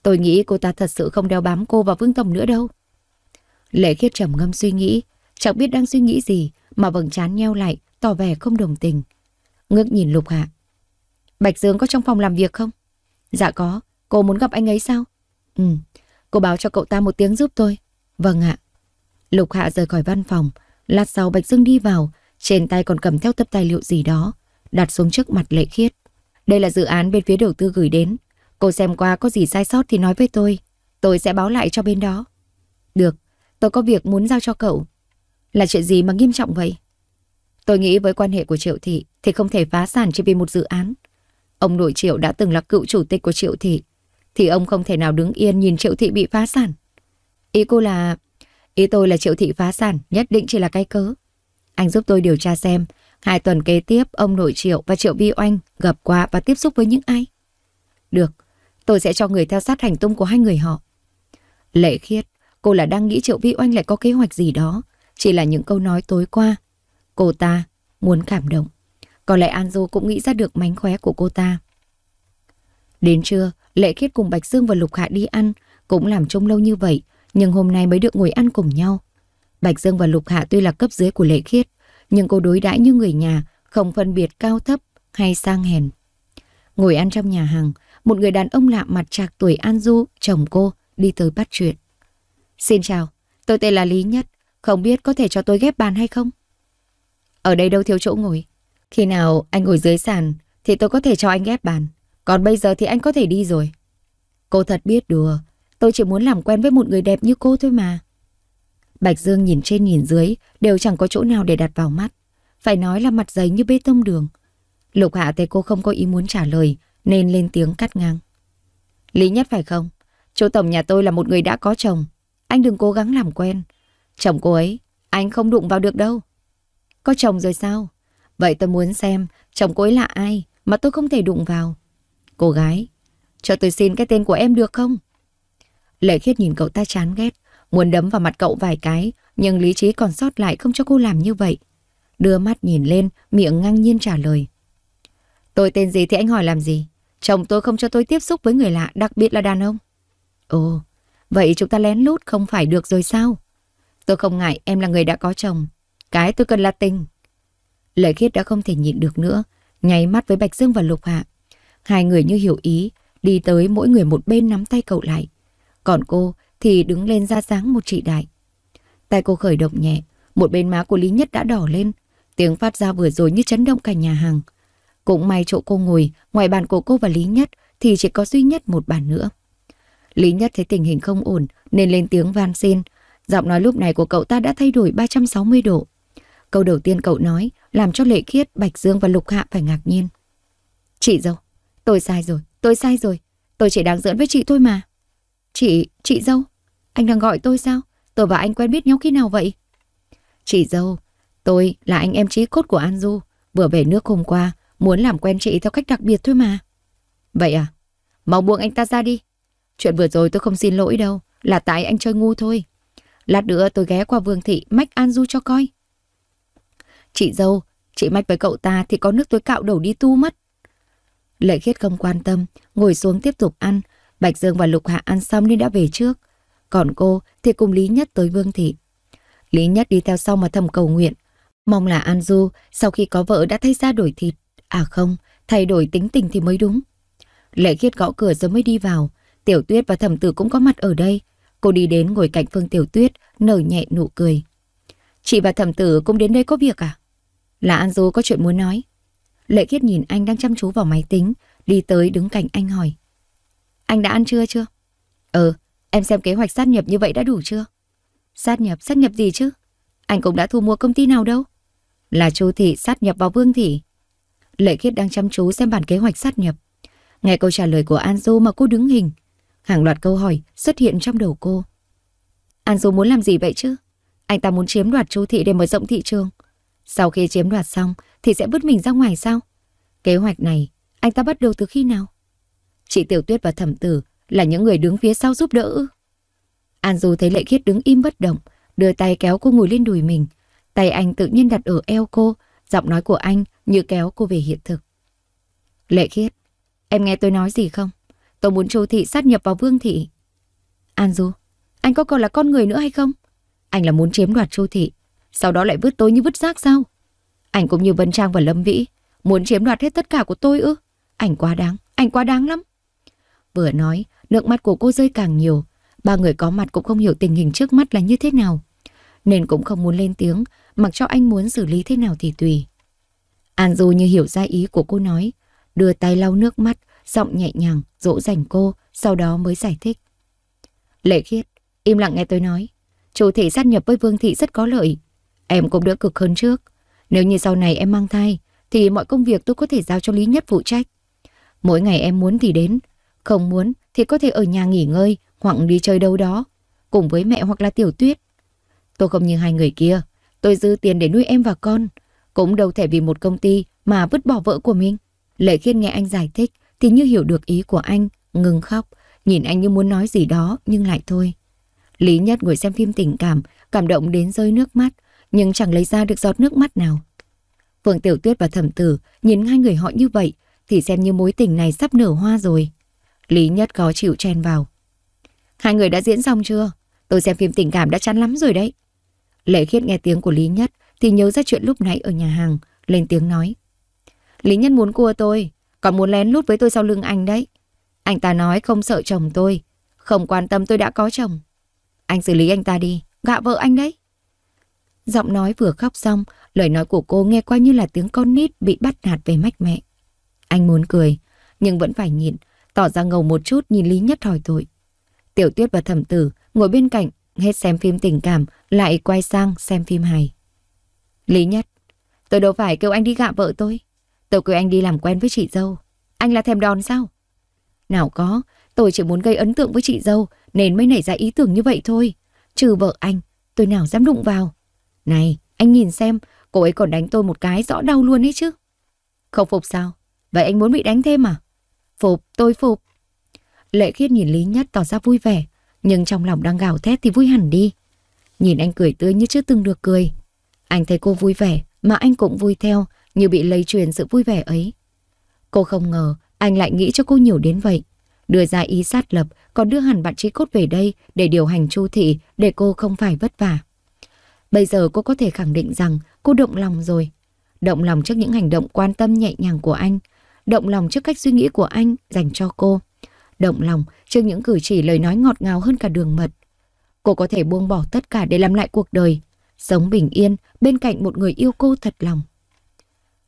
S1: Tôi nghĩ cô ta thật sự không đeo bám cô và Vương Tổng nữa đâu. Lệ khiết trầm ngâm suy nghĩ, chẳng biết đang suy nghĩ gì mà vầng chán nheo lại, tỏ vẻ không đồng tình. Ngước nhìn Lục Hạ, Bạch Dương có trong phòng làm việc không? Dạ có, cô muốn gặp anh ấy sao? Ừ, cô báo cho cậu ta một tiếng giúp tôi. Vâng ạ. Lục Hạ rời khỏi văn phòng, lát sau Bạch Dương đi vào, trên tay còn cầm theo tập tài liệu gì đó, đặt xuống trước mặt Lệ Khiết. Đây là dự án bên phía đầu tư gửi đến, cô xem qua có gì sai sót thì nói với tôi, tôi sẽ báo lại cho bên đó. Được, tôi có việc muốn giao cho cậu. Là chuyện gì mà nghiêm trọng vậy? Tôi nghĩ với quan hệ của Triệu Thị thì không thể phá sản chỉ vì một dự án. Ông nội Triệu đã từng là cựu chủ tịch của Triệu Thị, thì ông không thể nào đứng yên nhìn Triệu Thị bị phá sản. Ý cô là... Ý tôi là Triệu Thị phá sản nhất định chỉ là cái cớ. Anh giúp tôi điều tra xem, hai tuần kế tiếp ông nội Triệu và Triệu Vi Oanh gặp qua và tiếp xúc với những ai. Được, tôi sẽ cho người theo sát hành tung của hai người họ. Lệ khiết, cô là đang nghĩ Triệu Vi Oanh lại có kế hoạch gì đó, chỉ là những câu nói tối qua. Cô ta muốn cảm động. Có lẽ Anju cũng nghĩ ra được mánh khóe của cô ta. Đến trưa, Lệ Khiết cùng Bạch Dương và Lục Hạ đi ăn, cũng làm trông lâu như vậy, nhưng hôm nay mới được ngồi ăn cùng nhau. Bạch Dương và Lục Hạ tuy là cấp dưới của Lệ Khiết, nhưng cô đối đãi như người nhà, không phân biệt cao thấp hay sang hèn. Ngồi ăn trong nhà hàng, một người đàn ông lạ mặt trạc tuổi An Du, chồng cô, đi tới bắt chuyện. Xin chào, tôi tên là Lý Nhất, không biết có thể cho tôi ghép bàn hay không? Ở đây đâu thiếu chỗ ngồi, khi nào anh ngồi dưới sàn thì tôi có thể cho anh ghép bàn. Còn bây giờ thì anh có thể đi rồi. Cô thật biết đùa. Tôi chỉ muốn làm quen với một người đẹp như cô thôi mà. Bạch Dương nhìn trên nhìn dưới đều chẳng có chỗ nào để đặt vào mắt. Phải nói là mặt giấy như bê tông đường. Lục Hạ thấy cô không có ý muốn trả lời nên lên tiếng cắt ngang. Lý nhất phải không? Chỗ tổng nhà tôi là một người đã có chồng. Anh đừng cố gắng làm quen. Chồng cô ấy, anh không đụng vào được đâu. Có chồng rồi sao? Vậy tôi muốn xem chồng cô ấy là ai mà tôi không thể đụng vào. Cô gái, cho tôi xin cái tên của em được không? Lệ khiết nhìn cậu ta chán ghét, muốn đấm vào mặt cậu vài cái, nhưng lý trí còn sót lại không cho cô làm như vậy. Đưa mắt nhìn lên, miệng ngang nhiên trả lời. Tôi tên gì thì anh hỏi làm gì? Chồng tôi không cho tôi tiếp xúc với người lạ, đặc biệt là đàn ông. Ồ, vậy chúng ta lén lút không phải được rồi sao? Tôi không ngại em là người đã có chồng. Cái tôi cần là tình. Lợi khiết đã không thể nhịn được nữa, nháy mắt với Bạch Dương và Lục Hạ. Hai người như hiểu ý, đi tới mỗi người một bên nắm tay cậu lại. Còn cô thì đứng lên ra dáng một chị đại. Tay cô khởi động nhẹ, một bên má của Lý Nhất đã đỏ lên, tiếng phát ra vừa rồi như chấn động cả nhà hàng. Cũng may chỗ cô ngồi, ngoài bàn của cô và Lý Nhất thì chỉ có duy nhất một bàn nữa. Lý Nhất thấy tình hình không ổn nên lên tiếng van xin. Giọng nói lúc này của cậu ta đã thay đổi 360 độ. Câu đầu tiên cậu nói làm cho Lệ Khiết, Bạch Dương và Lục Hạ phải ngạc nhiên. Chị dâu, tôi sai rồi, tôi sai rồi, tôi chỉ đang giỡn với chị thôi mà. Chị, chị dâu, anh đang gọi tôi sao? Tôi và anh quen biết nhau khi nào vậy? Chị dâu, tôi là anh em trí cốt của An Du, vừa về nước hôm qua, muốn làm quen chị theo cách đặc biệt thôi mà. Vậy à? Mau buông anh ta ra đi. Chuyện vừa rồi tôi không xin lỗi đâu, là tại anh chơi ngu thôi. Lát nữa tôi ghé qua Vương Thị mách An Du cho coi. Chị dâu, chị mách với cậu ta thì có nước tôi cạo đầu đi tu mất. Lệ khiết không quan tâm, ngồi xuống tiếp tục ăn. Bạch Dương và Lục Hạ ăn xong nên đã về trước. Còn cô thì cùng Lý Nhất tới Vương Thị. Lý Nhất đi theo sau mà thầm cầu nguyện. Mong là An Du sau khi có vợ đã thay ra đổi thịt. À không, thay đổi tính tình thì mới đúng. Lệ khiết gõ cửa rồi mới đi vào. Tiểu Tuyết và Thẩm Tử cũng có mặt ở đây. Cô đi đến ngồi cạnh Phương Tiểu Tuyết, nở nhẹ nụ cười. Chị và Thẩm Tử cũng đến đây có việc à? Là An Du có chuyện muốn nói. Lệ Kiết nhìn anh đang chăm chú vào máy tính, đi tới đứng cạnh anh hỏi. Anh đã ăn trưa chưa? Ừ, em xem kế hoạch sát nhập như vậy đã đủ chưa? Sát nhập, sát nhập gì chứ? Anh cũng đã thu mua công ty nào đâu. Là Chu Thị sát nhập vào Vương Thị. Lệ Kiết đang chăm chú xem bản kế hoạch sát nhập. Nghe câu trả lời của An Du mà cô đứng hình. Hàng loạt câu hỏi xuất hiện trong đầu cô. An Du muốn làm gì vậy chứ? Anh ta muốn chiếm đoạt Chu Thị để mở rộng thị trường. Sau khi chiếm đoạt xong thì sẽ vứt mình ra ngoài sao? Kế hoạch này anh ta bắt đầu từ khi nào? Chị Tiểu Tuyết và Thẩm Tử là những người đứng phía sau giúp đỡ ư? An Du thấy Lệ Khiết đứng im bất động, đưa tay kéo cô ngồi lên đùi mình. Tay anh tự nhiên đặt ở eo cô, giọng nói của anh như kéo cô về hiện thực. Lệ Khiết, em nghe tôi nói gì không? Tôi muốn Châu Thị sát nhập vào Vương Thị. An Du, anh có còn là con người nữa hay không? Anh là muốn chiếm đoạt Châu Thị, sau đó lại vứt tôi như vứt rác sao? Ảnh cũng như Vân Trang và Lâm Vĩ, muốn chiếm đoạt hết tất cả của tôi ư? Ảnh quá đáng, ảnh quá đáng lắm. Vừa nói, nước mắt của cô rơi càng nhiều. Ba người có mặt cũng không hiểu tình hình trước mắt là như thế nào. Nên cũng không muốn lên tiếng, mặc cho anh muốn xử lý thế nào thì tùy. An Du như hiểu ra ý của cô nói, đưa tay lau nước mắt, giọng nhẹ nhàng, dỗ dành cô, sau đó mới giải thích. Lệ khiết, im lặng nghe tôi nói, chủ thị sát nhập với vương thị rất có lợi, Em cũng đỡ cực hơn trước. Nếu như sau này em mang thai, thì mọi công việc tôi có thể giao cho Lý Nhất phụ trách. Mỗi ngày em muốn thì đến, không muốn thì có thể ở nhà nghỉ ngơi hoặc đi chơi đâu đó, cùng với mẹ hoặc là tiểu tuyết. Tôi không như hai người kia, tôi dư tiền để nuôi em và con, cũng đâu thể vì một công ty mà vứt bỏ vợ của mình. Lệ Khiên nghe anh giải thích thì như hiểu được ý của anh, ngừng khóc, nhìn anh như muốn nói gì đó nhưng lại thôi. Lý Nhất ngồi xem phim tình cảm, cảm động đến rơi nước mắt, nhưng chẳng lấy ra được giọt nước mắt nào. Phượng Tiểu Tuyết và Thẩm Tử nhìn hai người họ như vậy thì xem như mối tình này sắp nở hoa rồi. Lý Nhất có chịu chen vào. Hai người đã diễn xong chưa? Tôi xem phim tình cảm đã chán lắm rồi đấy. Lệ Khiết nghe tiếng của Lý Nhất thì nhớ ra chuyện lúc nãy ở nhà hàng, lên tiếng nói. Lý Nhất muốn cua tôi, còn muốn lén lút với tôi sau lưng anh đấy. Anh ta nói không sợ chồng tôi, không quan tâm tôi đã có chồng. Anh xử lý anh ta đi, gạ vợ anh đấy. Giọng nói vừa khóc xong, lời nói của cô nghe qua như là tiếng con nít bị bắt nạt về mách mẹ. Anh muốn cười, nhưng vẫn phải nhịn, tỏ ra ngầu một chút nhìn Lý Nhất hỏi tội. Tiểu Tuyết và Thẩm Tử ngồi bên cạnh, hết xem phim tình cảm, lại quay sang xem phim hài. Lý Nhất, tôi đâu phải kêu anh đi gạ vợ tôi. Tôi kêu anh đi làm quen với chị dâu. Anh là thèm đòn sao? Nào có, tôi chỉ muốn gây ấn tượng với chị dâu nên mới nảy ra ý tưởng như vậy thôi. Trừ vợ anh, tôi nào dám đụng vào. Này, anh nhìn xem, cô ấy còn đánh tôi một cái rõ đau luôn ấy chứ. Không phục sao? Vậy anh muốn bị đánh thêm à? Phục, tôi phục. Lệ khiết nhìn Lý Nhất tỏ ra vui vẻ, nhưng trong lòng đang gào thét thì vui hẳn đi. Nhìn anh cười tươi như chưa từng được cười. Anh thấy cô vui vẻ, mà anh cũng vui theo, như bị lây truyền sự vui vẻ ấy. Cô không ngờ, anh lại nghĩ cho cô nhiều đến vậy. Đưa ra ý sát lập, còn đưa hẳn bạn trí cốt về đây để điều hành chu thị, để cô không phải vất vả. Bây giờ cô có thể khẳng định rằng cô động lòng rồi. Động lòng trước những hành động quan tâm nhẹ nhàng của anh. Động lòng trước cách suy nghĩ của anh dành cho cô. Động lòng trước những cử chỉ lời nói ngọt ngào hơn cả đường mật. Cô có thể buông bỏ tất cả để làm lại cuộc đời. Sống bình yên bên cạnh một người yêu cô thật lòng.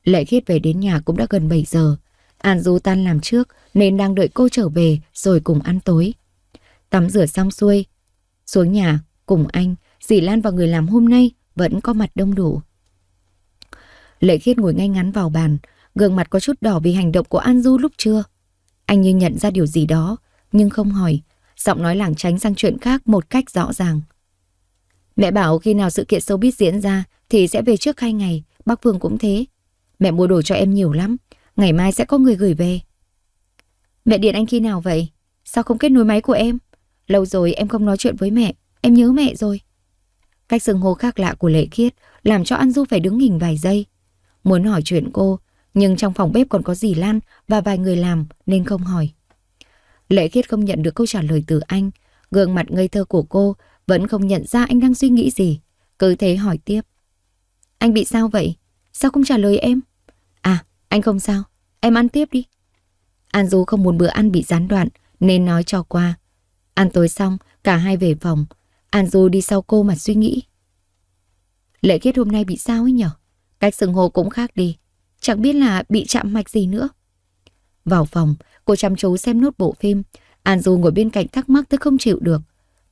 S1: Lệ khiết về đến nhà cũng đã gần 7 giờ. An Du tan làm trước nên đang đợi cô trở về rồi cùng ăn tối. Tắm rửa xong xuôi. Xuống nhà cùng anh dì Lan và người làm hôm nay vẫn có mặt đông đủ. Lệ khiết ngồi ngay ngắn vào bàn, gương mặt có chút đỏ vì hành động của An Du lúc trưa. Anh như nhận ra điều gì đó, nhưng không hỏi, giọng nói lảng tránh sang chuyện khác một cách rõ ràng. Mẹ bảo khi nào sự kiện sâu biết diễn ra thì sẽ về trước hai ngày, bác Vương cũng thế. Mẹ mua đồ cho em nhiều lắm, ngày mai sẽ có người gửi về. Mẹ điện anh khi nào vậy? Sao không kết nối máy của em? Lâu rồi em không nói chuyện với mẹ, em nhớ mẹ rồi. Cách xưng hô khác lạ của Lệ Khiết làm cho An Du phải đứng hình vài giây. Muốn hỏi chuyện cô, nhưng trong phòng bếp còn có dì Lan và vài người làm nên không hỏi. Lệ Khiết không nhận được câu trả lời từ anh, gương mặt ngây thơ của cô vẫn không nhận ra anh đang suy nghĩ gì, cứ thế hỏi tiếp. Anh bị sao vậy? Sao không trả lời em? À, anh không sao, em ăn tiếp đi. An Du không muốn bữa ăn bị gián đoạn nên nói cho qua. Ăn tối xong, cả hai về phòng, An Du đi sau cô mà suy nghĩ. Lệ kiết hôm nay bị sao ấy nhở? Cách sừng hồ cũng khác đi. Chẳng biết là bị chạm mạch gì nữa. Vào phòng, cô chăm chú xem nốt bộ phim. An Du ngồi bên cạnh thắc mắc tới không chịu được.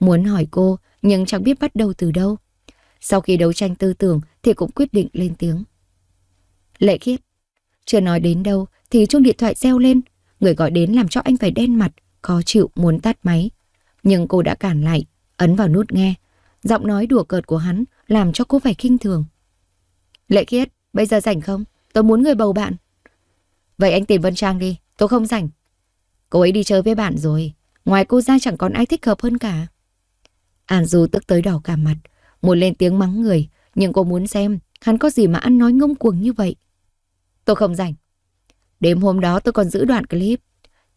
S1: Muốn hỏi cô, nhưng chẳng biết bắt đầu từ đâu. Sau khi đấu tranh tư tưởng thì cũng quyết định lên tiếng. Lệ kiết, chưa nói đến đâu thì chuông điện thoại reo lên. Người gọi đến làm cho anh phải đen mặt, khó chịu muốn tắt máy. Nhưng cô đã cản lại, Ấn vào nút nghe, giọng nói đùa cợt của hắn làm cho cô phải kinh thường. Lệ Khiết, bây giờ rảnh không? Tôi muốn người bầu bạn. Vậy anh tìm Vân Trang đi, tôi không rảnh. Cô ấy đi chơi với bạn rồi, ngoài cô ra chẳng còn ai thích hợp hơn cả. An Du tức tới đỏ cả mặt, muốn lên tiếng mắng người, nhưng cô muốn xem hắn có gì mà ăn nói ngông cuồng như vậy. Tôi không rảnh. Đêm hôm đó tôi còn giữ đoạn clip.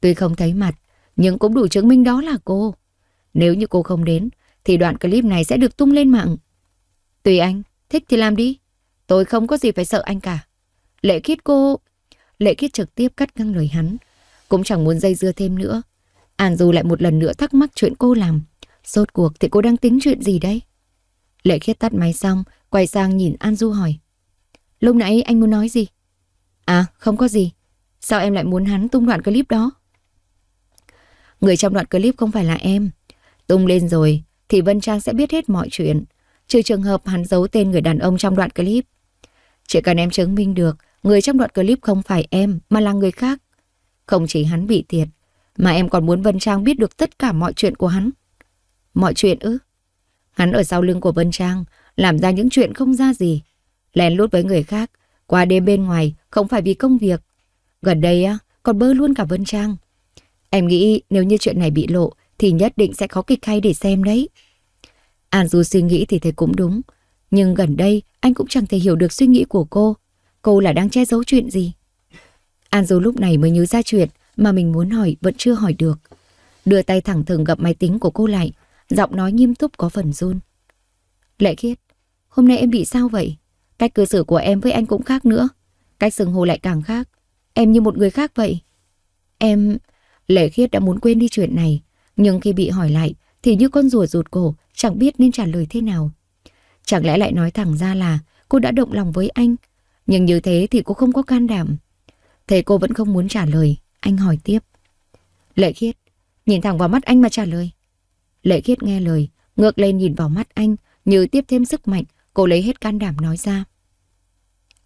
S1: Tuy không thấy mặt, nhưng cũng đủ chứng minh đó là cô. Nếu như cô không đến, thì đoạn clip này sẽ được tung lên mạng. Tùy anh, thích thì làm đi. Tôi không có gì phải sợ anh cả. Lệ khiết cô... Lệ khiết trực tiếp cắt ngang lời hắn. Cũng chẳng muốn dây dưa thêm nữa. An Du lại một lần nữa thắc mắc chuyện cô làm. Sốt cuộc thì cô đang tính chuyện gì đây? Lệ khiết tắt máy xong, quay sang nhìn An Du hỏi. Lúc nãy anh muốn nói gì? À, không có gì. Sao em lại muốn hắn tung đoạn clip đó? Người trong đoạn clip không phải là em, Tung lên rồi thì Vân Trang sẽ biết hết mọi chuyện, trừ trường hợp hắn giấu tên người đàn ông trong đoạn clip. Chỉ cần em chứng minh được người trong đoạn clip không phải em mà là người khác. Không chỉ hắn bị thiệt, mà em còn muốn Vân Trang biết được tất cả mọi chuyện của hắn. Mọi chuyện ư? Hắn ở sau lưng của Vân Trang, làm ra những chuyện không ra gì. Lén lút với người khác, qua đêm bên ngoài, không phải vì công việc. Gần đây á, còn bơ luôn cả Vân Trang. Em nghĩ nếu như chuyện này bị lộ, thì nhất định sẽ có kịch hay để xem đấy. An Du suy nghĩ thì thấy cũng đúng. Nhưng gần đây anh cũng chẳng thể hiểu được suy nghĩ của cô. Cô là đang che giấu chuyện gì? An Du lúc này mới nhớ ra chuyện mà mình muốn hỏi vẫn chưa hỏi được. Đưa tay thẳng thừng gặp máy tính của cô lại, giọng nói nghiêm túc có phần run. Lệ khiết, hôm nay em bị sao vậy? Cách cư xử của em với anh cũng khác nữa. Cách sừng hồ lại càng khác. Em như một người khác vậy. Em... Lệ khiết đã muốn quên đi chuyện này. Nhưng khi bị hỏi lại thì như con rùa rụt cổ, chẳng biết nên trả lời thế nào. Chẳng lẽ lại nói thẳng ra là cô đã động lòng với anh, nhưng như thế thì cô không có can đảm. Thế cô vẫn không muốn trả lời, anh hỏi tiếp. Lệ khiết, nhìn thẳng vào mắt anh mà trả lời. Lệ khiết nghe lời, ngược lên nhìn vào mắt anh, như tiếp thêm sức mạnh, cô lấy hết can đảm nói ra.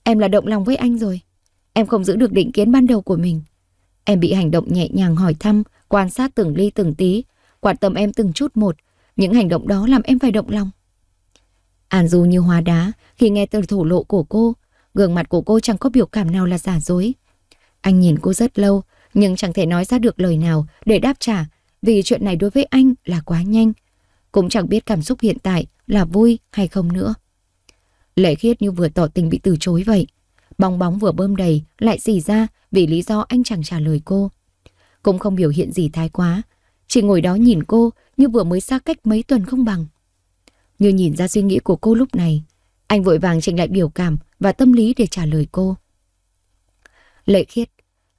S1: Em là động lòng với anh rồi. Em không giữ được định kiến ban đầu của mình. Em bị hành động nhẹ nhàng hỏi thăm quan sát từng ly từng tí, quan tâm em từng chút một. Những hành động đó làm em phải động lòng. An Du như hóa đá khi nghe từ thổ lộ của cô, gương mặt của cô chẳng có biểu cảm nào là giả dối. Anh nhìn cô rất lâu, nhưng chẳng thể nói ra được lời nào để đáp trả, vì chuyện này đối với anh là quá nhanh. Cũng chẳng biết cảm xúc hiện tại là vui hay không nữa. Lệ khiết như vừa tỏ tình bị từ chối vậy. Bong bóng vừa bơm đầy lại xì ra vì lý do anh chẳng trả lời cô cũng không biểu hiện gì thái quá, chỉ ngồi đó nhìn cô như vừa mới xa cách mấy tuần không bằng. Như nhìn ra suy nghĩ của cô lúc này, anh vội vàng chỉnh lại biểu cảm và tâm lý để trả lời cô. Lệ khiết,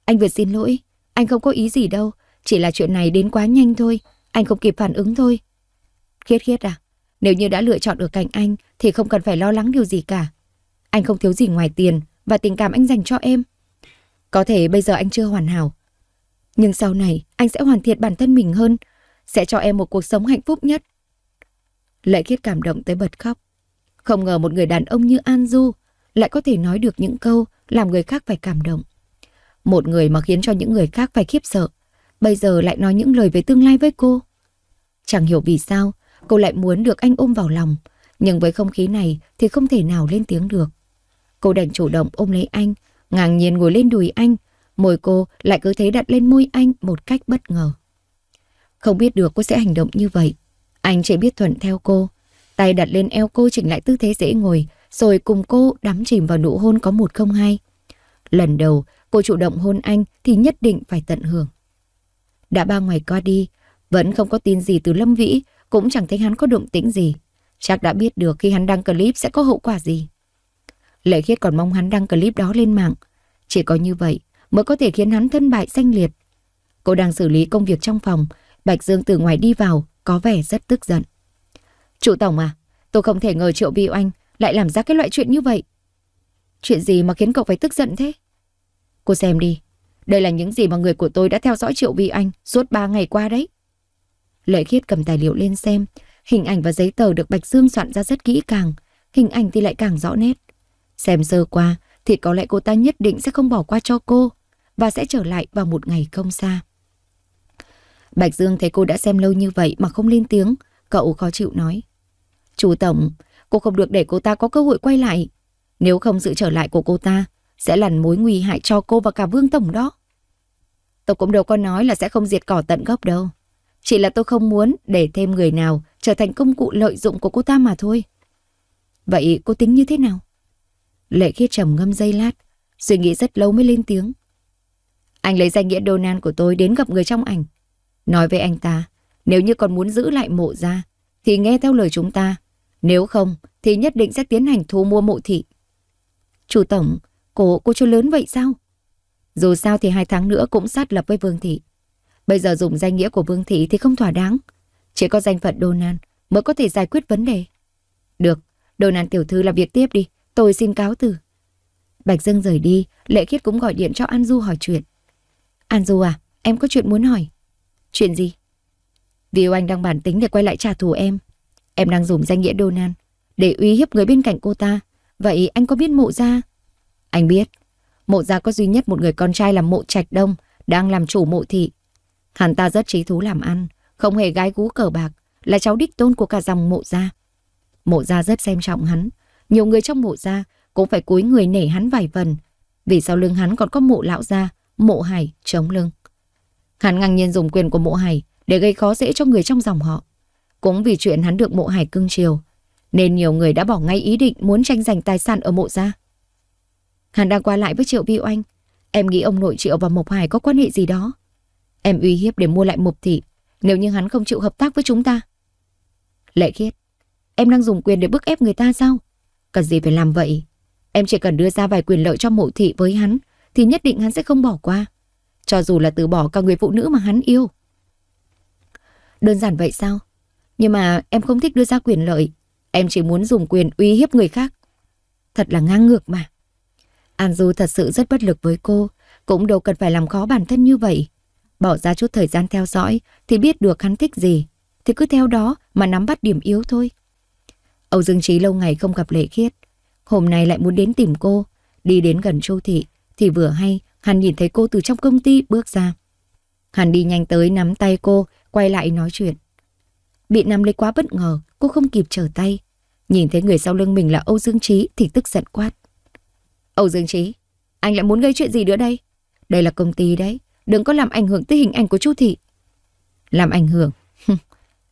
S1: anh vừa xin lỗi, anh không có ý gì đâu, chỉ là chuyện này đến quá nhanh thôi, anh không kịp phản ứng thôi. Khiết khiết à, nếu như đã lựa chọn ở cạnh anh thì không cần phải lo lắng điều gì cả. Anh không thiếu gì ngoài tiền và tình cảm anh dành cho em. Có thể bây giờ anh chưa hoàn hảo, nhưng sau này, anh sẽ hoàn thiện bản thân mình hơn, sẽ cho em một cuộc sống hạnh phúc nhất. Lệ Khiết cảm động tới bật khóc. Không ngờ một người đàn ông như An Du lại có thể nói được những câu làm người khác phải cảm động. Một người mà khiến cho những người khác phải khiếp sợ, bây giờ lại nói những lời về tương lai với cô. Chẳng hiểu vì sao, cô lại muốn được anh ôm vào lòng, nhưng với không khí này thì không thể nào lên tiếng được. Cô đành chủ động ôm lấy anh, ngang nhiên ngồi lên đùi anh, Môi cô lại cứ thế đặt lên môi anh một cách bất ngờ. Không biết được cô sẽ hành động như vậy. Anh chỉ biết thuận theo cô. Tay đặt lên eo cô chỉnh lại tư thế dễ ngồi, rồi cùng cô đắm chìm vào nụ hôn có một không hai. Lần đầu, cô chủ động hôn anh thì nhất định phải tận hưởng. Đã ba ngày qua đi, vẫn không có tin gì từ Lâm Vĩ, cũng chẳng thấy hắn có động tĩnh gì. Chắc đã biết được khi hắn đăng clip sẽ có hậu quả gì. Lệ khiết còn mong hắn đăng clip đó lên mạng. Chỉ có như vậy, mới có thể khiến hắn thân bại danh liệt. Cô đang xử lý công việc trong phòng, Bạch Dương từ ngoài đi vào, có vẻ rất tức giận. Chủ tổng à, tôi không thể ngờ Triệu Vi Oanh lại làm ra cái loại chuyện như vậy. Chuyện gì mà khiến cậu phải tức giận thế? Cô xem đi, đây là những gì mà người của tôi đã theo dõi Triệu Vi Anh suốt 3 ngày qua đấy. Lệ Khiết cầm tài liệu lên xem, hình ảnh và giấy tờ được Bạch Dương soạn ra rất kỹ càng, hình ảnh thì lại càng rõ nét. Xem sơ qua thì có lẽ cô ta nhất định sẽ không bỏ qua cho cô và sẽ trở lại vào một ngày không xa. Bạch Dương thấy cô đã xem lâu như vậy mà không lên tiếng, cậu khó chịu nói. Chú Tổng, cô không được để cô ta có cơ hội quay lại. Nếu không sự trở lại của cô ta, sẽ lằn mối nguy hại cho cô và cả Vương Tổng đó. Tôi cũng đâu có nói là sẽ không diệt cỏ tận gốc đâu. Chỉ là tôi không muốn để thêm người nào trở thành công cụ lợi dụng của cô ta mà thôi. Vậy cô tính như thế nào? Lệ khiết trầm ngâm dây lát, suy nghĩ rất lâu mới lên tiếng. Anh lấy danh nghĩa Donald của tôi đến gặp người trong ảnh. Nói với anh ta, nếu như còn muốn giữ lại mộ ra, thì nghe theo lời chúng ta. Nếu không, thì nhất định sẽ tiến hành thu mua mộ thị. Chủ tổng, cổ cô chú lớn vậy sao? Dù sao thì hai tháng nữa cũng sát lập với Vương Thị. Bây giờ dùng danh nghĩa của Vương Thị thì không thỏa đáng. Chỉ có danh phận Donald mới có thể giải quyết vấn đề. Được, Donald tiểu thư làm việc tiếp đi, tôi xin cáo từ. Bạch Dương rời đi, Lệ Khiết cũng gọi điện cho An Du hỏi chuyện. An Du à, em có chuyện muốn hỏi. Chuyện gì? Vì anh đang bản tính để quay lại trả thù em. Em đang dùng danh nghĩa Donan để uy hiếp người bên cạnh cô ta. Vậy anh có biết mộ gia? Anh biết. Mộ gia có duy nhất một người con trai là mộ trạch đông, đang làm chủ mộ thị. Hắn ta rất trí thú làm ăn, không hề gái gú cờ bạc, là cháu đích tôn của cả dòng mộ gia. Mộ gia rất xem trọng hắn. Nhiều người trong mộ gia cũng phải cúi người nể hắn vài phần. Vì sau lưng hắn còn có mộ lão gia, mộ hải chống lưng. Hắn ngang nhiên dùng quyền của mộ hải để gây khó dễ cho người trong dòng họ. Cũng vì chuyện hắn được mộ hải cưng chiều, nên nhiều người đã bỏ ngay ý định muốn tranh giành tài sản ở mộ ra. Hắn đang qua lại với Triệu Vi Oanh. Em nghĩ ông nội Triệu và Mộc Hải có quan hệ gì đó. Em uy hiếp để mua lại Mộc Thị nếu như hắn không chịu hợp tác với chúng ta. Lệ khiết, em đang dùng quyền để bức ép người ta sao? Cần gì phải làm vậy? Em chỉ cần đưa ra vài quyền lợi cho mộ thị với hắn thì nhất định hắn sẽ không bỏ qua. Cho dù là từ bỏ cả người phụ nữ mà hắn yêu. Đơn giản vậy sao? Nhưng mà em không thích đưa ra quyền lợi. Em chỉ muốn dùng quyền uy hiếp người khác. Thật là ngang ngược mà. An Du thật sự rất bất lực với cô. Cũng đâu cần phải làm khó bản thân như vậy. Bỏ ra chút thời gian theo dõi thì biết được hắn thích gì. Thì cứ theo đó mà nắm bắt điểm yếu thôi. Âu Dương Trí lâu ngày không gặp Lệ Khiết. Hôm nay lại muốn đến tìm cô. Đi đến gần Châu Thị thì vừa hay hắn nhìn thấy cô từ trong công ty bước ra. Hắn đi nhanh tới nắm tay cô, quay lại nói chuyện. Bị nắm lấy quá bất ngờ, cô không kịp trở tay. Nhìn thấy người sau lưng mình là Âu Dương Trí thì tức giận quát. Âu Dương Trí, anh lại muốn gây chuyện gì nữa đây? Đây là công ty đấy, đừng có làm ảnh hưởng tới hình ảnh của chú Thị. Làm ảnh hưởng?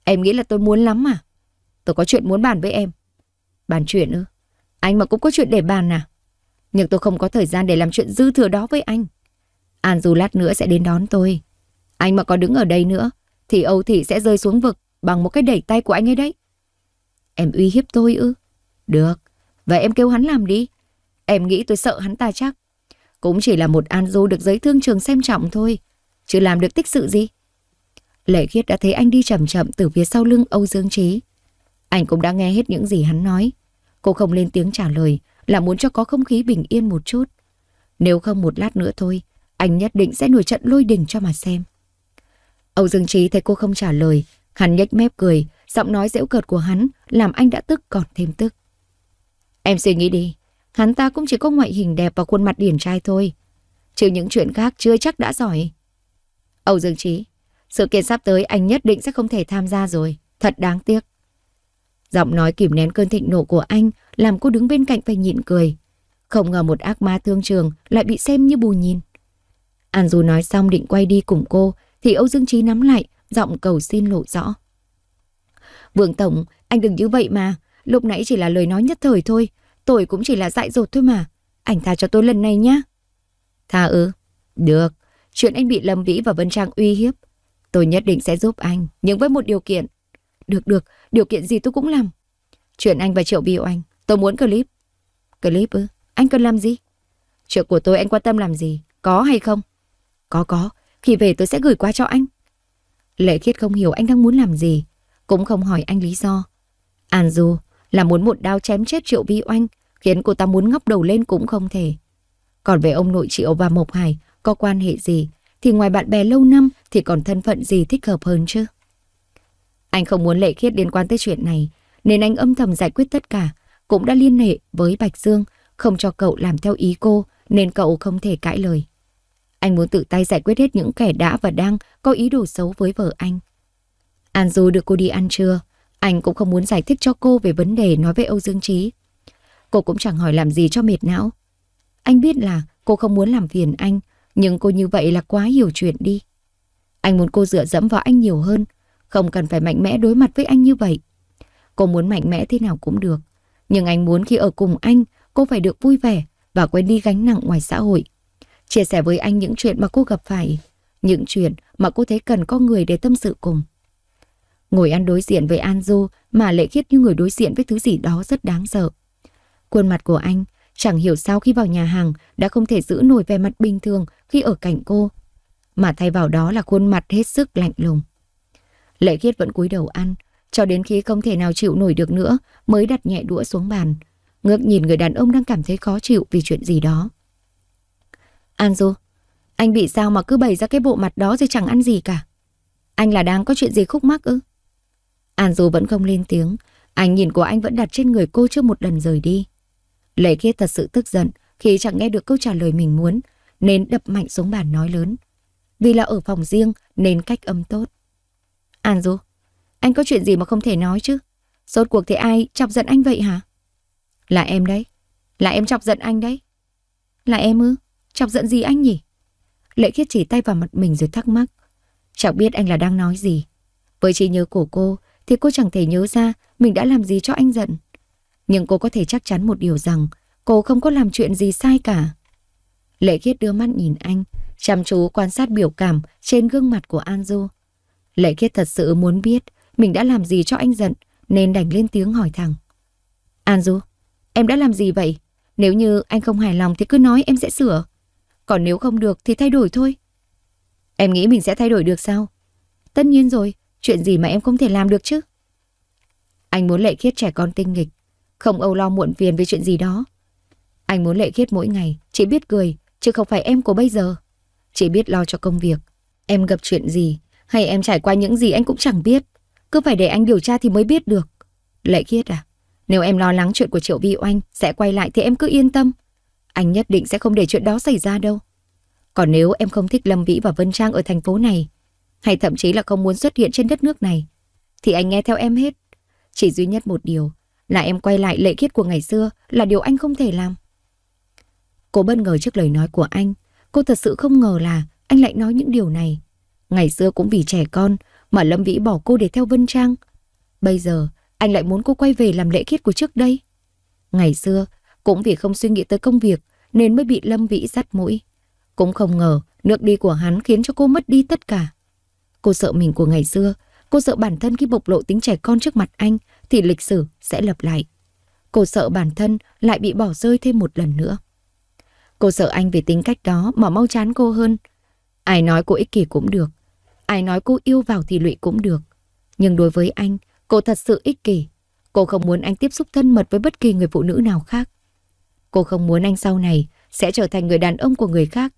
S1: em nghĩ là tôi muốn lắm à? Tôi có chuyện muốn bàn với em. Bàn chuyện ư? Anh mà cũng có chuyện để bàn à? Nhưng tôi không có thời gian để làm chuyện dư thừa đó với anh. An dù lát nữa sẽ đến đón tôi. Anh mà có đứng ở đây nữa, thì Âu Thị sẽ rơi xuống vực bằng một cái đẩy tay của anh ấy đấy. Em uy hiếp tôi ư? Được, vậy em kêu hắn làm đi. Em nghĩ tôi sợ hắn ta chắc. Cũng chỉ là một An Du được giới thương trường xem trọng thôi, chứ làm được tích sự gì. Lệ khiết đã thấy anh đi chậm chậm từ phía sau lưng Âu Dương Trí. Anh cũng đã nghe hết những gì hắn nói. Cô không lên tiếng trả lời, là muốn cho có không khí bình yên một chút. Nếu không một lát nữa thôi, anh nhất định sẽ nổi trận lôi đình cho mà xem. Âu Dương Trí thấy cô không trả lời, hắn nhếch mép cười, giọng nói dễu cợt của hắn làm anh đã tức còn thêm tức. Em suy nghĩ đi, hắn ta cũng chỉ có ngoại hình đẹp và khuôn mặt điển trai thôi. Chứ những chuyện khác chưa chắc đã giỏi. Âu Dương Trí, sự kiện sắp tới anh nhất định sẽ không thể tham gia rồi, thật đáng tiếc. Giọng nói kìm nén cơn thịnh nộ của anh làm cô đứng bên cạnh phải nhịn cười. Không ngờ một ác ma thương trường lại bị xem như bù nhìn. An Du nói xong định quay đi cùng cô, thì Âu Dương Trí nắm lại, giọng cầu xin lộ rõ. Vương Tổng, anh đừng như vậy mà, lúc nãy chỉ là lời nói nhất thời thôi, tôi cũng chỉ là dại dột thôi mà, anh tha cho tôi lần này nhé. Tha ư? Được, chuyện anh bị Lâm Vĩ và Vân Trang uy hiếp, tôi nhất định sẽ giúp anh, nhưng với một điều kiện. Được được, điều kiện gì tôi cũng làm. Chuyện anh và Triệu Biêu Anh, Tôi muốn clip. Clip ư? Anh cần làm gì? Chuyện của tôi anh quan tâm làm gì? Có hay không? Có có, khi về tôi sẽ gửi qua cho anh. Lệ Khiết không hiểu anh đang muốn làm gì, cũng không hỏi anh lý do. An Du là muốn một đao chém chết Triệu Vi Oanh, khiến cô ta muốn ngóc đầu lên cũng không thể. Còn về ông nội Triệu và Mộc Hải có quan hệ gì, thì ngoài bạn bè lâu năm thì còn thân phận gì thích hợp hơn chứ? Anh không muốn Lệ Khiết liên quan tới chuyện này, nên anh âm thầm giải quyết tất cả, cũng đã liên hệ với Bạch Dương, không cho cậu làm theo ý cô nên cậu không thể cãi lời. Anh muốn tự tay giải quyết hết những kẻ đã và đang có ý đồ xấu với vợ anh. An Du được cô đi ăn trưa, anh cũng không muốn giải thích cho cô về vấn đề nói với Âu Dương Trí. Cô cũng chẳng hỏi làm gì cho mệt não. Anh biết là cô không muốn làm phiền anh, nhưng cô như vậy là quá hiểu chuyện đi. Anh muốn cô dựa dẫm vào anh nhiều hơn, không cần phải mạnh mẽ đối mặt với anh như vậy. Cô muốn mạnh mẽ thế nào cũng được, nhưng anh muốn khi ở cùng anh, cô phải được vui vẻ và quên đi gánh nặng ngoài xã hội. Chia sẻ với anh những chuyện mà cô gặp phải, những chuyện mà cô thấy cần có người để tâm sự cùng. Ngồi ăn đối diện với An Du mà lệ khiết như người đối diện với thứ gì đó rất đáng sợ. Khuôn mặt của anh chẳng hiểu sao khi vào nhà hàng đã không thể giữ nổi vẻ mặt bình thường khi ở cạnh cô. Mà thay vào đó là khuôn mặt hết sức lạnh lùng. Lệ khiết vẫn cúi đầu ăn, cho đến khi không thể nào chịu nổi được nữa mới đặt nhẹ đũa xuống bàn. Ngước nhìn người đàn ông đang cảm thấy khó chịu vì chuyện gì đó. Anju, anh bị sao mà cứ bày ra cái bộ mặt đó rồi chẳng ăn gì cả? Anh là đang có chuyện gì khúc mắc ư? Anju vẫn không lên tiếng, ánh nhìn của anh vẫn đặt trên người cô chưa một lần rời đi. Lệ kia thật sự tức giận khi chẳng nghe được câu trả lời mình muốn, nên đập mạnh xuống bàn nói lớn. Vì là ở phòng riêng nên cách âm tốt. Anju, anh có chuyện gì mà không thể nói chứ? Rốt cuộc thì ai chọc giận anh vậy hả? Là em đấy. Là em chọc giận anh đấy. Là em ư? Chọc giận gì anh nhỉ? Lệ khiết chỉ tay vào mặt mình rồi thắc mắc. Chẳng biết anh là đang nói gì. Với trí nhớ của cô thì cô chẳng thể nhớ ra mình đã làm gì cho anh giận. Nhưng cô có thể chắc chắn một điều rằng cô không có làm chuyện gì sai cả. Lệ khiết đưa mắt nhìn anh, chăm chú quan sát biểu cảm trên gương mặt của An Du. Lệ khiết thật sự muốn biết mình đã làm gì cho anh giận, nên đành lên tiếng hỏi thẳng. An Du, em đã làm gì vậy? Nếu như anh không hài lòng thì cứ nói em sẽ sửa. Còn nếu không được thì thay đổi thôi. Em nghĩ mình sẽ thay đổi được sao? Tất nhiên rồi, chuyện gì mà em không thể làm được chứ? Anh muốn lệ khiết trẻ con tinh nghịch, không âu lo muộn phiền về chuyện gì đó. Anh muốn lệ khiết mỗi ngày, chỉ biết cười, chứ không phải em của bây giờ. Chỉ biết lo cho công việc. Em gặp chuyện gì, hay em trải qua những gì anh cũng chẳng biết. Cứ phải để anh điều tra thì mới biết được. Lệ Khiết à, nếu em lo lắng chuyện của Triệu Vi Oanh sẽ quay lại thì em cứ yên tâm. Anh nhất định sẽ không để chuyện đó xảy ra đâu. Còn nếu em không thích Lâm Vĩ và Vân Trang ở thành phố này, hay thậm chí là không muốn xuất hiện trên đất nước này, thì anh nghe theo em hết. Chỉ duy nhất một điều là em quay lại lệ khiết của ngày xưa là điều anh không thể làm. Cô bất ngờ trước lời nói của anh, cô thật sự không ngờ là anh lại nói những điều này. Ngày xưa cũng vì trẻ con mà Lâm Vĩ bỏ cô để theo Vân Trang. Bây giờ, anh lại muốn cô quay về làm lễ khiết của trước đây. Ngày xưa, cũng vì không suy nghĩ tới công việc nên mới bị Lâm Vĩ dắt mũi. Cũng không ngờ nước đi của hắn khiến cho cô mất đi tất cả. Cô sợ mình của ngày xưa, cô sợ bản thân khi bộc lộ tính trẻ con trước mặt anh thì lịch sử sẽ lặp lại. Cô sợ bản thân lại bị bỏ rơi thêm một lần nữa. Cô sợ anh vì tính cách đó mà mau chán cô hơn. Ai nói cô ích kỷ cũng được, Ai nói cô yêu vào thì lụy cũng được. Nhưng đối với anh, cô thật sự ích kỷ. Cô không muốn anh tiếp xúc thân mật với bất kỳ người phụ nữ nào khác. Cô không muốn anh sau này sẽ trở thành người đàn ông của người khác.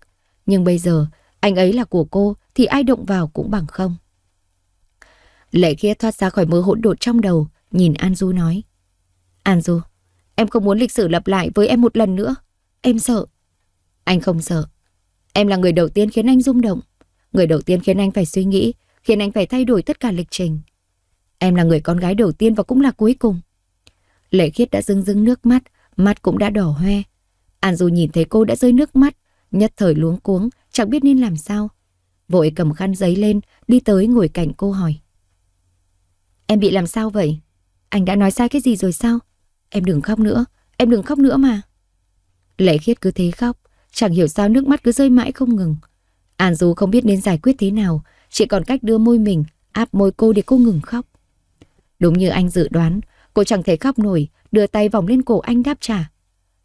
S1: Nhưng bây giờ, anh ấy là của cô thì ai động vào cũng bằng không. Lệ kia thoát ra khỏi mớ hỗn độn trong đầu, nhìn An Du nói. An Du, em không muốn lịch sử lặp lại với em một lần nữa. Em sợ. Anh không sợ. Em là người đầu tiên khiến anh rung động. Người đầu tiên khiến anh phải suy nghĩ, khiến anh phải thay đổi tất cả lịch trình. Em là người con gái đầu tiên và cũng là cuối cùng. Lệ khiết đã rưng rưng nước mắt, mắt cũng đã đỏ hoe. An Du nhìn thấy cô đã rơi nước mắt, nhất thời luống cuống, chẳng biết nên làm sao. Vội cầm khăn giấy lên, đi tới ngồi cạnh cô hỏi. Em bị làm sao vậy? Anh đã nói sai cái gì rồi sao? Em đừng khóc nữa, em đừng khóc nữa mà. Lệ khiết cứ thế khóc, chẳng hiểu sao nước mắt cứ rơi mãi không ngừng. An Du không biết nên giải quyết thế nào, chỉ còn cách đưa môi mình, áp môi cô để cô ngừng khóc. Đúng như anh dự đoán, cô chẳng thể khóc nổi, đưa tay vòng lên cổ anh đáp trả.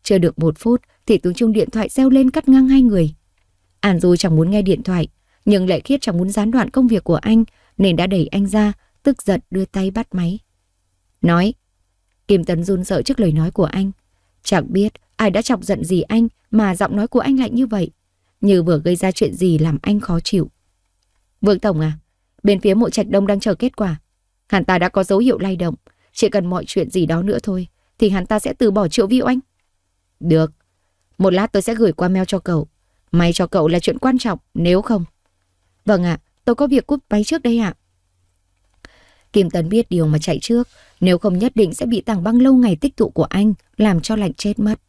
S1: Chưa được một phút thì tiếng chuông điện thoại reo lên cắt ngang hai người. An Du chẳng muốn nghe điện thoại, nhưng lại Khiết chẳng muốn gián đoạn công việc của anh nên đã đẩy anh ra, tức giận đưa tay bắt máy. Nói, Kim Tấn run sợ trước lời nói của anh. Chẳng biết ai đã chọc giận gì anh mà giọng nói của anh lại như vậy như vừa gây ra chuyện gì làm anh khó chịu. Vương Tổng à, bên phía mộ trạch đông đang chờ kết quả. Hắn ta đã có dấu hiệu lay động, chỉ cần mọi chuyện gì đó nữa thôi, thì hắn ta sẽ từ bỏ triệu vi anh. Được, một lát tôi sẽ gửi qua mail cho cậu. May cho cậu là chuyện quan trọng, nếu không. Vâng ạ, tôi có việc cúp máy trước đây ạ. Kim Tấn biết điều mà chạy trước, nếu không nhất định sẽ bị tảng băng lâu ngày tích tụ của anh, làm cho lạnh chết mất.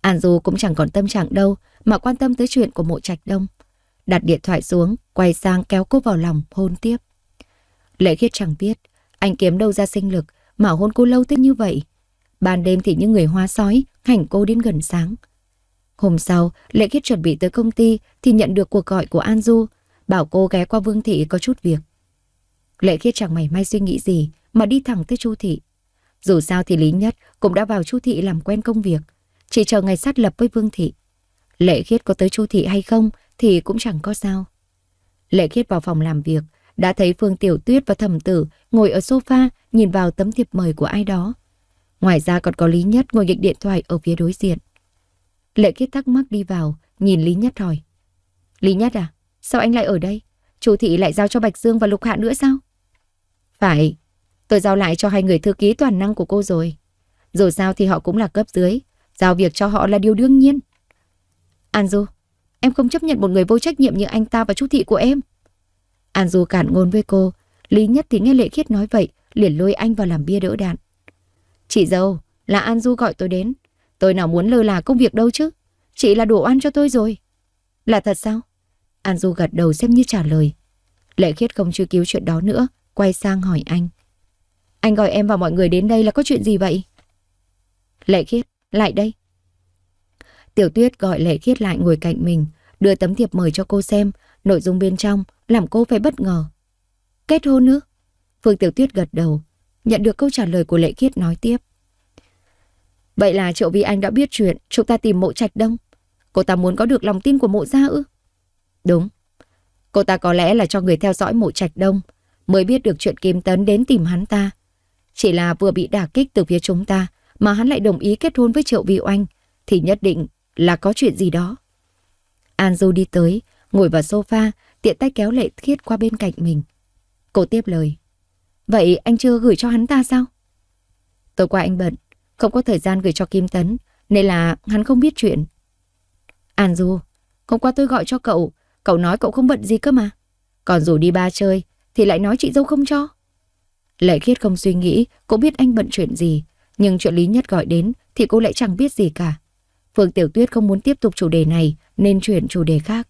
S1: An Du cũng chẳng còn tâm trạng đâu, mà quan tâm tới chuyện của mộ trạch đông. Đặt điện thoại xuống, quay sang kéo cô vào lòng, hôn tiếp. Lệ khiết chẳng biết, anh kiếm đâu ra sinh lực mà hôn cô lâu tới như vậy. Ban đêm thì như người hoa sói, hành cô đến gần sáng. Hôm sau, Lệ khiết chuẩn bị tới công ty thì nhận được cuộc gọi của An Du, bảo cô ghé qua Vương Thị có chút việc. Lệ khiết chẳng mảy may suy nghĩ gì mà đi thẳng tới Chu Thị. Dù sao thì Lý Nhất cũng đã vào Chu Thị làm quen công việc, chỉ chờ ngày sát lập với Vương Thị. Lệ Khiết có tới Chu Thị hay không thì cũng chẳng có sao. Lệ Khiết vào phòng làm việc, đã thấy Phương Tiểu Tuyết và Thẩm Tử ngồi ở sofa nhìn vào tấm thiệp mời của ai đó. Ngoài ra còn có Lý Nhất ngồi nghịch điện thoại ở phía đối diện. Lệ Khiết thắc mắc đi vào, nhìn Lý Nhất hỏi. Lý Nhất à, sao anh lại ở đây? Chu Thị lại giao cho Bạch Dương và Lục Hạ nữa sao? Phải, tôi giao lại cho hai người thư ký toàn năng của cô rồi. Dù sao thì họ cũng là cấp dưới, giao việc cho họ là điều đương nhiên. An Du, em không chấp nhận một người vô trách nhiệm như anh ta và chú thị của em. An Du cản ngôn với cô, Lý Nhất thì nghe Lệ Khiết nói vậy, liền lôi anh vào làm bia đỡ đạn. Chị dâu, là An Du gọi tôi đến. Tôi nào muốn lơ là công việc đâu chứ. Chị là đồ ăn cho tôi rồi. Là thật sao? An Du gật đầu xem như trả lời. Lệ Khiết không truy cứu chuyện đó nữa, quay sang hỏi anh. Anh gọi em và mọi người đến đây là có chuyện gì vậy? Lệ Khiết, lại đây. Tiểu Tuyết gọi Lệ Khiết lại ngồi cạnh mình, đưa tấm thiệp mời cho cô xem, nội dung bên trong làm cô phải bất ngờ. Kết hôn nữa, Phương Tiểu Tuyết gật đầu, nhận được câu trả lời của Lệ Khiết nói tiếp. Vậy là Triệu Vi Anh đã biết chuyện, chúng ta tìm mộ trạch đông. Cô ta muốn có được lòng tin của mộ gia ư? Đúng. Cô ta có lẽ là cho người theo dõi mộ trạch đông, mới biết được chuyện Kim Tấn đến tìm hắn ta. Chỉ là vừa bị đả kích từ phía chúng ta, mà hắn lại đồng ý kết hôn với Triệu Vi Oanh, thì nhất định là có chuyện gì đó. An đi tới, ngồi vào sofa, tiện tay kéo Lệ Khiết qua bên cạnh mình. Cô tiếp lời. Vậy anh chưa gửi cho hắn ta sao? Tối qua anh bận, không có thời gian gửi cho Kim Tấn, nên là hắn không biết chuyện. An hôm qua tôi gọi cho cậu, cậu nói cậu không bận gì cơ mà. Còn rủ đi ba chơi, thì lại nói chị dâu không cho. Lệ Khiết không suy nghĩ, cũng biết anh bận chuyện gì, nhưng chuyện Lý Nhất gọi đến thì cô lại chẳng biết gì cả. Phượng Tiểu Tuyết không muốn tiếp tục chủ đề này nên chuyển chủ đề khác.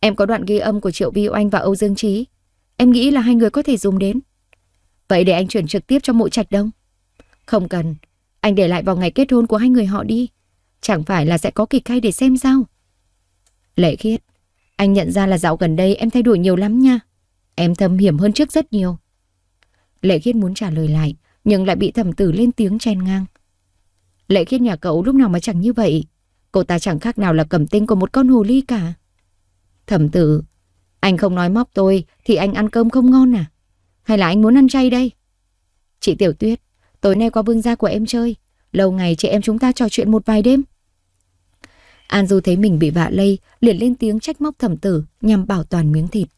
S1: Em có đoạn ghi âm của Triệu Vi Oanh và Âu Dương Trí. Em nghĩ là hai người có thể dùng đến. Vậy để anh chuyển trực tiếp cho mộ trạch đông. Không cần, anh để lại vào ngày kết hôn của hai người họ đi. Chẳng phải là sẽ có kịch hay để xem sao? Lệ khiết, anh nhận ra là dạo gần đây em thay đổi nhiều lắm nha. Em thâm hiểm hơn trước rất nhiều. Lệ khiết muốn trả lời lại, nhưng lại bị thẩm tử lên tiếng chen ngang. Lệ khiết nhà cậu lúc nào mà chẳng như vậy. Cô ta chẳng khác nào là cầm tinh của một con hồ ly cả. Thẩm tử, anh không nói móc tôi thì anh ăn cơm không ngon à? Hay là anh muốn ăn chay đây? Chị Tiểu Tuyết, tối nay qua vương gia của em chơi. Lâu ngày chị em chúng ta trò chuyện một vài đêm. An Du thấy mình bị vạ lây, liền lên tiếng trách móc thẩm tử nhằm bảo toàn miếng thịt.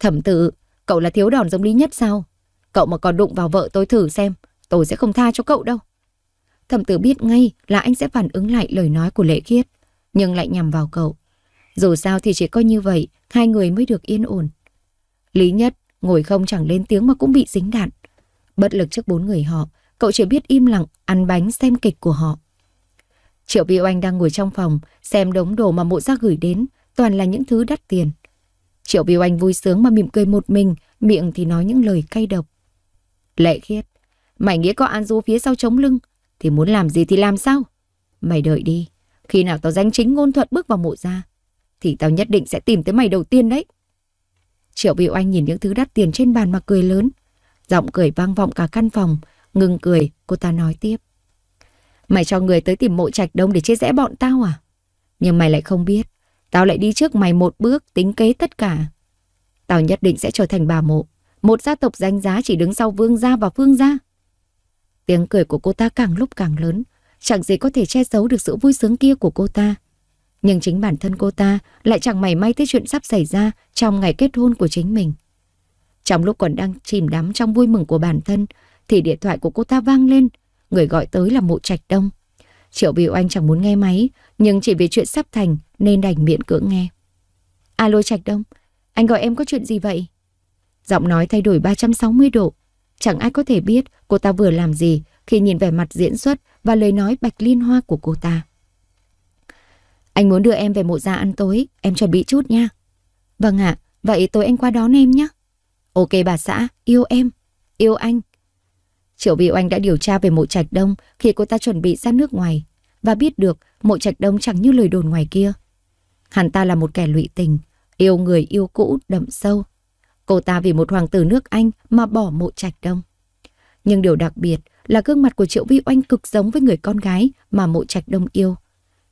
S1: Thẩm tử, cậu là thiếu đòn giống lý nhất sao? Cậu mà còn đụng vào vợ tôi thử xem, tôi sẽ không tha cho cậu đâu. Thẩm tử biết ngay là anh sẽ phản ứng lại lời nói của lệ khiết, nhưng lại nhằm vào cậu. Dù sao thì chỉ có như vậy, hai người mới được yên ổn. Lý Nhất ngồi không chẳng lên tiếng mà cũng bị dính đạn. Bất lực trước bốn người họ, cậu chỉ biết im lặng, ăn bánh xem kịch của họ. Triệu Vi Oanh đang ngồi trong phòng, xem đống đồ mà mộ ra gửi đến, toàn là những thứ đắt tiền. Triệu Vi Oanh vui sướng mà mỉm cười một mình, miệng thì nói những lời cay độc. Lệ khiết, mày nghĩa có An Du phía sau chống lưng, thì muốn làm gì thì làm sao? Mày đợi đi. Khi nào tao danh chính ngôn thuận bước vào mộ ra, thì tao nhất định sẽ tìm tới mày đầu tiên đấy. Triệu Vị Oanh nhìn những thứ đắt tiền trên bàn mà cười lớn. Giọng cười vang vọng cả căn phòng. Ngừng cười, cô ta nói tiếp. Mày cho người tới tìm mộ trạch đông để chia rẽ bọn tao à? Nhưng mày lại không biết. Tao lại đi trước mày một bước tính kế tất cả. Tao nhất định sẽ trở thành bà mộ. Một gia tộc danh giá chỉ đứng sau vương gia và phương gia. Tiếng cười của cô ta càng lúc càng lớn, chẳng gì có thể che giấu được sự vui sướng kia của cô ta. Nhưng chính bản thân cô ta lại chẳng mảy may tới chuyện sắp xảy ra trong ngày kết hôn của chính mình. Trong lúc còn đang chìm đắm trong vui mừng của bản thân, thì điện thoại của cô ta vang lên, người gọi tới là Mộ Trạch Đông. Triệu Vì Oanh chẳng muốn nghe máy, nhưng chỉ vì chuyện sắp thành nên đành miệng cưỡng nghe. Alo Trạch Đông, anh gọi em có chuyện gì vậy? Giọng nói thay đổi 360 độ, Chẳng ai có thể biết cô ta vừa làm gì khi nhìn vẻ mặt diễn xuất và lời nói bạch liên hoa của cô ta. Anh muốn đưa em về mộ gia ăn tối, em chuẩn bị chút nha. Vâng ạ, à, vậy tối anh qua đón em nhé. Ok bà xã, yêu em, yêu anh. Triệu Vi Oanh đã điều tra về mộ trạch đông khi cô ta chuẩn bị ra nước ngoài và biết được mộ trạch đông chẳng như lời đồn ngoài kia. Hắn ta là một kẻ lụy tình, yêu người yêu cũ đậm sâu, Cô ta vì một hoàng tử nước Anh mà bỏ mộ trạch đông. Nhưng điều đặc biệt là gương mặt của Triệu Vi Oanh cực giống với người con gái mà mộ trạch đông yêu.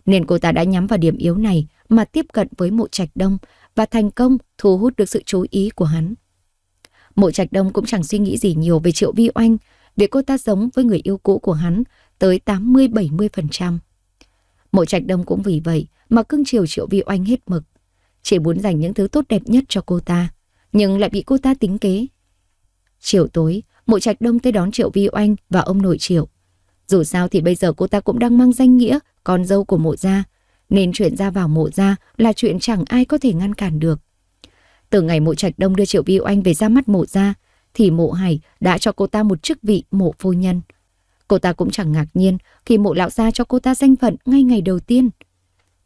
S1: Nên cô ta đã nhắm vào điểm yếu này mà tiếp cận với mộ trạch đông và thành công thu hút được sự chú ý của hắn. Mộ trạch đông cũng chẳng suy nghĩ gì nhiều về Triệu Vi Oanh vì cô ta giống với người yêu cũ của hắn tới 80-70%. Mộ trạch đông cũng vì vậy mà cưng chiều Triệu Vi Oanh hết mực. Chỉ muốn dành những thứ tốt đẹp nhất cho cô ta nhưng lại bị cô ta tính kế. Chiều tối, mộ trạch đông tới đón Triệu Vi Oanh và ông nội Triệu. Dù sao thì bây giờ cô ta cũng đang mang danh nghĩa con dâu của mộ gia, nên chuyện ra vào mộ gia là chuyện chẳng ai có thể ngăn cản được. Từ ngày mộ trạch đông đưa Triệu Vi Oanh về ra mắt mộ gia, thì mộ hải đã cho cô ta một chức vị mộ phu nhân. Cô ta cũng chẳng ngạc nhiên khi mộ lão gia cho cô ta danh phận ngay ngày đầu tiên.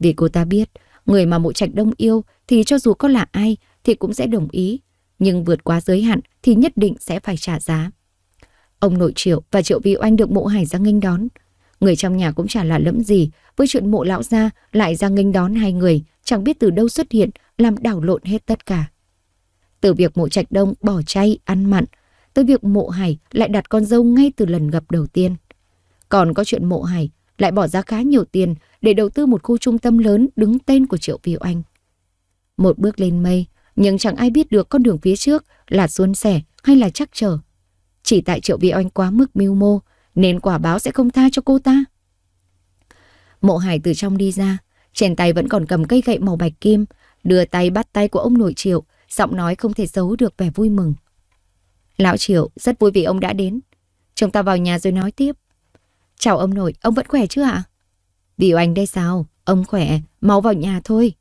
S1: Vì cô ta biết, người mà mộ trạch đông yêu thì cho dù có là ai thì cũng sẽ đồng ý, nhưng vượt quá giới hạn thì nhất định sẽ phải trả giá. Ông nội Triệu và Triệu Vi Oanh được mộ hải ra nghênh đón. Người trong nhà cũng chả là lẫm gì, với chuyện mộ lão gia lại ra nghênh đón hai người, chẳng biết từ đâu xuất hiện, làm đảo lộn hết tất cả. Từ việc mộ trạch đông bỏ chay, ăn mặn, tới việc mộ hải lại đặt con dâu ngay từ lần gặp đầu tiên. Còn có chuyện mộ hải lại bỏ ra khá nhiều tiền để đầu tư một khu trung tâm lớn đứng tên của Triệu Vi Oanh. Một bước lên mây, nhưng chẳng ai biết được con đường phía trước là suôn sẻ hay là chắc trở. Chỉ tại Triệu Vi Oanh quá mức mưu mô, nên quả báo sẽ không tha cho cô ta. Mộ Hải từ trong đi ra, trên tay vẫn còn cầm cây gậy màu bạch kim, đưa tay bắt tay của ông nội Triệu, giọng nói không thể giấu được vẻ vui mừng. Lão Triệu rất vui vì ông đã đến. Chúng ta vào nhà rồi nói tiếp. Chào ông nội, ông vẫn khỏe chứ ạ? À? Vì anh đây sao? Ông khỏe, mau vào nhà thôi.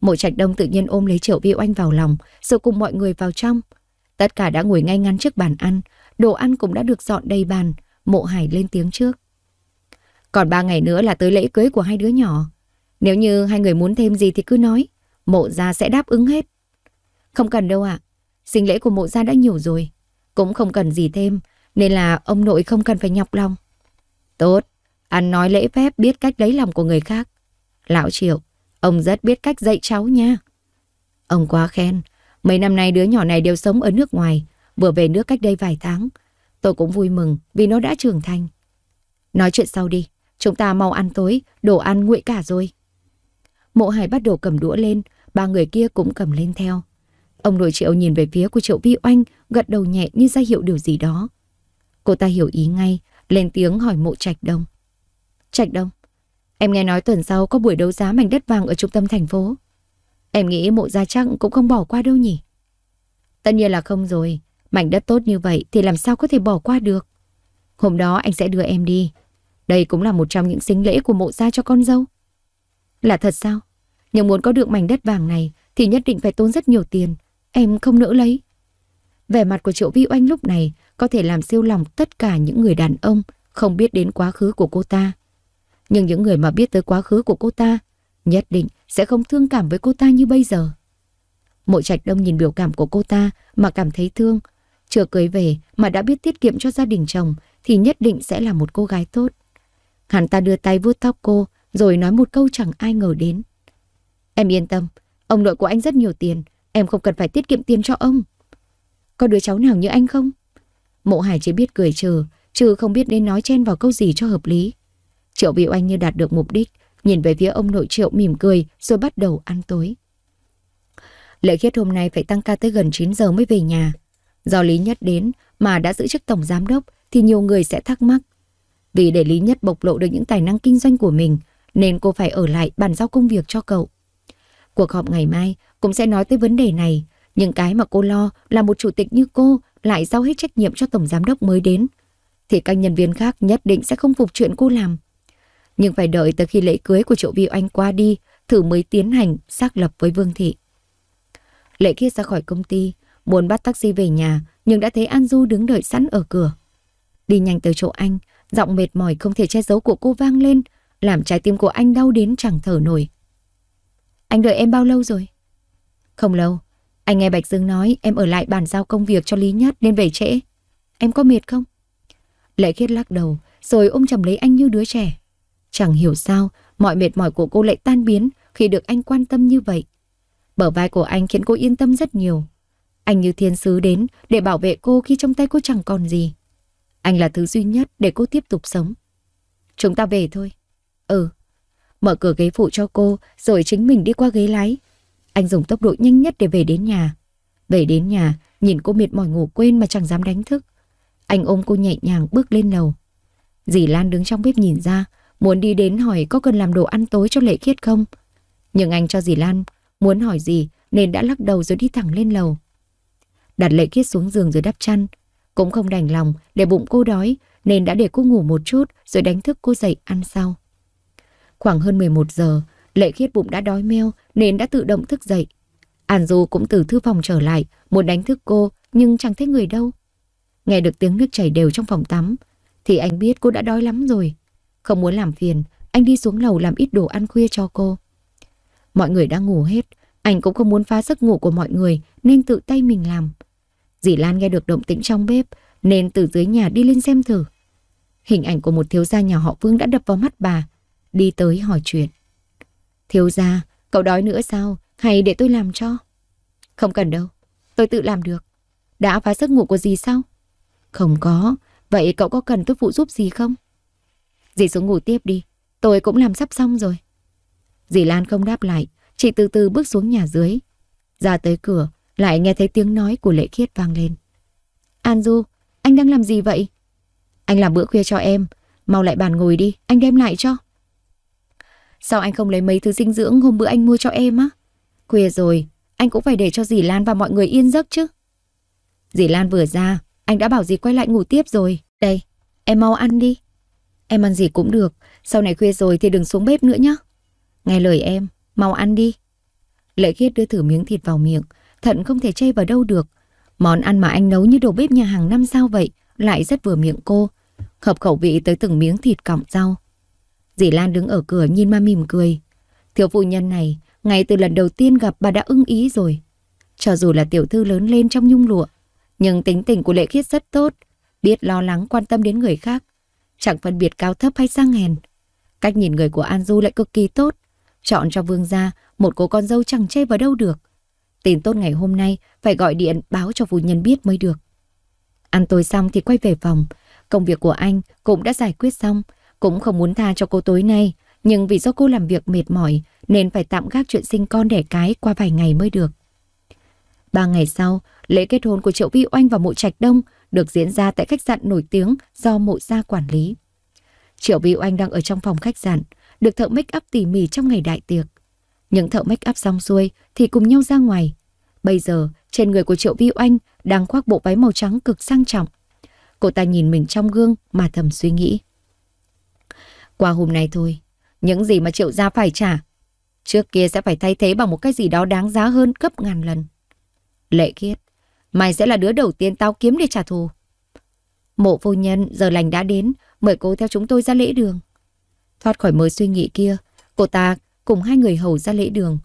S1: Mộ trạch đông tự nhiên ôm lấy triệu vi oanh vào lòng, rồi cùng mọi người vào trong. Tất cả đã ngồi ngay ngắn trước bàn ăn, đồ ăn cũng đã được dọn đầy bàn, mộ hải lên tiếng trước. Còn ba ngày nữa là tới lễ cưới của hai đứa nhỏ. Nếu như hai người muốn thêm gì thì cứ nói, mộ gia sẽ đáp ứng hết. Không cần đâu ạ, sinh lễ của mộ gia đã nhiều rồi, cũng không cần gì thêm, nên là ông nội không cần phải nhọc lòng. Tốt, ăn nói lễ phép biết cách lấy lòng của người khác. Lão Triệu, Ông rất biết cách dạy cháu nha. Ông quá khen. Mấy năm nay đứa nhỏ này đều sống ở nước ngoài, vừa về nước cách đây vài tháng. Tôi cũng vui mừng vì nó đã trưởng thành. Nói chuyện sau đi, chúng ta mau ăn tối, đồ ăn nguội cả rồi. Mộ hải bắt đầu cầm đũa lên, ba người kia cũng cầm lên theo. Ông nội triệu nhìn về phía của triệu vi oanh, gật đầu nhẹ như ra hiệu điều gì đó. Cô ta hiểu ý ngay, lên tiếng hỏi mộ trạch đông. Trạch đông, Em nghe nói tuần sau có buổi đấu giá mảnh đất vàng ở trung tâm thành phố. Em nghĩ mộ gia chắc cũng không bỏ qua đâu nhỉ? Tất nhiên là không rồi. Mảnh đất tốt như vậy thì làm sao có thể bỏ qua được. Hôm đó anh sẽ đưa em đi. Đây cũng là một trong những sinh lễ của mộ gia cho con dâu. Là thật sao? Nhưng muốn có được mảnh đất vàng này thì nhất định phải tốn rất nhiều tiền. Em không nỡ lấy. Vẻ mặt của triệu vi oanh lúc này có thể làm siêu lòng tất cả những người đàn ông không biết đến quá khứ của cô ta. Nhưng những người mà biết tới quá khứ của cô ta nhất định sẽ không thương cảm với cô ta như bây giờ. Mộ trạch đông nhìn biểu cảm của cô ta mà cảm thấy thương. Chưa cưới về mà đã biết tiết kiệm cho gia đình chồng thì nhất định sẽ là một cô gái tốt. Hắn ta đưa tay vuốt tóc cô rồi nói một câu chẳng ai ngờ đến. Em yên tâm, ông nội của anh rất nhiều tiền, em không cần phải tiết kiệm tiền cho ông. Có đứa cháu nào như anh không? Mộ Hải chỉ biết cười trừ, trừ không biết nên nói chen vào câu gì cho hợp lý. Triệu Vị Oanh như đạt được mục đích, nhìn về phía ông nội Triệu mỉm cười rồi bắt đầu ăn tối. Lệ khiết hôm nay phải tăng ca tới gần 9 giờ mới về nhà. Do Lý Nhất đến mà đã giữ chức tổng giám đốc thì nhiều người sẽ thắc mắc. Vì để Lý Nhất bộc lộ được những tài năng kinh doanh của mình nên cô phải ở lại bàn giao công việc cho cậu. Cuộc họp ngày mai cũng sẽ nói tới vấn đề này. Những cái mà cô lo là một chủ tịch như cô lại giao hết trách nhiệm cho tổng giám đốc mới đến. Thì các nhân viên khác nhất định sẽ không phục chuyện cô làm nhưng phải đợi tới khi lễ cưới của triệu Vi Oanh qua đi, thử mới tiến hành xác lập với Vương Thị. Lệ kiết ra khỏi công ty, muốn bắt taxi về nhà, nhưng đã thấy An Du đứng đợi sẵn ở cửa. Đi nhanh tới chỗ anh, giọng mệt mỏi không thể che giấu của cô vang lên, làm trái tim của anh đau đến chẳng thở nổi. Anh đợi em bao lâu rồi? Không lâu, anh nghe Bạch Dương nói em ở lại bàn giao công việc cho Lý Nhất nên về trễ. Em có mệt không? Lệ kiết lắc đầu, rồi ôm chầm lấy anh như đứa trẻ. Chẳng hiểu sao, mọi mệt mỏi của cô lại tan biến khi được anh quan tâm như vậy. Bở vai của anh khiến cô yên tâm rất nhiều. Anh như thiên sứ đến để bảo vệ cô khi trong tay cô chẳng còn gì. Anh là thứ duy nhất để cô tiếp tục sống. Chúng ta về thôi. Ừ. Mở cửa ghế phụ cho cô rồi chính mình đi qua ghế lái. Anh dùng tốc độ nhanh nhất để về đến nhà. Về đến nhà, nhìn cô mệt mỏi ngủ quên mà chẳng dám đánh thức. Anh ôm cô nhẹ nhàng bước lên lầu. Dì Lan đứng trong bếp nhìn ra, Muốn đi đến hỏi có cần làm đồ ăn tối cho Lệ Khiết không? Nhưng anh cho dì Lan muốn hỏi gì nên đã lắc đầu rồi đi thẳng lên lầu. Đặt Lệ Khiết xuống giường rồi đắp chăn. Cũng không đành lòng để bụng cô đói nên đã để cô ngủ một chút rồi đánh thức cô dậy ăn sau. Khoảng hơn 11 giờ, Lệ Khiết bụng đã đói meo nên đã tự động thức dậy. An Du cũng từ thư phòng trở lại, muốn đánh thức cô nhưng chẳng thấy người đâu. Nghe được tiếng nước chảy đều trong phòng tắm thì anh biết cô đã đói lắm rồi. Không muốn làm phiền, anh đi xuống lầu làm ít đồ ăn khuya cho cô. Mọi người đang ngủ hết, anh cũng không muốn phá giấc ngủ của mọi người nên tự tay mình làm. Dì Lan nghe được động tĩnh trong bếp nên từ dưới nhà đi lên xem thử. Hình ảnh của một thiếu gia nhà họ Vương đã đập vào mắt bà, đi tới hỏi chuyện. Thiếu gia, cậu đói nữa sao? Hay để tôi làm cho? Không cần đâu, tôi tự làm được. Đã phá giấc ngủ của dì sao? Không có, vậy cậu có cần tôi phụ giúp gì không? Dì xuống ngủ tiếp đi, tôi cũng làm sắp xong rồi. Dì Lan không đáp lại, chị từ từ bước xuống nhà dưới. Ra tới cửa, lại nghe thấy tiếng nói của Lệ Khiết vang lên. An Du, anh đang làm gì vậy? Anh làm bữa khuya cho em, mau lại bàn ngồi đi, anh đem lại cho. Sao anh không lấy mấy thứ dinh dưỡng hôm bữa anh mua cho em á? Khuya rồi, anh cũng phải để cho dì Lan và mọi người yên giấc chứ. Dì Lan vừa ra, anh đã bảo dì quay lại ngủ tiếp rồi. Đây, em mau ăn đi. Em ăn gì cũng được, sau này khuya rồi thì đừng xuống bếp nữa nhé. Nghe lời em, mau ăn đi. Lệ khiết đưa thử miếng thịt vào miệng, thận không thể chay vào đâu được. Món ăn mà anh nấu như đồ bếp nhà hàng năm sao vậy, lại rất vừa miệng cô. Hợp khẩu vị tới từng miếng thịt cọng rau. Dì Lan đứng ở cửa nhìn ma mỉm cười. Thiếu phụ nhân này, ngay từ lần đầu tiên gặp bà đã ưng ý rồi. Cho dù là tiểu thư lớn lên trong nhung lụa, nhưng tính tình của Lệ Khiết rất tốt, biết lo lắng quan tâm đến người khác, chẳng phân biệt cao thấp hay sang hèn. Cách nhìn người của An Du lại cực kỳ tốt, chọn cho vương gia một cô con dâu chẳng chê vào đâu được. Tin tốt ngày hôm nay phải gọi điện báo cho phu nhân biết mới được. Ăn tối xong thì quay về phòng, công việc của anh cũng đã giải quyết xong, cũng không muốn tha cho cô tối nay, nhưng vì do cô làm việc mệt mỏi nên phải tạm gác chuyện sinh con đẻ cái qua vài ngày mới được. Ba ngày sau, lễ kết hôn của Triệu Vi Oanh và Mộ Trạch Đông được diễn ra tại khách sạn nổi tiếng do mộ gia quản lý. Triệu Vi Oanh đang ở trong phòng khách sạn, được thợ make up tỉ mỉ trong ngày đại tiệc. Những thợ make up xong xuôi thì cùng nhau ra ngoài. Bây giờ, trên người của Triệu Vi Oanh đang khoác bộ váy màu trắng cực sang trọng. Cô ta nhìn mình trong gương mà thầm suy nghĩ. Qua hôm nay thôi, những gì mà Triệu gia phải trả, trước kia sẽ phải thay thế bằng một cái gì đó đáng giá hơn gấp ngàn lần. Lệ kiết, Mày sẽ là đứa đầu tiên tao kiếm để trả thù. Mộ vô nhân giờ lành đã đến, mời cô theo chúng tôi ra lễ đường. Thoát khỏi mớ suy nghĩ kia, cô ta cùng hai người hầu ra lễ đường.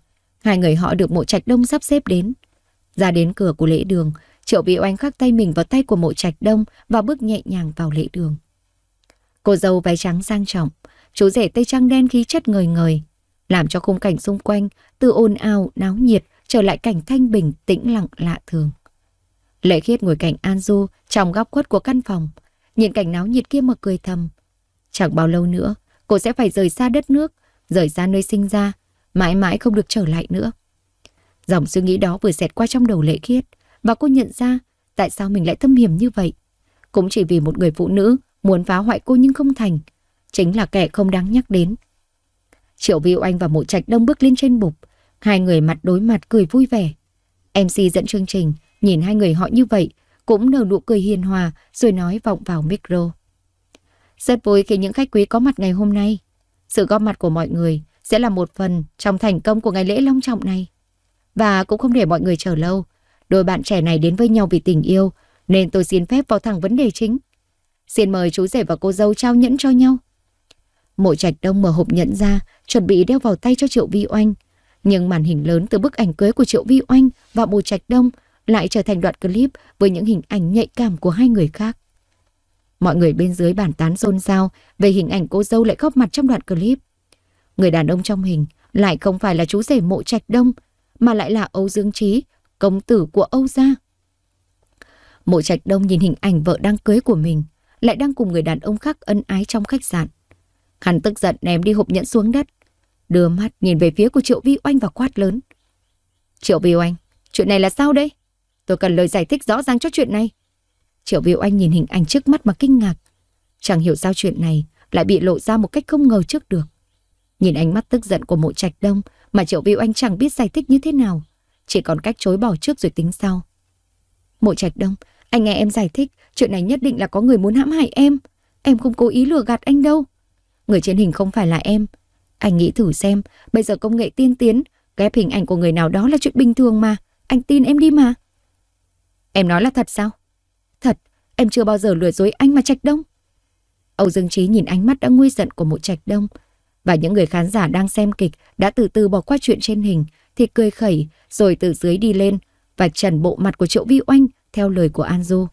S1: Hai người họ được mộ trạch đông sắp xếp đến. Ra đến cửa của lễ đường, Triệu bị Oanh khắc tay mình vào tay của mộ trạch đông và bước nhẹ nhàng vào lễ đường. Cô dâu váy trắng sang trọng, chú rể tây trang đen khí chất ngời ngời, làm cho khung cảnh xung quanh từ ồn ào náo nhiệt trở lại cảnh thanh bình tĩnh lặng lạ thường. Lệ khiết ngồi cạnh An Du trong góc khuất của căn phòng, nhìn cảnh náo nhiệt kia mà cười thầm. Chẳng bao lâu nữa, cô sẽ phải rời xa đất nước, rời xa nơi sinh ra, mãi mãi không được trở lại nữa. Dòng suy nghĩ đó vừa xẹt qua trong đầu lệ khiết và cô nhận ra tại sao mình lại thâm hiểm như vậy. Cũng chỉ vì một người phụ nữ muốn phá hoại cô nhưng không thành, chính là kẻ không đáng nhắc đến. Triệu Viu Anh và Mộ Trạch Đông bước lên trên bục, hai người mặt đối mặt cười vui vẻ. MC dẫn chương trình Nhìn hai người họ như vậy, cũng nở nụ cười hiền hòa rồi nói vọng vào micro. Rất vui khi những khách quý có mặt ngày hôm nay. Sự góp mặt của mọi người sẽ là một phần trong thành công của ngày lễ long trọng này. Và cũng không để mọi người chờ lâu. Đôi bạn trẻ này đến với nhau vì tình yêu, nên tôi xin phép vào thẳng vấn đề chính. Xin mời chú rể và cô dâu trao nhẫn cho nhau. Mộ trạch đông mở hộp nhẫn ra, chuẩn bị đeo vào tay cho Triệu Vi Oanh. Nhưng màn hình lớn từ bức ảnh cưới của Triệu Vi Oanh và Mộ trạch đông lại trở thành đoạn clip với những hình ảnh nhạy cảm của hai người khác. Mọi người bên dưới bàn tán xôn xao về hình ảnh cô dâu lại góp mặt trong đoạn clip. Người đàn ông trong hình lại không phải là chú rể mộ trạch đông, mà lại là Âu Dương Trí, công tử của Âu Gia. Mộ trạch đông nhìn hình ảnh vợ đang cưới của mình, lại đang cùng người đàn ông khác ân ái trong khách sạn. Hắn tức giận ném đi hộp nhẫn xuống đất, đưa mắt nhìn về phía của Triệu Vi Oanh và quát lớn. Triệu Vi Oanh, chuyện này là sao đây? Tôi cần lời giải thích rõ ràng cho chuyện này. Triệu Việu Anh nhìn hình ảnh trước mắt mà kinh ngạc. Chẳng hiểu sao chuyện này lại bị lộ ra một cách không ngờ trước được. Nhìn ánh mắt tức giận của mộ trạch đông mà Triệu Việu Anh chẳng biết giải thích như thế nào. Chỉ còn cách chối bỏ trước rồi tính sau. Mộ trạch đông, anh nghe em giải thích, chuyện này nhất định là có người muốn hãm hại em. Em không cố ý lừa gạt anh đâu. Người trên hình không phải là em. Anh nghĩ thử xem, bây giờ công nghệ tiên tiến, ghép hình ảnh của người nào đó là chuyện bình thường mà. Anh tin em đi mà. Em nói là thật sao? Thật, em chưa bao giờ lừa dối anh mà Trạch Đông. Âu Dương Trí nhìn ánh mắt đã nguy giận của một Trạch Đông và những người khán giả đang xem kịch đã từ từ bỏ qua chuyện trên hình thì cười khẩy rồi từ dưới đi lên và trần bộ mặt của Triệu Vi Oanh theo lời của An Du.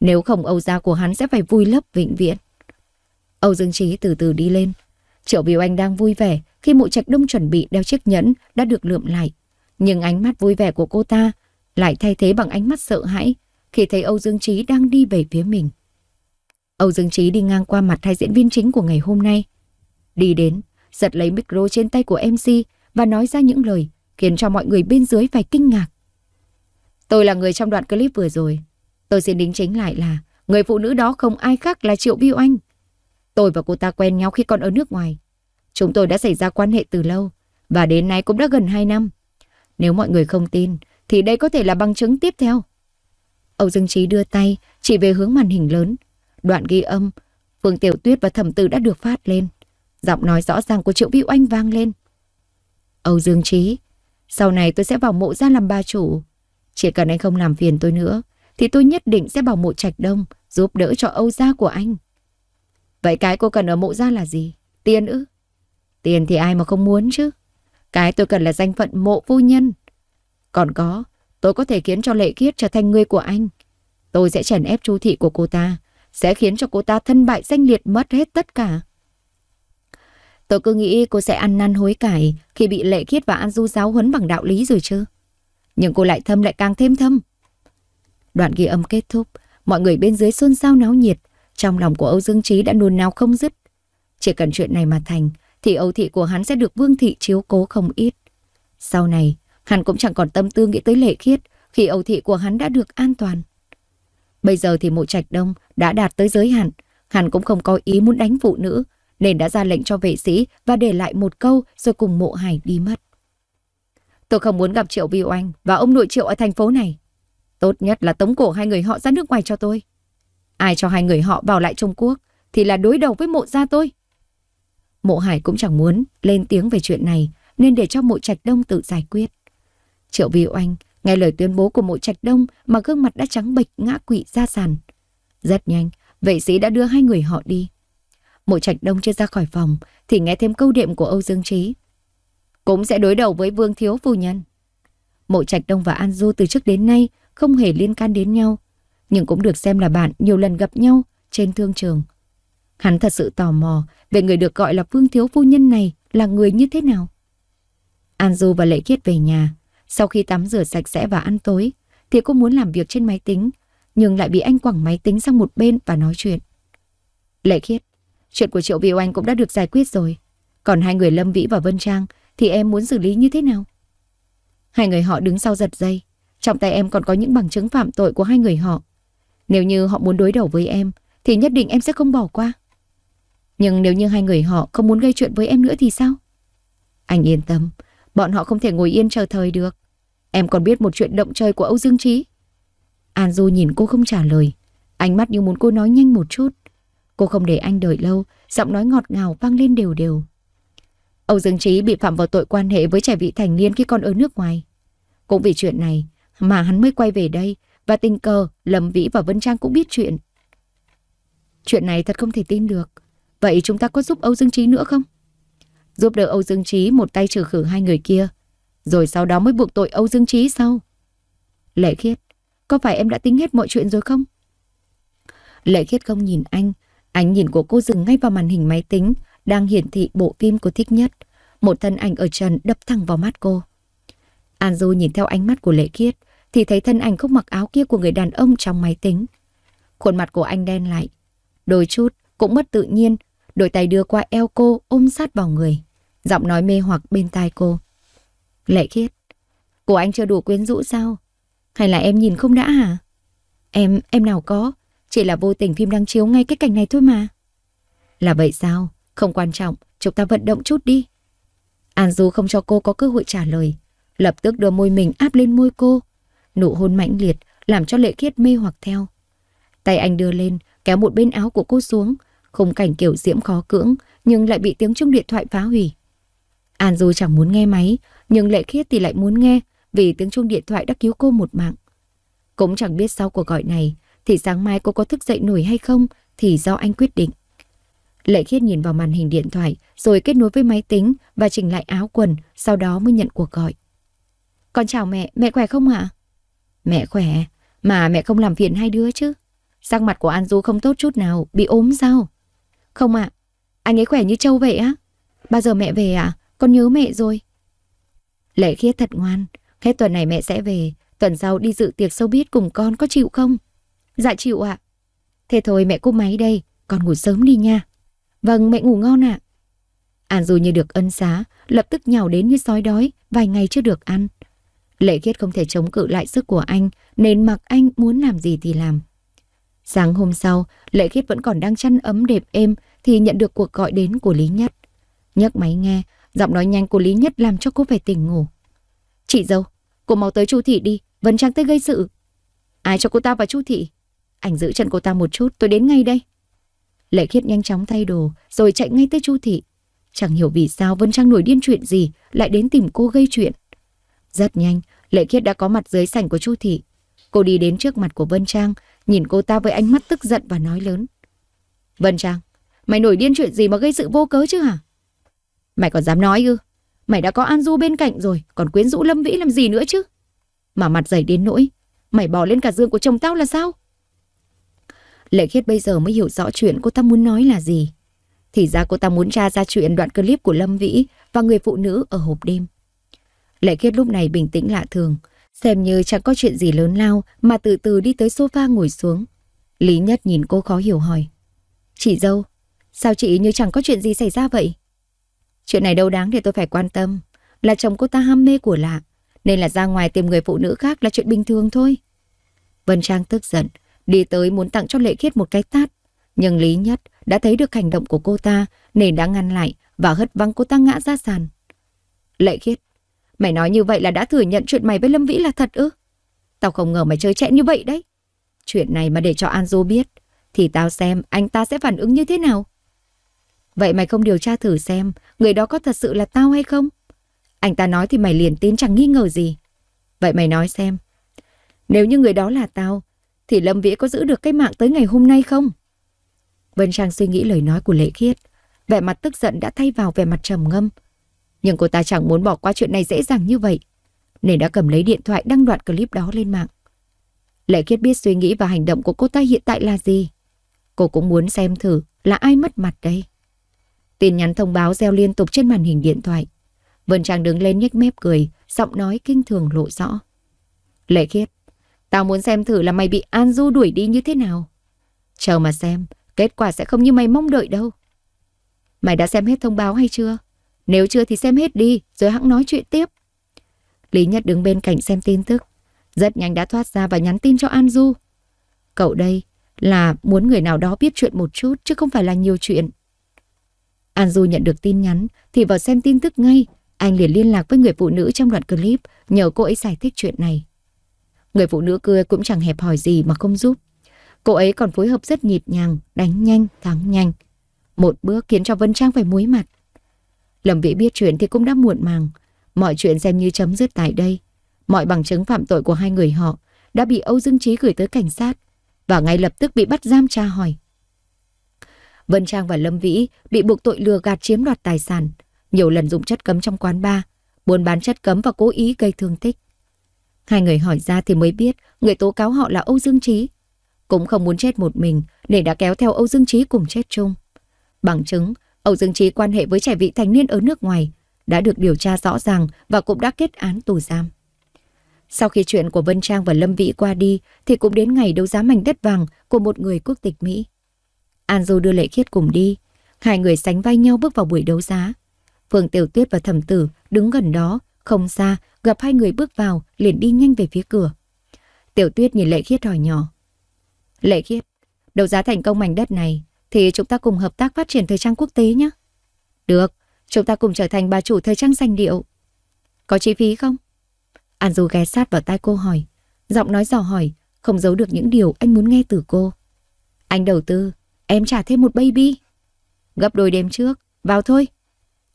S1: Nếu không Âu gia của hắn sẽ phải vui lấp vĩnh viễn. Âu Dương Trí từ từ đi lên. Triệu Vi Oanh đang vui vẻ khi mụ Trạch Đông chuẩn bị đeo chiếc nhẫn đã được lượm lại. Nhưng ánh mắt vui vẻ của cô ta lại thay thế bằng ánh mắt sợ hãi khi thấy Âu Dương Trí đang đi về phía mình. Âu Dương Trí đi ngang qua mặt hai diễn viên chính của ngày hôm nay. Đi đến, giật lấy micro trên tay của MC và nói ra những lời khiến cho mọi người bên dưới phải kinh ngạc. Tôi là người trong đoạn clip vừa rồi. Tôi xin đính chính lại là người phụ nữ đó không ai khác là Triệu Vi Anh. Tôi và cô ta quen nhau khi còn ở nước ngoài. Chúng tôi đã xảy ra quan hệ từ lâu và đến nay cũng đã gần 2 năm. Nếu mọi người không tin, thì đây có thể là bằng chứng tiếp theo. Âu Dương Trí đưa tay chỉ về hướng màn hình lớn. Đoạn ghi âm, Phương Tiểu Tuyết và Thẩm Tử đã được phát lên. Giọng nói rõ ràng của Triệu Vĩ Oanh vang lên. Âu Dương Trí, sau này tôi sẽ vào mộ ra làm ba chủ. Chỉ cần anh không làm phiền tôi nữa, thì tôi nhất định sẽ bảo mộ trạch đông giúp đỡ cho Âu gia của anh. Vậy cái cô cần ở mộ gia là gì? Tiền ư? Tiền thì ai mà không muốn chứ. Cái tôi cần là danh phận mộ phu nhân. Còn có, tôi có thể khiến cho Lệ Kiết trở thành người của anh. Tôi sẽ chèn ép chu thị của cô ta, sẽ khiến cho cô ta thân bại danh liệt mất hết tất cả. Tôi cứ nghĩ cô sẽ ăn năn hối cải khi bị Lệ Kiết và An Du giáo huấn bằng đạo lý rồi chứ. Nhưng cô lại thâm lại càng thêm thâm. Đoạn ghi âm kết thúc, mọi người bên dưới xôn xao náo nhiệt, trong lòng của Âu Dương Trí đã nôn nao không dứt. Chỉ cần chuyện này mà thành, thì Âu Thị của hắn sẽ được Vương Thị chiếu cố không ít. Sau này, Hắn cũng chẳng còn tâm tư nghĩ tới lệ khiết khi âu thị của hắn đã được an toàn. Bây giờ thì mộ trạch đông đã đạt tới giới hạn. Hắn cũng không có ý muốn đánh phụ nữ nên đã ra lệnh cho vệ sĩ và để lại một câu rồi cùng mộ hải đi mất. Tôi không muốn gặp Triệu Vi Oanh và ông nội Triệu ở thành phố này. Tốt nhất là tống cổ hai người họ ra nước ngoài cho tôi. Ai cho hai người họ vào lại Trung Quốc thì là đối đầu với mộ gia tôi. Mộ Hải cũng chẳng muốn lên tiếng về chuyện này nên để cho mộ trạch đông tự giải quyết. Triệu Vi Oanh nghe lời tuyên bố của mộ trạch đông mà gương mặt đã trắng bệch ngã quỵ ra sàn. Rất nhanh, vệ sĩ đã đưa hai người họ đi. Mộ trạch đông chưa ra khỏi phòng thì nghe thêm câu đệm của Âu Dương Trí. Cũng sẽ đối đầu với Vương Thiếu Phu Nhân. Mộ trạch đông và An Du từ trước đến nay không hề liên can đến nhau, nhưng cũng được xem là bạn nhiều lần gặp nhau trên thương trường. Hắn thật sự tò mò về người được gọi là Vương Thiếu Phu Nhân này là người như thế nào. An Du và Lệ Kiết về nhà, sau khi tắm rửa sạch sẽ và ăn tối, thì cô muốn làm việc trên máy tính, nhưng lại bị anh quẳng máy tính sang một bên và nói chuyện. Lệ khiết, chuyện của Triệu Viu Anh cũng đã được giải quyết rồi. Còn hai người Lâm Vĩ và Vân Trang thì em muốn xử lý như thế nào? Hai người họ đứng sau giật dây. Trong tay em còn có những bằng chứng phạm tội của hai người họ. Nếu như họ muốn đối đầu với em, thì nhất định em sẽ không bỏ qua. Nhưng nếu như hai người họ không muốn gây chuyện với em nữa thì sao? Anh yên tâm, bọn họ không thể ngồi yên chờ thời được. Em còn biết một chuyện động trời của Âu Dương Trí. An Du nhìn cô không trả lời. Ánh mắt như muốn cô nói nhanh một chút. Cô không để anh đợi lâu, giọng nói ngọt ngào vang lên đều đều. Âu Dương Trí bị phạm vào tội quan hệ với trẻ vị thành niên khi còn ở nước ngoài. Cũng vì chuyện này mà hắn mới quay về đây và tình cờ Lâm Vĩ và Vân Trang cũng biết chuyện. Chuyện này thật không thể tin được. Vậy chúng ta có giúp Âu Dương Trí nữa không? Giúp đỡ Âu Dương Trí một tay trừ khử hai người kia rồi sau đó mới buộc tội Âu Dương Trí sau. Lệ khiết, có phải em đã tính hết mọi chuyện rồi không? Lệ khiết không nhìn anh. Ánh nhìn của cô dừng ngay vào màn hình máy tính đang hiển thị bộ phim cô thích nhất. Một thân ảnh ở trần đập thẳng vào mắt cô. An Du nhìn theo ánh mắt của Lệ Kiết thì thấy thân ảnh không mặc áo kia của người đàn ông trong máy tính. Khuôn mặt của anh đen lại. Đôi chút cũng mất tự nhiên, đôi tay đưa qua eo cô ôm sát vào người. Giọng nói mê hoặc bên tai cô. Lệ khiết, của anh chưa đủ quyến rũ sao? Hay là em nhìn không đã hả? Em, em nào có, chỉ là vô tình phim đang chiếu ngay cái cảnh này thôi mà. Là vậy sao? Không quan trọng, chúng ta vận động chút đi. An Du không cho cô có cơ hội trả lời, lập tức đưa môi mình áp lên môi cô. Nụ hôn mãnh liệt làm cho Lệ Khiết mê hoặc theo. Tay anh đưa lên, kéo một bên áo của cô xuống, khung cảnh kiểu diễm khó cưỡng nhưng lại bị tiếng chuông điện thoại phá hủy. An Du chẳng muốn nghe máy, nhưng Lệ Khiết thì lại muốn nghe vì tiếng chuông điện thoại đã cứu cô một mạng. Cũng chẳng biết sau cuộc gọi này thì sáng mai cô có thức dậy nổi hay không thì do anh quyết định. Lệ Khiết nhìn vào màn hình điện thoại rồi kết nối với máy tính và chỉnh lại áo quần sau đó mới nhận cuộc gọi. Con chào mẹ, mẹ khỏe không ạ? Mẹ khỏe, mà mẹ không làm phiền hai đứa chứ. Sắc mặt của An Du không tốt chút nào, bị ốm sao? Không ạ, anh ấy khỏe như trâu vậy á. Bao giờ mẹ về ạ? À? Con nhớ mẹ rồi. Lệ khiết thật ngoan, hết tuần này mẹ sẽ về, tuần sau đi dự tiệc sâu biết cùng con có chịu không? Dạ chịu ạ. Thế thôi mẹ cúp máy đây, con ngủ sớm đi nha. Vâng, mẹ ngủ ngon ạ. An dù như được ân xá, lập tức nhào đến như sói đói, vài ngày chưa được ăn. Lệ khiết không thể chống cự lại sức của anh, nên mặc anh muốn làm gì thì làm. Sáng hôm sau, Lệ khiết vẫn còn đang chăn ấm đẹp êm thì nhận được cuộc gọi đến của Lý Nhất. Nhấc máy nghe, Giọng nói nhanh của Lý Nhất làm cho cô phải tỉnh ngủ. Chị dâu, cô mau tới Chu Thị đi, Vân Trang tới gây sự. Ai cho cô ta vào Chu Thị? Anh giữ chân cô ta một chút, tôi đến ngay đây. Lệ khiết nhanh chóng thay đồ, rồi chạy ngay tới Chu Thị. Chẳng hiểu vì sao Vân Trang nổi điên chuyện gì, lại đến tìm cô gây chuyện. Rất nhanh, Lệ khiết đã có mặt dưới sảnh của Chu Thị. Cô đi đến trước mặt của Vân Trang, nhìn cô ta với ánh mắt tức giận và nói lớn. Vân Trang, mày nổi điên chuyện gì mà gây sự vô cớ chứ hả? Mày còn dám nói ư? Mày đã có An Du bên cạnh rồi, còn quyến rũ Lâm Vĩ làm gì nữa chứ? Mà mặt dày đến nỗi, mày bỏ lên cả giường của chồng tao là sao? Lệ khiết bây giờ mới hiểu rõ chuyện cô ta muốn nói là gì. Thì ra cô ta muốn tra ra chuyện đoạn clip của Lâm Vĩ và người phụ nữ ở hộp đêm. Lệ khiết lúc này bình tĩnh lạ thường, xem như chẳng có chuyện gì lớn lao mà từ từ đi tới sofa ngồi xuống. Lý Nhất nhìn cô khó hiểu hỏi. Chị dâu, sao chị như chẳng có chuyện gì xảy ra vậy? Chuyện này đâu đáng để tôi phải quan tâm. Là chồng cô ta ham mê của lạ, nên là ra ngoài tìm người phụ nữ khác là chuyện bình thường thôi. Vân Trang tức giận, đi tới muốn tặng cho Lệ Khiết một cái tát. Nhưng Lý Nhất đã thấy được hành động của cô ta nên đã ngăn lại và hất văng cô ta ngã ra sàn. Lệ Khiết, mày nói như vậy là đã thừa nhận chuyện mày với Lâm Vĩ là thật ư? Tao không ngờ mày chơi chẽn như vậy đấy. Chuyện này mà để cho An Anzo biết thì tao xem anh ta sẽ phản ứng như thế nào. Vậy mày không điều tra thử xem người đó có thật sự là tao hay không? Anh ta nói thì mày liền tin chẳng nghi ngờ gì. Vậy mày nói xem. Nếu như người đó là tao, thì Lâm Vĩ có giữ được cái mạng tới ngày hôm nay không? Vân Trang suy nghĩ lời nói của Lệ Khiết. Vẻ mặt tức giận đã thay vào vẻ mặt trầm ngâm. Nhưng cô ta chẳng muốn bỏ qua chuyện này dễ dàng như vậy. Nên đã cầm lấy điện thoại đăng đoạn clip đó lên mạng. Lệ Khiết biết suy nghĩ và hành động của cô ta hiện tại là gì. Cô cũng muốn xem thử là ai mất mặt đây. Tin nhắn thông báo reo liên tục trên màn hình điện thoại. Vân Trang đứng lên nhếch mép cười, giọng nói kinh thường lộ rõ. Lệ khiết, tao muốn xem thử là mày bị An Du đuổi đi như thế nào. Chờ mà xem, kết quả sẽ không như mày mong đợi đâu. Mày đã xem hết thông báo hay chưa? Nếu chưa thì xem hết đi, rồi hãng nói chuyện tiếp. Lý Nhất đứng bên cạnh xem tin tức. Rất nhanh đã thoát ra và nhắn tin cho An Du. Cậu đây là muốn người nào đó biết chuyện một chút chứ không phải là nhiều chuyện. An Du nhận được tin nhắn thì vào xem tin tức ngay. Anh liền liên lạc với người phụ nữ trong đoạn clip nhờ cô ấy giải thích chuyện này. Người phụ nữ cười cũng chẳng hẹp hỏi gì mà không giúp. Cô ấy còn phối hợp rất nhịp nhàng, đánh nhanh, thắng nhanh. Một bước khiến cho Vân Trang phải muối mặt. Lâm Vĩ biết chuyện thì cũng đã muộn màng. Mọi chuyện xem như chấm dứt tại đây. Mọi bằng chứng phạm tội của hai người họ đã bị Âu Dương Trí gửi tới cảnh sát và ngay lập tức bị bắt giam tra hỏi. Vân Trang và Lâm Vĩ bị buộc tội lừa gạt chiếm đoạt tài sản, nhiều lần dùng chất cấm trong quán bar, buôn bán chất cấm và cố ý gây thương tích. Hai người hỏi ra thì mới biết người tố cáo họ là Âu Dương Trí. Cũng không muốn chết một mình nên đã kéo theo Âu Dương Trí cùng chết chung. Bằng chứng, Âu Dương Trí quan hệ với trẻ vị thành niên ở nước ngoài đã được điều tra rõ ràng và cũng đã kết án tù giam. Sau khi chuyện của Vân Trang và Lâm Vĩ qua đi thì cũng đến ngày đấu giá mảnh đất vàng của một người quốc tịch Mỹ. An Dô đưa Lệ Khiết cùng đi. Hai người sánh vai nhau bước vào buổi đấu giá. Phương Tiểu Tuyết và Thẩm Tử đứng gần đó, không xa, gặp hai người bước vào, liền đi nhanh về phía cửa. Tiểu Tuyết nhìn Lệ Khiết hỏi nhỏ. Lệ Khiết, đấu giá thành công mảnh đất này, thì chúng ta cùng hợp tác phát triển thời trang quốc tế nhé. Được, chúng ta cùng trở thành bà chủ thời trang danh điệu. Có chi phí không? An Du ghé sát vào tai cô hỏi, giọng nói dò hỏi, không giấu được những điều anh muốn nghe từ cô. Anh đầu tư Em trả thêm một baby. Gấp đôi đêm trước, vào thôi.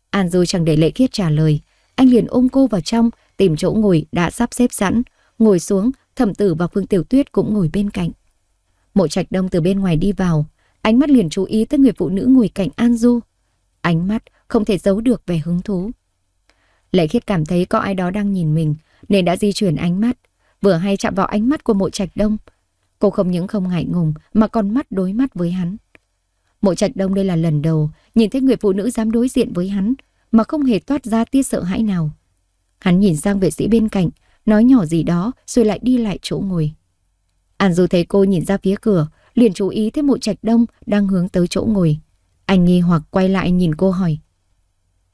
S1: An Dư chẳng để Lệ Khiết trả lời. Anh liền ôm cô vào trong, tìm chỗ ngồi đã sắp xếp sẵn. Ngồi xuống, thẩm tử và Phương Tiểu Tuyết cũng ngồi bên cạnh. Mộ trạch đông từ bên ngoài đi vào. Ánh mắt liền chú ý tới người phụ nữ ngồi cạnh An Du. Ánh mắt không thể giấu được vẻ hứng thú. Lệ Khiết cảm thấy có ai đó đang nhìn mình nên đã di chuyển ánh mắt, vừa hay chạm vào ánh mắt của mộ trạch đông. Cô không những không ngại ngùng mà còn mắt đối mắt với hắn. Mộ trạch đông đây là lần đầu nhìn thấy người phụ nữ dám đối diện với hắn mà không hề toát ra tia sợ hãi nào. Hắn nhìn sang vệ sĩ bên cạnh, nói nhỏ gì đó rồi lại đi lại chỗ ngồi. An Du thấy cô nhìn ra phía cửa, liền chú ý thấy mộ trạch đông đang hướng tới chỗ ngồi. Anh nghi hoặc quay lại nhìn cô hỏi.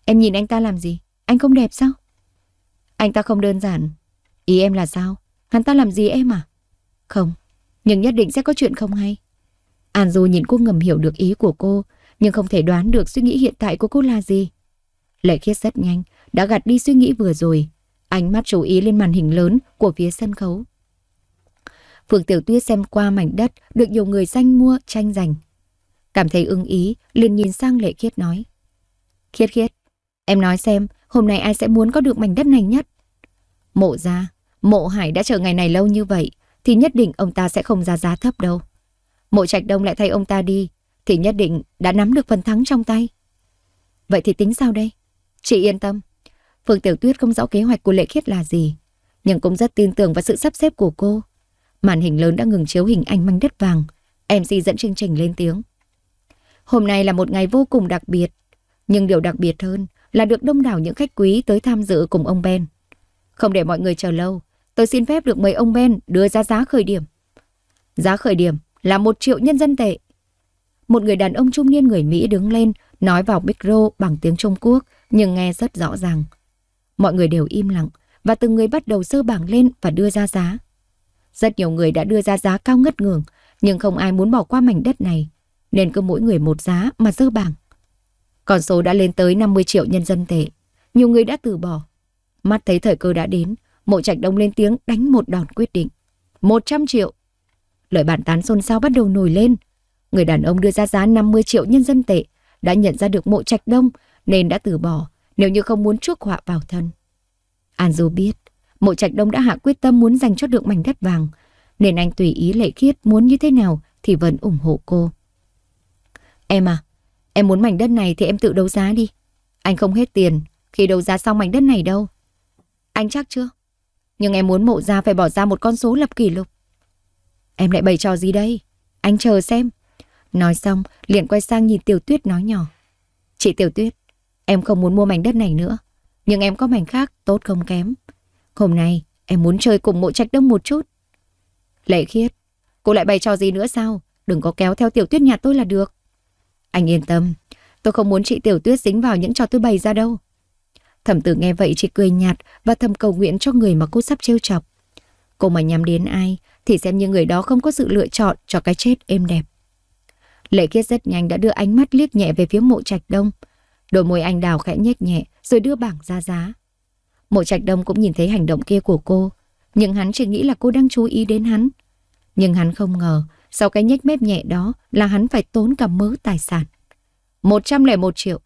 S1: Em nhìn anh ta làm gì? Anh không đẹp sao? Anh ta không đơn giản. Ý em là sao? Hắn ta làm gì em à? Không, nhưng nhất định sẽ có chuyện không hay. An Du nhìn cô ngầm hiểu được ý của cô, nhưng không thể đoán được suy nghĩ hiện tại của cô là gì. Lệ khiết rất nhanh, đã gạt đi suy nghĩ vừa rồi. Ánh mắt chú ý lên màn hình lớn của phía sân khấu. Phượng Tiểu Tuyết xem qua mảnh đất được nhiều người danh mua tranh giành. Cảm thấy ưng ý, liền nhìn sang Lệ Khiết nói. Khiết khiết, em nói xem hôm nay ai sẽ muốn có được mảnh đất này nhất? Mộ ra, mộ hải đã chờ ngày này lâu như vậy thì nhất định ông ta sẽ không ra giá thấp đâu. Mộ Trạch Đông lại thay ông ta đi, thì nhất định đã nắm được phần thắng trong tay. Vậy thì tính sao đây? Chị yên tâm. Phương Tiểu Tuyết không rõ kế hoạch của Lệ Khiết là gì, nhưng cũng rất tin tưởng vào sự sắp xếp của cô. Màn hình lớn đã ngừng chiếu hình ảnh manh đất vàng. MC dẫn chương trình lên tiếng. Hôm nay là một ngày vô cùng đặc biệt, nhưng điều đặc biệt hơn là được đông đảo những khách quý tới tham dự cùng ông Ben. Không để mọi người chờ lâu, tôi xin phép được mời ông Ben đưa ra giá khởi điểm. Giá khởi điểm là một triệu nhân dân tệ. Một người đàn ông trung niên người Mỹ đứng lên, nói vào micro bằng tiếng Trung Quốc, nhưng nghe rất rõ ràng. Mọi người đều im lặng, và từng người bắt đầu sơ bảng lên và đưa ra giá. Rất nhiều người đã đưa ra giá cao ngất ngường, nhưng không ai muốn bỏ qua mảnh đất này, nên cứ mỗi người một giá mà sơ bảng. Con số đã lên tới 50 triệu nhân dân tệ. Nhiều người đã từ bỏ. Mắt thấy thời cơ đã đến, mộ trạch đông lên tiếng đánh một đòn quyết định. 100 triệu. Lời bàn tán xôn xao bắt đầu nổi lên. Người đàn ông đưa ra giá 50 triệu nhân dân tệ, đã nhận ra được mộ trạch đông nên đã từ bỏ nếu như không muốn chuốc họa vào thân. An Du biết, mộ trạch đông đã hạ quyết tâm muốn giành cho được mảnh đất vàng, nên anh tùy ý lệ khiết muốn như thế nào thì vẫn ủng hộ cô. Em à, em muốn mảnh đất này thì em tự đấu giá đi. Anh không hết tiền khi đấu giá xong mảnh đất này đâu. Anh chắc chưa? Nhưng em muốn mộ ra phải bỏ ra một con số lập kỷ lục. Em lại bày trò gì đây? Anh chờ xem. Nói xong, liền quay sang nhìn Tiểu Tuyết nói nhỏ. Chị Tiểu Tuyết, em không muốn mua mảnh đất này nữa. Nhưng em có mảnh khác, tốt không kém. Hôm nay, em muốn chơi cùng mộ trạch đông một chút. Lệ khiết, cô lại bày trò gì nữa sao? Đừng có kéo theo Tiểu Tuyết nhà tôi là được. Anh yên tâm, tôi không muốn chị Tiểu Tuyết dính vào những trò tôi bày ra đâu. Thẩm tử nghe vậy chỉ cười nhạt và thầm cầu nguyện cho người mà cô sắp trêu chọc. Cô mà nhắm đến ai thì xem như người đó không có sự lựa chọn cho cái chết êm đẹp. Lệ Kiết rất nhanh đã đưa ánh mắt liếc nhẹ về phía mộ trạch đông. Đôi môi anh đào khẽ nhếch nhẹ rồi đưa bảng ra giá. Mộ trạch đông cũng nhìn thấy hành động kia của cô, nhưng hắn chỉ nghĩ là cô đang chú ý đến hắn. Nhưng hắn không ngờ, sau cái nhếch mép nhẹ đó là hắn phải tốn cả mớ tài sản. 101 triệu.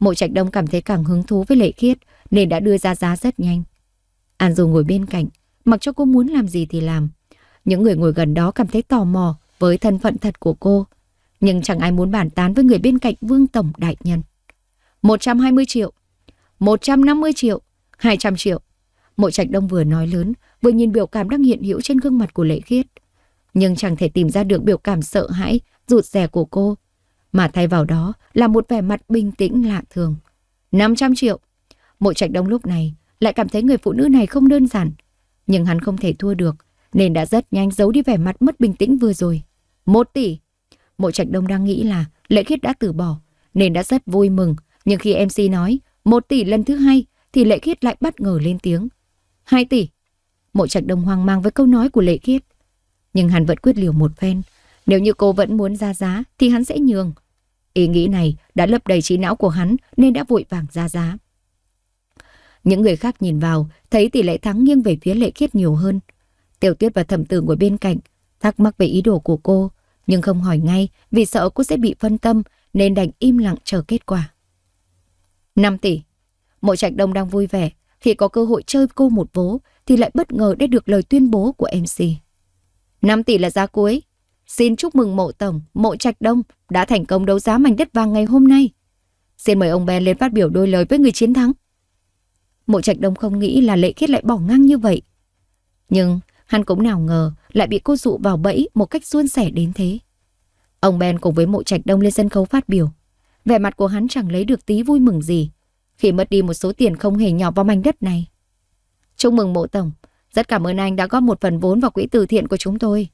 S1: Mộ trạch đông cảm thấy càng hứng thú với Lệ Kiết nên đã đưa ra giá rất nhanh. An dù ngồi bên cạnh, mặc cho cô muốn làm gì thì làm, những người ngồi gần đó cảm thấy tò mò với thân phận thật của cô, nhưng chẳng ai muốn bàn tán với người bên cạnh Vương Tổng Đại Nhân. 120 triệu, 150 triệu, 200 triệu. Mộ Trạch Đông vừa nói lớn, vừa nhìn biểu cảm đang hiện hữu trên gương mặt của Lệ Khiết. Nhưng chẳng thể tìm ra được biểu cảm sợ hãi, rụt rè của cô. Mà thay vào đó là một vẻ mặt bình tĩnh lạ thường. 500 triệu. Mộ Trạch Đông lúc này lại cảm thấy người phụ nữ này không đơn giản. Nhưng hắn không thể thua được nên đã rất nhanh giấu đi vẻ mặt mất bình tĩnh vừa rồi. Một tỷ. Mộ Trạch Đông đang nghĩ là Lệ Khiết đã từ bỏ, nên đã rất vui mừng. Nhưng khi MC nói một tỷ lần thứ hai, thì Lệ Khiết lại bất ngờ lên tiếng. Hai tỷ. Mộ Trạch Đông hoang mang với câu nói của Lệ Khiết. Nhưng hắn vẫn quyết liều một phen. Nếu như cô vẫn muốn ra giá, thì hắn sẽ nhường. Ý nghĩ này đã lấp đầy trí não của hắn nên đã vội vàng ra giá. Những người khác nhìn vào, thấy tỷ lệ thắng nghiêng về phía Lệ Khiết nhiều hơn. Tiểu Tuyết và Thẩm Tử ngồi bên cạnh, thắc mắc về ý đồ của cô, nhưng không hỏi ngay vì sợ cô sẽ bị phân tâm nên đành im lặng chờ kết quả. 5 tỷ. Mộ Trạch Đông đang vui vẻ, khi có cơ hội chơi cô một vố thì lại bất ngờ để được lời tuyên bố của MC. 5 tỷ là giá cuối. Xin chúc mừng mộ tổng, mộ trạch đông đã thành công đấu giá mảnh đất vàng ngày hôm nay. Xin mời ông Ben lên phát biểu đôi lời với người chiến thắng. Mộ trạch đông không nghĩ là lệ khiết lại bỏ ngang như vậy. Nhưng Hắn cũng nào ngờ lại bị cô dụ vào bẫy một cách suôn sẻ đến thế. Ông Ben cùng với mộ trạch đông lên sân khấu phát biểu. Vẻ mặt của hắn chẳng lấy được tí vui mừng gì khi mất đi một số tiền không hề nhỏ vào mảnh đất này. Chúc mừng mộ tổng, rất cảm ơn anh đã góp một phần vốn vào quỹ từ thiện của chúng tôi.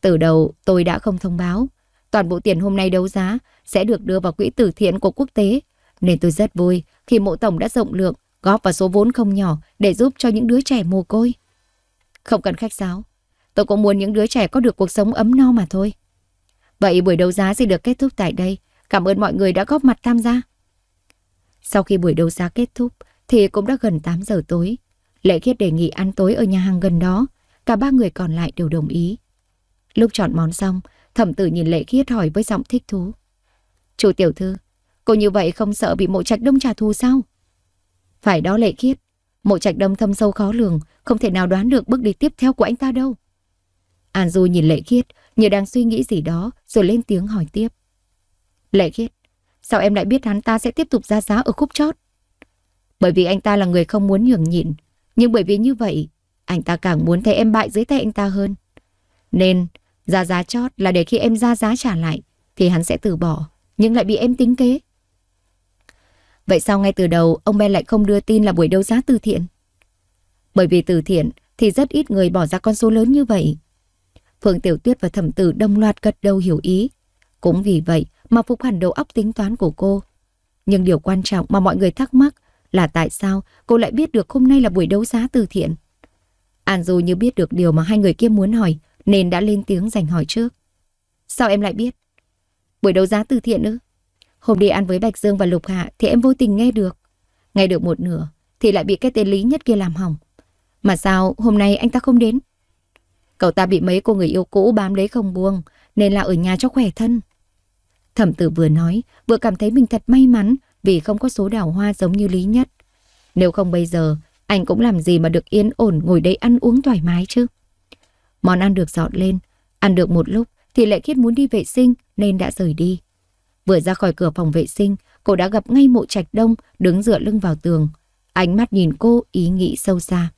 S1: Từ đầu tôi đã không thông báo, toàn bộ tiền hôm nay đấu giá sẽ được đưa vào quỹ từ thiện của quốc tế, nên tôi rất vui khi mộ tổng đã rộng lượng góp vào số vốn không nhỏ để giúp cho những đứa trẻ mồ côi. Không cần khách giáo. Tôi cũng muốn những đứa trẻ có được cuộc sống ấm no mà thôi. Vậy buổi đấu giá sẽ được kết thúc tại đây. Cảm ơn mọi người đã góp mặt tham gia. Sau khi buổi đấu giá kết thúc thì cũng đã gần 8 giờ tối. Lệ Khiết đề nghị ăn tối ở nhà hàng gần đó. Cả ba người còn lại đều đồng ý. Lúc chọn món xong, thẩm tử nhìn Lệ Khiết hỏi với giọng thích thú. Chủ tiểu thư, cô như vậy không sợ bị mộ trạch đông trả thù sao? Phải đó Lệ Khiết, Mộ trạch đâm thâm sâu khó lường, không thể nào đoán được bước đi tiếp theo của anh ta đâu. An Du nhìn Lệ Khiết, như đang suy nghĩ gì đó, rồi lên tiếng hỏi tiếp. Lệ Khiết, sao em lại biết hắn ta sẽ tiếp tục ra giá ở khúc chót? Bởi vì anh ta là người không muốn nhường nhịn, nhưng bởi vì như vậy, anh ta càng muốn thấy em bại dưới tay anh ta hơn. Nên, ra giá chót là để khi em ra giá trả lại, thì hắn sẽ từ bỏ, nhưng lại bị em tính kế. Vậy sao ngay từ đầu ông Ben lại không đưa tin là buổi đấu giá từ thiện? Bởi vì từ thiện thì rất ít người bỏ ra con số lớn như vậy. Phượng Tiểu Tuyết và Thẩm Tử đồng loạt gật đầu hiểu ý. Cũng vì vậy mà phục hẳn đầu óc tính toán của cô. Nhưng điều quan trọng mà mọi người thắc mắc là tại sao cô lại biết được hôm nay là buổi đấu giá từ thiện. An Du như biết được điều mà hai người kia muốn hỏi nên đã lên tiếng giành hỏi trước. Sao em lại biết? Buổi đấu giá từ thiện ư? Hôm đi ăn với Bạch Dương và Lục Hạ thì em vô tình nghe được. Nghe được một nửa thì lại bị cái tên Lý Nhất kia làm hỏng. Mà sao hôm nay anh ta không đến? Cậu ta bị mấy cô người yêu cũ bám lấy không buông nên là ở nhà cho khỏe thân. Thẩm tử vừa nói vừa cảm thấy mình thật may mắn vì không có số đào hoa giống như Lý Nhất. Nếu không bây giờ anh cũng làm gì mà được yên ổn ngồi đây ăn uống thoải mái chứ. Món ăn được dọn lên, ăn được một lúc thì lại khiết muốn đi vệ sinh nên đã rời đi. Vừa ra khỏi cửa phòng vệ sinh, cô đã gặp ngay mộ trạch đông đứng dựa lưng vào tường. Ánh mắt nhìn cô ý nghĩ sâu xa.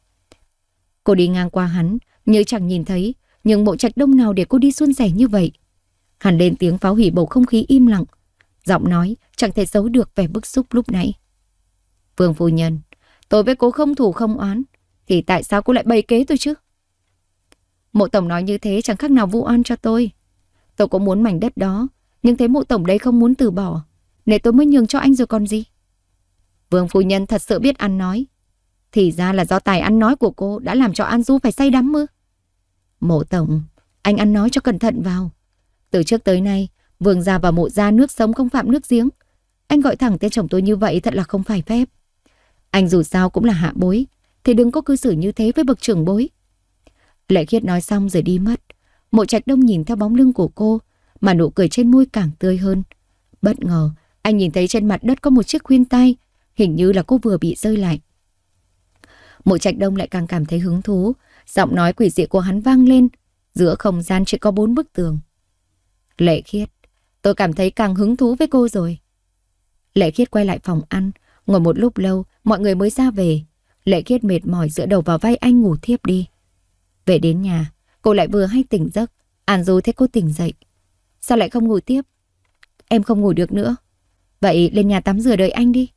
S1: Cô đi ngang qua hắn, như chẳng nhìn thấy, nhưng mộ trạch đông nào để cô đi xuân rẻ như vậy. Hắn lên tiếng phá hủy bầu không khí im lặng. Giọng nói chẳng thể giấu được vẻ bức xúc lúc nãy. Vương phu nhân, tôi với cô không thủ không oán, thì tại sao cô lại bày kế tôi chứ? Mộ tổng nói như thế chẳng khác nào vu oan cho tôi. Tôi cũng muốn mảnh đất đó, nhưng thấy mụ tổng đấy không muốn từ bỏ nên tôi mới nhường cho anh rồi còn gì Vương phu nhân thật sự biết ăn nói Thì ra là do tài ăn nói của cô Đã làm cho An Du phải say đắm mơ Mộ tổng Anh ăn nói cho cẩn thận vào Từ trước tới nay Vương gia và mộ gia nước sống không phạm nước giếng Anh gọi thẳng tên chồng tôi như vậy thật là không phải phép Anh dù sao cũng là hạ bối Thì đừng có cư xử như thế với bậc trưởng bối Lệ khiết nói xong rồi đi mất Mộ trạch đông nhìn theo bóng lưng của cô mà nụ cười trên môi càng tươi hơn. Bất ngờ, anh nhìn thấy trên mặt đất có một chiếc khuyên tay, hình như là cô vừa bị rơi lại. Mộ trạch đông lại càng cảm thấy hứng thú, giọng nói quỷ dị của hắn vang lên, giữa không gian chỉ có bốn bức tường. Lệ khiết, tôi cảm thấy càng hứng thú với cô rồi. Lệ khiết quay lại phòng ăn, ngồi một lúc lâu, mọi người mới ra về. Lệ khiết mệt mỏi dựa đầu vào vai anh ngủ thiếp đi. Về đến nhà, cô lại vừa hay tỉnh giấc, An Du thấy cô tỉnh dậy, Sao lại không ngủ tiếp? Em không ngủ được nữa. Vậy lên nhà tắm rửa đợi anh đi.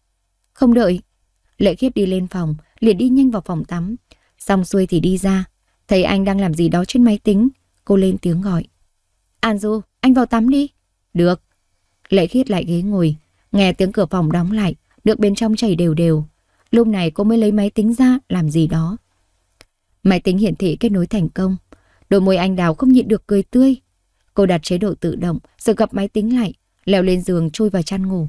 S1: Không đợi. Lệ khiết đi lên phòng, liền đi nhanh vào phòng tắm. Xong xuôi thì đi ra. Thấy anh đang làm gì đó trên máy tính. Cô lên tiếng gọi. An Du, anh vào tắm đi. Được. Lệ khiết lại ghế ngồi. Nghe tiếng cửa phòng đóng lại. Được bên trong chảy đều đều. Lúc này cô mới lấy máy tính ra làm gì đó. Máy tính hiển thị kết nối thành công. Đôi môi anh đào không nhịn được cười tươi. Cô đặt chế độ tự động, rồi gặp máy tính lại, leo lên giường chui vào chăn ngủ.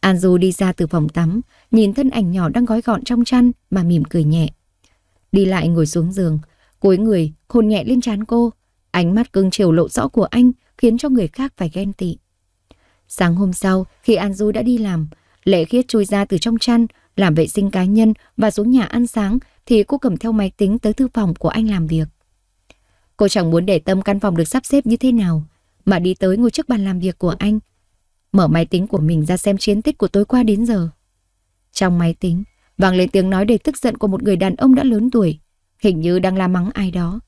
S1: An đi ra từ phòng tắm, nhìn thân ảnh nhỏ đang gói gọn trong chăn mà mỉm cười nhẹ. Đi lại ngồi xuống giường, cúi người, hôn nhẹ lên trán cô. Ánh mắt cưng chiều lộ rõ của anh khiến cho người khác phải ghen tị. Sáng hôm sau, khi An đã đi làm, Lệ Khiết chui ra từ trong chăn, làm vệ sinh cá nhân và xuống nhà ăn sáng thì cô cầm theo máy tính tới thư phòng của anh làm việc. Cô chẳng muốn để tâm căn phòng được sắp xếp như thế nào, mà đi tới ngồi trước bàn làm việc của anh. Mở máy tính của mình ra xem chiến tích của tối qua đến giờ. Trong máy tính, vang lên tiếng nói đầy tức giận của một người đàn ông đã lớn tuổi, hình như đang la mắng ai đó.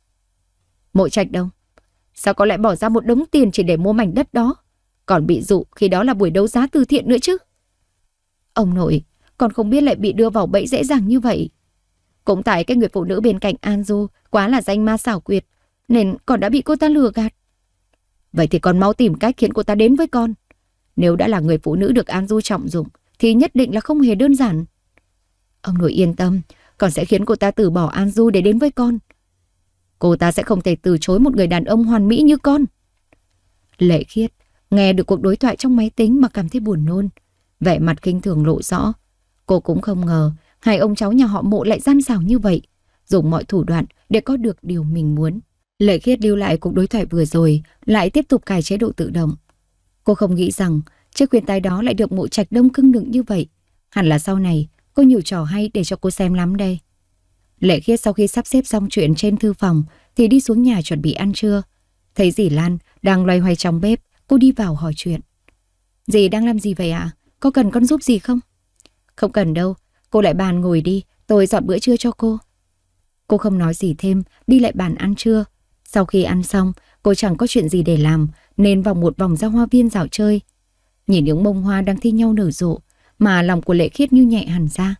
S1: Mộ trạch đông, sao có lại bỏ ra một đống tiền chỉ để mua mảnh đất đó, còn bị dụ khi đó là buổi đấu giá từ thiện nữa chứ. Ông nội, còn không biết lại bị đưa vào bẫy dễ dàng như vậy. Cũng tại cái người phụ nữ bên cạnh An Du quá là danh ma xảo quyệt, nên con đã bị cô ta lừa gạt. Vậy thì con mau tìm cách khiến cô ta đến với con. Nếu đã là người phụ nữ được An Du trọng dụng, thì nhất định là không hề đơn giản. Ông nội yên tâm, còn sẽ khiến cô ta từ bỏ An Du để đến với con. Cô ta sẽ không thể từ chối một người đàn ông hoàn mỹ như con. Lệ khiết, nghe được cuộc đối thoại trong máy tính mà cảm thấy buồn nôn. Vẻ mặt kinh thường lộ rõ. Cô cũng không ngờ hai ông cháu nhà họ mộ lại gian xảo như vậy, dùng mọi thủ đoạn để có được điều mình muốn. Lệ khiết lưu lại cuộc đối thoại vừa rồi, lại tiếp tục cài chế độ tự động. Cô không nghĩ rằng chiếc khuyên tai đó lại được mộ trạch đông cưng đựng như vậy. Hẳn là sau này có nhiều trò hay để cho cô xem lắm đây. Lệ khiết sau khi sắp xếp xong chuyện trên thư phòng thì đi xuống nhà chuẩn bị ăn trưa. Thấy dì Lan đang loay hoay trong bếp, cô đi vào hỏi chuyện. Dì đang làm gì vậy ạ? À? Có cần con giúp gì không? Không cần đâu, cô lại bàn ngồi đi, tôi dọn bữa trưa cho cô. Cô không nói gì thêm, đi lại bàn ăn trưa, sau khi ăn xong, cô chẳng có chuyện gì để làm nên vòng một vòng ra hoa viên dạo chơi. Nhìn những bông hoa đang thi nhau nở rộ mà lòng của Lệ Khiết như nhẹ hẳn ra.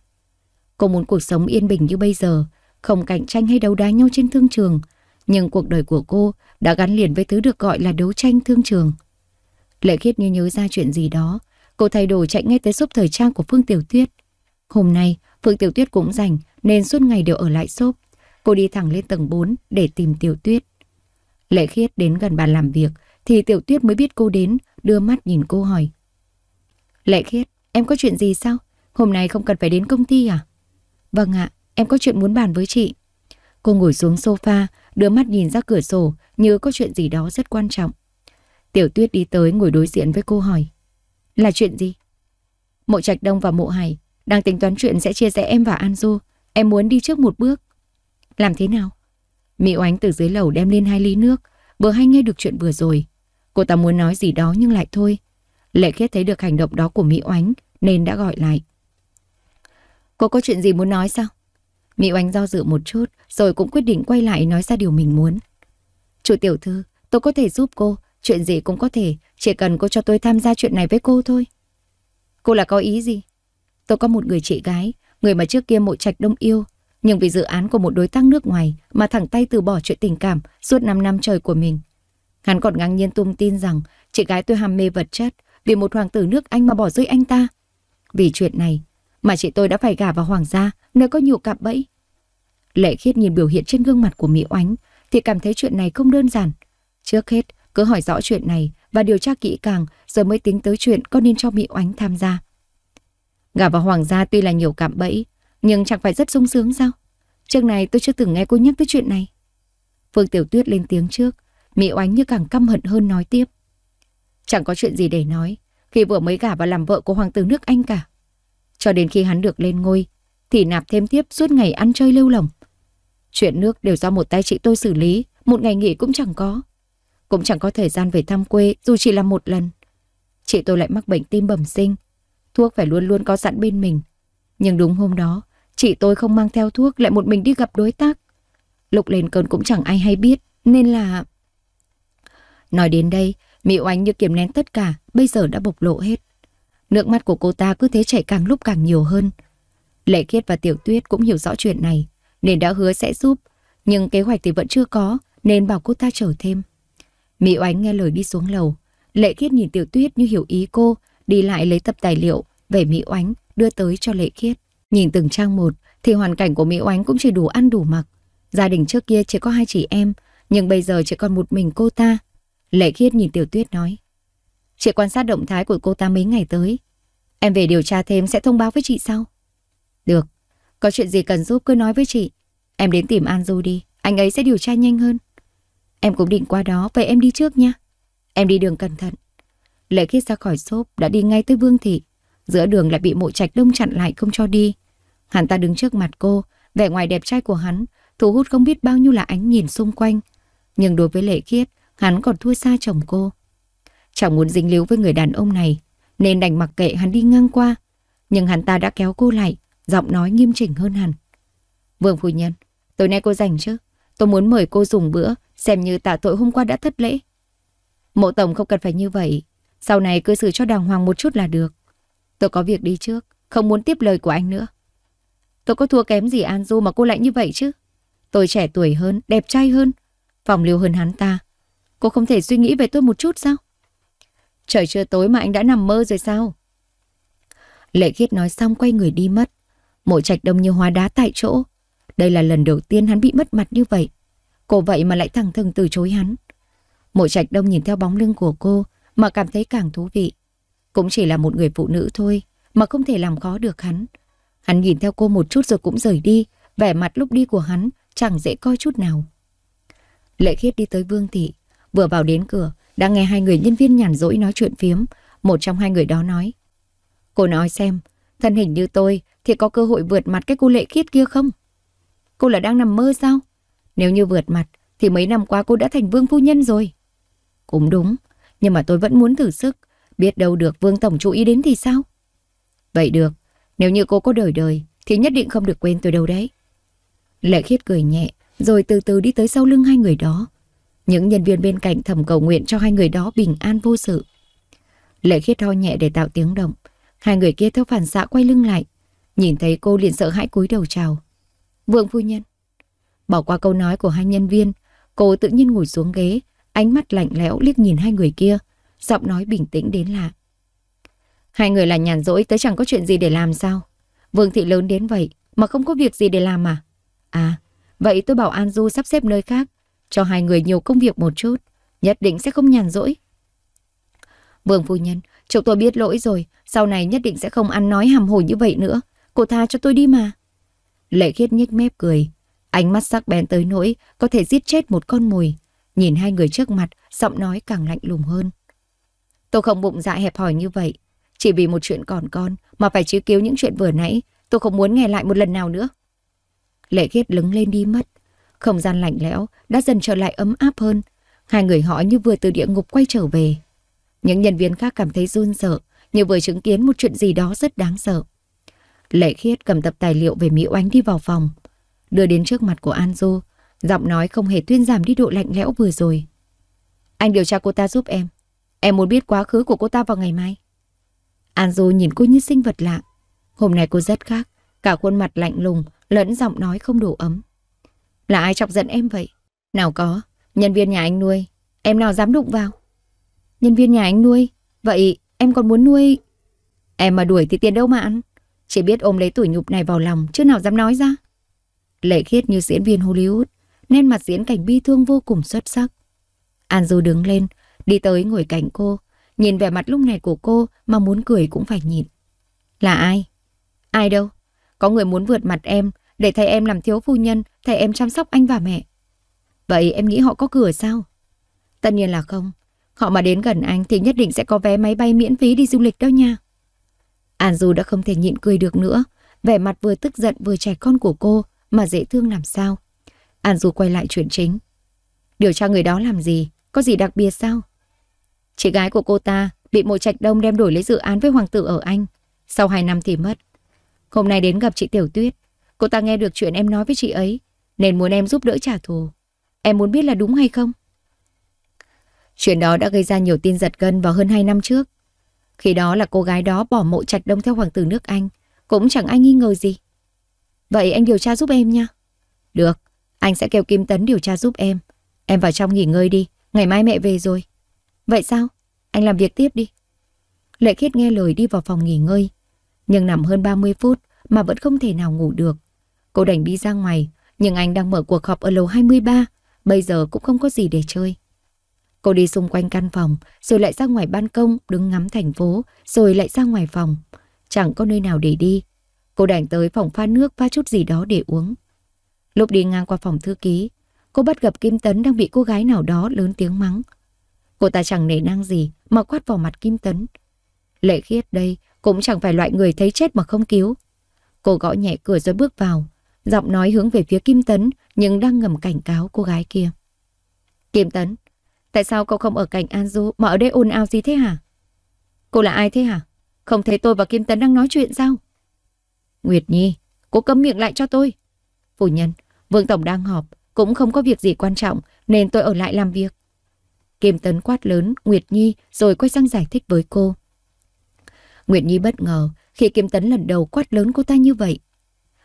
S1: Cô muốn cuộc sống yên bình như bây giờ, không cạnh tranh hay đấu đá nhau trên thương trường, nhưng cuộc đời của cô đã gắn liền với thứ được gọi là đấu tranh thương trường. Lệ Khiết như nhớ ra chuyện gì đó, cô thay đồ chạy ngay tới xốp thời trang của Phương Tiểu Tuyết. Hôm nay, Phương Tiểu Tuyết cũng rảnh nên suốt ngày đều ở lại xốp. Cô đi thẳng lên tầng 4 để tìm Tiểu Tuyết. Lệ khiết đến gần bàn làm việc thì Tiểu Tuyết mới biết cô đến, đưa mắt nhìn cô hỏi. Lệ khiết, em có chuyện gì sao? Hôm nay không cần phải đến công ty à? Vâng ạ, em có chuyện muốn bàn với chị. Cô ngồi xuống sofa, đưa mắt nhìn ra cửa sổ như có chuyện gì đó rất quan trọng. Tiểu Tuyết đi tới ngồi đối diện với cô hỏi. Là chuyện gì? Mộ Trạch Đông và Mộ Hải đang tính toán chuyện sẽ chia rẽ em và An Du. Em muốn đi trước một bước. Làm thế nào? Mỹ Oánh từ dưới lầu đem lên hai ly nước, vừa hay nghe được chuyện vừa rồi. Cô ta muốn nói gì đó nhưng lại thôi. Lệ Khiết thấy được hành động đó của Mỹ Oánh nên đã gọi lại. Cô có chuyện gì muốn nói sao? Mỹ Oánh do dự một chút rồi cũng quyết định quay lại nói ra điều mình muốn. Chủ tiểu thư, tôi có thể giúp cô, chuyện gì cũng có thể, chỉ cần cô cho tôi tham gia chuyện này với cô thôi. Cô là có ý gì? Tôi có một người chị gái, người mà trước kia mộ trạch đông yêu, nhưng vì dự án của một đối tác nước ngoài mà thẳng tay từ bỏ chuyện tình cảm suốt 5 năm trời của mình. Hắn còn ngang nhiên tung tin rằng chị gái tôi ham mê vật chất vì một hoàng tử nước Anh mà bỏ rơi anh ta. Vì chuyện này mà chị tôi đã phải gả vào hoàng gia nơi có nhiều cạm bẫy. Lệ khiết nhìn biểu hiện trên gương mặt của Mỹ Oánh thì cảm thấy chuyện này không đơn giản. Trước hết, cứ hỏi rõ chuyện này và điều tra kỹ càng rồi mới tính tới chuyện có nên cho Mỹ Oánh tham gia. Gả vào hoàng gia tuy là nhiều cạm bẫy nhưng chẳng phải rất sung sướng sao? Trước này tôi chưa từng nghe cô nhắc tới chuyện này. Phương Tiểu Tuyết lên tiếng trước, Mỹ Oánh như càng căm hận hơn nói tiếp. Chẳng có chuyện gì để nói, khi vừa mới gả và làm vợ của hoàng tử nước Anh cả. Cho đến khi hắn được lên ngôi, thì nạp thêm tiếp suốt ngày ăn chơi lêu lỏng. Chuyện nước đều do một tay chị tôi xử lý, một ngày nghỉ cũng chẳng có. Cũng chẳng có thời gian về thăm quê dù chỉ là một lần. Chị tôi lại mắc bệnh tim bẩm sinh. Thuốc phải luôn luôn có sẵn bên mình, nhưng đúng hôm đó, chị tôi không mang theo thuốc lại một mình đi gặp đối tác. lục lên cơn cũng chẳng ai hay biết, nên là... Nói đến đây, Mỹ Oánh như kiềm nén tất cả, bây giờ đã bộc lộ hết. Nước mắt của cô ta cứ thế chảy càng lúc càng nhiều hơn. Lệ Khiết và Tiểu Tuyết cũng hiểu rõ chuyện này, nên đã hứa sẽ giúp, nhưng kế hoạch thì vẫn chưa có, nên bảo cô ta chờ thêm. Mỹ Oánh nghe lời đi xuống lầu, Lệ Khiết nhìn Tiểu Tuyết như hiểu ý cô, đi lại lấy tập tài liệu về Mỹ Oánh đưa tới cho Lệ Khiết. Nhìn từng trang một thì hoàn cảnh của Mỹ Oánh cũng chỉ đủ ăn đủ mặc. Gia đình trước kia chỉ có hai chị em, nhưng bây giờ chỉ còn một mình cô ta. Lệ Khiết nhìn Tiểu Tuyết nói. Chị quan sát động thái của cô ta mấy ngày tới. Em về điều tra thêm sẽ thông báo với chị sau. Được, có chuyện gì cần giúp cứ nói với chị. Em đến tìm An Du đi, anh ấy sẽ điều tra nhanh hơn. Em cũng định qua đó, vậy em đi trước nha. Em đi đường cẩn thận. Lệ Khiết ra khỏi xốp đã đi ngay tới Vương Thị. Giữa đường lại bị mộ trạch đông chặn lại không cho đi. Hắn ta đứng trước mặt cô, vẻ ngoài đẹp trai của hắn, thu hút không biết bao nhiêu là ánh nhìn xung quanh. Nhưng đối với lệ khiết, hắn còn thua xa chồng cô. Chẳng muốn dính líu với người đàn ông này, nên đành mặc kệ hắn đi ngang qua. Nhưng hắn ta đã kéo cô lại, giọng nói nghiêm chỉnh hơn hẳn. Vương Phu Nhân, tối nay cô rảnh chứ? Tôi muốn mời cô dùng bữa, xem như tạ tội hôm qua đã thất lễ. Mộ Tổng không cần phải như vậy, sau này cư xử cho đàng hoàng một chút là được. Tôi có việc đi trước, không muốn tiếp lời của anh nữa. Tôi có thua kém gì An Du mà cô lại như vậy chứ? Tôi trẻ tuổi hơn, đẹp trai hơn, phòng lưu hơn hắn ta. Cô không thể suy nghĩ về tôi một chút sao? Trời chưa tối mà anh đã nằm mơ rồi sao? Lệ khiết nói xong quay người đi mất. Mộ trạch đông như hóa đá tại chỗ. Đây là lần đầu tiên hắn bị mất mặt như vậy. Cô vậy mà lại thẳng thừng từ chối hắn. Mộ trạch đông nhìn theo bóng lưng của cô mà cảm thấy càng thú vị. Cũng chỉ là một người phụ nữ thôi mà không thể làm khó được hắn. Hắn nhìn theo cô một chút rồi cũng rời đi, vẻ mặt lúc đi của hắn chẳng dễ coi chút nào. Lệ khiết đi tới Vương Thị, vừa vào đến cửa, đã nghe hai người nhân viên nhàn rỗi nói chuyện phiếm, một trong hai người đó nói. Cô nói xem, thân hình như tôi thì có cơ hội vượt mặt cái cô lệ khiết kia không? Cô là đang nằm mơ sao? Nếu như vượt mặt thì mấy năm qua cô đã thành vương phu nhân rồi. Cũng đúng, nhưng mà tôi vẫn muốn thử sức, Biết đâu được Vương Tổng chú ý đến thì sao? Vậy được, nếu như cô có đời đời thì nhất định không được quên tôi đâu đấy. Lệ khiết cười nhẹ, rồi từ từ đi tới sau lưng hai người đó. Những nhân viên bên cạnh thầm cầu nguyện cho hai người đó bình an vô sự. Lệ khiết ho nhẹ để tạo tiếng động. Hai người kia theo phản xạ quay lưng lại. Nhìn thấy cô liền sợ hãi cúi đầu chào. Vương phu nhân. Bỏ qua câu nói của hai nhân viên, cô tự nhiên ngồi xuống ghế, ánh mắt lạnh lẽo liếc nhìn hai người kia giọng nói bình tĩnh đến lạ. Hai người là nhàn rỗi tới chẳng có chuyện gì để làm sao? Vương thị lớn đến vậy mà không có việc gì để làm à? À, vậy tôi bảo An Du sắp xếp nơi khác, cho hai người nhiều công việc một chút, nhất định sẽ không nhàn rỗi. Vương phu nhân, chúng tôi biết lỗi rồi, sau này nhất định sẽ không ăn nói hàm hồ như vậy nữa. Cô tha cho tôi đi mà. Lệ khiết nhếch mép cười, ánh mắt sắc bén tới nỗi có thể giết chết một con mồi. Nhìn hai người trước mặt, giọng nói càng lạnh lùng hơn. Tôi không bụng dạ hẹp hòi như vậy. Chỉ vì một chuyện còn con mà phải chứ cứu những chuyện vừa nãy, tôi không muốn nghe lại một lần nào nữa. Lệ khiết lứng lên đi mất. Không gian lạnh lẽo đã dần trở lại ấm áp hơn. Hai người họ như vừa từ địa ngục quay trở về. Những nhân viên khác cảm thấy run sợ, như vừa chứng kiến một chuyện gì đó rất đáng sợ. Lệ khiết cầm tập tài liệu về Mỹ Oánh đi vào phòng, đưa đến trước mặt của An Du, giọng nói không hề tuyên giảm đi độ lạnh lẽo vừa rồi. Anh điều tra cô ta giúp em. Em muốn biết quá khứ của cô ta vào ngày mai. Anzo nhìn cô như sinh vật lạ. Hôm nay cô rất khác, cả khuôn mặt lạnh lùng, lẫn giọng nói không đủ ấm. Là ai chọc giận em vậy? Nào có, nhân viên nhà anh nuôi, em nào dám đụng vào? Nhân viên nhà anh nuôi, vậy em còn muốn nuôi... Em mà đuổi thì tiền đâu mà ăn. Chỉ biết ôm lấy tuổi nhục này vào lòng, chứ nào dám nói ra. Lệ khiết như diễn viên Hollywood, nên mặt diễn cảnh bi thương vô cùng xuất sắc. Anju đứng lên, Đi tới ngồi cạnh cô, nhìn vẻ mặt lúc này của cô mà muốn cười cũng phải nhịn. Là ai? Ai đâu? Có người muốn vượt mặt em để thay em làm thiếu phu nhân, thay em chăm sóc anh và mẹ. Vậy em nghĩ họ có cửa sao? Tất nhiên là không. Họ mà đến gần anh thì nhất định sẽ có vé máy bay miễn phí đi du lịch đó nha. An Du đã không thể nhịn cười được nữa, vẻ mặt vừa tức giận vừa trẻ con của cô mà dễ thương làm sao. An Du quay lại chuyện chính. Điều tra người đó làm gì? Có gì đặc biệt sao? Chị gái của cô ta bị mộ trạch đông đem đổi lấy dự án với hoàng tử ở Anh. Sau 2 năm thì mất. Hôm nay đến gặp chị Tiểu Tuyết. Cô ta nghe được chuyện em nói với chị ấy. Nên muốn em giúp đỡ trả thù. Em muốn biết là đúng hay không? Chuyện đó đã gây ra nhiều tin giật gân vào hơn 2 năm trước. Khi đó là cô gái đó bỏ mộ trạch đông theo hoàng tử nước Anh. Cũng chẳng ai nghi ngờ gì. Vậy anh điều tra giúp em nha. Được, anh sẽ kêu Kim Tấn điều tra giúp em. Em vào trong nghỉ ngơi đi, ngày mai mẹ về rồi. Vậy sao? Anh làm việc tiếp đi. Lệ khiết nghe lời đi vào phòng nghỉ ngơi. Nhưng nằm hơn 30 phút mà vẫn không thể nào ngủ được. Cô đành đi ra ngoài, nhưng anh đang mở cuộc họp ở lầu 23, bây giờ cũng không có gì để chơi. Cô đi xung quanh căn phòng, rồi lại ra ngoài ban công, đứng ngắm thành phố, rồi lại ra ngoài phòng. Chẳng có nơi nào để đi. Cô đành tới phòng pha nước pha chút gì đó để uống. Lúc đi ngang qua phòng thư ký, cô bắt gặp Kim Tấn đang bị cô gái nào đó lớn tiếng mắng. Cô ta chẳng nể năng gì mà quát vào mặt Kim Tấn. Lệ khiết đây cũng chẳng phải loại người thấy chết mà không cứu. Cô gõ nhẹ cửa rồi bước vào, giọng nói hướng về phía Kim Tấn nhưng đang ngầm cảnh cáo cô gái kia. Kim Tấn, tại sao cậu không ở cạnh An Du mà ở đây ồn ào gì thế hả? Cô là ai thế hả? Không thấy tôi và Kim Tấn đang nói chuyện sao? Nguyệt Nhi, cô cấm miệng lại cho tôi. Phu nhân, Vương Tổng đang họp, cũng không có việc gì quan trọng nên tôi ở lại làm việc. Kim Tấn quát lớn Nguyệt Nhi rồi quay sang giải thích với cô. Nguyệt Nhi bất ngờ khi Kim Tấn lần đầu quát lớn cô ta như vậy.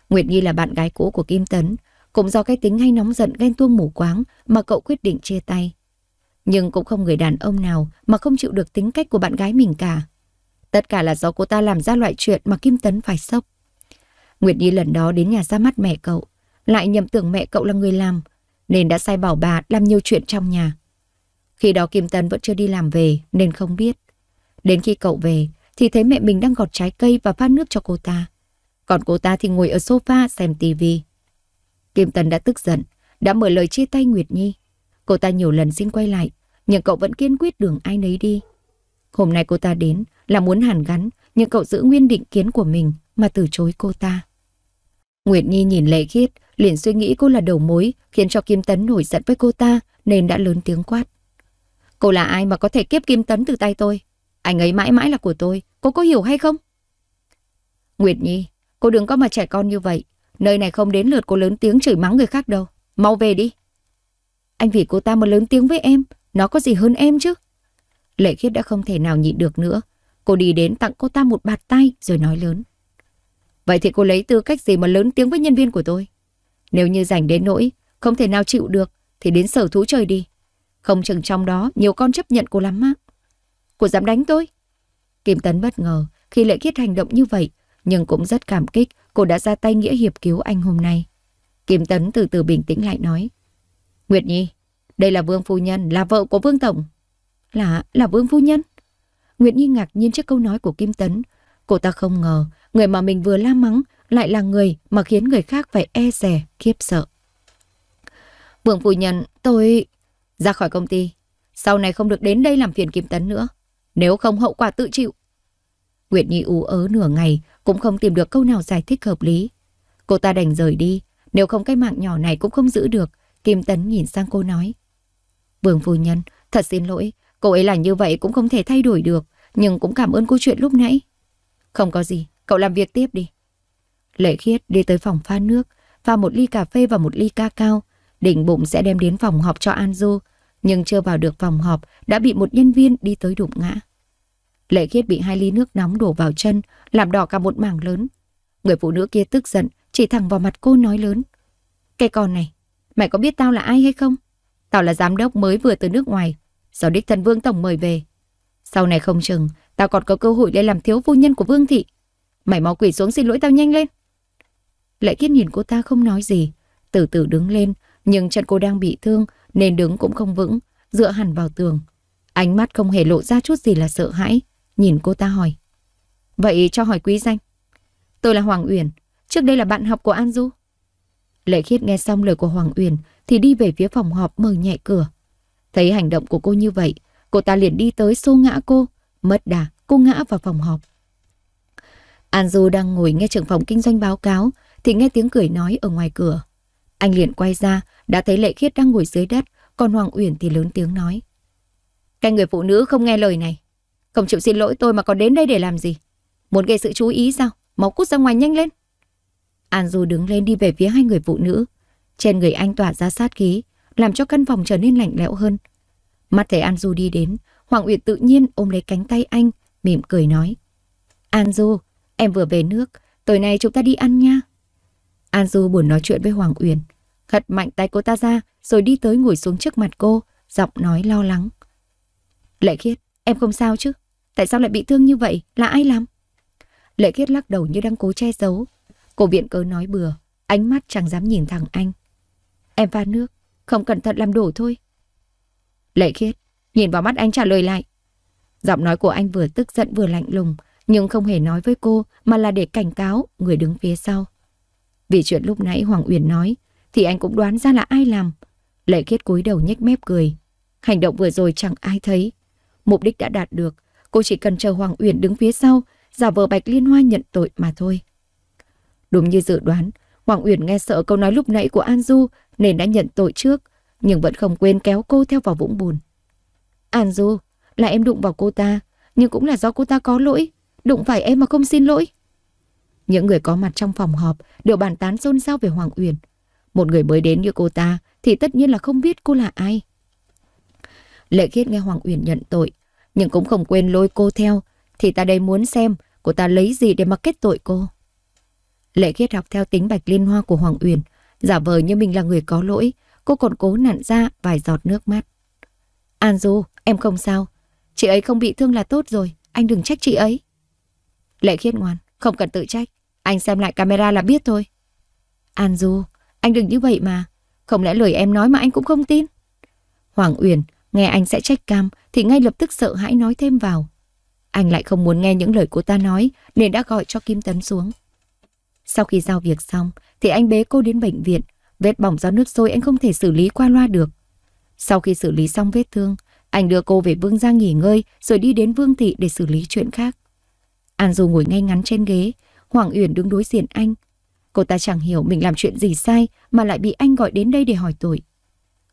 S1: Nguyệt Nhi là bạn gái cũ của Kim Tấn, cũng do cái tính hay nóng giận ghen tuông mù quáng mà cậu quyết định chia tay. Nhưng cũng không người đàn ông nào mà không chịu được tính cách của bạn gái mình cả. Tất cả là do cô ta làm ra loại chuyện mà Kim Tấn phải sốc. Nguyệt Nhi lần đó đến nhà ra mắt mẹ cậu, lại nhầm tưởng mẹ cậu là người làm, nên đã sai bảo bà làm nhiều chuyện trong nhà. Khi đó Kim Tấn vẫn chưa đi làm về nên không biết. Đến khi cậu về thì thấy mẹ mình đang gọt trái cây và pha nước cho cô ta. Còn cô ta thì ngồi ở sofa xem tivi. Kim Tấn đã tức giận, đã mở lời chia tay Nguyệt Nhi. Cô ta nhiều lần xin quay lại, nhưng cậu vẫn kiên quyết đường ai nấy đi. Hôm nay cô ta đến là muốn hàn gắn, nhưng cậu giữ nguyên định kiến của mình mà từ chối cô ta. Nguyệt Nhi nhìn Lệ Khiết, liền suy nghĩ cô là đầu mối, khiến cho Kim Tấn nổi giận với cô ta nên đã lớn tiếng quát. Cô là ai mà có thể kiếp kim tấn từ tay tôi? Anh ấy mãi mãi là của tôi, cô có hiểu hay không? Nguyệt Nhi, cô đừng có mà trẻ con như vậy. Nơi này không đến lượt cô lớn tiếng chửi mắng người khác đâu. Mau về đi. Anh vì cô ta mà lớn tiếng với em, nó có gì hơn em chứ? Lệ khiết đã không thể nào nhịn được nữa. Cô đi đến tặng cô ta một bạt tay rồi nói lớn. Vậy thì cô lấy tư cách gì mà lớn tiếng với nhân viên của tôi? Nếu như rảnh đến nỗi, không thể nào chịu được, thì đến sở thú trời đi. Không chừng trong đó nhiều con chấp nhận cô lắm á. Cô dám đánh tôi. Kim Tấn bất ngờ khi Lệ Khiết hành động như vậy, nhưng cũng rất cảm kích cô đã ra tay nghĩa hiệp cứu anh hôm nay. Kim Tấn từ từ bình tĩnh lại nói. Nguyệt Nhi, đây là Vương Phu Nhân, là vợ của Vương Tổng. Là, là Vương Phu Nhân? Nguyệt Nhi ngạc nhiên trước câu nói của Kim Tấn. Cô ta không ngờ người mà mình vừa la mắng lại là người mà khiến người khác phải e rè, khiếp sợ. Vương Phu Nhân, tôi... Ra khỏi công ty, sau này không được đến đây làm phiền Kim Tấn nữa. Nếu không hậu quả tự chịu. Nguyệt Nhi ú ớ nửa ngày cũng không tìm được câu nào giải thích hợp lý. Cô ta đành rời đi, nếu không cái mạng nhỏ này cũng không giữ được. Kim Tấn nhìn sang cô nói. Vương phu nhân, thật xin lỗi, cô ấy là như vậy cũng không thể thay đổi được, nhưng cũng cảm ơn cô chuyện lúc nãy. Không có gì, cậu làm việc tiếp đi. Lệ khiết đi tới phòng pha nước, pha một ly cà phê và một ly ca cao, định bụng sẽ đem đến phòng họp cho An Du, nhưng chưa vào được phòng họp đã bị một nhân viên đi tới đụng ngã. Lệ khiết bị hai ly nước nóng đổ vào chân, làm đỏ cả một mảng lớn. Người phụ nữ kia tức giận, chỉ thẳng vào mặt cô nói lớn. Cái con này, mày có biết tao là ai hay không? Tao là giám đốc mới vừa từ nước ngoài, do đích thân vương tổng mời về. Sau này không chừng, tao còn có cơ hội để làm thiếu phu nhân của vương thị. Mày mau quỷ xuống xin lỗi tao nhanh lên. Lệ kiết nhìn cô ta không nói gì, từ từ đứng lên, nhưng chân cô đang bị thương, nên đứng cũng không vững, dựa hẳn vào tường. Ánh mắt không hề lộ ra chút gì là sợ hãi, nhìn cô ta hỏi. Vậy cho hỏi quý danh. Tôi là Hoàng Uyển, trước đây là bạn học của An Du. Lệ Khiết nghe xong lời của Hoàng Uyển thì đi về phía phòng họp mở nhạy cửa. Thấy hành động của cô như vậy, cô ta liền đi tới xô ngã cô, mất đà, cô ngã vào phòng họp. An Du đang ngồi nghe trưởng phòng kinh doanh báo cáo thì nghe tiếng cười nói ở ngoài cửa. Anh liền quay ra, đã thấy Lệ Khiết đang ngồi dưới đất, còn Hoàng Uyển thì lớn tiếng nói. Cái người phụ nữ không nghe lời này, không chịu xin lỗi tôi mà còn đến đây để làm gì? Muốn gây sự chú ý sao? Máu cút ra ngoài nhanh lên. An Du đứng lên đi về phía hai người phụ nữ. Trên người anh tỏa ra sát khí, làm cho căn phòng trở nên lạnh lẽo hơn. Mắt thấy An Du đi đến, Hoàng Uyển tự nhiên ôm lấy cánh tay anh, mỉm cười nói. An Du, em vừa về nước, tối nay chúng ta đi ăn nha. An Du buồn nói chuyện với Hoàng Uyển. Hật mạnh tay cô ta ra rồi đi tới ngồi xuống trước mặt cô, giọng nói lo lắng. Lệ Khiết, em không sao chứ? Tại sao lại bị thương như vậy? Là ai làm? Lệ Khiết lắc đầu như đang cố che giấu. Cô viện cớ nói bừa, ánh mắt chẳng dám nhìn thẳng anh. Em pha nước, không cẩn thận làm đổ thôi. Lệ Khiết, nhìn vào mắt anh trả lời lại. Giọng nói của anh vừa tức giận vừa lạnh lùng, nhưng không hề nói với cô mà là để cảnh cáo người đứng phía sau. Vì chuyện lúc nãy Hoàng Uyển nói, thì anh cũng đoán ra là ai làm. Lệ Khiết cúi đầu nhếch mép cười. Hành động vừa rồi chẳng ai thấy. Mục đích đã đạt được, cô chỉ cần chờ Hoàng Uyển đứng phía sau, giả vờ Bạch Liên Hoa nhận tội mà thôi. Đúng như dự đoán, Hoàng Uyển nghe sợ câu nói lúc nãy của An Du nên đã nhận tội trước, nhưng vẫn không quên kéo cô theo vào vũng bùn. An Du, là em đụng vào cô ta, nhưng cũng là do cô ta có lỗi, đụng phải em mà không xin lỗi. Những người có mặt trong phòng họp đều bàn tán xôn xao về Hoàng Uyển. Một người mới đến như cô ta thì tất nhiên là không biết cô là ai. Lệ khiết nghe Hoàng Uyển nhận tội, nhưng cũng không quên lôi cô theo. Thì ta đây muốn xem cô ta lấy gì để mặc kết tội cô. Lệ khiết học theo tính bạch liên hoa của Hoàng Uyển, giả vờ như mình là người có lỗi, cô còn cố nặn ra vài giọt nước mắt. An Du, em không sao. Chị ấy không bị thương là tốt rồi, anh đừng trách chị ấy. Lệ khiết ngoan, không cần tự trách. Anh xem lại camera là biết thôi. An Du, anh đừng như vậy mà. Không lẽ lời em nói mà anh cũng không tin? Hoàng Uyển nghe anh sẽ trách cam thì ngay lập tức sợ hãi nói thêm vào. Anh lại không muốn nghe những lời cô ta nói nên đã gọi cho Kim Tấn xuống. Sau khi giao việc xong thì anh bế cô đến bệnh viện. Vết bỏng do nước sôi anh không thể xử lý qua loa được. Sau khi xử lý xong vết thương, anh đưa cô về Vương Giang nghỉ ngơi rồi đi đến Vương Thị để xử lý chuyện khác. An Du ngồi ngay ngắn trên ghế, Hoàng Uyển đứng đối diện anh. Cô ta chẳng hiểu mình làm chuyện gì sai mà lại bị anh gọi đến đây để hỏi tội.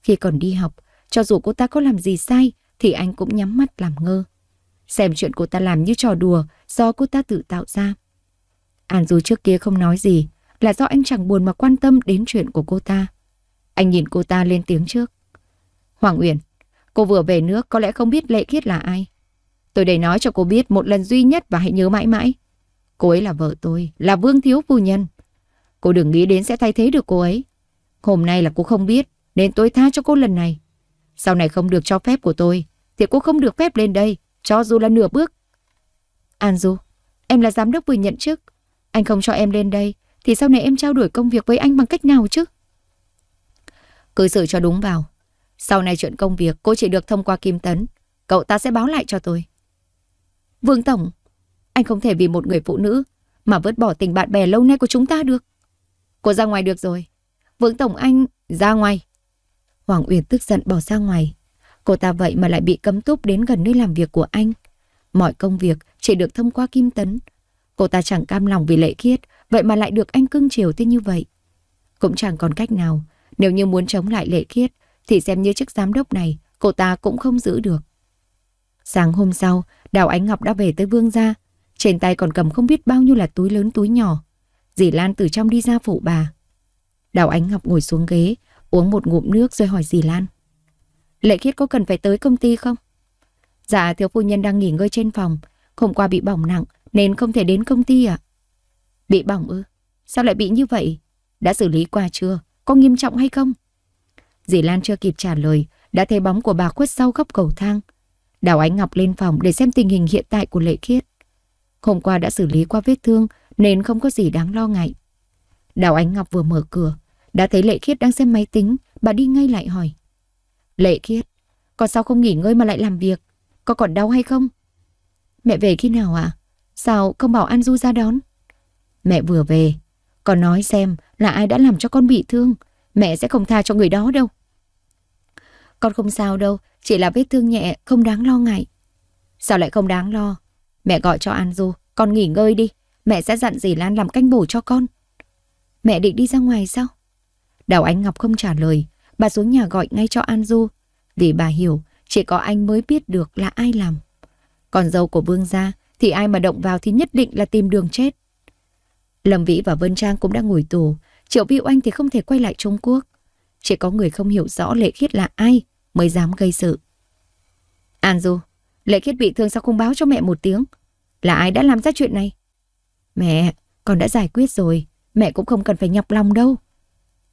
S1: Khi còn đi học, cho dù cô ta có làm gì sai thì anh cũng nhắm mắt làm ngơ. Xem chuyện cô ta làm như trò đùa do cô ta tự tạo ra. An dù trước kia không nói gì là do anh chẳng buồn mà quan tâm đến chuyện của cô ta. Anh nhìn cô ta lên tiếng trước. Hoàng Uyển, cô vừa về nước có lẽ không biết lệ khiết là ai. Tôi để nói cho cô biết một lần duy nhất và hãy nhớ mãi mãi. Cô ấy là vợ tôi, là Vương Thiếu Phu Nhân. Cô đừng nghĩ đến sẽ thay thế được cô ấy. Hôm nay là cô không biết, nên tôi tha cho cô lần này. Sau này không được cho phép của tôi, thì cô không được phép lên đây, cho dù là nửa bước. An Du, em là giám đốc vừa nhận chức. Anh không cho em lên đây, thì sau này em trao đổi công việc với anh bằng cách nào chứ? Cứ xử cho đúng vào. Sau này chuyện công việc cô chỉ được thông qua Kim Tấn, cậu ta sẽ báo lại cho tôi. Vương Tổng, anh không thể vì một người phụ nữ mà vứt bỏ tình bạn bè lâu nay của chúng ta được. Cô ra ngoài được rồi. Vương Tổng Anh, ra ngoài. Hoàng Uyển tức giận bỏ ra ngoài. Cô ta vậy mà lại bị cấm túc đến gần nơi làm việc của anh. Mọi công việc chỉ được thông qua Kim Tấn. Cô ta chẳng cam lòng vì lệ khiết, vậy mà lại được anh cưng chiều thế như vậy. Cũng chẳng còn cách nào, nếu như muốn chống lại lệ khiết, thì xem như chức giám đốc này, cô ta cũng không giữ được. Sáng hôm sau, Đào Ánh Ngọc đã về tới Vương Gia, trên tay còn cầm không biết bao nhiêu là túi lớn túi nhỏ. Dì Lan từ trong đi ra phụ bà. Đào Ánh Ngọc ngồi xuống ghế, uống một ngụm nước rồi hỏi dì Lan. Lệ Khiết có cần phải tới công ty không? Dạ, thiếu phu nhân đang nghỉ ngơi trên phòng. Hôm qua bị bỏng nặng nên không thể đến công ty ạ. Bị bỏng ư? Sao lại bị như vậy? Đã xử lý qua chưa? Có nghiêm trọng hay không? Dì Lan chưa kịp trả lời, đã thấy bóng của bà khuất sau góc cầu thang. Đào Ánh Ngọc lên phòng để xem tình hình hiện tại của Lệ Khiết. Hôm qua đã xử lý qua vết thương nên không có gì đáng lo ngại. Đào Ánh Ngọc vừa mở cửa, đã thấy Lệ Khiết đang xem máy tính, bà đi ngay lại hỏi. Lệ Khiết, con sao không nghỉ ngơi mà lại làm việc? Con còn đau hay không? Mẹ về khi nào ạ? À? Sao không bảo An Du ra đón? Mẹ vừa về, con nói xem là ai đã làm cho con bị thương, mẹ sẽ không tha cho người đó đâu. Con không sao đâu, chỉ là vết thương nhẹ, không đáng lo ngại. Sao lại không đáng lo? Mẹ gọi cho An Du, con nghỉ ngơi đi, mẹ sẽ dặn dì Lan làm canh bổ cho con. Mẹ định đi ra ngoài sao? Đào Ánh Ngọc không trả lời, bà xuống nhà gọi ngay cho An Du, vì bà hiểu chỉ có anh mới biết được là ai làm. Còn dâu của Vương gia thì ai mà động vào thì nhất định là tìm đường chết. Lâm Vĩ và Vân Trang cũng đang ngồi tù, Triệu Vi Oanh thì không thể quay lại Trung Quốc. Chỉ có người không hiểu rõ Lệ Khiết là ai mới dám gây sự. An Du, Lệ Khiết bị thương sao không báo cho mẹ một tiếng? Là ai đã làm ra chuyện này? Mẹ, con đã giải quyết rồi. Mẹ cũng không cần phải nhọc lòng đâu.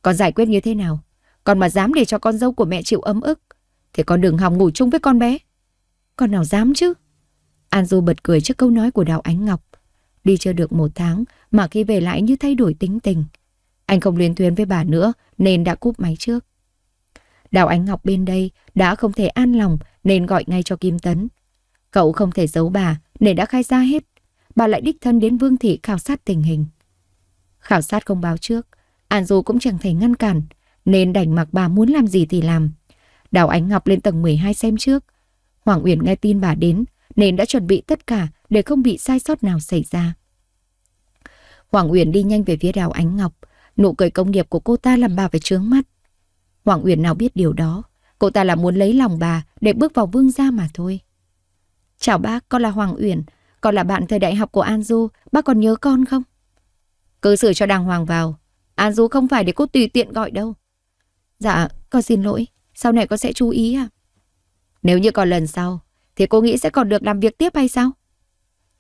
S1: Con giải quyết như thế nào? Con mà dám để cho con dâu của mẹ chịu ấm ức thì con đừng hòng ngủ chung với con bé. Con nào dám chứ? An Du bật cười trước câu nói của Đào Ánh Ngọc. Đi chưa được một tháng mà khi về lại như thay đổi tính tình. Anh không liên tuyến với bà nữa nên đã cúp máy trước. Đào Ánh Ngọc bên đây đã không thể an lòng nên gọi ngay cho Kim Tấn. Cậu không thể giấu bà, nên đã khai ra hết. Bà lại đích thân đến Vương Thị khảo sát tình hình. Khảo sát không báo trước, An Du cũng chẳng thể ngăn cản, nên đành mặc bà muốn làm gì thì làm. Đào Ánh Ngọc lên tầng 12 xem trước. Hoàng Uyển nghe tin bà đến, nên đã chuẩn bị tất cả để không bị sai sót nào xảy ra. Hoàng Uyển đi nhanh về phía Đào Ánh Ngọc, nụ cười công nghiệp của cô ta làm bà phải trướng mắt. Hoàng Uyển nào biết điều đó, cô ta là muốn lấy lòng bà để bước vào vương gia mà thôi. Chào bác, con là Hoàng Uyển, con là bạn thời đại học của An Du, bác còn nhớ con không? Cứ xử cho đàng hoàng vào, An Du không phải để cô tùy tiện gọi đâu. Dạ, con xin lỗi, sau này con sẽ chú ý à. Nếu như còn lần sau, thì cô nghĩ sẽ còn được làm việc tiếp hay sao?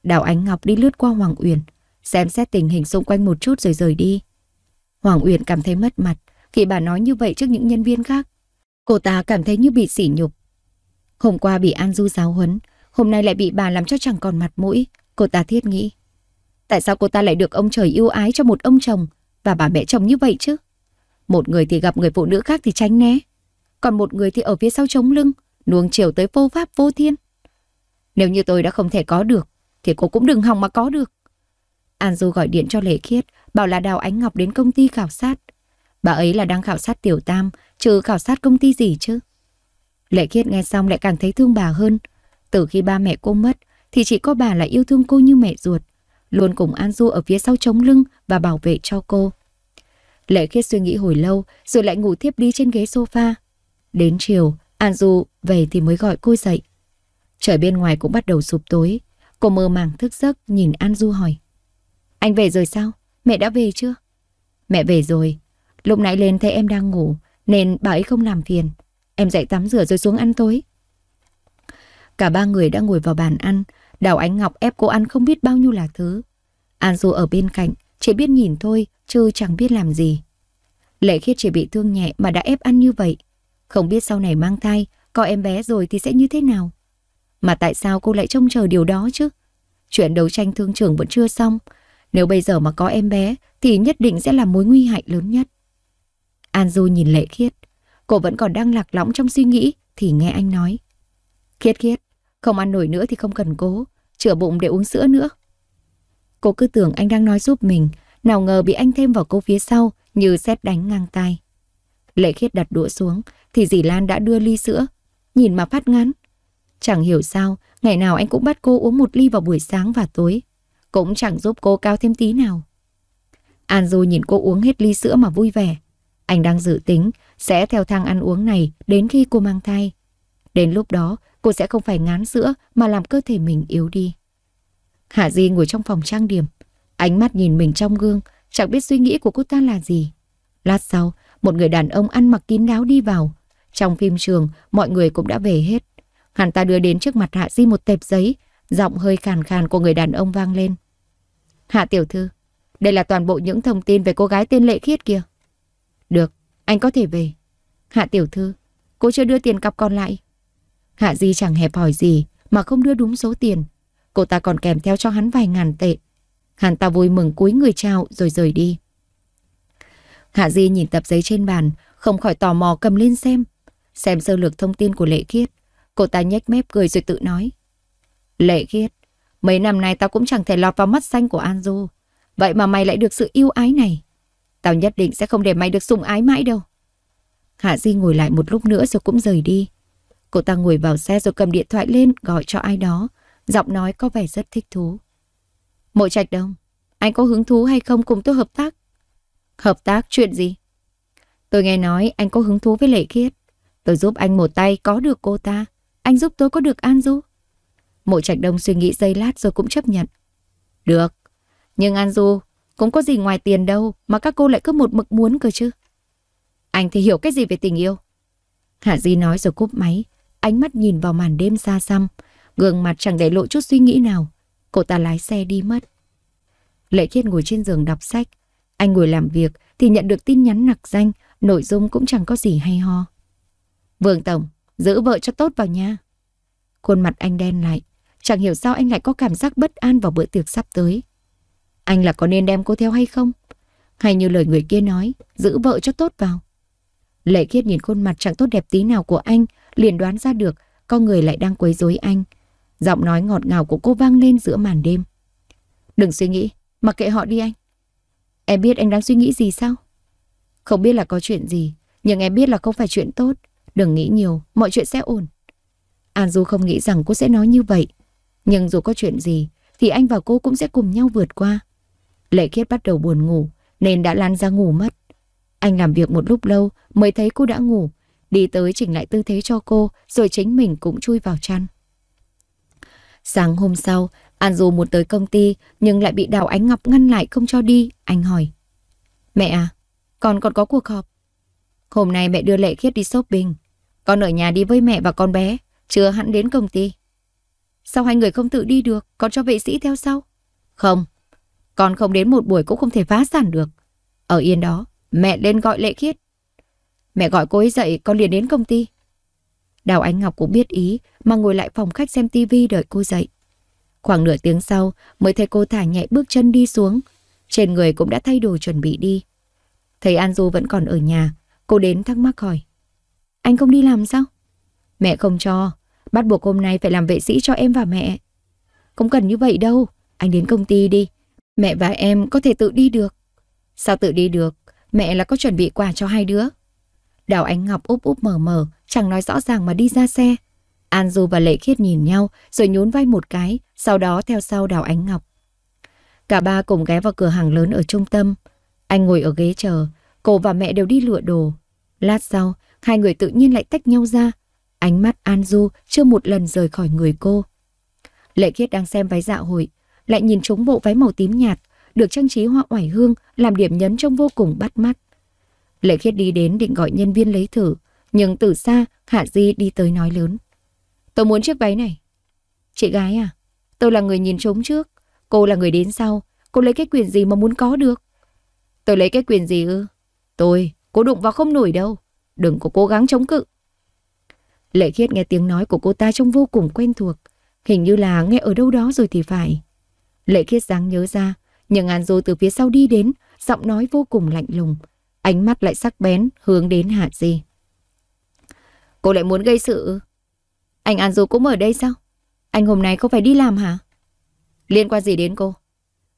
S1: Đào Ánh Ngọc đi lướt qua Hoàng Uyển, xem xét tình hình xung quanh một chút rồi rời đi. Hoàng Uyển cảm thấy mất mặt khi bà nói như vậy trước những nhân viên khác. Cô ta cảm thấy như bị sỉ nhục. Hôm qua bị An Du giáo huấn, Hôm nay lại bị bà làm cho chẳng còn mặt mũi, cô ta thiết nghĩ. Tại sao cô ta lại được ông trời yêu ái cho một ông chồng và bà mẹ chồng như vậy chứ? Một người thì gặp người phụ nữ khác thì tránh né, còn một người thì ở phía sau chống lưng, nuông chiều tới vô pháp vô thiên. Nếu như tôi đã không thể có được, thì cô cũng đừng hòng mà có được. An Du gọi điện cho Lệ Khiết, bảo là Đào Ánh Ngọc đến công ty khảo sát. Bà ấy là đang khảo sát Tiểu Tam, chứ khảo sát công ty gì chứ. Lệ Khiết nghe xong lại càng thấy thương bà hơn, từ khi ba mẹ cô mất, thì chỉ có bà là yêu thương cô như mẹ ruột, luôn cùng An Du ở phía sau chống lưng và bảo vệ cho cô. Lệ Khiết suy nghĩ hồi lâu rồi lại ngủ thiếp đi trên ghế sofa. Đến chiều, An Du về thì mới gọi cô dậy. Trời bên ngoài cũng bắt đầu sụp tối. Cô mơ màng thức giấc nhìn An Du hỏi. Anh về rồi sao? Mẹ đã về chưa? Mẹ về rồi. Lúc nãy lên thấy em đang ngủ nên bà ấy không làm phiền. Em dậy tắm rửa rồi xuống ăn tối. Cả ba người đã ngồi vào bàn ăn, Đào Ánh Ngọc ép cô ăn không biết bao nhiêu là thứ. An Du ở bên cạnh, chỉ biết nhìn thôi, chứ chẳng biết làm gì. Lệ Khiết chỉ bị thương nhẹ mà đã ép ăn như vậy. Không biết sau này mang thai, có em bé rồi thì sẽ như thế nào. Mà tại sao cô lại trông chờ điều đó chứ? Chuyện đấu tranh thương trường vẫn chưa xong. Nếu bây giờ mà có em bé thì nhất định sẽ là mối nguy hại lớn nhất. An Du nhìn Lệ Khiết. Cô vẫn còn đang lạc lõng trong suy nghĩ thì nghe anh nói. Khiết khiết, không ăn nổi nữa thì không cần cố, chữa bụng để uống sữa nữa. Cô cứ tưởng anh đang nói giúp mình, nào ngờ bị anh thêm vào cô phía sau như xét đánh ngang tay. Lệ khiết đặt đũa xuống thì dì Lan đã đưa ly sữa, nhìn mà phát ngán. Chẳng hiểu sao, ngày nào anh cũng bắt cô uống một ly vào buổi sáng và tối. Cũng chẳng giúp cô cao thêm tí nào. An Du nhìn cô uống hết ly sữa mà vui vẻ. Anh đang dự tính sẽ theo thang ăn uống này đến khi cô mang thai. Đến lúc đó, cô sẽ không phải ngán sữa mà làm cơ thể mình yếu đi. Hạ Di ngồi trong phòng trang điểm, ánh mắt nhìn mình trong gương, chẳng biết suy nghĩ của cô ta là gì. Lát sau, một người đàn ông ăn mặc kín đáo đi vào. Trong phim trường, mọi người cũng đã về hết. Hắn ta đưa đến trước mặt Hạ Di một tệp giấy, giọng hơi khàn khàn của người đàn ông vang lên. Hạ tiểu thư, đây là toàn bộ những thông tin về cô gái tên Lệ Khiết kia. Được, anh có thể về. Hạ tiểu thư, cô chưa đưa tiền cặp còn lại. Hạ Di chẳng hẹp hỏi gì mà không đưa đúng số tiền. Cô ta còn kèm theo cho hắn vài ngàn tệ. Hắn ta vui mừng cúi người chào rồi rời đi. Hạ Di nhìn tập giấy trên bàn, không khỏi tò mò cầm lên xem. Xem sơ lược thông tin của Lệ Khiết. Cô ta nhếch mép cười rồi tự nói. Lệ Khiết, mấy năm nay tao cũng chẳng thể lọt vào mắt xanh của An Du. Vậy mà mày lại được sự yêu ái này. Tao nhất định sẽ không để mày được sủng ái mãi đâu. Hạ Di ngồi lại một lúc nữa rồi cũng rời đi. Cô ta ngồi vào xe rồi cầm điện thoại lên gọi cho ai đó. Giọng nói có vẻ rất thích thú. Mộ trạch đông, anh có hứng thú hay không cùng tôi hợp tác? Hợp tác chuyện gì? Tôi nghe nói anh có hứng thú với lệ khiết. Tôi giúp anh một tay có được cô ta. Anh giúp tôi có được An Du. Mộ trạch đông suy nghĩ giây lát rồi cũng chấp nhận. Được, nhưng An Du cũng có gì ngoài tiền đâu mà các cô lại cứ một mực muốn cơ chứ. Anh thì hiểu cái gì về tình yêu? Hạ Di nói rồi cúp máy ánh mắt nhìn vào màn đêm xa xăm, gương mặt chẳng để lộ chút suy nghĩ nào. Cô ta lái xe đi mất. Lệ Khiết ngồi trên giường đọc sách. Anh ngồi làm việc thì nhận được tin nhắn nặc danh, nội dung cũng chẳng có gì hay ho. Vương Tổng, giữ vợ cho tốt vào nha. Khuôn mặt anh đen lại, chẳng hiểu sao anh lại có cảm giác bất an vào bữa tiệc sắp tới. Anh là có nên đem cô theo hay không? Hay như lời người kia nói, giữ vợ cho tốt vào. Lệ Khiết nhìn khuôn mặt chẳng tốt đẹp tí nào của anh liền đoán ra được con người lại đang quấy rối anh. Giọng nói ngọt ngào của cô vang lên giữa màn đêm. Đừng suy nghĩ, mặc kệ họ đi anh. Em biết anh đang suy nghĩ gì sao? Không biết là có chuyện gì, nhưng em biết là không phải chuyện tốt. Đừng nghĩ nhiều, mọi chuyện sẽ ổn. An Du không nghĩ rằng cô sẽ nói như vậy. Nhưng dù có chuyện gì, thì anh và cô cũng sẽ cùng nhau vượt qua. Lệ Khiết bắt đầu buồn ngủ, nên đã lan ra ngủ mất. Anh làm việc một lúc lâu mới thấy cô đã ngủ, đi tới chỉnh lại tư thế cho cô, rồi chính mình cũng chui vào chăn. Sáng hôm sau, An Du muốn tới công ty, nhưng lại bị Đào Ánh Ngọc ngăn lại không cho đi. Anh hỏi, mẹ à, con còn có cuộc họp. Hôm nay mẹ đưa Lệ Khiết đi shopping. Con ở nhà đi với mẹ và con bé, chưa hẳn đến công ty. Sao hai người không tự đi được, con cho vệ sĩ theo sau? Không, con không đến một buổi cũng không thể phá sản được. Ở yên đó, mẹ lên gọi Lệ Khiết. Mẹ gọi cô ấy dậy, con liền đến công ty. Đào Ánh Ngọc cũng biết ý mà ngồi lại phòng khách xem tivi đợi cô dậy. Khoảng nửa tiếng sau mới thấy cô thả nhẹ bước chân đi xuống. Trên người cũng đã thay đồ chuẩn bị đi. Thấy An Du vẫn còn ở nhà, cô đến thắc mắc hỏi. Anh không đi làm sao? Mẹ không cho, bắt buộc hôm nay phải làm vệ sĩ cho em và mẹ. Không cần như vậy đâu, anh đến công ty đi. Mẹ và em có thể tự đi được. Sao tự đi được? Mẹ là có chuẩn bị quà cho hai đứa. Đào Ánh Ngọc úp úp mờ mờ, chẳng nói rõ ràng mà đi ra xe. An Du và Lệ Khiết nhìn nhau rồi nhún vai một cái, sau đó theo sau Đào Ánh Ngọc. Cả ba cùng ghé vào cửa hàng lớn ở trung tâm. Anh ngồi ở ghế chờ, cô và mẹ đều đi lựa đồ. Lát sau, hai người tự nhiên lại tách nhau ra. Ánh mắt An Du chưa một lần rời khỏi người cô. Lệ Khiết đang xem váy dạ hội, lại nhìn trúng bộ váy màu tím nhạt, được trang trí hoa oải hương làm điểm nhấn trông vô cùng bắt mắt. Lệ khiết đi đến định gọi nhân viên lấy thử, nhưng từ xa Hạ Di đi tới nói lớn. Tôi muốn chiếc váy này. Chị gái à, tôi là người nhìn trống trước, cô là người đến sau, cô lấy cái quyền gì mà muốn có được? Tôi lấy cái quyền gì ư? Tôi, cô đụng vào không nổi đâu, đừng có cố gắng chống cự. Lệ khiết nghe tiếng nói của cô ta trông vô cùng quen thuộc, hình như là nghe ở đâu đó rồi thì phải. Lệ khiết dáng nhớ ra, nhưng An Du từ phía sau đi đến, giọng nói vô cùng lạnh lùng, ánh mắt lại sắc bén hướng đến Hạ Di. Cô lại muốn gây sự. Anh An Du cũng ở đây sao? Anh hôm nay không phải đi làm hả? Liên quan gì đến cô?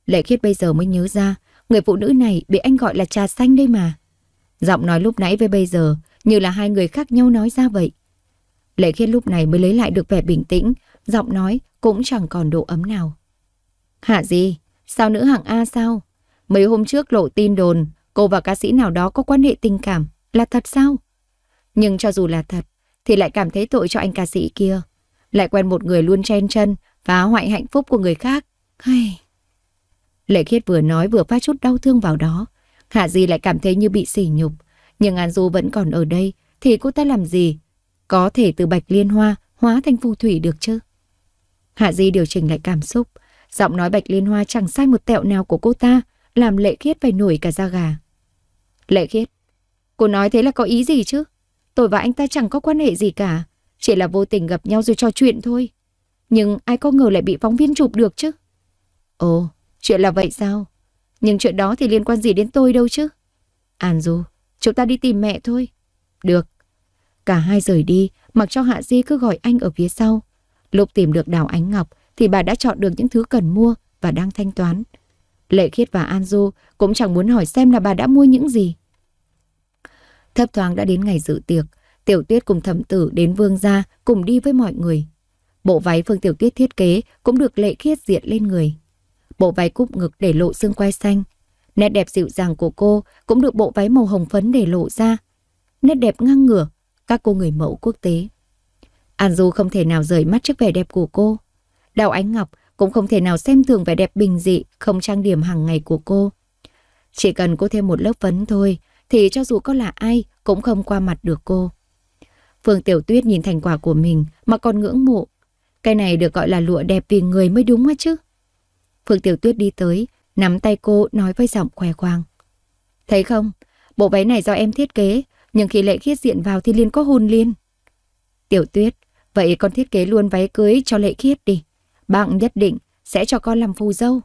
S1: Lệ khiết bây giờ mới nhớ ra, người phụ nữ này bị anh gọi là trà xanh đây mà. Giọng nói lúc nãy với bây giờ như là hai người khác nhau nói ra vậy. Lệ khiết lúc này mới lấy lại được vẻ bình tĩnh, giọng nói cũng chẳng còn độ ấm nào. hạ gì? Sao nữ hạng A sao? Mấy hôm trước lộ tin đồn cô và ca sĩ nào đó có quan hệ tình cảm là thật sao? Nhưng cho dù là thật, thì lại cảm thấy tội cho anh ca sĩ kia. Lại quen một người luôn chen chân, phá hoại hạnh phúc của người khác. Hay... Lệ Khiết vừa nói vừa phát chút đau thương vào đó. Hạ Di lại cảm thấy như bị sỉ nhục. Nhưng An Du vẫn còn ở đây, thì cô ta làm gì? Có thể từ bạch liên hoa hóa thành phù thủy được chứ? Hạ Di điều chỉnh lại cảm xúc. Giọng nói bạch liên hoa chẳng sai một tẹo nào của cô ta làm lệ khiết phải nổi cả da gà. Lệ khiết, cô nói thế là có ý gì chứ? Tôi và anh ta chẳng có quan hệ gì cả, chỉ là vô tình gặp nhau rồi trò chuyện thôi. Nhưng ai có ngờ lại bị phóng viên chụp được chứ? Ồ, chuyện là vậy sao? Nhưng chuyện đó thì liên quan gì đến tôi đâu chứ? An Du, chúng ta đi tìm mẹ thôi. Được. Cả hai rời đi, mặc cho Hạ Di cứ gọi anh ở phía sau. Lúc tìm được đào Ánh Ngọc thì bà đã chọn được những thứ cần mua và đang thanh toán. Lệ Khiết và An Du cũng chẳng muốn hỏi xem là bà đã mua những gì. Thấp thoáng đã đến ngày dự tiệc, Tiểu Tuyết cùng thẩm tử đến Vương gia cùng đi với mọi người. Bộ váy Phương Tiểu Tuyết thiết kế cũng được Lệ Khiết diện lên người. Bộ váy cúp ngực để lộ xương quai xanh. Nét đẹp dịu dàng của cô cũng được bộ váy màu hồng phấn để lộ ra. Nét đẹp ngang ngửa, các cô người mẫu quốc tế. An Du không thể nào rời mắt trước vẻ đẹp của cô. Đào Ánh Ngọc cũng không thể nào xem thường vẻ đẹp bình dị, không trang điểm hàng ngày của cô. Chỉ cần cô thêm một lớp vấn thôi, thì cho dù có là ai cũng không qua mặt được cô. Phương Tiểu Tuyết nhìn thành quả của mình mà còn ngưỡng mộ. Cái này được gọi là lụa đẹp vì người mới đúng á chứ. Phương Tiểu Tuyết đi tới, nắm tay cô nói với giọng khoe khoang. Thấy không, bộ váy này do em thiết kế, nhưng khi lệ khiết diện vào thì liên có hôn liên. Tiểu Tuyết, vậy con thiết kế luôn váy cưới cho lệ khiết đi. Bác nhất định sẽ cho con làm phù dâu.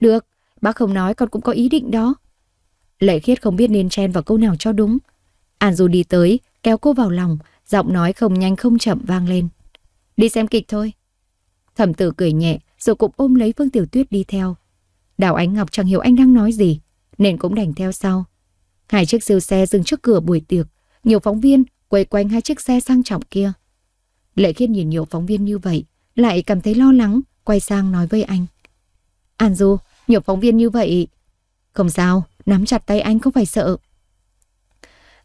S1: Được, bác không nói con cũng có ý định đó. Lệ khiết không biết nên chen vào câu nào cho đúng. An Du đi tới, kéo cô vào lòng, giọng nói không nhanh không chậm vang lên. Đi xem kịch thôi. Thẩm tử cười nhẹ, rồi cũng ôm lấy Phương Tiểu Tuyết đi theo. Đào Ánh Ngọc chẳng hiểu anh đang nói gì, nên cũng đành theo sau. Hai chiếc siêu xe dừng trước cửa buổi tiệc, nhiều phóng viên quay quanh hai chiếc xe sang trọng kia. Lệ Khiết nhìn nhiều phóng viên như vậy, lại cảm thấy lo lắng, quay sang nói với anh. An Du, nhiều phóng viên như vậy. Không sao, nắm chặt tay anh không phải sợ.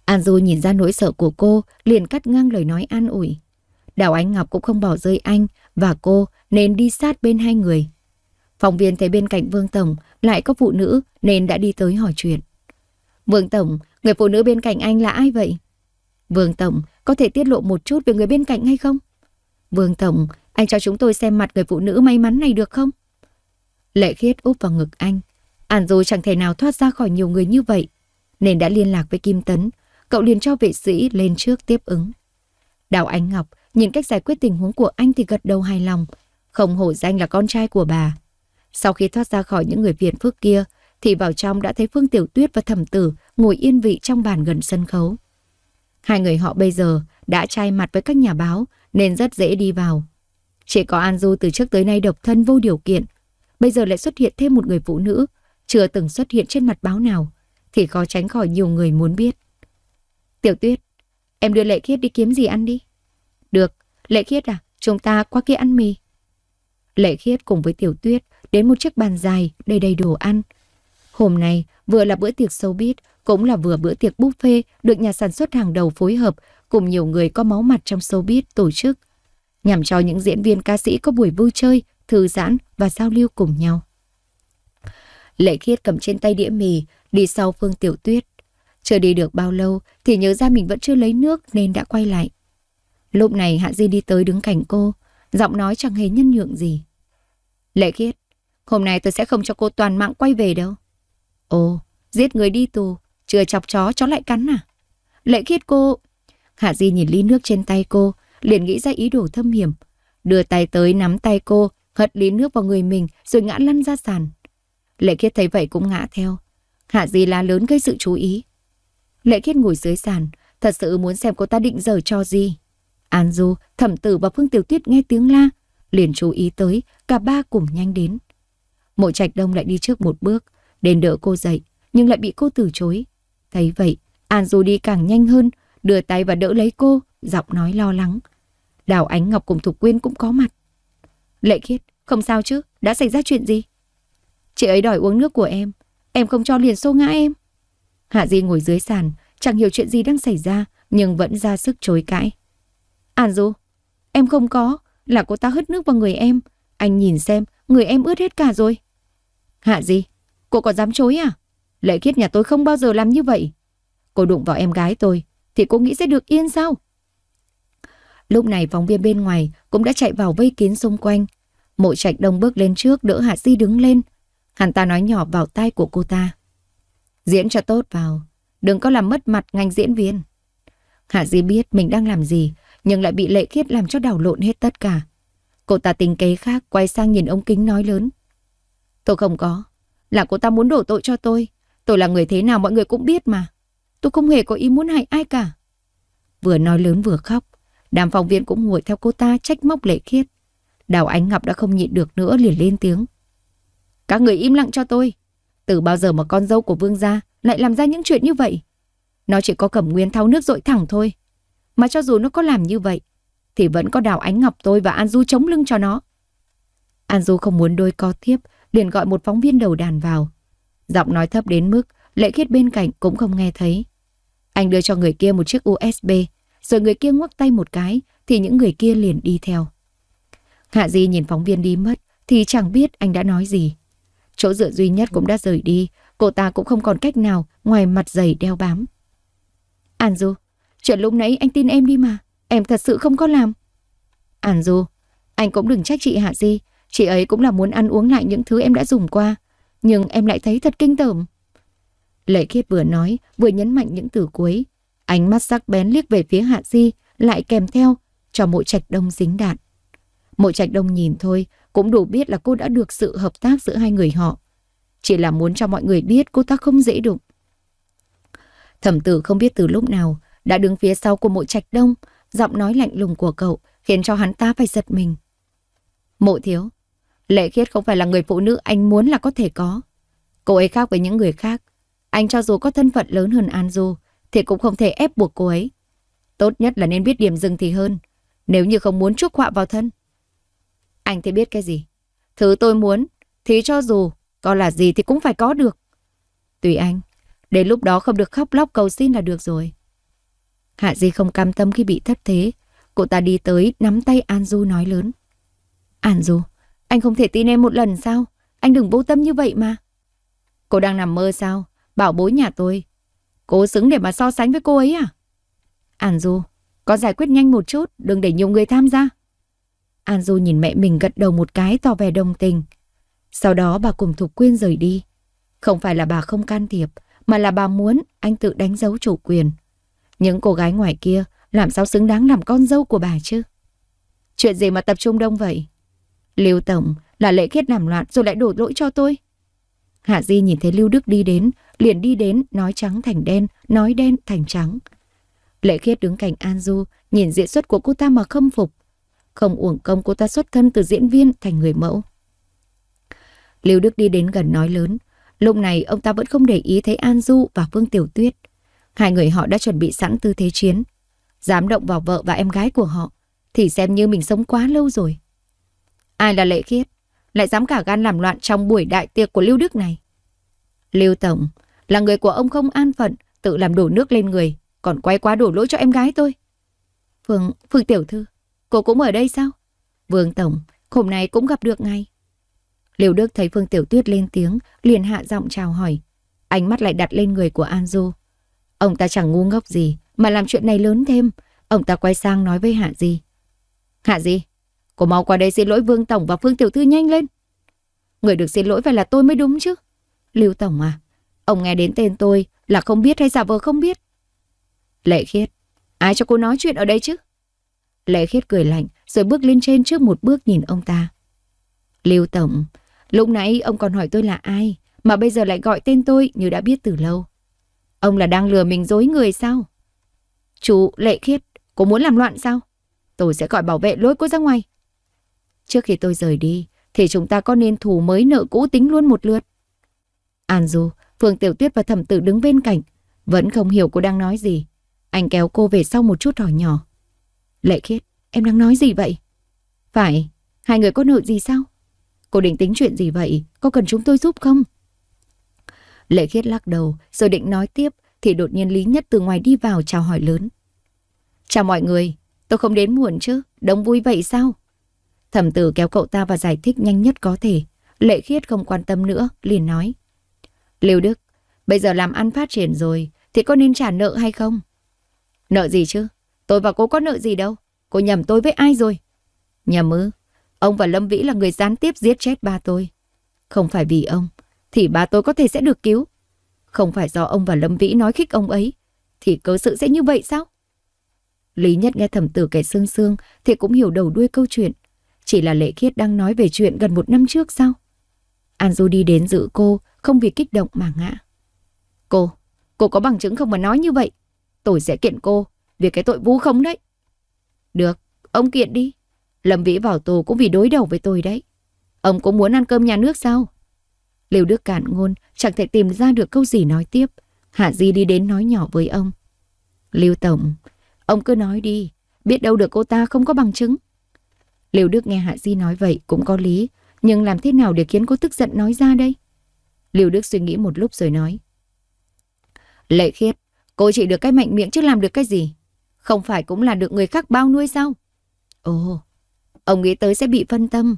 S1: An Du nhìn ra nỗi sợ của cô, liền cắt ngang lời nói an ủi. Đào Ánh Ngọc cũng không bỏ rơi anh và cô nên đi sát bên hai người. Phóng viên thấy bên cạnh Vương Tổng lại có phụ nữ nên đã đi tới hỏi chuyện. Vương Tổng, người phụ nữ bên cạnh anh là ai vậy? Vương Tổng, có thể tiết lộ một chút về người bên cạnh hay không? Vương Tổng, anh cho chúng tôi xem mặt người phụ nữ may mắn này được không? Lệ khiết úp vào ngực anh. Ản dù chẳng thể nào thoát ra khỏi nhiều người như vậy. Nên đã liên lạc với Kim Tấn. Cậu liền cho vệ sĩ lên trước tiếp ứng. Đào Ánh Ngọc nhìn cách giải quyết tình huống của anh thì gật đầu hài lòng. Không hổ danh là con trai của bà. Sau khi thoát ra khỏi những người phiền phức kia, thì vào trong đã thấy Phương Tiểu Tuyết và Thẩm Tử ngồi yên vị trong bàn gần sân khấu. Hai người họ bây giờ đã trai mặt với các nhà báo nên rất dễ đi vào. Chỉ có An Du từ trước tới nay độc thân vô điều kiện, bây giờ lại xuất hiện thêm một người phụ nữ chưa từng xuất hiện trên mặt báo nào, thì khó tránh khỏi nhiều người muốn biết. Tiểu Tuyết, em đưa Lệ Khiết đi kiếm gì ăn đi. Được, Lệ Khiết à, chúng ta qua kia ăn mì. Lệ Khiết cùng với Tiểu Tuyết đến một chiếc bàn dài đầy đầy đồ ăn. Hôm nay vừa là bữa tiệc showbiz, cũng là vừa bữa tiệc buffet được nhà sản xuất hàng đầu phối hợp cùng nhiều người có máu mặt trong showbiz tổ chức nhằm cho những diễn viên ca sĩ có buổi vui chơi, thư giãn và giao lưu cùng nhau. Lệ Khiết cầm trên tay đĩa mì, đi sau Phương Tiểu Tuyết. Chưa đi được bao lâu thì nhớ ra mình vẫn chưa lấy nước nên đã quay lại. Lúc này Hạ Di đi tới đứng cạnh cô, giọng nói chẳng hề nhân nhượng gì. Lệ Khiết, hôm nay tôi sẽ không cho cô toàn mạng quay về đâu. Ồ, giết người đi tù, chưa chọc chó, chó lại cắn à? Lệ Khiết cô... Hạ Di nhìn ly nước trên tay cô, liền nghĩ ra ý đồ thâm hiểm. Đưa tay tới nắm tay cô, hất lý nước vào người mình rồi ngã lăn ra sàn. Lệ Khiết thấy vậy cũng ngã theo. Hạ Di la lớn gây sự chú ý. Lệ Khiết ngồi dưới sàn, thật sự muốn xem cô ta định giờ cho gì. An Du, Thẩm Tử và Phương Tiểu Tuyết nghe tiếng la, liền chú ý tới, cả ba cùng nhanh đến. Mộ Trạch Đông lại đi trước một bước, đến đỡ cô dậy, nhưng lại bị cô từ chối. Thấy vậy, An Du đi càng nhanh hơn, đưa tay và đỡ lấy cô, giọng nói lo lắng. Đào Ánh Ngọc cùng Thục Quyên cũng có mặt. Lệ Khiết, không sao chứ, đã xảy ra chuyện gì? Chị ấy đòi uống nước của em, em không cho liền xô ngã em. Hạ Di ngồi dưới sàn, chẳng hiểu chuyện gì đang xảy ra, nhưng vẫn ra sức chối cãi. An Du, em không có, là cô ta hất nước vào người em. Anh nhìn xem, người em ướt hết cả rồi. Hạ Di, cô còn dám chối à? Lệ Khiết nhà tôi không bao giờ làm như vậy. Cô đụng vào em gái tôi, thì cô nghĩ sẽ được yên sao? Lúc này phóng viên bên ngoài cũng đã chạy vào vây kín xung quanh. Mộ trạch đông bước lên trước đỡ Hạ Di đứng lên. Hắn ta nói nhỏ vào tai của cô ta. Diễn cho tốt vào, đừng có làm mất mặt ngành diễn viên. Hạ Di biết mình đang làm gì, nhưng lại bị lệ khiết làm cho đảo lộn hết tất cả. Cô ta tính kế khác quay sang nhìn ông Kính nói lớn. Tôi không có, là cô ta muốn đổ tội cho tôi. Tôi là người thế nào mọi người cũng biết mà. Tôi không hề có ý muốn hại ai cả. Vừa nói lớn vừa khóc, Đàm phóng viên cũng ngồi theo cô ta trách móc lệ khiết. Đào Ánh Ngọc đã không nhịn được nữa liền lên tiếng. Các người im lặng cho tôi. Từ bao giờ mà con dâu của vương gia lại làm ra những chuyện như vậy? Nó chỉ có cẩm nguyên tháo nước dội thẳng thôi. Mà cho dù nó có làm như vậy, thì vẫn có đào ánh ngọc tôi và An Du chống lưng cho nó. An Du không muốn đôi co tiếp, liền gọi một phóng viên đầu đàn vào. Giọng nói thấp đến mức, lệ khiết bên cạnh cũng không nghe thấy. Anh đưa cho người kia một chiếc USB, rồi người kia ngoắc tay một cái thì những người kia liền đi theo. Hạ Di nhìn phóng viên đi mất thì chẳng biết anh đã nói gì. Chỗ dựa duy nhất cũng đã rời đi, cô ta cũng không còn cách nào ngoài mặt dày đeo bám. An Du, chuyện lúc nãy anh tin em đi mà, em thật sự không có làm. An Du, anh cũng đừng trách chị Hạ Di, chị ấy cũng là muốn ăn uống lại những thứ em đã dùng qua, nhưng em lại thấy thật kinh tởm. Lệ Khiết vừa nói, vừa nhấn mạnh những từ cuối, Ánh mắt sắc bén liếc về phía Hạ Di, lại kèm theo cho mộ trạch đông dính đạn. Mộ trạch đông nhìn thôi, cũng đủ biết là cô đã được sự hợp tác giữa hai người họ. Chỉ là muốn cho mọi người biết cô ta không dễ đụng. Thẩm tử không biết từ lúc nào đã đứng phía sau của mộ trạch đông, giọng nói lạnh lùng của cậu khiến cho hắn ta phải giật mình. Mộ thiếu, lệ khiết không phải là người phụ nữ anh muốn là có thể có. Cô ấy khác với những người khác. Anh cho dù có thân phận lớn hơn An Du, thì cũng không thể ép buộc cô ấy. Tốt nhất là nên biết điểm dừng thì hơn, nếu như không muốn chuốc họa vào thân. Anh thì biết cái gì? Thứ tôi muốn, thì cho dù có là gì thì cũng phải có được. Tùy anh, đến lúc đó không được khóc lóc cầu xin là được rồi. Hạ Di không cam tâm khi bị thất thế, cô ta đi tới nắm tay An Du nói lớn. An Du, anh không thể tin em một lần sao? Anh đừng vô tâm như vậy mà. Cô đang nằm mơ sao? Bảo bối nhà tôi, Cô xứng để mà so sánh với cô ấy à? An Du, có giải quyết nhanh một chút, đừng để nhiều người tham gia. An Du nhìn mẹ mình gật đầu một cái tỏ vẻ đồng tình. Sau đó bà cùng Thục Quyên rời đi. Không phải là bà không can thiệp, mà là bà muốn anh tự đánh dấu chủ quyền. Những cô gái ngoài kia làm sao xứng đáng làm con dâu của bà chứ? Chuyện gì mà tập trung đông vậy? Lưu Tổng là lễ khiết làm loạn rồi lại đổ lỗi cho tôi. Hạ Di nhìn thấy Lưu Đức đi đến, liền đi đến nói trắng thành đen, nói đen thành trắng. Lệ khiết đứng cạnh An Du, nhìn diễn xuất của cô ta mà khâm phục. Không uổng công cô ta xuất thân từ diễn viên thành người mẫu. Lưu Đức đi đến gần nói lớn. Lúc này ông ta vẫn không để ý thấy An Du và Phương Tiểu Tuyết. Hai người họ đã chuẩn bị sẵn tư thế chiến. Dám động vào vợ và em gái của họ thì xem như mình sống quá lâu rồi. Ai là Lệ Khiết? Lại dám cả gan làm loạn trong buổi đại tiệc của Lưu Đức này. Lưu Tổng, là người của ông không an phận, tự làm đổ nước lên người, còn quay quá đổ lỗi cho em gái tôi. Phương, Phương Tiểu Thư, cô cũng ở đây sao? Vương Tổng, hôm nay cũng gặp được ngay. Liều Đức thấy Phương Tiểu Tuyết lên tiếng, liền hạ giọng chào hỏi. Ánh mắt lại đặt lên người của An Du. Ông ta chẳng ngu ngốc gì, mà làm chuyện này lớn thêm. Ông ta quay sang nói với Hạ Di. Hạ Di, cô mau qua đây xin lỗi Vương Tổng và Phương Tiểu Thư nhanh lên. Người được xin lỗi phải là tôi mới đúng chứ. Lưu Tổng à, Ông nghe đến tên tôi là không biết hay giả vờ không biết? Lệ khiết, ai cho cô nói chuyện ở đây chứ? Lệ khiết cười lạnh rồi bước lên trên trước một bước nhìn ông ta. Lưu Tổng, lúc nãy ông còn hỏi tôi là ai mà bây giờ lại gọi tên tôi như đã biết từ lâu. Ông là đang lừa mình dối người sao? Chú Lệ Khiết, cô muốn làm loạn sao? Tôi sẽ gọi bảo vệ lôi cô ra ngoài. Trước khi tôi rời đi, thì chúng ta có nên thù mới nợ cũ tính luôn một lượt. An Du, Phương Tiểu Tuyết và Thẩm Tử đứng bên cạnh, vẫn không hiểu cô đang nói gì. Anh kéo cô về sau một chút hỏi nhỏ. Lệ khiết, em đang nói gì vậy? Phải, hai người có nợ gì sao? Cô định tính chuyện gì vậy? Có cần chúng tôi giúp không? Lệ khiết lắc đầu, rồi định nói tiếp, thì đột nhiên Lý Nhất từ ngoài đi vào chào hỏi lớn. Chào mọi người, tôi không đến muộn chứ, đông vui vậy sao? Thẩm tử kéo cậu ta và giải thích nhanh nhất có thể. Lệ khiết không quan tâm nữa, liền nói. Lưu Đức, bây giờ làm ăn phát triển rồi thì có nên trả nợ hay không? Nợ gì chứ? Tôi và cô có nợ gì đâu. Cô nhầm tôi với ai rồi? Nhầm ư? Ông và Lâm Vĩ là người gián tiếp giết chết ba tôi. Không phải vì ông, thì ba tôi có thể sẽ được cứu. Không phải do ông và Lâm Vĩ nói khích ông ấy, thì cớ sự sẽ như vậy sao? Lý Nhất nghe thẩm tử kẻ xương xương thì cũng hiểu đầu đuôi câu chuyện. Chỉ là Lệ Khiết đang nói về chuyện gần một năm trước sao? An Du đi đến giữ cô không vì kích động mà ngã. Cô, cô có bằng chứng không mà nói như vậy? Tôi sẽ kiện cô vì cái tội vu khống đấy. Được, ông kiện đi. Lâm Vĩ vào tù cũng vì đối đầu với tôi đấy. Ông cũng muốn ăn cơm nhà nước sao? Liêu Đức cạn ngôn, chẳng thể tìm ra được câu gì nói tiếp. Hạ Di đi đến nói nhỏ với ông. Liêu Tổng, ông cứ nói đi, biết đâu được cô ta không có bằng chứng. Liêu Đức nghe Hạ Di nói vậy cũng có lý, nhưng làm thế nào để khiến cô tức giận nói ra đây? Lưu Đức suy nghĩ một lúc rồi nói. Lệ khiết, cô chỉ được cái mạnh miệng chứ làm được cái gì? Không phải cũng là được người khác bao nuôi sao? Ồ, ông nghĩ tới sẽ bị phân tâm.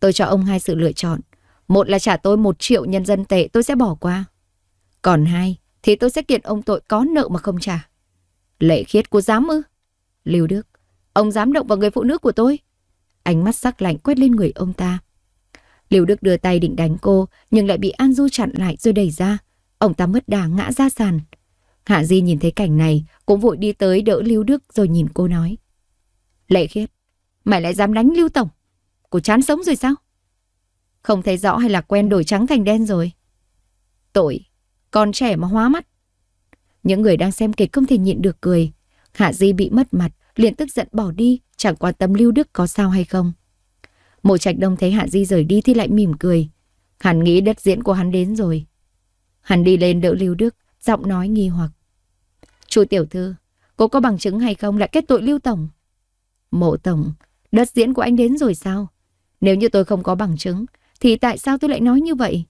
S1: Tôi cho ông hai sự lựa chọn. Một là trả tôi một triệu nhân dân tệ tôi sẽ bỏ qua. Còn hai, thì tôi sẽ kiện ông tội có nợ mà không trả. Lệ khiết cô dám ư? Lưu Đức, ông dám động vào người phụ nữ của tôi? Ánh mắt sắc lạnh quét lên người ông ta. Liêu Đức đưa tay định đánh cô, nhưng lại bị An Du chặn lại rồi đẩy ra. Ông ta mất đà ngã ra sàn. Hạ Di nhìn thấy cảnh này, cũng vội đi tới đỡ Lưu Đức rồi nhìn cô nói. Lệ khiết, mày lại dám đánh Lưu Tổng? Cô chán sống rồi sao? Không thấy rõ hay là quen đổi trắng thành đen rồi? Tội, con trẻ mà hóa mắt. Những người đang xem kịch không thể nhịn được cười. Hạ Di bị mất mặt, liền tức giận bỏ đi, chẳng quan tâm Lưu Đức có sao hay không. Mộ trạch đông thấy Hạ Di rời đi thì lại mỉm cười. Hắn nghĩ đất diễn của hắn đến rồi. Hắn đi lên đỡ Lưu Đức, giọng nói nghi hoặc. Chú tiểu thư, cô có bằng chứng hay không lại kết tội Lưu Tổng? Mộ Tổng, đất diễn của anh đến rồi sao? Nếu như tôi không có bằng chứng, thì tại sao tôi lại nói như vậy?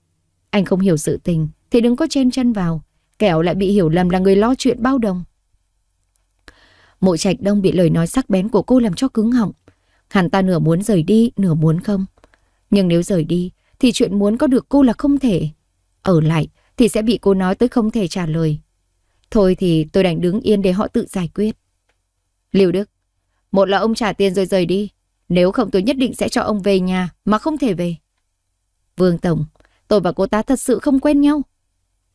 S1: Anh không hiểu sự tình, thì đừng có chen chân vào. Kẻo lại bị hiểu lầm là người lo chuyện bao đồng. Mộ trạch đông bị lời nói sắc bén của cô làm cho cứng họng. Hắn ta nửa muốn rời đi, nửa muốn không. Nhưng nếu rời đi, thì chuyện muốn có được cô là không thể. Ở lại, thì sẽ bị cô nói tới không thể trả lời. Thôi thì tôi đành đứng yên để họ tự giải quyết. Liêu Đức, một là ông trả tiền rồi rời đi. Nếu không tôi nhất định sẽ cho ông về nhà mà không thể về. Vương Tổng, tôi và cô ta thật sự không quen nhau.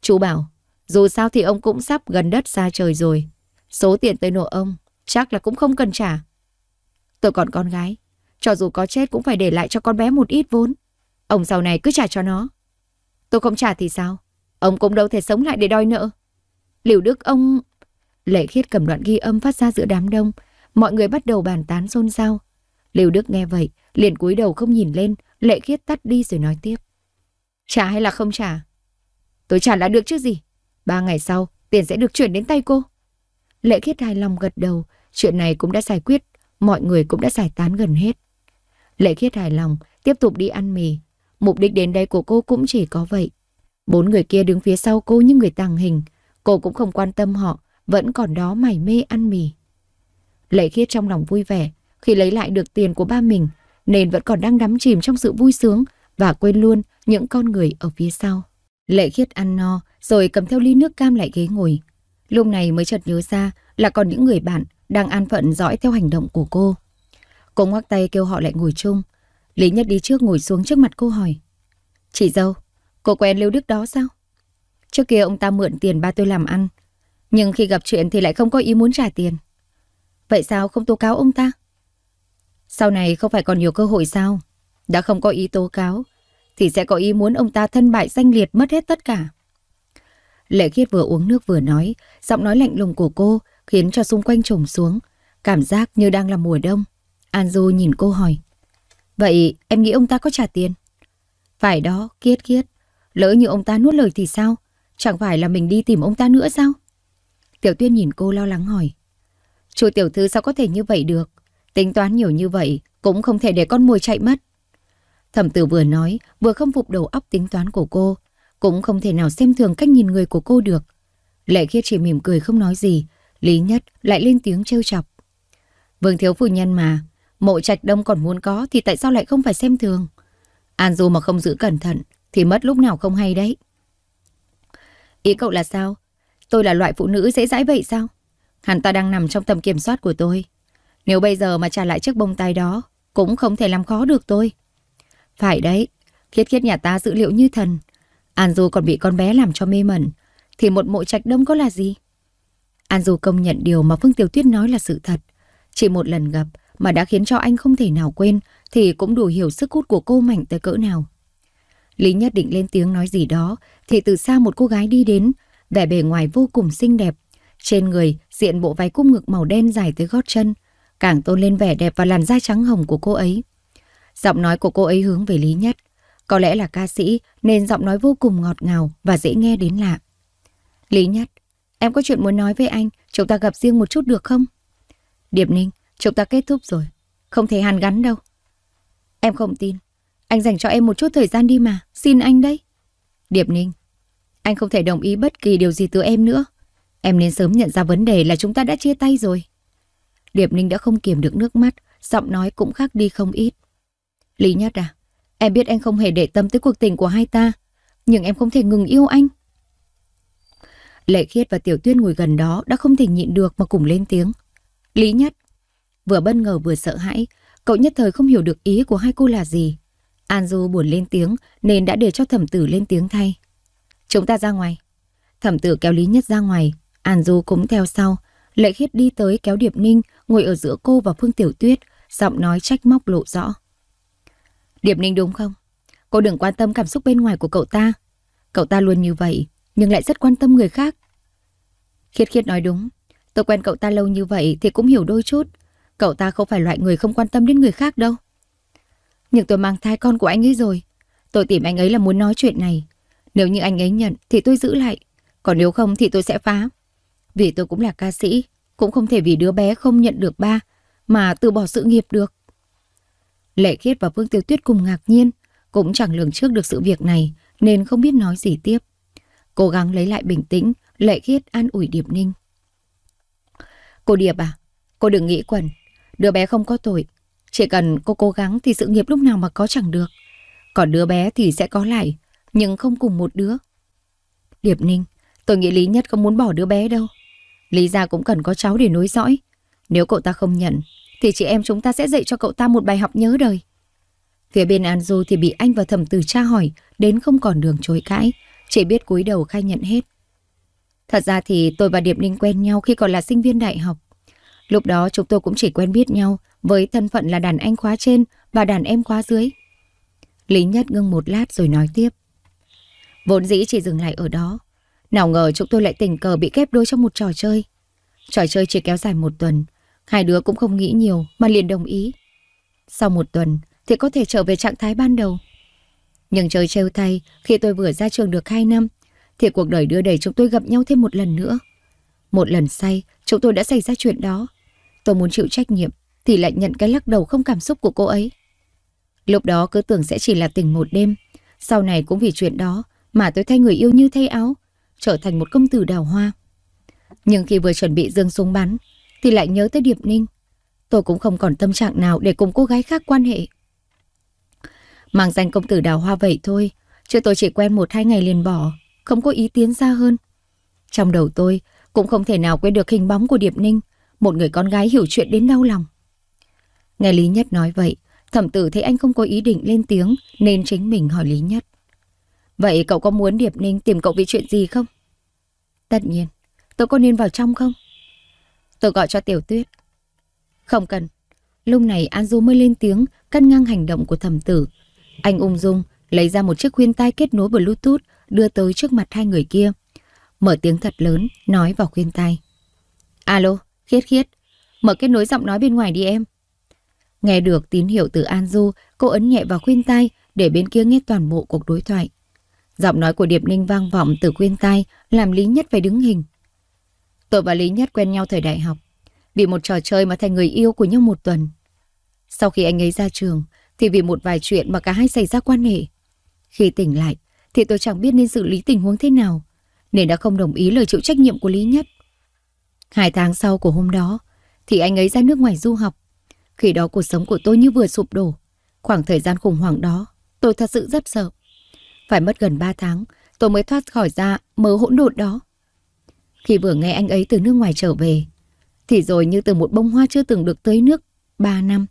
S1: Chú bảo, dù sao thì ông cũng sắp gần đất xa trời rồi. Số tiền tôi nộp ông, chắc là cũng không cần trả. Tôi còn con gái, cho dù có chết cũng phải để lại cho con bé một ít vốn. Ông sau này cứ trả cho nó. Tôi không trả thì sao? Ông cũng đâu thể sống lại để đòi nợ. Liều Đức ông... Lệ khiết cầm đoạn ghi âm phát ra giữa đám đông. Mọi người bắt đầu bàn tán xôn xao. Liều Đức nghe vậy, liền cúi đầu không nhìn lên. Lệ khiết tắt đi rồi nói tiếp. Trả hay là không trả? Tôi trả là được chứ gì? Ba ngày sau, tiền sẽ được chuyển đến tay cô. Lệ khiết hài lòng gật đầu. Chuyện này cũng đã giải quyết mọi người cũng đã giải tán gần hết. Lệ khiết hài lòng, tiếp tục đi ăn mì. Mục đích đến đây của cô cũng chỉ có vậy. Bốn người kia đứng phía sau cô như người tàng hình. Cô cũng không quan tâm họ, vẫn còn đó mải mê ăn mì. Lệ khiết trong lòng vui vẻ khi lấy lại được tiền của ba mình, nên vẫn còn đang đắm chìm trong sự vui sướng và quên luôn những con người ở phía sau. Lệ khiết ăn no, rồi cầm theo ly nước cam lại ghế ngồi. Lúc này mới chợt nhớ ra là còn những người bạn đang an phận dõi theo hành động của cô. Cô ngoắc tay kêu họ lại ngồi chung. Lý Nhất đi trước ngồi xuống trước mặt cô hỏi. Chị dâu, cô quen Lưu Đức đó sao? Trước kia ông ta mượn tiền ba tôi làm ăn. Nhưng khi gặp chuyện thì lại không có ý muốn trả tiền. Vậy sao không tố cáo ông ta? Sau này không phải còn nhiều cơ hội sao? Đã không có ý tố cáo, thì sẽ có ý muốn ông ta thân bại danh liệt mất hết tất cả. Lệ Khiết vừa uống nước vừa nói, giọng nói lạnh lùng của cô khiến cho xung quanh trồng xuống, cảm giác như đang là mùa đông. Anju nhìn cô hỏi. Vậy em nghĩ ông ta có trả tiền? Phải đó, kiết kiết. Lỡ như ông ta nuốt lời thì sao? Chẳng phải là mình đi tìm ông ta nữa sao? Tiểu tuyên nhìn cô lo lắng hỏi. Chú tiểu thư sao có thể như vậy được? Tính toán nhiều như vậy cũng không thể để con mồi chạy mất. Thẩm tử vừa nói, vừa không phục đầu óc tính toán của cô. Cũng không thể nào xem thường cách nhìn người của cô được. Lệ khiết chỉ mỉm cười không nói gì, Lý Nhất lại lên tiếng trêu chọc. Vương thiếu phu nhân mà, mộ trạch đông còn muốn có thì tại sao lại không phải xem thường? An Du mà không giữ cẩn thận thì mất lúc nào không hay đấy. Ý cậu là sao? Tôi là loại phụ nữ dễ dãi vậy sao? Hắn ta đang nằm trong tầm kiểm soát của tôi. Nếu bây giờ mà trả lại chiếc bông tai đó, cũng không thể làm khó được tôi. Phải đấy, khiết khiết nhà ta dữ liệu như thần. An Du còn bị con bé làm cho mê mẩn, thì một mộ trạch đông có là gì? An Du công nhận điều mà Phương Tiểu Tuyết nói là sự thật. Chỉ một lần gặp mà đã khiến cho anh không thể nào quên thì cũng đủ hiểu sức hút của cô mạnh tới cỡ nào. Lý Nhất định lên tiếng nói gì đó thì từ xa một cô gái đi đến, vẻ bề ngoài vô cùng xinh đẹp. Trên người diện bộ váy cúp ngực màu đen dài tới gót chân, càng tôn lên vẻ đẹp và làn da trắng hồng của cô ấy. Giọng nói của cô ấy hướng về Lý Nhất. Có lẽ là ca sĩ nên giọng nói vô cùng ngọt ngào và dễ nghe đến lạ. Lý Nhất, Em có chuyện muốn nói với anh, chúng ta gặp riêng một chút được không? Điệp Ninh, chúng ta kết thúc rồi. Không thể hàn gắn đâu. Em không tin. Anh dành cho em một chút thời gian đi mà. Xin anh đấy. Điệp Ninh, anh không thể đồng ý bất kỳ điều gì từ em nữa. Em nên sớm nhận ra vấn đề là chúng ta đã chia tay rồi. Điệp Ninh đã không kiềm được nước mắt, giọng nói cũng khác đi không ít. Lý Nhất à, em biết anh không hề để tâm tới cuộc tình của hai ta, nhưng em không thể ngừng yêu anh. Lệ Khiết và Tiểu Tuyên ngồi gần đó đã không thể nhịn được mà cùng lên tiếng. Lý Nhất, vừa bất ngờ vừa sợ hãi, cậu nhất thời không hiểu được ý của hai cô là gì. An Du buồn lên tiếng nên đã để cho thẩm tử lên tiếng thay. Chúng ta ra ngoài. Thẩm tử kéo Lý Nhất ra ngoài, An Du cũng theo sau. Lệ Khiết đi tới kéo Điệp Ninh, ngồi ở giữa cô và Phương Tiểu Tuyết, giọng nói trách móc lộ rõ. Điệp Ninh đúng không? Cô đừng quan tâm cảm xúc bên ngoài của cậu ta. Cậu ta luôn như vậy, nhưng lại rất quan tâm người khác. Khiết khiết nói đúng, tôi quen cậu ta lâu như vậy thì cũng hiểu đôi chút. Cậu ta không phải loại người không quan tâm đến người khác đâu. Nhưng tôi mang thai con của anh ấy rồi. Tôi tìm anh ấy là muốn nói chuyện này. Nếu như anh ấy nhận thì tôi giữ lại, còn nếu không thì tôi sẽ phá. Vì tôi cũng là ca sĩ, cũng không thể vì đứa bé không nhận được ba mà từ bỏ sự nghiệp được. Lệ Khiết và Vương Tiêu Tuyết cùng ngạc nhiên, cũng chẳng lường trước được sự việc này nên không biết nói gì tiếp. Cố gắng lấy lại bình tĩnh, lệ khiết an ủi Điệp Ninh. Cô Điệp à, cô đừng nghĩ quẩn. Đứa bé không có tội. Chỉ cần cô cố gắng thì sự nghiệp lúc nào mà có chẳng được. Còn đứa bé thì sẽ có lại, nhưng không cùng một đứa. Điệp Ninh, tôi nghĩ Lý Nhất không muốn bỏ đứa bé đâu. Lý gia cũng cần có cháu để nối dõi. Nếu cậu ta không nhận, thì chị em chúng ta sẽ dạy cho cậu ta một bài học nhớ đời. Phía bên An Du thì bị anh và thẩm Từ tra hỏi, đến không còn đường chối cãi chỉ biết cúi đầu khai nhận hết. Thật ra thì tôi và Điệp Ninh quen nhau khi còn là sinh viên đại học. Lúc đó chúng tôi cũng chỉ quen biết nhau với thân phận là đàn anh khóa trên và đàn em khóa dưới. Lý Nhất ngưng một lát rồi nói tiếp. Vốn dĩ chỉ dừng lại ở đó. Nào ngờ chúng tôi lại tình cờ bị kép đôi trong một trò chơi. Trò chơi chỉ kéo dài một tuần. Hai đứa cũng không nghĩ nhiều mà liền đồng ý. Sau một tuần thì có thể trở về trạng thái ban đầu. Nhưng trời trêu thay, khi tôi vừa ra trường được 2 năm, thì cuộc đời đưa đẩy chúng tôi gặp nhau thêm một lần nữa. Một lần say, chúng tôi đã xảy ra chuyện đó. Tôi muốn chịu trách nhiệm, thì lại nhận cái lắc đầu không cảm xúc của cô ấy. Lúc đó cứ tưởng sẽ chỉ là tình một đêm. Sau này cũng vì chuyện đó mà tôi thay người yêu như thay áo, trở thành một công tử đào hoa. Nhưng khi vừa chuẩn bị dương súng bắn, thì lại nhớ tới Điệp Ninh. Tôi cũng không còn tâm trạng nào để cùng cô gái khác quan hệ. Mang danh công tử đào hoa vậy thôi, chứ tôi chỉ quen một hai ngày liền bỏ, không có ý tiến xa hơn. Trong đầu tôi cũng không thể nào quên được hình bóng của Điệp Ninh, một người con gái hiểu chuyện đến đau lòng. Nghe Lý Nhất nói vậy, thẩm tử thấy anh không có ý định lên tiếng nên chính mình hỏi Lý Nhất. Vậy cậu có muốn Điệp Ninh tìm cậu vì chuyện gì không? Tất nhiên, tôi có nên vào trong không? Tôi gọi cho Tiểu Tuyết. Không cần. Lúc này An Du mới lên tiếng cân ngang hành động của thẩm tử anh ung dung lấy ra một chiếc khuyên tai kết nối Bluetooth đưa tới trước mặt hai người kia. Mở tiếng thật lớn, nói vào khuyên tai. Alo, khiết khiết, mở kết nối giọng nói bên ngoài đi em. Nghe được tín hiệu từ An Du, cô ấn nhẹ vào khuyên tai để bên kia nghe toàn bộ cuộc đối thoại. Giọng nói của Điệp Ninh vang vọng từ khuyên tai làm Lý Nhất phải đứng hình. Tôi và Lý Nhất quen nhau thời đại học, bị một trò chơi mà thành người yêu của nhau một tuần. Sau khi anh ấy ra trường, thì vì một vài chuyện mà cả hai xảy ra quan hệ. Khi tỉnh lại, thì tôi chẳng biết nên xử lý tình huống thế nào, nên đã không đồng ý lời chịu trách nhiệm của Lý Nhất. Hai tháng sau của hôm đó, thì anh ấy ra nước ngoài du học. Khi đó cuộc sống của tôi như vừa sụp đổ. Khoảng thời gian khủng hoảng đó, tôi thật sự rất sợ. Phải mất gần 3 tháng, tôi mới thoát khỏi ra mớ hỗn độn đó. Khi vừa nghe anh ấy từ nước ngoài trở về, thì rồi như từ một bông hoa chưa từng được tới nước 3 năm,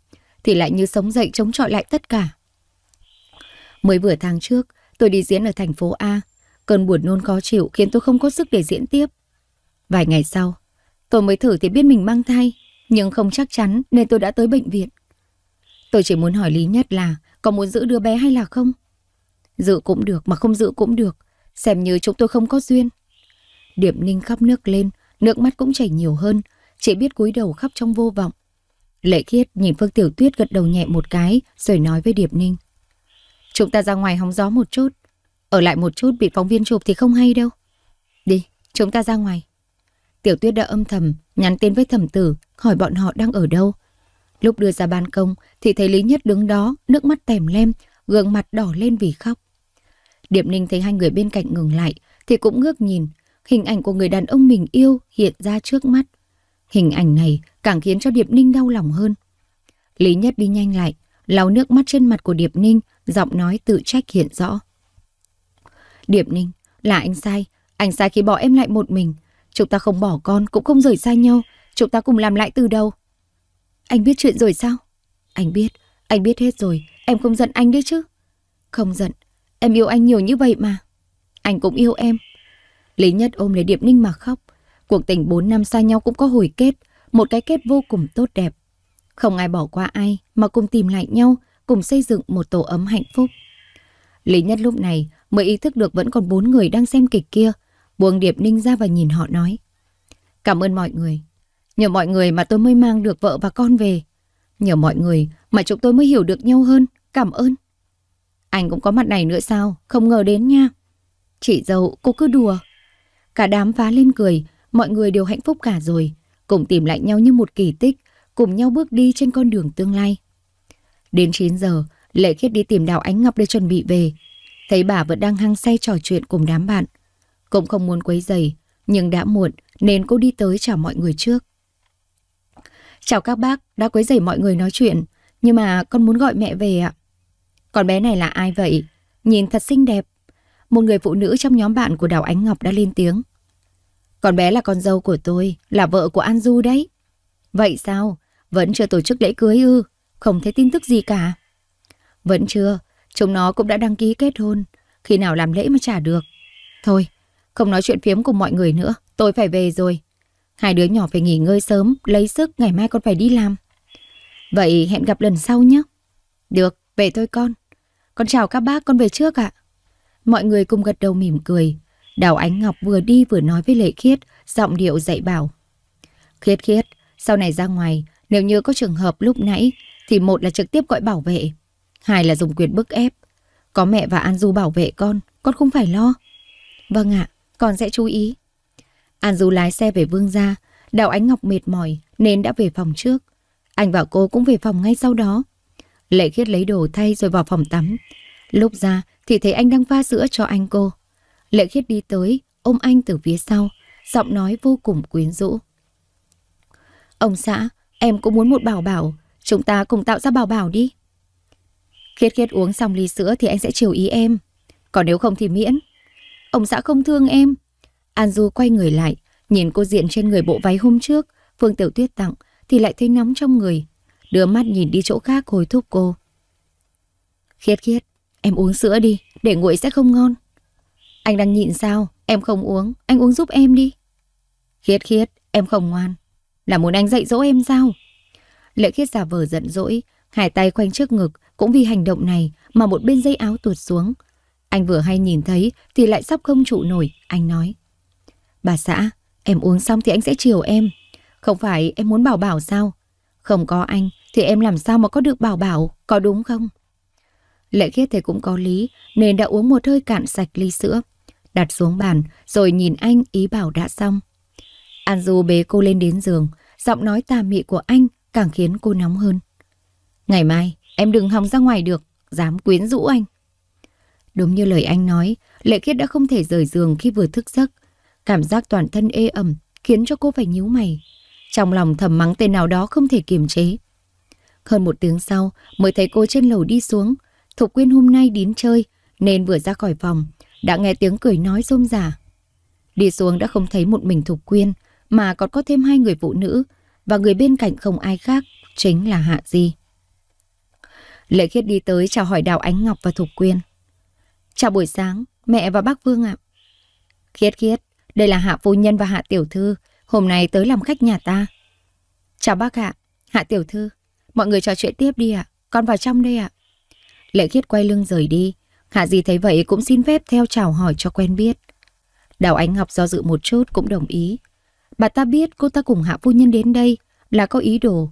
S1: thì lại như sống dậy chống chọi lại tất cả. Mới vừa tháng trước, tôi đi diễn ở thành phố A. Cơn buồn nôn khó chịu khiến tôi không có sức để diễn tiếp. Vài ngày sau, tôi mới thử thì biết mình mang thai, nhưng không chắc chắn nên tôi đã tới bệnh viện. Tôi chỉ muốn hỏi Lý Nhất là có muốn giữ đứa bé hay là không? Giữ cũng được mà không giữ cũng được, xem như chúng tôi không có duyên. Điểm Ninh khóc nước lên, nước mắt cũng chảy nhiều hơn, chỉ biết cúi đầu khóc trong vô vọng. Lệ khiết nhìn Phương Tiểu Tuyết gật đầu nhẹ một cái rồi nói với Điệp Ninh. Chúng ta ra ngoài hóng gió một chút. Ở lại một chút bị phóng viên chụp thì không hay đâu. Đi, chúng ta ra ngoài. Tiểu Tuyết đã âm thầm nhắn tin với thẩm tử hỏi bọn họ đang ở đâu. Lúc đưa ra ban công thì thấy Lý Nhất đứng đó, nước mắt tèm lem, gương mặt đỏ lên vì khóc. Điệp Ninh thấy hai người bên cạnh ngừng lại thì cũng ngước nhìn, hình ảnh của người đàn ông mình yêu hiện ra trước mắt. Hình ảnh này càng khiến cho Điệp Ninh đau lòng hơn. Lý Nhất đi nhanh lại, lau nước mắt trên mặt của Điệp Ninh, giọng nói tự trách hiện rõ. Điệp Ninh, là anh sai, anh sai khi bỏ em lại một mình. Chúng ta không bỏ con, cũng không rời xa nhau, chúng ta cùng làm lại từ đầu. Anh biết chuyện rồi sao? Anh biết, anh biết hết rồi, em không giận anh đấy chứ. Không giận, em yêu anh nhiều như vậy mà. Anh cũng yêu em. Lý Nhất ôm lấy Điệp Ninh mà khóc. Cuộc tình 4 năm xa nhau cũng có hồi kết, một cái kết vô cùng tốt đẹp. Không ai bỏ qua ai mà cùng tìm lại nhau, cùng xây dựng một tổ ấm hạnh phúc. Lý Nhất lúc này mới ý thức được vẫn còn bốn người đang xem kịch kia, buông Điệp Ninh ra và nhìn họ nói. Cảm ơn mọi người. Nhờ mọi người mà tôi mới mang được vợ và con về. Nhờ mọi người mà chúng tôi mới hiểu được nhau hơn. Cảm ơn. Anh cũng có mặt này nữa sao? Không ngờ đến nha. Chị dâu, cô cứ đùa. Cả đám phá lên cười, Mọi người đều hạnh phúc cả rồi, cùng tìm lại nhau như một kỳ tích, cùng nhau bước đi trên con đường tương lai. Đến 9 giờ, Lệ Khiết đi tìm Đào Ánh Ngọc để chuẩn bị về. Thấy bà vẫn đang hăng say trò chuyện cùng đám bạn. Cũng không muốn quấy giày, nhưng đã muộn nên cô đi tới chào mọi người trước. Chào các bác, đã quấy giày mọi người nói chuyện, nhưng mà con muốn gọi mẹ về ạ. Con bé này là ai vậy? Nhìn thật xinh đẹp. Một người phụ nữ trong nhóm bạn của Đào Ánh Ngọc đã lên tiếng. Con bé là con dâu của tôi, là vợ của An Du đấy. Vậy sao? Vẫn chưa tổ chức lễ cưới ư? Không thấy tin tức gì cả. Vẫn chưa, chúng nó cũng đã đăng ký kết hôn. Khi nào làm lễ mà trả được. Thôi, không nói chuyện phiếm cùng mọi người nữa, tôi phải về rồi. Hai đứa nhỏ phải nghỉ ngơi sớm, lấy sức, ngày mai con phải đi làm. Vậy hẹn gặp lần sau nhé. Được, về thôi con. Con chào các bác, con về trước ạ. Mọi người cùng gật đầu mỉm cười, Đào Ánh Ngọc vừa đi vừa nói với Lệ Khiết, giọng điệu dạy bảo. Khiết khiết, sau này ra ngoài, nếu như có trường hợp lúc nãy, thì một là trực tiếp gọi bảo vệ, hai là dùng quyền bức ép. Có mẹ và An Du bảo vệ con, con không phải lo. Vâng ạ, con sẽ chú ý. An Du lái xe về Vương gia, Đào Ánh Ngọc mệt mỏi nên đã về phòng trước. Anh và cô cũng về phòng ngay sau đó. Lệ Khiết lấy đồ thay rồi vào phòng tắm. Lúc ra thì thấy anh đang pha sữa cho anh cô. Lệ khiết đi tới, ôm anh từ phía sau, giọng nói vô cùng quyến rũ. Ông xã, em cũng muốn một bảo bảo, chúng ta cùng tạo ra bảo bảo đi. Khiết khiết uống xong ly sữa thì anh sẽ chiều ý em, còn nếu không thì miễn. Ông xã không thương em. An Du quay người lại, nhìn cô diện trên người bộ váy hôm trước, Phương Tiểu Tuyết tặng, thì lại thấy nóng trong người. Đưa mắt nhìn đi chỗ khác hồi thúc cô. Khiết khiết, em uống sữa đi, để nguội sẽ không ngon. Anh đang nhịn sao? Em không uống, anh uống giúp em đi. Khiết khiết, em không ngoan. Là muốn anh dạy dỗ em sao? Lệ khiết giả vờ giận dỗi, hai tay khoanh trước ngực, cũng vì hành động này mà một bên dây áo tuột xuống. Anh vừa hay nhìn thấy thì lại sắp không trụ nổi, anh nói. Bà xã, em uống xong thì anh sẽ chiều em. Không phải em muốn bảo bảo sao? Không có anh thì em làm sao mà có được bảo bảo, có đúng không? Lệ khiết thì cũng có lý nên đã uống một hơi cạn sạch ly sữa đặt xuống bàn rồi nhìn anh ý bảo đã xong. An Du bế cô lên đến giường, giọng nói tà mị của anh càng khiến cô nóng hơn. Ngày mai, em đừng hòng ra ngoài được, dám quyến rũ anh. Đúng như lời anh nói, Lệ Khiết đã không thể rời giường khi vừa thức giấc. Cảm giác toàn thân ê ẩm khiến cho cô phải nhíu mày. Trong lòng thầm mắng tên nào đó không thể kiềm chế. Hơn một tiếng sau mới thấy cô trên lầu đi xuống. Thục Quyên hôm nay đến chơi nên vừa ra khỏi phòng đã nghe tiếng cười nói rôm rả. Đi xuống đã không thấy một mình Thục Quyên, mà còn có thêm hai người phụ nữ, và người bên cạnh không ai khác, chính là Hạ Di. Lệ khiết đi tới chào hỏi Đào Ánh Ngọc và Thục Quyên. Chào buổi sáng, mẹ và bác Vương ạ. Khiết khiết, đây là Hạ Phu Nhân và Hạ Tiểu Thư, hôm nay tới làm khách nhà ta. Chào bác ạ, Hạ Tiểu Thư, mọi người trò chuyện tiếp đi ạ, con vào trong đây ạ. Lệ khiết quay lưng rời đi, Hạ Di thấy vậy cũng xin phép theo chào hỏi cho quen biết. Đào Ánh Ngọc do dự một chút cũng đồng ý. Bà ta biết cô ta cùng Hạ Phu Nhân đến đây là có ý đồ.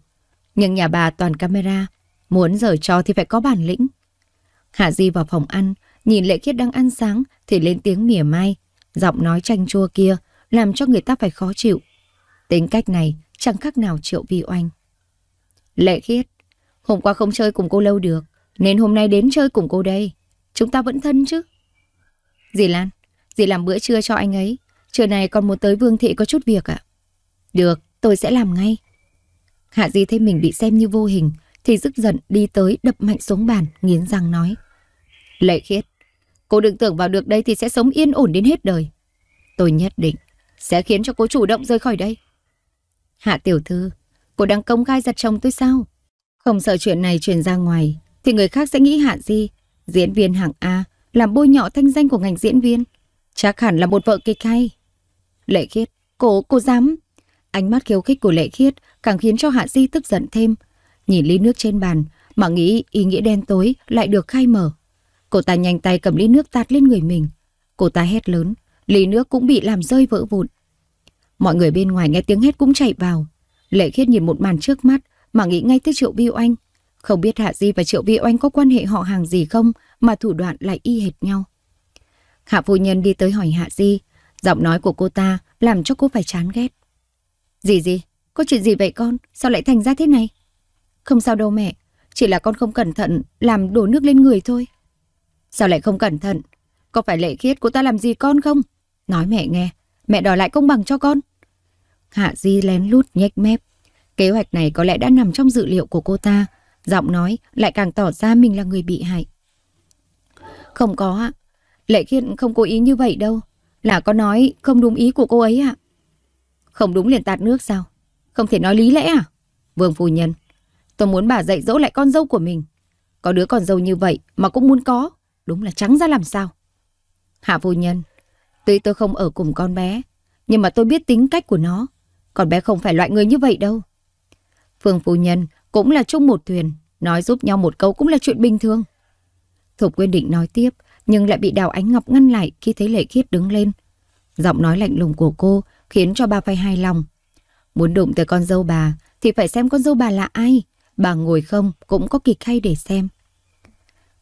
S1: Nhưng nhà bà toàn camera, muốn giở trò thì phải có bản lĩnh. Hạ Di vào phòng ăn, nhìn Lệ Kiết đang ăn sáng thì lên tiếng mỉa mai, giọng nói chanh chua kia làm cho người ta phải khó chịu. Tính cách này chẳng khác nào Triệu Vi Oanh. Lệ Khiết, hôm qua không chơi cùng cô lâu được, nên hôm nay đến chơi cùng cô đây. Chúng ta vẫn thân chứ. Dì Lan, dì làm bữa trưa cho anh ấy. Trưa này còn muốn tới Vương Thị có chút việc ạ. Được, tôi sẽ làm ngay. Hạ Di thấy mình bị xem như vô hình, thì tức giận đi tới đập mạnh xuống bàn, nghiến răng nói. Lệ khiết, cô đừng tưởng vào được đây thì sẽ sống yên ổn đến hết đời. Tôi nhất định sẽ khiến cho cô chủ động rời khỏi đây. Hạ tiểu thư, cô đang công khai giật chồng tôi sao? Không sợ chuyện này truyền ra ngoài, thì người khác sẽ nghĩ Hạ Di Diễn viên hạng A làm bôi nhọ thanh danh của ngành diễn viên. Chắc hẳn là một vợ kịch hay. Lệ khiết, cô, cô dám. Ánh mắt khiêu khích của lệ khiết càng khiến cho Hạ Di tức giận thêm. Nhìn ly nước trên bàn mà nghĩ ý nghĩa đen tối lại được khai mở. Cô ta nhanh tay cầm ly nước tạt lên người mình. Cô ta hét lớn, ly nước cũng bị làm rơi vỡ vụn. Mọi người bên ngoài nghe tiếng hét cũng chạy vào. Lệ khiết nhìn một màn trước mắt mà nghĩ ngay tới Triệu vi oanh Không biết Hạ Di và Triệu vi oanh có quan hệ họ hàng gì không mà thủ đoạn lại y hệt nhau. Hạ phu nhân đi tới hỏi Hạ Di, giọng nói của cô ta làm cho cô phải chán ghét. Gì gì, có chuyện gì vậy con, sao lại thành ra thế này? Không sao đâu mẹ, chỉ là con không cẩn thận làm đổ nước lên người thôi. Sao lại không cẩn thận? Có phải lệ khiết của ta làm gì con không? Nói mẹ nghe, mẹ đòi lại công bằng cho con. Hạ Di lén lút nhếch mép. Kế hoạch này có lẽ đã nằm trong dự liệu của cô ta. Giọng nói lại càng tỏ ra mình là người bị hại. Không có ạ. Lệ Khiên không cố ý như vậy đâu. Là có nói không đúng ý của cô ấy ạ. Không đúng liền tạt nước sao? Không thể nói lý lẽ à? Vương phu nhân, tôi muốn bà dạy dỗ lại con dâu của mình. Có đứa con dâu như vậy mà cũng muốn có. Đúng là trắng ra làm sao. Hạ phu nhân, tuy tôi không ở cùng con bé, nhưng mà tôi biết tính cách của nó. Con bé không phải loại người như vậy đâu. Phương phu nhân cũng là chung một thuyền, nói giúp nhau một câu cũng là chuyện bình thường. Thục quyết định nói tiếp, nhưng lại bị Đào Ánh Ngọc ngăn lại khi thấy Lệ Khiết đứng lên. Giọng nói lạnh lùng của cô khiến cho bà phải hài lòng. Muốn đụng tới con dâu bà thì phải xem con dâu bà là ai. Bà ngồi không cũng có kịch hay để xem.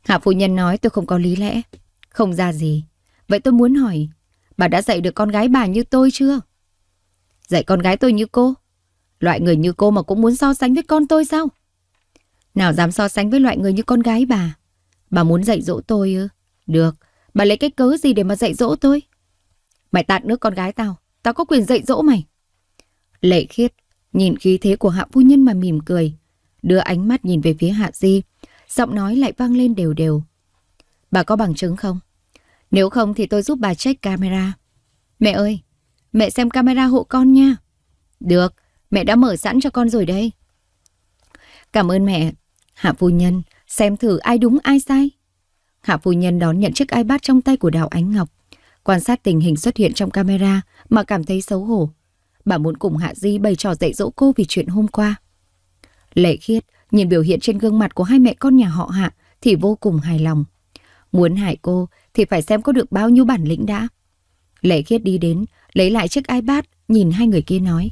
S1: Hạ phụ nhân nói tôi không có lý lẽ. Không ra gì. Vậy tôi muốn hỏi, bà đã dạy được con gái bà như tôi chưa? Dạy con gái tôi như cô? Loại người như cô mà cũng muốn so sánh với con tôi sao? Nào dám so sánh với loại người như con gái bà. Bà muốn dạy dỗ tôi ư? Được, bà lấy cái cớ gì để mà dạy dỗ tôi? Mày tạt nước con gái tao, tao có quyền dạy dỗ mày. Lệ khiết, nhìn khí thế của hạ phu nhân mà mỉm cười, đưa ánh mắt nhìn về phía hạ di, giọng nói lại vang lên đều đều. Bà có bằng chứng không? Nếu không thì tôi giúp bà check camera. Mẹ ơi, mẹ xem camera hộ con nha. Được, mẹ đã mở sẵn cho con rồi đây. Cảm ơn mẹ. Hạ phu nhân xem thử ai đúng ai sai. Hạ phu nhân đón nhận chiếc iPad trong tay của Đào Ánh Ngọc, quan sát tình hình xuất hiện trong camera mà cảm thấy xấu hổ. Bà muốn cùng Hạ Di bày trò dạy dỗ cô vì chuyện hôm qua. Lệ khiết nhìn biểu hiện trên gương mặt của hai mẹ con nhà họ Hạ thì vô cùng hài lòng. Muốn hại cô thì phải xem có được bao nhiêu bản lĩnh đã. Lệ khiết đi đến, lấy lại chiếc iPad, nhìn hai người kia nói.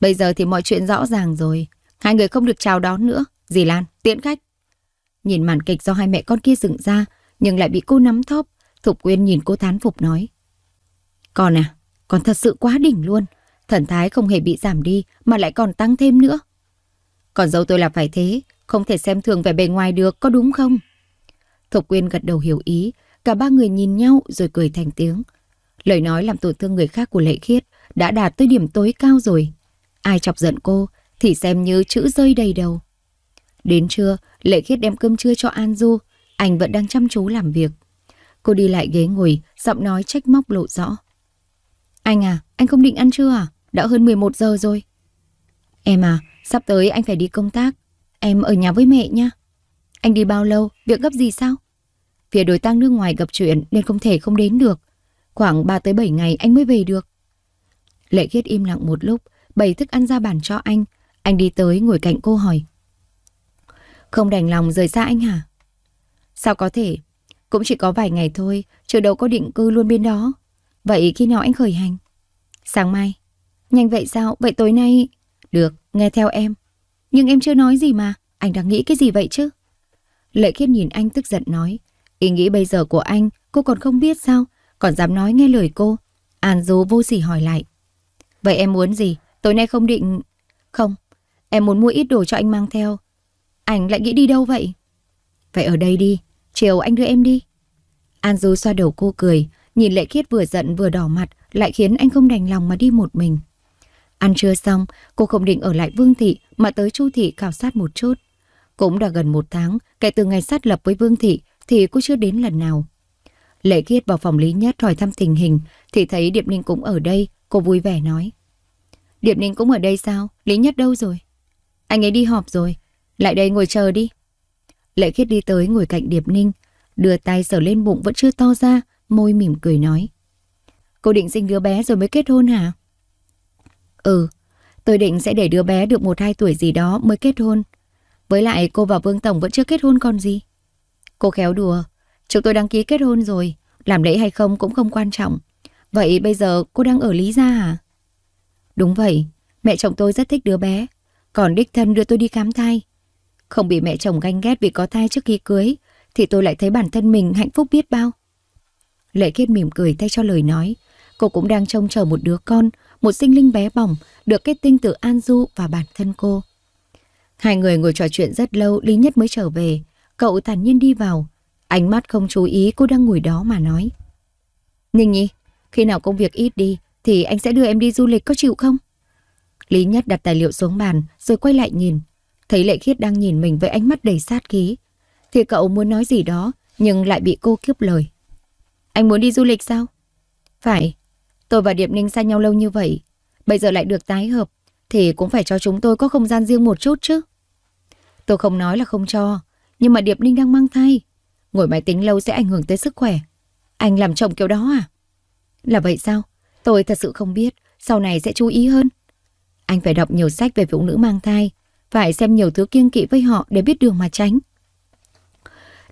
S1: Bây giờ thì mọi chuyện rõ ràng rồi. Hai người không được chào đón nữa. Dì Lan, tiễn khách. Nhìn màn kịch do hai mẹ con kia dựng ra, nhưng lại bị cô nắm thóp, Thục Quyên nhìn cô thán phục nói. Con à, con thật sự quá đỉnh luôn. Thần thái không hề bị giảm đi mà lại còn tăng thêm nữa. Còn dâu tôi là phải thế, không thể xem thường về bề ngoài được, có đúng không? Thục Quyên gật đầu hiểu ý, cả ba người nhìn nhau rồi cười thành tiếng. Lời nói làm tổn thương người khác của Lệ Khiết đã đạt tới điểm tối cao rồi. Ai chọc giận cô thì xem như chữ rơi đầy đầu. Đến trưa, Lệ khiết đem cơm trưa cho An Du, anh vẫn đang chăm chú làm việc. Cô đi lại ghế ngồi, giọng nói trách móc lộ rõ. Anh à, anh không định ăn trưa à? Đã hơn 11 giờ rồi. Em à, sắp tới anh phải đi công tác. Em ở nhà với mẹ nha. Anh đi bao lâu? Việc gấp gì sao? Phía đối Tang nước ngoài gặp chuyện nên không thể không đến được. Khoảng 3 tới 7 ngày anh mới về được. Lệ khiết im lặng một lúc, bày thức ăn ra bàn cho anh. Anh đi tới ngồi cạnh cô hỏi. Không đành lòng rời xa anh hả? Sao có thể? Cũng chỉ có vài ngày thôi, chưa đâu có định cư luôn bên đó. Vậy khi nào anh khởi hành? Sáng mai. Nhanh vậy sao? Vậy tối nay... Được, nghe theo em. Nhưng em chưa nói gì mà, anh đang nghĩ cái gì vậy chứ? Lệ khiết nhìn anh tức giận nói. Ý nghĩ bây giờ của anh, cô còn không biết sao? Còn dám nói nghe lời cô. An Du vô sỉ hỏi lại. Vậy em muốn gì? Tối nay không định... Không, em muốn mua ít đồ cho anh mang theo. Anh lại nghĩ đi đâu vậy? Vậy ở đây đi, chiều anh đưa em đi. An Du xoa đầu cô cười, nhìn Lệ Khiết vừa giận vừa đỏ mặt lại khiến anh không đành lòng mà đi một mình. Ăn trưa xong, cô không định ở lại Vương Thị mà tới Chu Thị khảo sát một chút. Cũng đã gần một tháng, kể từ ngày sát lập với Vương Thị thì cô chưa đến lần nào. Lệ Khiết vào phòng Lý Nhất hỏi thăm tình hình thì thấy Điệp Ninh cũng ở đây, cô vui vẻ nói. Điệp Ninh cũng ở đây sao? Lý Nhất đâu rồi? Anh ấy đi họp rồi, lại đây ngồi chờ đi. Lệ khiết đi tới ngồi cạnh Điệp Ninh, đưa tay sờ lên bụng vẫn chưa to ra, môi mỉm cười nói. Cô định sinh đứa bé rồi mới kết hôn hả? Ừ, tôi định sẽ để đứa bé được 1-2 tuổi gì đó mới kết hôn. Với lại cô và Vương Tổng vẫn chưa kết hôn con gì. Cô khéo đùa, chúng tôi đăng ký kết hôn rồi, làm lễ hay không cũng không quan trọng. Vậy bây giờ cô đang ở Lý Gia hả? Đúng vậy, mẹ chồng tôi rất thích đứa bé, còn đích thân đưa tôi đi khám thai. Không bị mẹ chồng ganh ghét vì có thai trước khi cưới, thì tôi lại thấy bản thân mình hạnh phúc biết bao. Lệ Kiết mỉm cười thay cho lời nói. Cô cũng đang trông chờ một đứa con, một sinh linh bé bỏng, được kết tinh từ An Du và bản thân cô. Hai người ngồi trò chuyện rất lâu, Lý Nhất mới trở về. Cậu thản nhiên đi vào. Ánh mắt không chú ý cô đang ngồi đó mà nói. Ninh nhi, khi nào công việc ít đi, thì anh sẽ đưa em đi du lịch có chịu không? Lý Nhất đặt tài liệu xuống bàn, rồi quay lại nhìn. Thấy Lệ Khiết đang nhìn mình với ánh mắt đầy sát khí, thì cậu muốn nói gì đó nhưng lại bị cô kiếp lời. Anh muốn đi du lịch sao? Phải, tôi và Điệp Ninh xa nhau lâu như vậy, bây giờ lại được tái hợp thì cũng phải cho chúng tôi có không gian riêng một chút chứ. Tôi không nói là không cho, nhưng mà Điệp Ninh đang mang thai, ngồi máy tính lâu sẽ ảnh hưởng tới sức khỏe. Anh làm chồng kiểu đó à? Là vậy sao? Tôi thật sự không biết, sau này sẽ chú ý hơn. Anh phải đọc nhiều sách về phụ nữ mang thai, phải xem nhiều thứ kiêng kỵ với họ để biết đường mà tránh.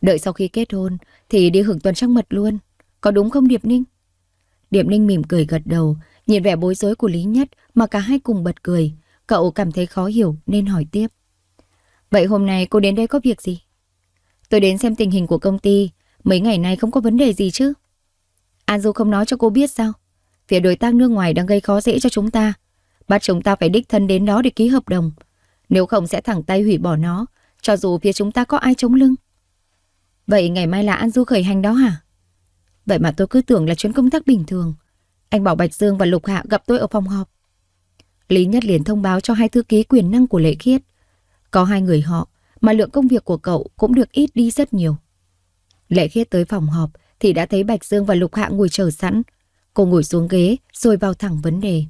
S1: Đợi sau khi kết hôn thì đi hưởng tuần trăng mật luôn, có đúng không Điệp Ninh? Điệp Ninh mỉm cười gật đầu, nhìn vẻ bối rối của Lý Nhất mà cả hai cùng bật cười, cậu cảm thấy khó hiểu nên hỏi tiếp. Vậy hôm nay cô đến đây có việc gì? Tôi đến xem tình hình của công ty, mấy ngày nay không có vấn đề gì chứ? An Du không nói cho cô biết sao? Phía đối tác nước ngoài đang gây khó dễ cho chúng ta. Bắt chúng ta phải đích thân đến đó để ký hợp đồng. Nếu không sẽ thẳng tay hủy bỏ nó, cho dù phía chúng ta có ai chống lưng. Vậy ngày mai là An Du khởi hành đó hả? Vậy mà tôi cứ tưởng là chuyến công tác bình thường. Anh bảo Bạch Dương và Lục Hạ gặp tôi ở phòng họp. Lý Nhất liền thông báo cho hai thư ký quyền năng của Lệ Khiết. Có hai người họ, mà lượng công việc của cậu cũng được ít đi rất nhiều. Lệ Khiết tới phòng họp thì đã thấy Bạch Dương và Lục Hạ ngồi chờ sẵn. Cô ngồi xuống ghế rồi vào thẳng vấn đề.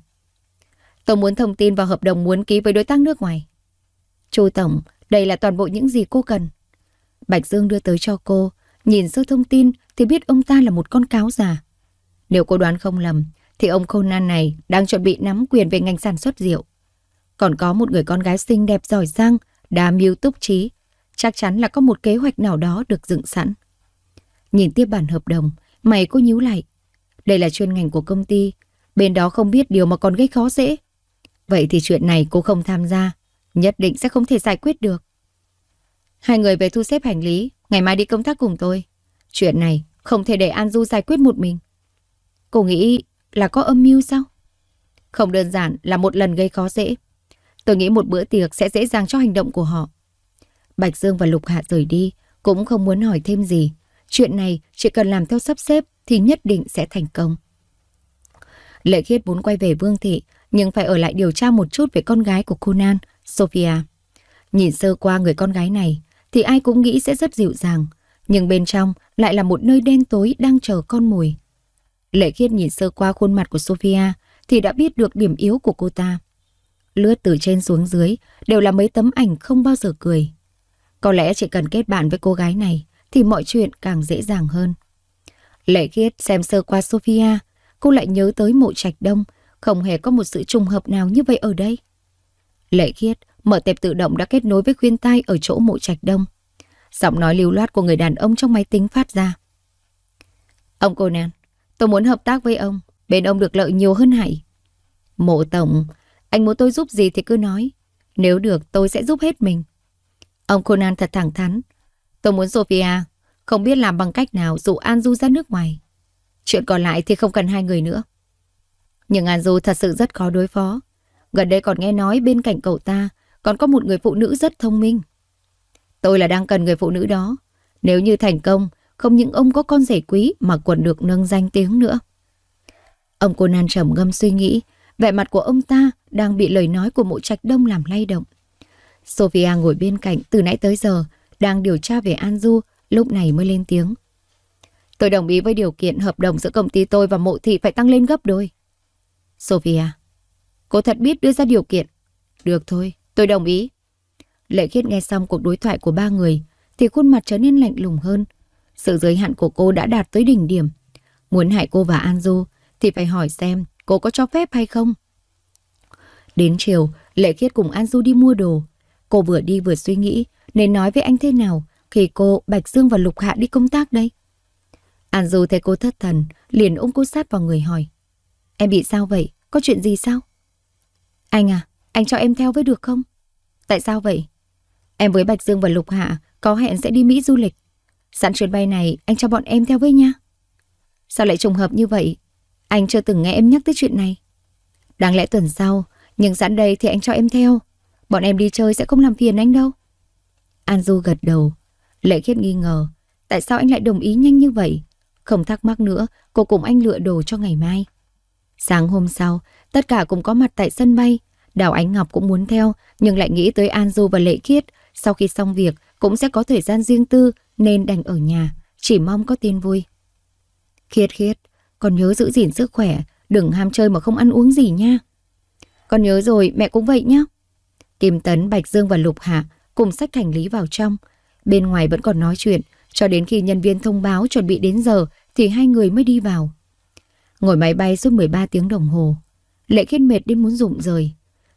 S1: Tôi muốn thông tin vào hợp đồng muốn ký với đối tác nước ngoài. Chu Tổng, đây là toàn bộ những gì cô cần. Bạch Dương đưa tới cho cô, nhìn sơ thông tin thì biết ông ta là một con cáo già. Nếu cô đoán không lầm, thì ông Conan này đang chuẩn bị nắm quyền về ngành sản xuất rượu. Còn có một người con gái xinh đẹp giỏi giang, đa mưu túc trí, chắc chắn là có một kế hoạch nào đó được dựng sẵn. Nhìn tiếp bản hợp đồng, mày cô nhíu lại. Đây là chuyên ngành của công ty, bên đó không biết điều mà còn gây khó dễ. Vậy thì chuyện này cô không tham gia, Nhất định sẽ không thể giải quyết được. Hai người về thu xếp hành lý, ngày mai đi công tác cùng tôi. Chuyện này không thể để An Du giải quyết một mình. Cô nghĩ là có âm mưu sao? Không đơn giản là một lần gây khó dễ. Tôi nghĩ một bữa tiệc sẽ dễ dàng cho hành động của họ. Bạch Dương và Lục Hạ rời đi, cũng không muốn hỏi thêm gì. Chuyện này chỉ cần làm theo sắp xếp thì nhất định sẽ thành công. Lệ Khiết muốn quay về Vương Thị, nhưng phải ở lại điều tra một chút về con gái của Conan. Sophia. Nhìn sơ qua người con gái này thì ai cũng nghĩ sẽ rất dịu dàng, nhưng bên trong lại là một nơi đen tối đang chờ con mồi. Lệ khiết nhìn sơ qua khuôn mặt của Sophia thì đã biết được điểm yếu của cô ta. Lướt từ trên xuống dưới đều là mấy tấm ảnh không bao giờ cười. Có lẽ chỉ cần kết bạn với cô gái này thì mọi chuyện càng dễ dàng hơn. Lệ khiết xem sơ qua Sophia, cô lại nhớ tới mộ trạch đông, không hề có một sự trùng hợp nào như vậy ở đây. Lệ khiết, mở tệp tự động đã kết nối với khuyên tai ở chỗ mộ trạch đông. Giọng nói lưu loát của người đàn ông trong máy tính phát ra. Ông Conan, tôi muốn hợp tác với ông, bên ông được lợi nhiều hơn hãy. Mộ tổng, anh muốn tôi giúp gì thì cứ nói. Nếu được tôi sẽ giúp hết mình. Ông Conan thật thẳng thắn. Tôi muốn Sophia, không biết làm bằng cách nào dụ Anju ra nước ngoài. Chuyện còn lại thì không cần hai người nữa. Nhưng Anju thật sự rất khó đối phó. Gần đây còn nghe nói bên cạnh cậu ta còn có một người phụ nữ rất thông minh. Tôi là đang cần người phụ nữ đó. Nếu như thành công, không những ông có con rể quý mà còn được nâng danh tiếng nữa. Ông Conan trầm ngâm suy nghĩ, vẻ mặt của ông ta đang bị lời nói của mộ trạch đông làm lay động. Sophia ngồi bên cạnh từ nãy tới giờ, đang điều tra về An Du lúc này mới lên tiếng. Tôi đồng ý với điều kiện hợp đồng giữa công ty tôi và mộ thị phải tăng lên gấp đôi. Sophia, Cô thật biết đưa ra điều kiện. Được thôi, tôi đồng ý. Lệ khiết nghe xong cuộc đối thoại của ba người thì khuôn mặt trở nên lạnh lùng hơn. Sự giới hạn của cô đã đạt tới đỉnh điểm. Muốn hại cô và An Du thì phải hỏi xem cô có cho phép hay không. Đến chiều, Lệ Khiết cùng An Du đi mua đồ. Cô vừa đi vừa suy nghĩ nên nói với anh thế nào khi cô, Bạch Dương và Lục Hạ đi công tác đây. An Du thấy cô thất thần, liền ôm cô sát vào người hỏi. Em bị sao vậy? Có chuyện gì sao? Anh à, anh cho em theo với được không? Tại sao vậy? Em với Bạch Dương và Lục Hạ có hẹn sẽ đi Mỹ du lịch. Sẵn chuyến bay này anh cho bọn em theo với nha. Sao lại trùng hợp như vậy? Anh chưa từng nghe em nhắc tới chuyện này. Đáng lẽ tuần sau, nhưng sẵn đây thì anh cho em theo. Bọn em đi chơi sẽ không làm phiền anh đâu. An Du gật đầu. Lệ khiết nghi ngờ. Tại sao anh lại đồng ý nhanh như vậy? Không thắc mắc nữa, cô cùng anh lựa đồ cho ngày mai. Sáng hôm sau, Tất cả cũng có mặt tại sân bay. Đào Ánh Ngọc cũng muốn theo, nhưng lại nghĩ tới An Du và Lệ Khiết. Sau khi xong việc, cũng sẽ có thời gian riêng tư, nên đành ở nhà. Chỉ mong có tin vui. Khiết khiết, còn nhớ giữ gìn sức khỏe, đừng ham chơi mà không ăn uống gì nha. Con nhớ rồi, mẹ cũng vậy nhé. Kim Tấn, Bạch Dương và Lục Hạ cùng sách hành lý vào trong. Bên ngoài vẫn còn nói chuyện, cho đến khi nhân viên thông báo chuẩn bị đến giờ thì hai người mới đi vào. Ngồi máy bay suốt 13 tiếng đồng hồ, Lệ khiết mệt đến muốn rụng rời.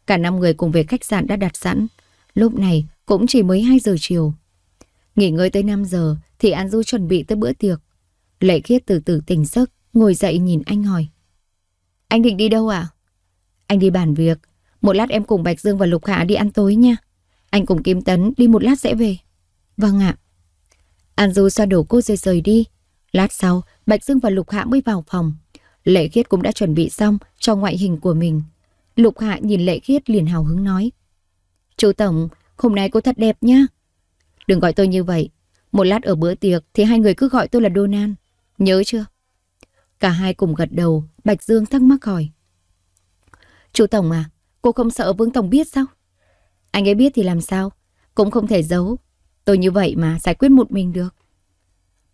S1: Cả năm người cùng về khách sạn đã đặt sẵn. Lúc này cũng chỉ mới 2 giờ chiều. Nghỉ ngơi tới 5 giờ thì An Du chuẩn bị tới bữa tiệc. Lệ khiết từ từ tỉnh giấc, ngồi dậy nhìn anh hỏi. Anh định đi đâu à? Anh đi bàn việc. Một lát em cùng Bạch Dương và Lục Hạ đi ăn tối nha. Anh cùng Kim Tấn đi một lát sẽ về. Vâng ạ. An Du xoa đổ cô rồi rời đi. Lát sau, Bạch Dương và Lục Hạ mới vào phòng. Lệ khiết cũng đã chuẩn bị xong cho ngoại hình của mình. Lục Hạ nhìn Lệ khiết liền hào hứng nói. Chú Tổng, hôm nay cô thật đẹp nhá. Đừng gọi tôi như vậy. Một lát ở bữa tiệc thì hai người cứ gọi tôi là Donan. Nhớ chưa? Cả hai cùng gật đầu, Bạch Dương thắc mắc hỏi. Chú Tổng à, cô không sợ Vương Tổng biết sao? Anh ấy biết thì làm sao? Cũng không thể giấu. Tôi như vậy mà giải quyết một mình được.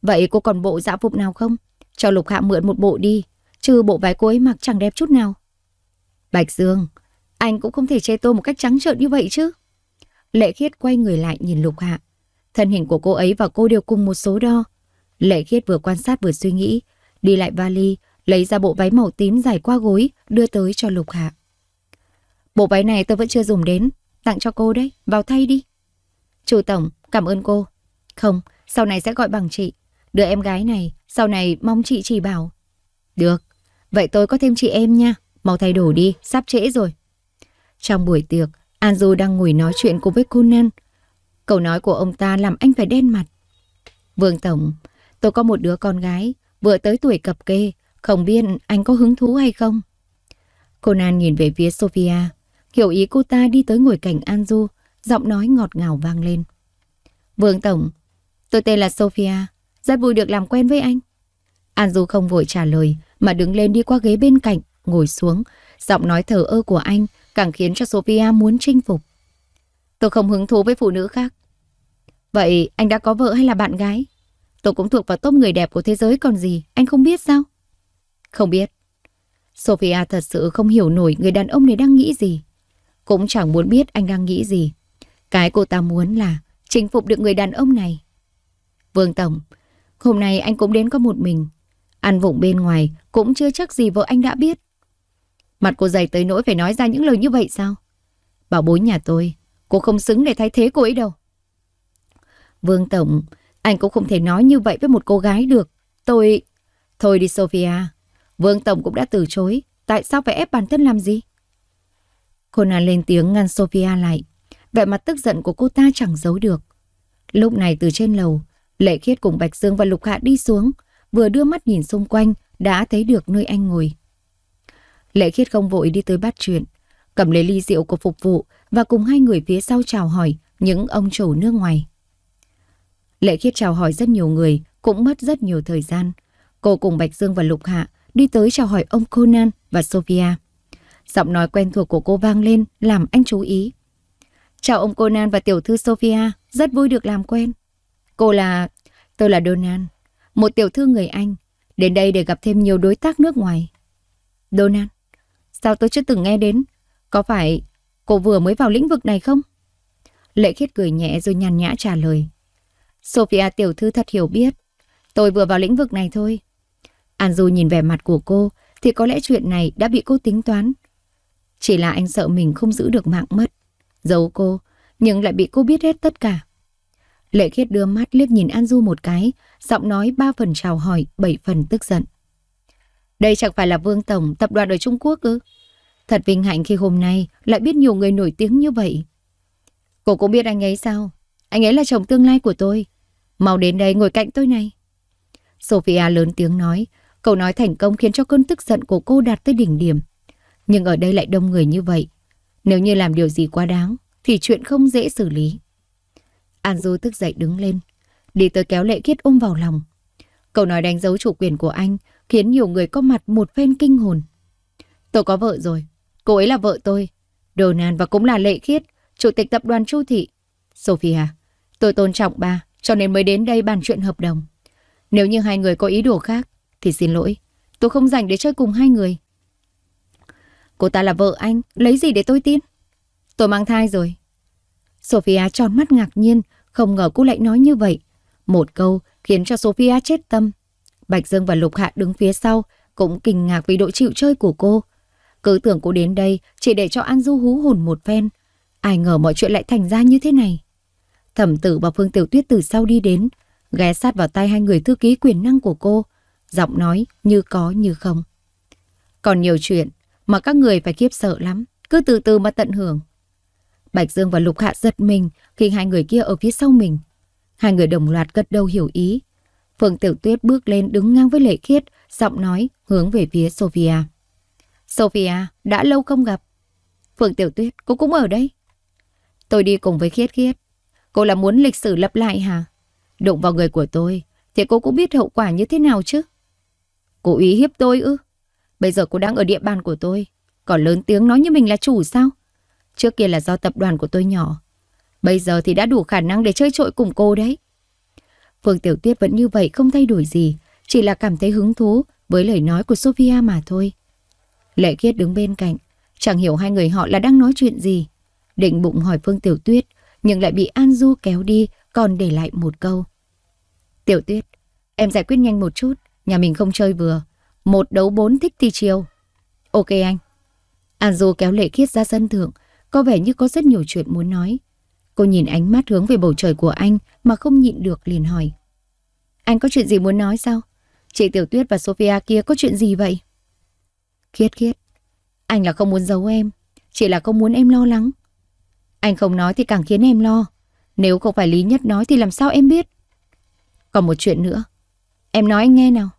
S1: Vậy cô còn bộ dạ phục nào không? Cho Lục Hạ mượn một bộ đi trừ bộ váy cô ấy mặc chẳng đẹp chút nào. Bạch Dương, anh cũng không thể chê tôi một cách trắng trợn như vậy chứ. Lệ khiết quay người lại nhìn Lục Hạ. Thân hình của cô ấy và cô đều cùng một số đo. Lệ khiết vừa quan sát vừa suy nghĩ, đi lại vali, lấy ra bộ váy màu tím dài qua gối, đưa tới cho Lục Hạ. Bộ váy này tôi vẫn chưa dùng đến, tặng cho cô đấy, vào thay đi. Chủ tổng, cảm ơn cô. Không, sau này sẽ gọi bằng chị. Đứa em gái này, sau này mong chị chỉ bảo. Được, Vậy tôi có thêm chị em nha, mau thay đồ đi, sắp trễ rồi. Trong buổi tiệc, Anju đang ngồi nói chuyện cùng với Conan. Câu nói của ông ta làm anh phải đen mặt. Vương Tổng, tôi có một đứa con gái, vừa tới tuổi cập kê, không biết anh có hứng thú hay không? Conan nhìn về phía Sophia, hiểu ý cô ta đi tới ngồi cạnh Anju, giọng nói ngọt ngào vang lên. Vương Tổng, tôi tên là Sophia, rất vui được làm quen với anh. Anju không vội trả lời, mà đứng lên đi qua ghế bên cạnh, ngồi xuống. Giọng nói thờ ơ của anh càng khiến cho Sophia muốn chinh phục. Tôi không hứng thú với phụ nữ khác. Vậy anh đã có vợ hay là bạn gái? Tôi cũng thuộc vào top người đẹp của thế giới còn gì, anh không biết sao? Không biết. Sophia thật sự không hiểu nổi người đàn ông này đang nghĩ gì. Cũng chẳng muốn biết anh đang nghĩ gì. Cái cô ta muốn là chinh phục được người đàn ông này. Vương Tổng, hôm nay anh cũng đến có một mình. Ăn vụng bên ngoài cũng chưa chắc gì vợ anh đã biết. Mặt cô dày tới nỗi phải nói ra những lời như vậy sao? Bảo bối nhà tôi, cô không xứng để thay thế cô ấy đâu. Vương Tổng, anh cũng không thể nói như vậy với một cô gái được. Tôi... Thôi đi Sophia, Vương Tổng cũng đã từ chối. Tại sao phải ép bản thân làm gì? Conan lên tiếng ngăn Sophia lại. Vẻ mặt tức giận của cô ta chẳng giấu được. Lúc này từ trên lầu, Lệ Khiết cùng Bạch Dương và Lục Hạ đi xuống vừa đưa mắt nhìn xung quanh đã thấy được nơi anh ngồi. Lệ khiết không vội đi tới bắt chuyện, cầm lấy ly rượu của phục vụ và cùng hai người phía sau chào hỏi những ông chủ nước ngoài. Lệ khiết chào hỏi rất nhiều người, cũng mất rất nhiều thời gian. Cô cùng Bạch Dương và Lục Hạ đi tới chào hỏi ông Conan và Sophia. Giọng nói quen thuộc của cô vang lên làm anh chú ý. Chào ông Conan và tiểu thư Sophia, rất vui được làm quen. Cô là... tôi là Donan, một tiểu thư người Anh, đến đây để gặp thêm nhiều đối tác nước ngoài. Donald, sao tôi chưa từng nghe đến? Có phải cô vừa mới vào lĩnh vực này không? Lệ khiết cười nhẹ rồi nhàn nhã trả lời. Sophia tiểu thư thật hiểu biết. Tôi vừa vào lĩnh vực này thôi. An Du nhìn vẻ mặt của cô thì có lẽ chuyện này đã bị cô tính toán. Chỉ là anh sợ mình không giữ được mạng mất. Giấu cô, nhưng lại bị cô biết hết tất cả. Lệ khiết đưa mắt liếc nhìn An Du một cái, giọng nói ba phần chào hỏi, bảy phần tức giận. Đây chẳng phải là Vương Tổng, tập đoàn ở Trung Quốc ư? Thật vinh hạnh khi hôm nay lại biết nhiều người nổi tiếng như vậy. Cô cũng biết anh ấy sao? Anh ấy là chồng tương lai của tôi. Mau đến đây ngồi cạnh tôi này. Sophia lớn tiếng nói, câu nói thành công khiến cho cơn tức giận của cô đạt tới đỉnh điểm. Nhưng ở đây lại đông người như vậy. Nếu như làm điều gì quá đáng, thì chuyện không dễ xử lý. An Du tức dậy đứng lên, đi tới kéo Lệ Khiết ôm vào lòng. Câu nói đánh dấu chủ quyền của anh khiến nhiều người có mặt một phen kinh hồn. Tôi có vợ rồi, cô ấy là vợ tôi. Donald và cũng là Lệ Khiết, chủ tịch tập đoàn Chu Thị. Sophia, tôi tôn trọng bà, cho nên mới đến đây bàn chuyện hợp đồng. Nếu như hai người có ý đồ khác, thì xin lỗi, tôi không dành để chơi cùng hai người. Cô ta là vợ anh, lấy gì để tôi tin? Tôi mang thai rồi, Sophia tròn mắt ngạc nhiên, không ngờ cô lại nói như vậy. Một câu khiến cho Sophia chết tâm. Bạch Dương và Lục Hạ đứng phía sau, cũng kinh ngạc vì độ chịu chơi của cô. Cứ tưởng cô đến đây chỉ để cho An Du hú hồn một phen. Ai ngờ mọi chuyện lại thành ra như thế này. Thẩm tử và Phương Tiểu Tuyết từ sau đi đến, ghé sát vào tay hai người thư ký quyền năng của cô, giọng nói như có như không. Còn nhiều chuyện mà các người phải kiếp sợ lắm, cứ từ từ mà tận hưởng. Bạch Dương và Lục Hạ giật mình khi hai người kia ở phía sau mình. Hai người đồng loạt gật đầu hiểu ý. Phượng Tiểu Tuyết bước lên đứng ngang với Lệ Khiết, giọng nói hướng về phía Sophia. Sophia, đã lâu không gặp. Phượng Tiểu Tuyết, cô cũng ở đây. Tôi đi cùng với Khiết Khiết. Cô là muốn lịch sử lặp lại hả? Đụng vào người của tôi, thì cô cũng biết hậu quả như thế nào chứ? Cô ý hiếp tôi ư? Bây giờ cô đang ở địa bàn của tôi, còn lớn tiếng nói như mình là chủ sao? Trước kia là do tập đoàn của tôi nhỏ. Bây giờ thì đã đủ khả năng để chơi trội cùng cô đấy. Phương Tiểu Tuyết vẫn như vậy không thay đổi gì, chỉ là cảm thấy hứng thú với lời nói của Sophia mà thôi. Lệ Khiết đứng bên cạnh, chẳng hiểu hai người họ là đang nói chuyện gì. Định bụng hỏi Phương Tiểu Tuyết, nhưng lại bị An Du kéo đi, còn để lại một câu. Tiểu Tuyết, em giải quyết nhanh một chút, nhà mình không chơi vừa. Một đấu bốn thích thì chiều. Ok anh. An Du kéo Lệ Khiết ra sân thượng, có vẻ như có rất nhiều chuyện muốn nói. Cô nhìn ánh mắt hướng về bầu trời của anh mà không nhịn được liền hỏi. Anh có chuyện gì muốn nói sao? Chị Tiểu Tuyết và Sophia kia có chuyện gì vậy? Khiết khiết. Anh là không muốn giấu em. Chỉ là không muốn em lo lắng. Anh không nói thì càng khiến em lo. Nếu không phải Lý Nhất nói thì làm sao em biết? Còn một chuyện nữa. Em nói anh nghe nào.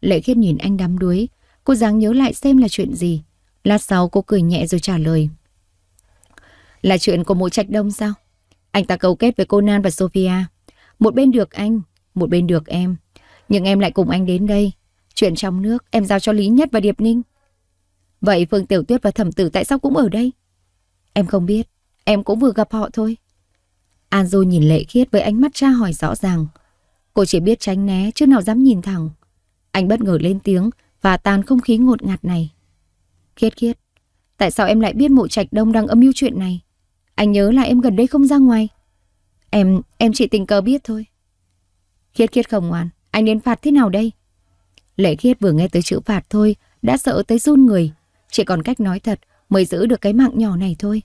S1: Lệ khiết nhìn anh đắm đuối. Cô dáng nhớ lại xem là chuyện gì. Lát sau cô cười nhẹ rồi trả lời. Là chuyện của mộ trạch đông sao? Anh ta cấu kết với Conan và Sophia. Một bên được anh, một bên được em. Nhưng em lại cùng anh đến đây. Chuyện trong nước em giao cho Lý Nhất và Điệp Ninh. Vậy Phương Tiểu Tuyết và Thẩm Tử tại sao cũng ở đây? Em không biết. Em cũng vừa gặp họ thôi. An Du nhìn lệ khiết với ánh mắt tra hỏi rõ ràng. Cô chỉ biết tránh né chứ nào dám nhìn thẳng. Anh bất ngờ lên tiếng và tan không khí ngột ngạt này. Khiết khiết, tại sao em lại biết mụ trạch đông đang âm mưu chuyện này? Anh nhớ là em gần đây không ra ngoài. Em, em chỉ tình cờ biết thôi. Khiết khiết không ngoan, anh đến phạt thế nào đây? Lệ khiết vừa nghe tới chữ phạt thôi, đã sợ tới run người. Chỉ còn cách nói thật mới giữ được cái mạng nhỏ này thôi.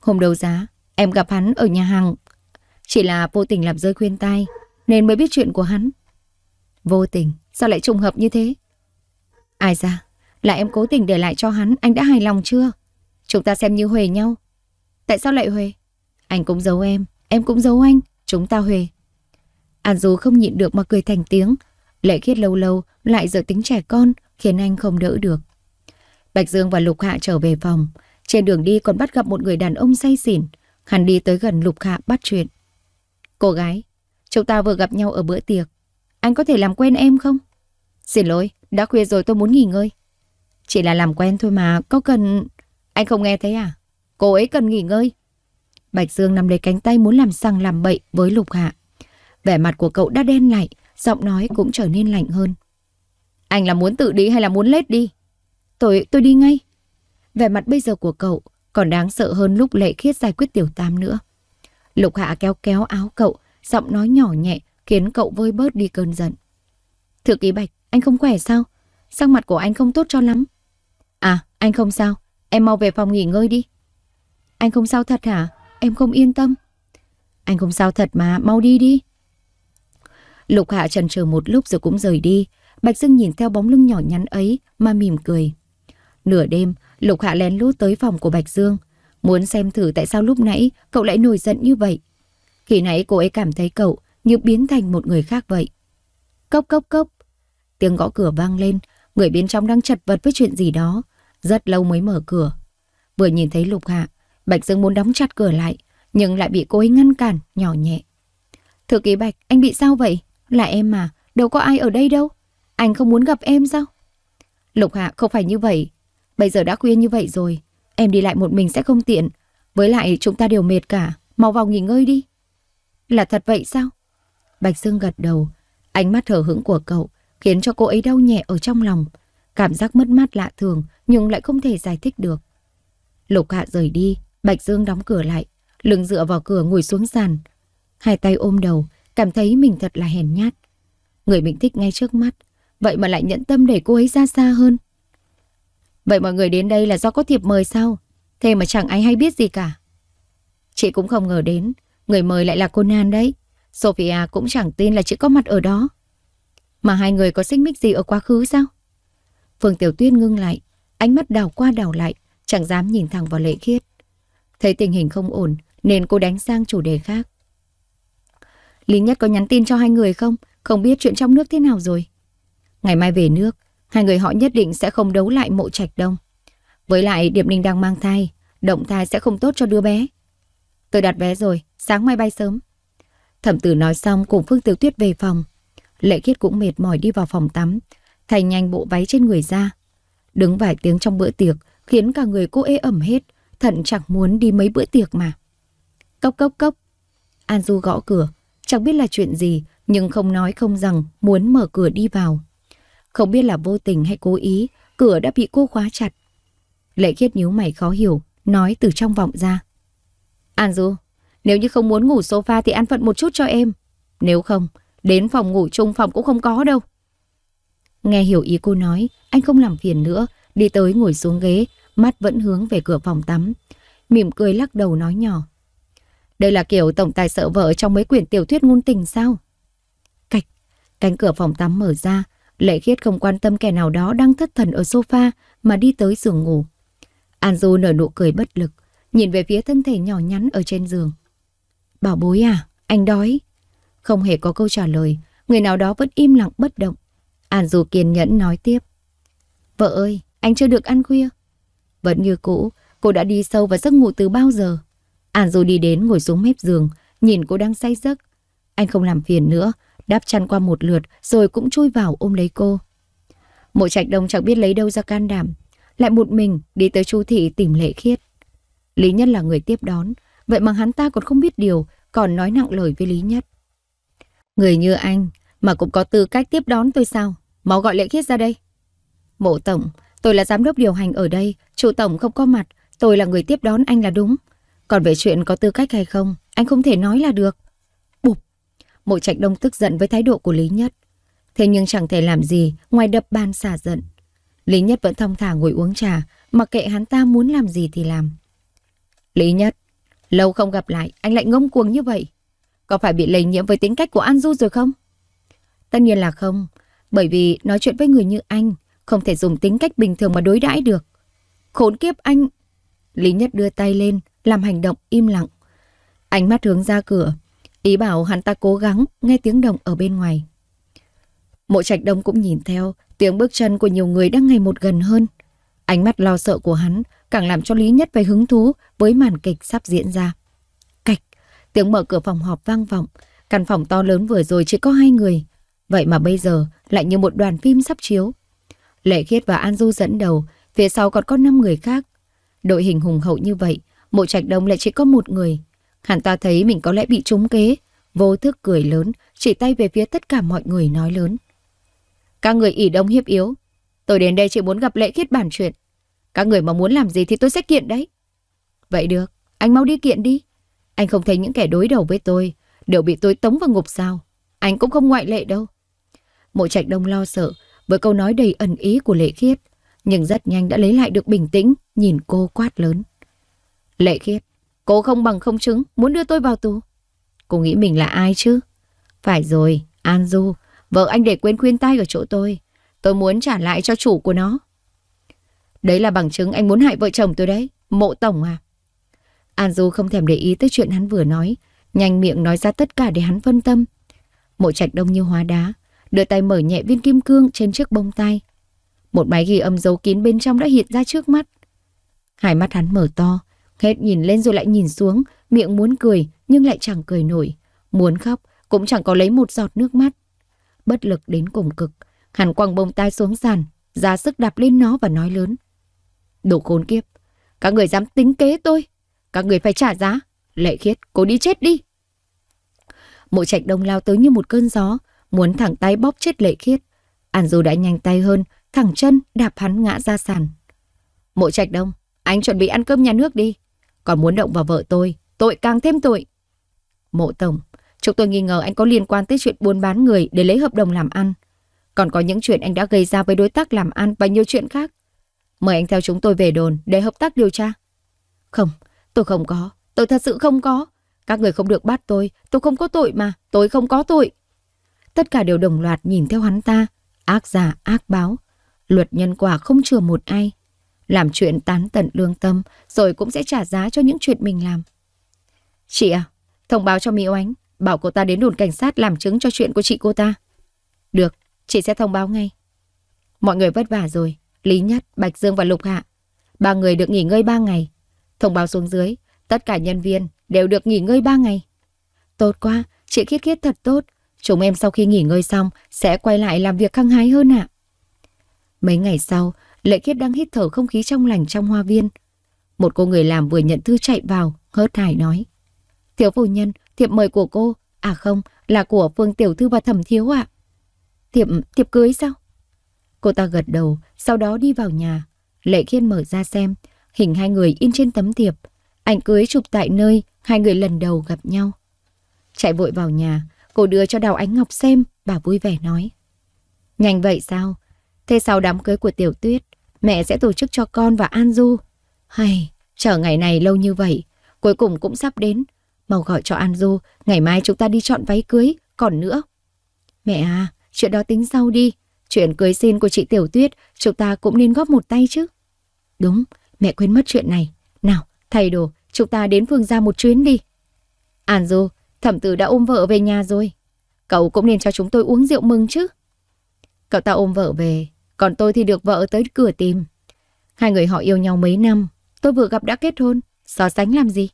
S1: Hôm đầu giá, em gặp hắn ở nhà hàng. Chỉ là vô tình làm rơi khuyên tai, nên mới biết chuyện của hắn. Vô tình, sao lại trùng hợp như thế? Ai ra, là em cố tình để lại cho hắn, anh đã hài lòng chưa? Chúng ta xem như huề nhau, Tại sao lại Huề? Anh cũng giấu em, em cũng giấu anh, chúng ta Huề. An à, Du không nhịn được mà cười thành tiếng. Lệ khiết lâu lâu lại giờ tính trẻ con khiến anh không đỡ được. Bạch Dương và Lục Hạ trở về phòng. Trên đường đi còn bắt gặp một người đàn ông say xỉn. Hắn đi tới gần Lục Hạ bắt chuyện. Cô gái, chúng ta vừa gặp nhau ở bữa tiệc. Anh có thể làm quen em không? Xin lỗi, đã khuya rồi tôi muốn nghỉ ngơi. Chỉ là làm quen thôi mà, có cần... Anh không nghe thấy à? cô ấy cần nghỉ ngơi. Bạch Dương nằm lấy cánh tay muốn làm sằng làm bậy với Lục Hạ. Vẻ mặt của cậu đã đen lại, giọng nói cũng trở nên lạnh hơn. Anh là muốn tự đi hay là muốn lết đi? Tôi, tôi đi ngay. Vẻ mặt bây giờ của cậu còn đáng sợ hơn lúc lệ khiết giải quyết tiểu tam nữa. Lục Hạ kéo kéo áo cậu, giọng nói nhỏ nhẹ khiến cậu vơi bớt đi cơn giận. Thư ký Bạch, anh không khỏe sao? Sắc mặt của anh không tốt cho lắm. À, anh không sao. Em mau về phòng nghỉ ngơi đi. Anh không sao thật hả? Em không yên tâm. Anh không sao thật mà, mau đi đi. Lục Hạ trần chờ một lúc rồi cũng rời đi. Bạch Dương nhìn theo bóng lưng nhỏ nhắn ấy mà mỉm cười. Nửa đêm, Lục Hạ lén lút tới phòng của Bạch Dương. Muốn xem thử tại sao lúc nãy cậu lại nổi giận như vậy. Khi nãy cô ấy cảm thấy cậu như biến thành một người khác vậy. Cốc cốc cốc. Tiếng gõ cửa vang lên, người bên trong đang chật vật với chuyện gì đó. Rất lâu mới mở cửa. Vừa nhìn thấy Lục Hạ, Bạch Dương muốn đóng chặt cửa lại, nhưng lại bị cô ấy ngăn cản, nhỏ nhẹ. Thư ký Bạch, anh bị sao vậy? Là em mà, đâu có ai ở đây đâu. Anh không muốn gặp em sao? Lục Hạ không phải như vậy. Bây giờ đã khuya như vậy rồi. Em đi lại một mình sẽ không tiện. Với lại chúng ta đều mệt cả. Mau vào nghỉ ngơi đi. Là thật vậy sao? Bạch Dương gật đầu. Ánh mắt hở hững của cậu khiến cho cô ấy đau nhẹ ở trong lòng. Cảm giác mất mát lạ thường nhưng lại không thể giải thích được. Lục Hạ rời đi. Bạch Dương đóng cửa lại, lưng dựa vào cửa ngồi xuống sàn. Hai tay ôm đầu, cảm thấy mình thật là hèn nhát. Người mình thích ngay trước mắt, vậy mà lại nhẫn tâm để cô ấy ra xa hơn. Vậy mọi người đến đây là do có thiệp mời sao? Thế mà chẳng ai hay biết gì cả. Chị cũng không ngờ đến, người mời lại là cô Nan đấy. Sophia cũng chẳng tin là chị có mặt ở đó. Mà hai người có xích mích gì ở quá khứ sao? Phương Tiểu Tuyết ngưng lại, ánh mắt đào qua đào lại, chẳng dám nhìn thẳng vào lệ khiết. Thấy tình hình không ổn, nên cô đánh sang chủ đề khác. Lý Nhất có nhắn tin cho hai người không? Không biết chuyện trong nước thế nào rồi. Ngày mai về nước, hai người họ nhất định sẽ không đấu lại mộ trạch đông. Với lại Điệp Ninh đang mang thai, động thai sẽ không tốt cho đứa bé. Tôi đặt vé rồi, sáng mai bay sớm. Thẩm tử nói xong cùng Phương Tiểu Tuyết về phòng. Lệ Khiết cũng mệt mỏi đi vào phòng tắm, thay nhanh bộ váy trên người ra. Đứng vài tiếng trong bữa tiệc khiến cả người cô ê ẩm hết, thận chẳng muốn đi mấy bữa tiệc mà. Cốc cốc cốc. An Du gõ cửa, chẳng biết là chuyện gì, nhưng không nói không rằng muốn mở cửa đi vào. Không biết là vô tình hay cố ý, cửa đã bị cô khóa chặt. Lệ khiết nhíu mày khó hiểu, nói từ trong vọng ra. An Du, nếu như không muốn ngủ sofa thì ăn phận một chút cho em. Nếu không, đến phòng ngủ chung phòng cũng không có đâu. Nghe hiểu ý cô nói, anh không làm phiền nữa, đi tới ngồi xuống ghế, mắt vẫn hướng về cửa phòng tắm, mỉm cười lắc đầu nói nhỏ. Đây là kiểu tổng tài sợ vợ trong mấy quyển tiểu thuyết ngôn tình sao? Cạch, cánh cửa phòng tắm mở ra, Lệ khiết không quan tâm kẻ nào đó đang thất thần ở sofa mà đi tới giường ngủ. An Du nở nụ cười bất lực, nhìn về phía thân thể nhỏ nhắn ở trên giường. Bảo bối à, anh đói. Không hề có câu trả lời, người nào đó vẫn im lặng bất động. An Du kiên nhẫn nói tiếp. Vợ ơi, anh chưa được ăn khuya, vẫn như cũ, cô đã đi sâu vào giấc ngủ từ bao giờ. Ản rồi đi đến ngồi xuống mép giường, nhìn cô đang say giấc. Anh không làm phiền nữa, đáp chăn qua một lượt rồi cũng chui vào ôm lấy cô. Mộ trạch đông chẳng biết lấy đâu ra can đảm, lại một mình đi tới chu thị tìm lệ khiết. Lý Nhất là người tiếp đón, vậy mà hắn ta còn không biết điều, còn nói nặng lời với Lý Nhất. Người như anh mà cũng có tư cách tiếp đón tôi sao? Mau gọi lệ khiết ra đây. Mộ tổng, Tôi là giám đốc điều hành ở đây, chủ tổng không có mặt, tôi là người tiếp đón anh là đúng. Còn về chuyện có tư cách hay không, anh không thể nói là được. Bụp! Mộ trạch đông tức giận với thái độ của Lý Nhất. Thế nhưng chẳng thể làm gì ngoài đập bàn xả giận. Lý Nhất vẫn thong thả ngồi uống trà, mặc kệ hắn ta muốn làm gì thì làm. Lý Nhất, lâu không gặp lại, anh lại ngông cuồng như vậy. Có phải bị lây nhiễm với tính cách của An Du rồi không? Tất nhiên là không, bởi vì nói chuyện với người như anh không thể dùng tính cách bình thường mà đối đãi được. Khốn kiếp anh! Lý Nhất đưa tay lên, làm hành động im lặng. Ánh mắt hướng ra cửa, ý bảo hắn ta cố gắng nghe tiếng động ở bên ngoài. Mộ trạch đông cũng nhìn theo, tiếng bước chân của nhiều người đang ngày một gần hơn. Ánh mắt lo sợ của hắn càng làm cho Lý Nhất phải hứng thú với màn kịch sắp diễn ra. Cạch, tiếng mở cửa phòng họp vang vọng, căn phòng to lớn vừa rồi chỉ có hai người. Vậy mà bây giờ lại như một đoàn phim sắp chiếu, Lệ Khiết và An Du dẫn đầu, phía sau còn có 5 người khác. Đội hình hùng hậu như vậy, mộ trạch đông lại chỉ có một người. Hắn ta thấy mình có lẽ bị trúng kế, vô thức cười lớn, chỉ tay về phía tất cả mọi người nói lớn. Các người ỉ đông hiếp yếu, tôi đến đây chỉ muốn gặp Lệ Khiết bàn chuyện. Các người mà muốn làm gì thì tôi sẽ kiện đấy. Vậy được, anh mau đi kiện đi. Anh không thấy những kẻ đối đầu với tôi, đều bị tôi tống vào ngục sao. Anh cũng không ngoại lệ đâu. Mộ trạch đông lo sợ, với câu nói đầy ẩn ý của Lệ Khiết, nhưng rất nhanh đã lấy lại được bình tĩnh, nhìn cô quát lớn. Lệ Khiết, cô không bằng không chứng, muốn đưa tôi vào tù. Cô nghĩ mình là ai chứ? Phải rồi, An Du, vợ anh để quên khuyên tay ở chỗ tôi. Tôi muốn trả lại cho chủ của nó. Đấy là bằng chứng anh muốn hại vợ chồng tôi đấy, mộ tổng à. An Du không thèm để ý tới chuyện hắn vừa nói, nhanh miệng nói ra tất cả để hắn phân tâm. Mộ trạch đông như hóa đá, Đưa tay mở nhẹ viên kim cương trên chiếc bông tay. Một máy ghi âm giấu kín bên trong đã hiện ra trước mắt. Hai mắt hắn mở to, hết nhìn lên rồi lại nhìn xuống, miệng muốn cười nhưng lại chẳng cười nổi. Muốn khóc cũng chẳng có lấy một giọt nước mắt. Bất lực đến cùng cực, hắn quăng bông tai xuống sàn, ra sức đạp lên nó và nói lớn. Đồ khốn kiếp, các người dám tính kế tôi, các người phải trả giá. Lệ khiết, cố đi chết đi. Mộ trạch đông lao tới như một cơn gió, muốn thẳng tay bóp chết lệ khiết. An Du đã nhanh tay hơn, thẳng chân đạp hắn ngã ra sàn. Mộ trạch đông, anh chuẩn bị ăn cơm nhà nước đi. Còn muốn động vào vợ tôi, tội càng thêm tội. Mộ tổng, chúng tôi nghi ngờ anh có liên quan tới chuyện buôn bán người để lấy hợp đồng làm ăn. Còn có những chuyện anh đã gây ra với đối tác làm ăn và nhiều chuyện khác. Mời anh theo chúng tôi về đồn để hợp tác điều tra. Không, tôi không có. Tôi thật sự không có. Các người không được bắt tôi. Tôi không có tội mà. Tôi không có tội. Tất cả đều đồng loạt nhìn theo hắn ta, ác giả ác báo, luật nhân quả không chừa một ai. Làm chuyện tán tận lương tâm rồi cũng sẽ trả giá cho những chuyện mình làm. Chị à, thông báo cho Mỹ Oánh, bảo cô ta đến đồn cảnh sát làm chứng cho chuyện của chị cô ta. Được, chị sẽ thông báo ngay. Mọi người vất vả rồi, Lý Nhất, Bạch Dương và Lục Hạ. Ba người được nghỉ ngơi ba ngày. Thông báo xuống dưới, tất cả nhân viên đều được nghỉ ngơi ba ngày. Tốt quá, chị khiết khiết thật tốt, Chúng em sau khi nghỉ ngơi xong sẽ quay lại làm việc căng hái hơn ạ. Mấy ngày sau, Lệ kiếp đang hít thở không khí trong lành trong hoa viên. Một cô người làm vừa nhận thư chạy vào, hớt hải nói. Thiếu phu nhân, thiệp mời của cô, à không, là của Phương Tiểu Thư và Thẩm Thiếu ạ. À. Thiệp, thiệp cưới sao? Cô ta gật đầu, sau đó đi vào nhà. Lệ khiên mở ra xem, hình hai người in trên tấm thiệp. Ảnh cưới chụp tại nơi hai người lần đầu gặp nhau. Chạy vội vào nhà, Cô đưa cho Đào Ánh Ngọc xem, bà vui vẻ nói. Nhanh vậy sao? Thế sau đám cưới của Tiểu Tuyết, mẹ sẽ tổ chức cho con và An Du. Hay, chờ ngày này lâu như vậy, cuối cùng cũng sắp đến. Mau gọi cho An Du, ngày mai chúng ta đi chọn váy cưới, còn nữa. Mẹ à, chuyện đó tính sau đi. Chuyện cưới xin của chị Tiểu Tuyết, chúng ta cũng nên góp một tay chứ. Đúng, mẹ quên mất chuyện này. Nào, thay đồ, chúng ta đến phương gia một chuyến đi. An Du, Thẩm tử đã ôm vợ về nhà rồi. Cậu cũng nên cho chúng tôi uống rượu mừng chứ. Cậu ta ôm vợ về, còn tôi thì được vợ tới cửa tìm. Hai người họ yêu nhau mấy năm, tôi vừa gặp đã kết hôn, so sánh làm gì?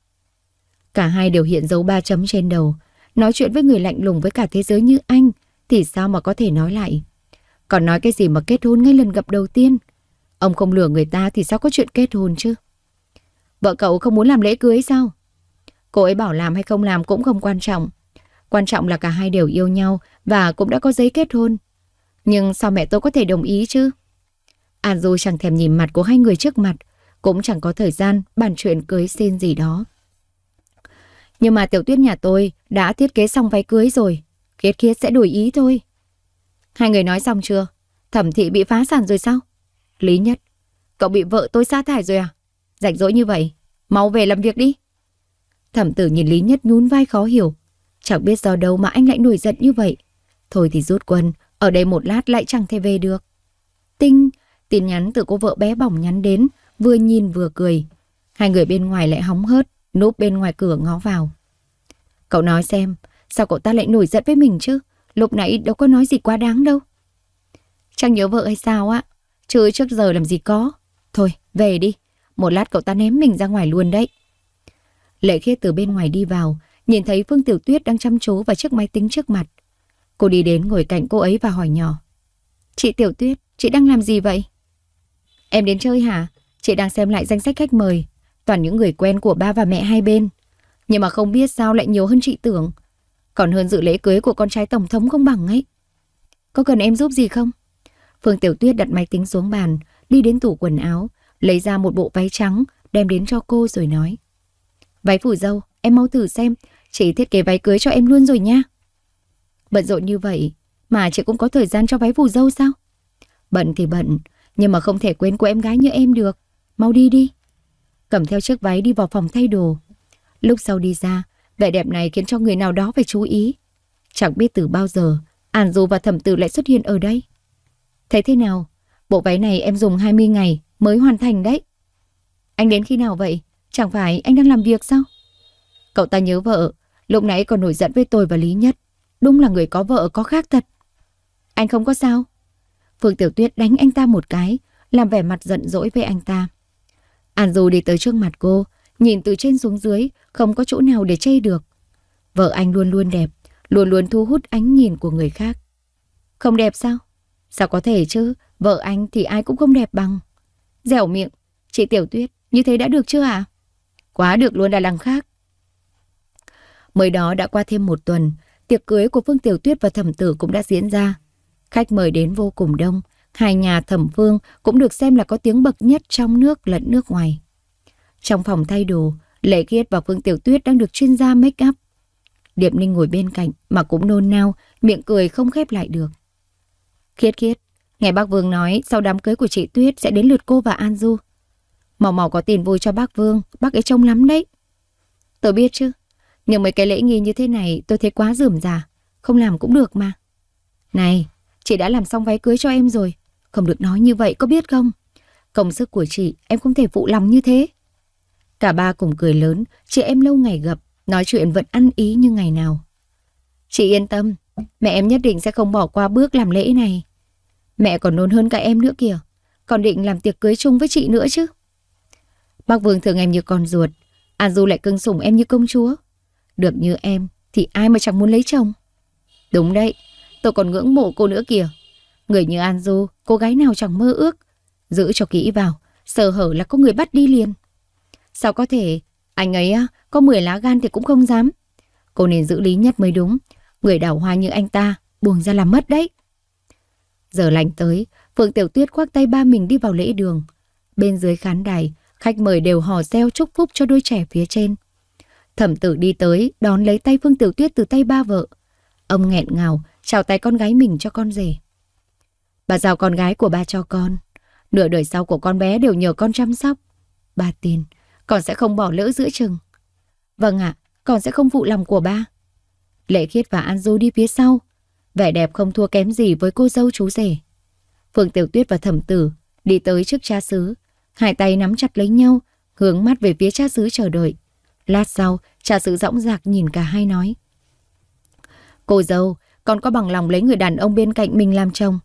S1: Cả hai đều hiện dấu ba chấm trên đầu, nói chuyện với người lạnh lùng với cả thế giới như anh, thì sao mà có thể nói lại? Còn nói cái gì mà kết hôn ngay lần gặp đầu tiên? Ông không lừa người ta thì sao có chuyện kết hôn chứ? Vợ cậu không muốn làm lễ cưới sao? Cô ấy bảo làm hay không làm cũng không quan trọng. Quan trọng là cả hai đều yêu nhau và cũng đã có giấy kết hôn. Nhưng sao mẹ tôi có thể đồng ý chứ? An Du chẳng thèm nhìn mặt của hai người trước mặt, cũng chẳng có thời gian bàn chuyện cưới xin gì đó. Nhưng mà tiểu tuyết nhà tôi đã thiết kế xong váy cưới rồi, kiết kiết sẽ đổi ý thôi. Hai người nói xong chưa? Thẩm thị bị phá sản rồi sao? Lý nhất, cậu bị vợ tôi sa thải rồi à? Rảnh rỗi như vậy, mau về làm việc đi. Thẩm tử nhìn Lý Nhất nhún vai khó hiểu. Chẳng biết do đâu mà anh lại nổi giận như vậy. Thôi thì rút quân, ở đây một lát lại chẳng thể về được. Tinh, tin nhắn từ cô vợ bé bỏng nhắn đến, vừa nhìn vừa cười. Hai người bên ngoài lại hóng hớt, núp bên ngoài cửa ngó vào. Cậu nói xem, sao cậu ta lại nổi giận với mình chứ? Lúc nãy đâu có nói gì quá đáng đâu. Chẳng nhớ vợ hay sao á, chứ trước giờ làm gì có. Thôi, về đi, một lát cậu ta ném mình ra ngoài luôn đấy. Lệ Khiết từ bên ngoài đi vào, nhìn thấy Phương Tiểu Tuyết đang chăm chú vào chiếc máy tính trước mặt. Cô đi đến ngồi cạnh cô ấy và hỏi nhỏ. Chị Tiểu Tuyết, chị đang làm gì vậy? Em đến chơi hả? Chị đang xem lại danh sách khách mời. Toàn những người quen của ba và mẹ hai bên. Nhưng mà không biết sao lại nhiều hơn chị tưởng. Còn hơn dự lễ cưới của con trai tổng thống không bằng ấy. Có cần em giúp gì không? Phương Tiểu Tuyết đặt máy tính xuống bàn, đi đến tủ quần áo, lấy ra một bộ váy trắng, đem đến cho cô rồi nói. Váy phủ dâu, em mau thử xem, chị thiết kế váy cưới cho em luôn rồi nha. Bận rộn như vậy mà chị cũng có thời gian cho váy phủ dâu sao? Bận thì bận, nhưng mà không thể quên của em gái như em được. Mau đi đi. Cầm theo chiếc váy đi vào phòng thay đồ. Lúc sau đi ra, vẻ đẹp này khiến cho người nào đó phải chú ý. Chẳng biết từ bao giờ, An Du và Thẩm Tử lại xuất hiện ở đây. Thấy thế nào? Bộ váy này em dùng 20 ngày mới hoàn thành đấy. Anh đến khi nào vậy? Chẳng phải anh đang làm việc sao? Cậu ta nhớ vợ, lúc nãy còn nổi giận với tôi và Lý Nhất. Đúng là người có vợ có khác thật. Anh không có sao? Phương Tiểu Tuyết đánh anh ta một cái, làm vẻ mặt giận dỗi với anh ta. An Du đi tới trước mặt cô, nhìn từ trên xuống dưới, không có chỗ nào để chê được. Vợ anh luôn luôn đẹp, luôn luôn thu hút ánh nhìn của người khác. Không đẹp sao? Sao có thể chứ, vợ anh thì ai cũng không đẹp bằng. Dẻo miệng, chị Tiểu Tuyết, như thế đã được chưa ạ? À? Quá được luôn đa lăng khác. Mới đó đã qua thêm một tuần, tiệc cưới của Phương Tiểu Tuyết và Thẩm Tử cũng đã diễn ra. Khách mời đến vô cùng đông, hai nhà Thẩm Phương cũng được xem là có tiếng bậc nhất trong nước lẫn nước ngoài. Trong phòng thay đồ, Lệ Kiết và Phương Tiểu Tuyết đang được chuyên gia make up. Điệp Ninh ngồi bên cạnh mà cũng nôn nao, miệng cười không khép lại được. Kiết Kiết, nghe bác Vương nói sau đám cưới của chị Tuyết sẽ đến lượt cô và An Du. Màu màu có tiền vui cho bác Vương, bác ấy trông lắm đấy. Tôi biết chứ, nhưng mấy cái lễ nghi như thế này tôi thấy quá rườm rà, không làm cũng được mà. Này, chị đã làm xong váy cưới cho em rồi, không được nói như vậy có biết không? Công sức của chị em không thể phụ lòng như thế. Cả ba cùng cười lớn, chị em lâu ngày gặp, nói chuyện vẫn ăn ý như ngày nào. Chị yên tâm, mẹ em nhất định sẽ không bỏ qua bước làm lễ này. Mẹ còn nôn hơn cả em nữa kìa, còn định làm tiệc cưới chung với chị nữa chứ. Bác Vương thương em như con ruột, An à Du lại cưng sủng em như công chúa. Được như em thì ai mà chẳng muốn lấy chồng. Đúng đấy, tôi còn ngưỡng mộ cô nữa kìa. Người như An Du, cô gái nào chẳng mơ ước. Giữ cho kỹ vào, sờ hở là có người bắt đi liền. Sao có thể, anh ấy á, có 10 lá gan thì cũng không dám. Cô nên giữ lý nhất mới đúng. Người đảo hoa như anh ta, buồn ra làm mất đấy. Giờ lành tới, Phượng Tiểu Tuyết khoác tay ba mình đi vào lễ đường. Bên dưới khán đài, Khách mời đều hò reo chúc phúc cho đôi trẻ phía trên. Thẩm tử đi tới, đón lấy tay Phương Tiểu Tuyết từ tay ba vợ. Ông nghẹn ngào, chào tay con gái mình cho con rể. Bà giao con gái của ba cho con. Nửa đời sau của con bé đều nhờ con chăm sóc. Ba tin, con sẽ không bỏ lỡ giữa chừng. Vâng ạ, à, con sẽ không phụ lòng của ba. Lệ Khiết và An Du đi phía sau. Vẻ đẹp không thua kém gì với cô dâu chú rể. Phương Tiểu Tuyết và Thẩm Tử đi tới trước cha xứ. Hai tay nắm chặt lấy nhau, hướng mắt về phía cha xứ chờ đợi. Lát sau, cha xứ rõng rạc nhìn cả hai nói. Cô dâu, con có bằng lòng lấy người đàn ông bên cạnh mình làm chồng.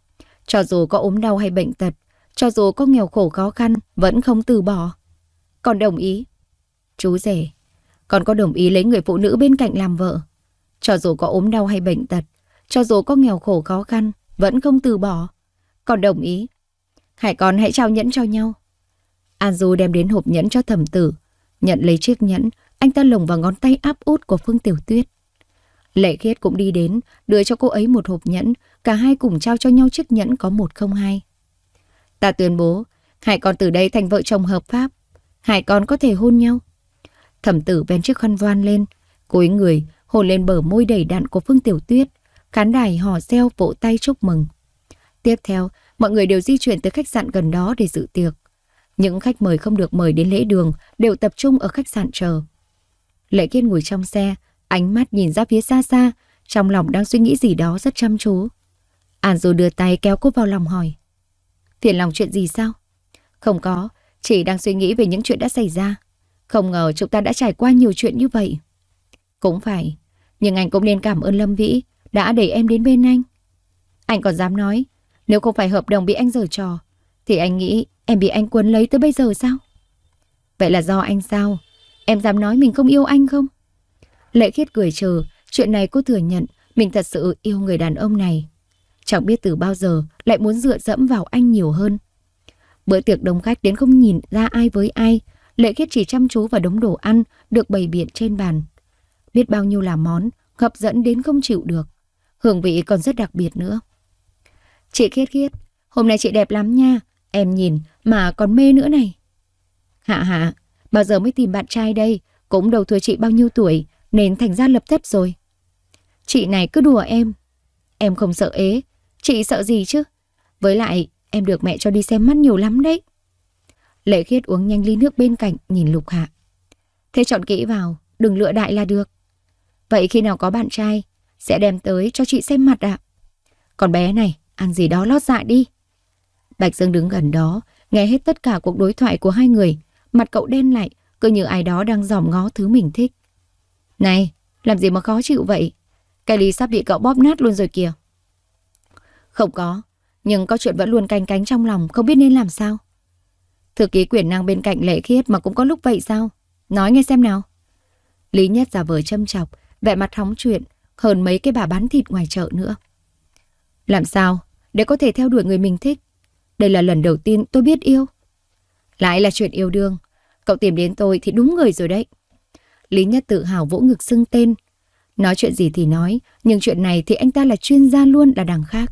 S1: Cho dù có ốm đau hay bệnh tật, cho dù có nghèo khổ khó khăn, vẫn không từ bỏ. Con đồng ý. Chú rể, con có đồng ý lấy người phụ nữ bên cạnh làm vợ. Cho dù có ốm đau hay bệnh tật, cho dù có nghèo khổ khó khăn, vẫn không từ bỏ. Con đồng ý. hãy con hãy trao nhẫn cho nhau. An Du đem đến hộp nhẫn cho thẩm tử. Nhận lấy chiếc nhẫn, anh ta lồng vào ngón tay áp út của Phương Tiểu Tuyết. Lệ Khiết cũng đi đến, đưa cho cô ấy một hộp nhẫn, cả hai cùng trao cho nhau chiếc nhẫn có một không hai. Ta tuyên bố, hai con từ đây thành vợ chồng hợp pháp, hai con có thể hôn nhau. Thẩm tử vén chiếc khăn voan lên, cúi người, hôn lên bờ môi đầy đạn của Phương Tiểu Tuyết, khán đài hò reo vỗ tay chúc mừng. Tiếp theo, mọi người đều di chuyển tới khách sạn gần đó để dự tiệc. Những khách mời không được mời đến lễ đường đều tập trung ở khách sạn chờ. Lệ Kiên ngồi trong xe, ánh mắt nhìn ra phía xa xa, trong lòng đang suy nghĩ gì đó rất chăm chú. An dù đưa tay kéo cô vào lòng hỏi. Phiền lòng chuyện gì sao? Không có, chỉ đang suy nghĩ về những chuyện đã xảy ra. Không ngờ chúng ta đã trải qua nhiều chuyện như vậy. Cũng phải, nhưng anh cũng nên cảm ơn Lâm Vĩ đã đẩy em đến bên anh. Anh còn dám nói, nếu không phải hợp đồng bị anh dở trò, thì anh nghĩ em bị anh quấn lấy tới bây giờ sao? Vậy là do anh sao? Em dám nói mình không yêu anh không? Lệ khiết cười chờ chuyện này cô thừa nhận mình thật sự yêu người đàn ông này. Chẳng biết từ bao giờ lại muốn dựa dẫm vào anh nhiều hơn. Bữa tiệc đông khách đến không nhìn ra ai với ai, Lệ khiết chỉ chăm chú vào đống đồ ăn được bày biện trên bàn. Biết bao nhiêu là món, hấp dẫn đến không chịu được. Hương vị còn rất đặc biệt nữa. Chị khiết khiết, hôm nay chị đẹp lắm nha, Em nhìn mà còn mê nữa này. Hạ hạ, bao giờ mới tìm bạn trai đây? Cũng đầu tuổi chị bao nhiêu tuổi nên thành ra lập thất rồi. Chị này cứ đùa em. Em không sợ ế, chị sợ gì chứ? Với lại, em được mẹ cho đi xem mắt nhiều lắm đấy. Lệ khiết uống nhanh ly nước bên cạnh nhìn lục hạ. Thế chọn kỹ vào, đừng lựa đại là được. Vậy khi nào có bạn trai, sẽ đem tới cho chị xem mặt ạ. À? Còn bé này, ăn gì đó lót dạ đi. Bạch Dương đứng gần đó, nghe hết tất cả cuộc đối thoại của hai người. Mặt cậu đen lại, cứ như ai đó đang dòm ngó thứ mình thích. Này, làm gì mà khó chịu vậy? Cái ly sắp bị cậu bóp nát luôn rồi kìa. Không có, nhưng có chuyện vẫn luôn canh cánh trong lòng, không biết nên làm sao. Thư ký quyền năng bên cạnh lễ khiết mà cũng có lúc vậy sao? Nói nghe xem nào. Lý Nhất giả vờ châm chọc, vẻ mặt hóng chuyện, hơn mấy cái bà bán thịt ngoài chợ nữa. Làm sao để có thể theo đuổi người mình thích? Đây là lần đầu tiên tôi biết yêu. Lại là chuyện yêu đương. Cậu tìm đến tôi thì đúng người rồi đấy. Lý Nhất tự hào vỗ ngực xưng tên. Nói chuyện gì thì nói, nhưng chuyện này thì anh ta là chuyên gia luôn là đằng khác.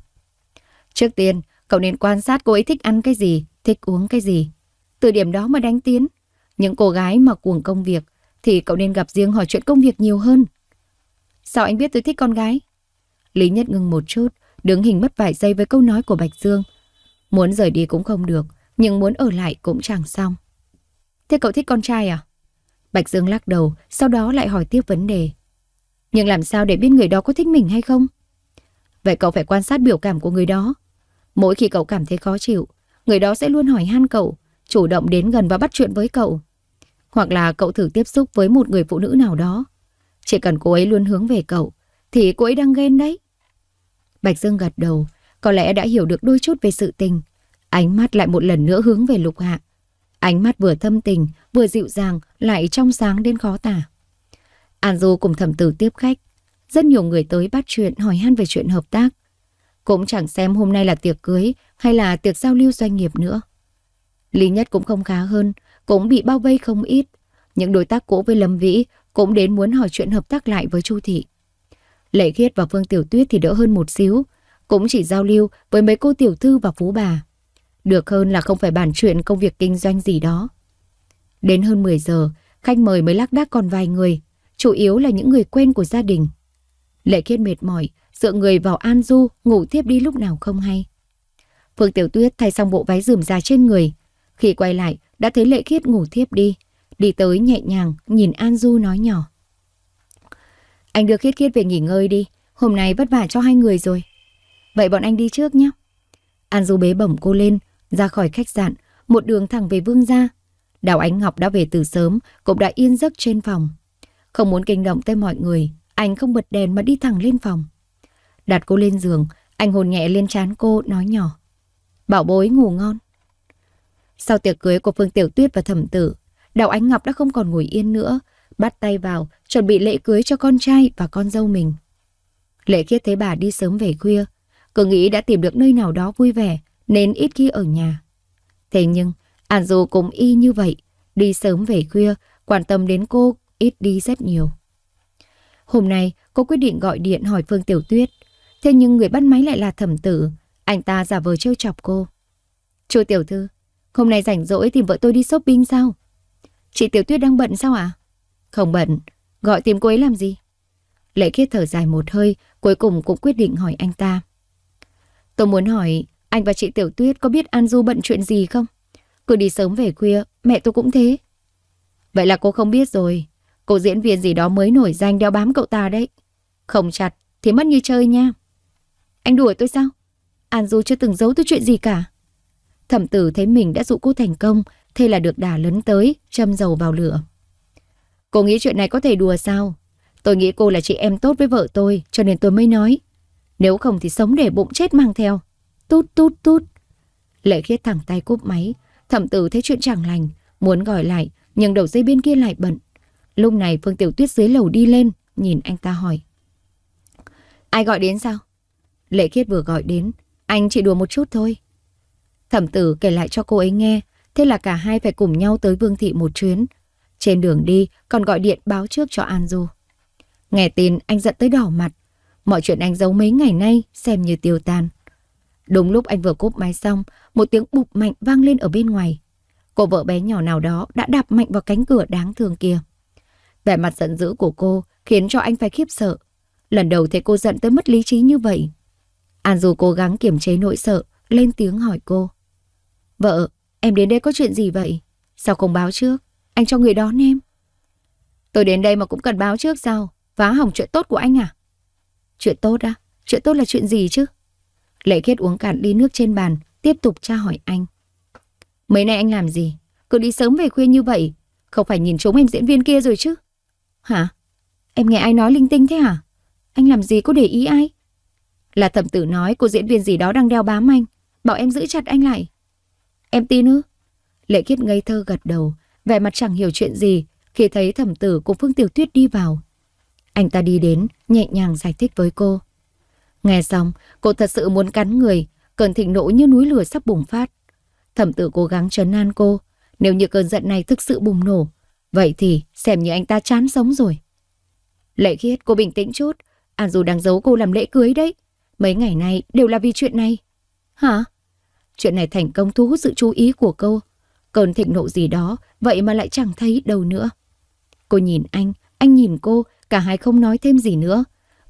S1: Trước tiên, cậu nên quan sát cô ấy thích ăn cái gì, thích uống cái gì. Từ điểm đó mà đánh tiến. Những cô gái mà cuồng công việc thì cậu nên gặp riêng hỏi chuyện công việc nhiều hơn. Sao anh biết tôi thích con gái? Lý Nhất ngừng một chút, đứng hình mất vài giây với câu nói của Bạch Dương. Muốn rời đi cũng không được, nhưng muốn ở lại cũng chẳng xong. Thế cậu thích con trai à? Bạch Dương lắc đầu, sau đó lại hỏi tiếp vấn đề. Nhưng làm sao để biết người đó có thích mình hay không? Vậy cậu phải quan sát biểu cảm của người đó. Mỗi khi cậu cảm thấy khó chịu, người đó sẽ luôn hỏi han cậu, chủ động đến gần và bắt chuyện với cậu. Hoặc là cậu thử tiếp xúc với một người phụ nữ nào đó. Chỉ cần cô ấy luôn hướng về cậu, thì cô ấy đang ghen đấy. Bạch Dương gật đầu, có lẽ đã hiểu được đôi chút về sự tình. Ánh mắt lại một lần nữa hướng về lục hạ. Ánh mắt vừa thâm tình, vừa dịu dàng, lại trong sáng đến khó tả. An Du cùng thẩm tử tiếp khách. Rất nhiều người tới bắt chuyện hỏi han về chuyện hợp tác. Cũng chẳng xem hôm nay là tiệc cưới hay là tiệc giao lưu doanh nghiệp nữa. Lý Nhất cũng không khá hơn, cũng bị bao vây không ít. Những đối tác cũ với Lâm Vĩ cũng đến muốn hỏi chuyện hợp tác lại với Chu Thị. Lệ Khiết và Phương Tiểu Tuyết thì đỡ hơn một xíu, cũng chỉ giao lưu với mấy cô tiểu thư và phú bà. Được hơn là không phải bàn chuyện công việc kinh doanh gì đó. Đến hơn 10 giờ, khách mời mới lác đác còn vài người, chủ yếu là những người quen của gia đình. Lệ Kiên mệt mỏi, dựa người vào An Du ngủ tiếp đi lúc nào không hay. Phương Tiểu Tuyết thay xong bộ váy rườm ra trên người. Khi quay lại, đã thấy Lệ Khiết ngủ thiếp đi. Đi tới nhẹ nhàng, nhìn An Du nói nhỏ. Anh đưa Khiết Khiết về nghỉ ngơi đi, hôm nay vất vả cho hai người rồi. Vậy bọn anh đi trước nhé. An Du bế bổng cô lên, ra khỏi khách sạn, một đường thẳng về Vương gia. Đào Ánh Ngọc đã về từ sớm, cũng đã yên giấc trên phòng. Không muốn kinh động tới mọi người, anh không bật đèn mà đi thẳng lên phòng. Đặt cô lên giường, anh hồn nhẹ lên trán cô, nói nhỏ. Bảo bối ngủ ngon. Sau tiệc cưới của Phương Tiểu Tuyết và Thẩm Tử, Đào Ánh Ngọc đã không còn ngồi yên nữa, bắt tay vào, chuẩn bị lễ cưới cho con trai và con dâu mình. lễ khiết thấy bà đi sớm về khuya, cô nghĩ đã tìm được nơi nào đó vui vẻ nên ít khi ở nhà. Thế nhưng, An Du cũng y như vậy, đi sớm về khuya, quan tâm đến cô ít đi rất nhiều. Hôm nay, cô quyết định gọi điện hỏi Phương Tiểu Tuyết. Thế nhưng người bắt máy lại là thẩm tử, anh ta giả vờ trêu chọc cô. Chú Tiểu Thư, hôm nay rảnh rỗi tìm vợ tôi đi shopping sao? Chị Tiểu Tuyết đang bận sao ạ? À? Không bận, gọi tìm cô ấy làm gì? Lệ khiết thở dài một hơi, cuối cùng cũng quyết định hỏi anh ta. Tôi muốn hỏi, anh và chị Tiểu Tuyết có biết An Du bận chuyện gì không? Cứ đi sớm về khuya, mẹ tôi cũng thế. Vậy là cô không biết rồi. Cô diễn viên gì đó mới nổi danh đeo bám cậu ta đấy. Không chặt, thì mất như chơi nha. Anh đuổi tôi sao? An Du chưa từng giấu tôi chuyện gì cả. Thẩm tử thấy mình đã dụ cô thành công, thế là được đà lấn tới, châm dầu vào lửa. Cô nghĩ chuyện này có thể đùa sao? Tôi nghĩ cô là chị em tốt với vợ tôi, cho nên tôi mới nói. Nếu không thì sống để bụng chết mang theo. Tút tút tút. Lệ khiết thẳng tay cúp máy. Thẩm tử thấy chuyện chẳng lành. Muốn gọi lại. Nhưng đầu dây bên kia lại bận. Lúc này Phương Tiểu Tuyết dưới lầu đi lên. Nhìn anh ta hỏi. Ai gọi đến sao? Lệ khiết vừa gọi đến. Anh chỉ đùa một chút thôi. Thẩm tử kể lại cho cô ấy nghe. Thế là cả hai phải cùng nhau tới Vương Thị một chuyến. Trên đường đi còn gọi điện báo trước cho An Du. Nghe tin anh giận tới đỏ mặt. Mọi chuyện anh giấu mấy ngày nay xem như tiêu tan. Đúng lúc anh vừa cúp máy xong, một tiếng bụp mạnh vang lên ở bên ngoài. Cô vợ bé nhỏ nào đó đã đạp mạnh vào cánh cửa đáng thương kia. Vẻ mặt giận dữ của cô khiến cho anh phải khiếp sợ. Lần đầu thấy cô giận tới mất lý trí như vậy. An dù cố gắng kiềm chế nỗi sợ, lên tiếng hỏi cô. Vợ, em đến đây có chuyện gì vậy? Sao không báo trước? Anh cho người đón em. Tôi đến đây mà cũng cần báo trước sao? Phá hỏng chuyện tốt của anh à? Chuyện tốt á? À? Chuyện tốt là chuyện gì chứ? Lệ Khiết uống cạn ly nước trên bàn, tiếp tục tra hỏi anh. Mấy nay anh làm gì? Cứ đi sớm về khuya như vậy, không phải nhìn trúng em diễn viên kia rồi chứ? Hả? Em nghe ai nói linh tinh thế hả? Anh làm gì có để ý ai? Là thẩm tử nói cô diễn viên gì đó đang đeo bám anh, bảo em giữ chặt anh lại. Em tin ư? Lệ Khiết ngây thơ gật đầu, vẻ mặt chẳng hiểu chuyện gì khi thấy thẩm tử của Phương Tiểu Tuyết đi vào. Anh ta đi đến, nhẹ nhàng giải thích với cô. Nghe xong, cô thật sự muốn cắn người, cơn thịnh nộ như núi lửa sắp bùng phát. Thẩm tử cố gắng trấn an cô, nếu như cơn giận này thực sự bùng nổ, vậy thì xem như anh ta chán sống rồi. Lệ khiết, cô bình tĩnh chút, An à, dù đang giấu cô làm lễ cưới đấy. Mấy ngày nay đều là vì chuyện này. Hả? Chuyện này thành công thu hút sự chú ý của cô. Cơn thịnh nộ gì đó, vậy mà lại chẳng thấy đâu nữa. Cô nhìn anh, anh nhìn cô, cả hai không nói thêm gì nữa,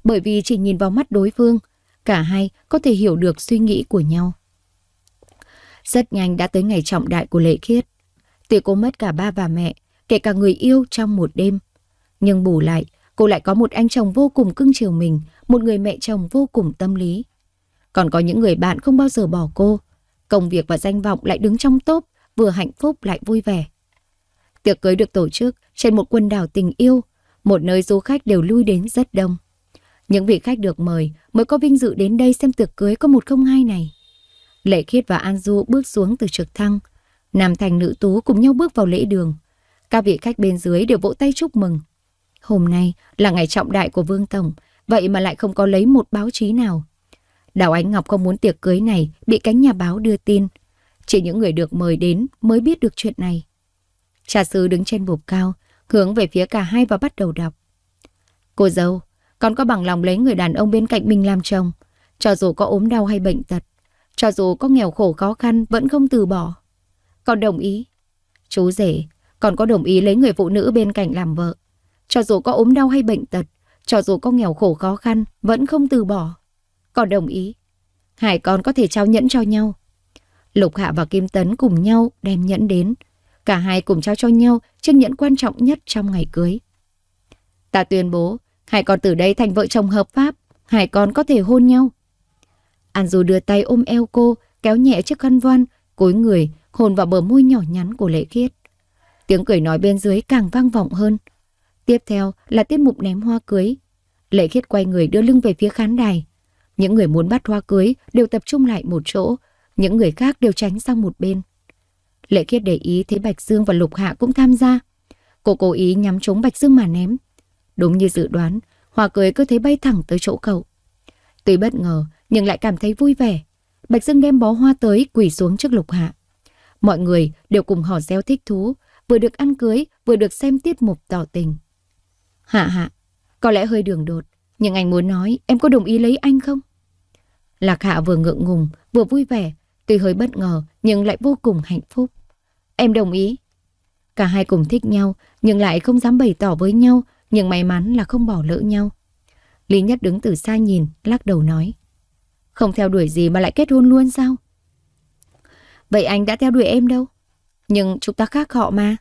S1: bởi vì chỉ nhìn vào mắt đối phương, cả hai có thể hiểu được suy nghĩ của nhau. Rất nhanh đã tới ngày trọng đại của lễ khiết. Tuy cô mất cả ba và mẹ, kể cả người yêu trong một đêm. Nhưng bù lại, cô lại có một anh chồng vô cùng cưng chiều mình, một người mẹ chồng vô cùng tâm lý. Còn có những người bạn không bao giờ bỏ cô. Công việc và danh vọng lại đứng trong tốp vừa hạnh phúc lại vui vẻ. Tiệc cưới được tổ chức trên một quần đảo tình yêu một nơi du khách đều lui đến rất đông. Những vị khách được mời mới có vinh dự đến đây xem tiệc cưới có một không hai này. Lệ Khiết và An Du bước xuống từ trực thăng. Nam thành nữ tú cùng nhau bước vào lễ đường. Các vị khách bên dưới đều vỗ tay chúc mừng. Hôm nay là ngày trọng đại của Vương Tổng, vậy mà lại không có lấy một báo chí nào. Đào Ánh Ngọc không muốn tiệc cưới này bị cánh nhà báo đưa tin. Chỉ những người được mời đến mới biết được chuyện này. Trà sư đứng trên bục cao, hướng về phía cả hai và bắt đầu đọc. Cô dâu, con có bằng lòng lấy người đàn ông bên cạnh mình làm chồng, cho dù có ốm đau hay bệnh tật, cho dù có nghèo khổ khó khăn vẫn không từ bỏ. Con đồng ý. Chú rể, còn có đồng ý lấy người phụ nữ bên cạnh làm vợ. Cho dù có ốm đau hay bệnh tật, cho dù có nghèo khổ khó khăn, vẫn không từ bỏ. Còn đồng ý. Hải con có thể trao nhẫn cho nhau. Lục Hạ và Kim Tấn cùng nhau đem nhẫn đến, Cả hai cùng trao cho nhau chiếc nhẫn quan trọng nhất trong ngày cưới. Ta tuyên bố, hai con từ đây thành vợ chồng hợp pháp, hai con có thể hôn nhau. Anju đưa tay ôm eo cô, kéo nhẹ chiếc khăn voan, cối người, hồn vào bờ môi nhỏ nhắn của lệ khiết. Tiếng cười nói bên dưới càng vang vọng hơn. Tiếp theo là tiết mục ném hoa cưới. Lệ khiết quay người đưa lưng về phía khán đài. Những người muốn bắt hoa cưới đều tập trung lại một chỗ, những người khác đều tránh sang một bên. Lệ Kiết để ý thấy Bạch Dương và Lục Hạ cũng tham gia. Cô cố ý nhắm trúng Bạch Dương mà ném. Đúng như dự đoán, Hòa cười cứ thế bay thẳng tới chỗ cậu. Tuy bất ngờ, nhưng lại cảm thấy vui vẻ. Bạch Dương đem bó hoa tới quỳ xuống trước Lục Hạ. Mọi người đều cùng hò reo thích thú, vừa được ăn cưới, vừa được xem tiết mục tỏ tình. Hạ hạ, có lẽ hơi đường đột, nhưng anh muốn nói em có đồng ý lấy anh không? Lạc Hạ vừa ngượng ngùng, vừa vui vẻ, tuy hơi bất ngờ nhưng lại vô cùng hạnh phúc. Em đồng ý. Cả hai cùng thích nhau, nhưng lại không dám bày tỏ với nhau, nhưng may mắn là không bỏ lỡ nhau. Lý Nhất đứng từ xa nhìn, lắc đầu nói. Không theo đuổi gì mà lại kết hôn luôn sao? Vậy anh đã theo đuổi em đâu? Nhưng chúng ta khác họ mà.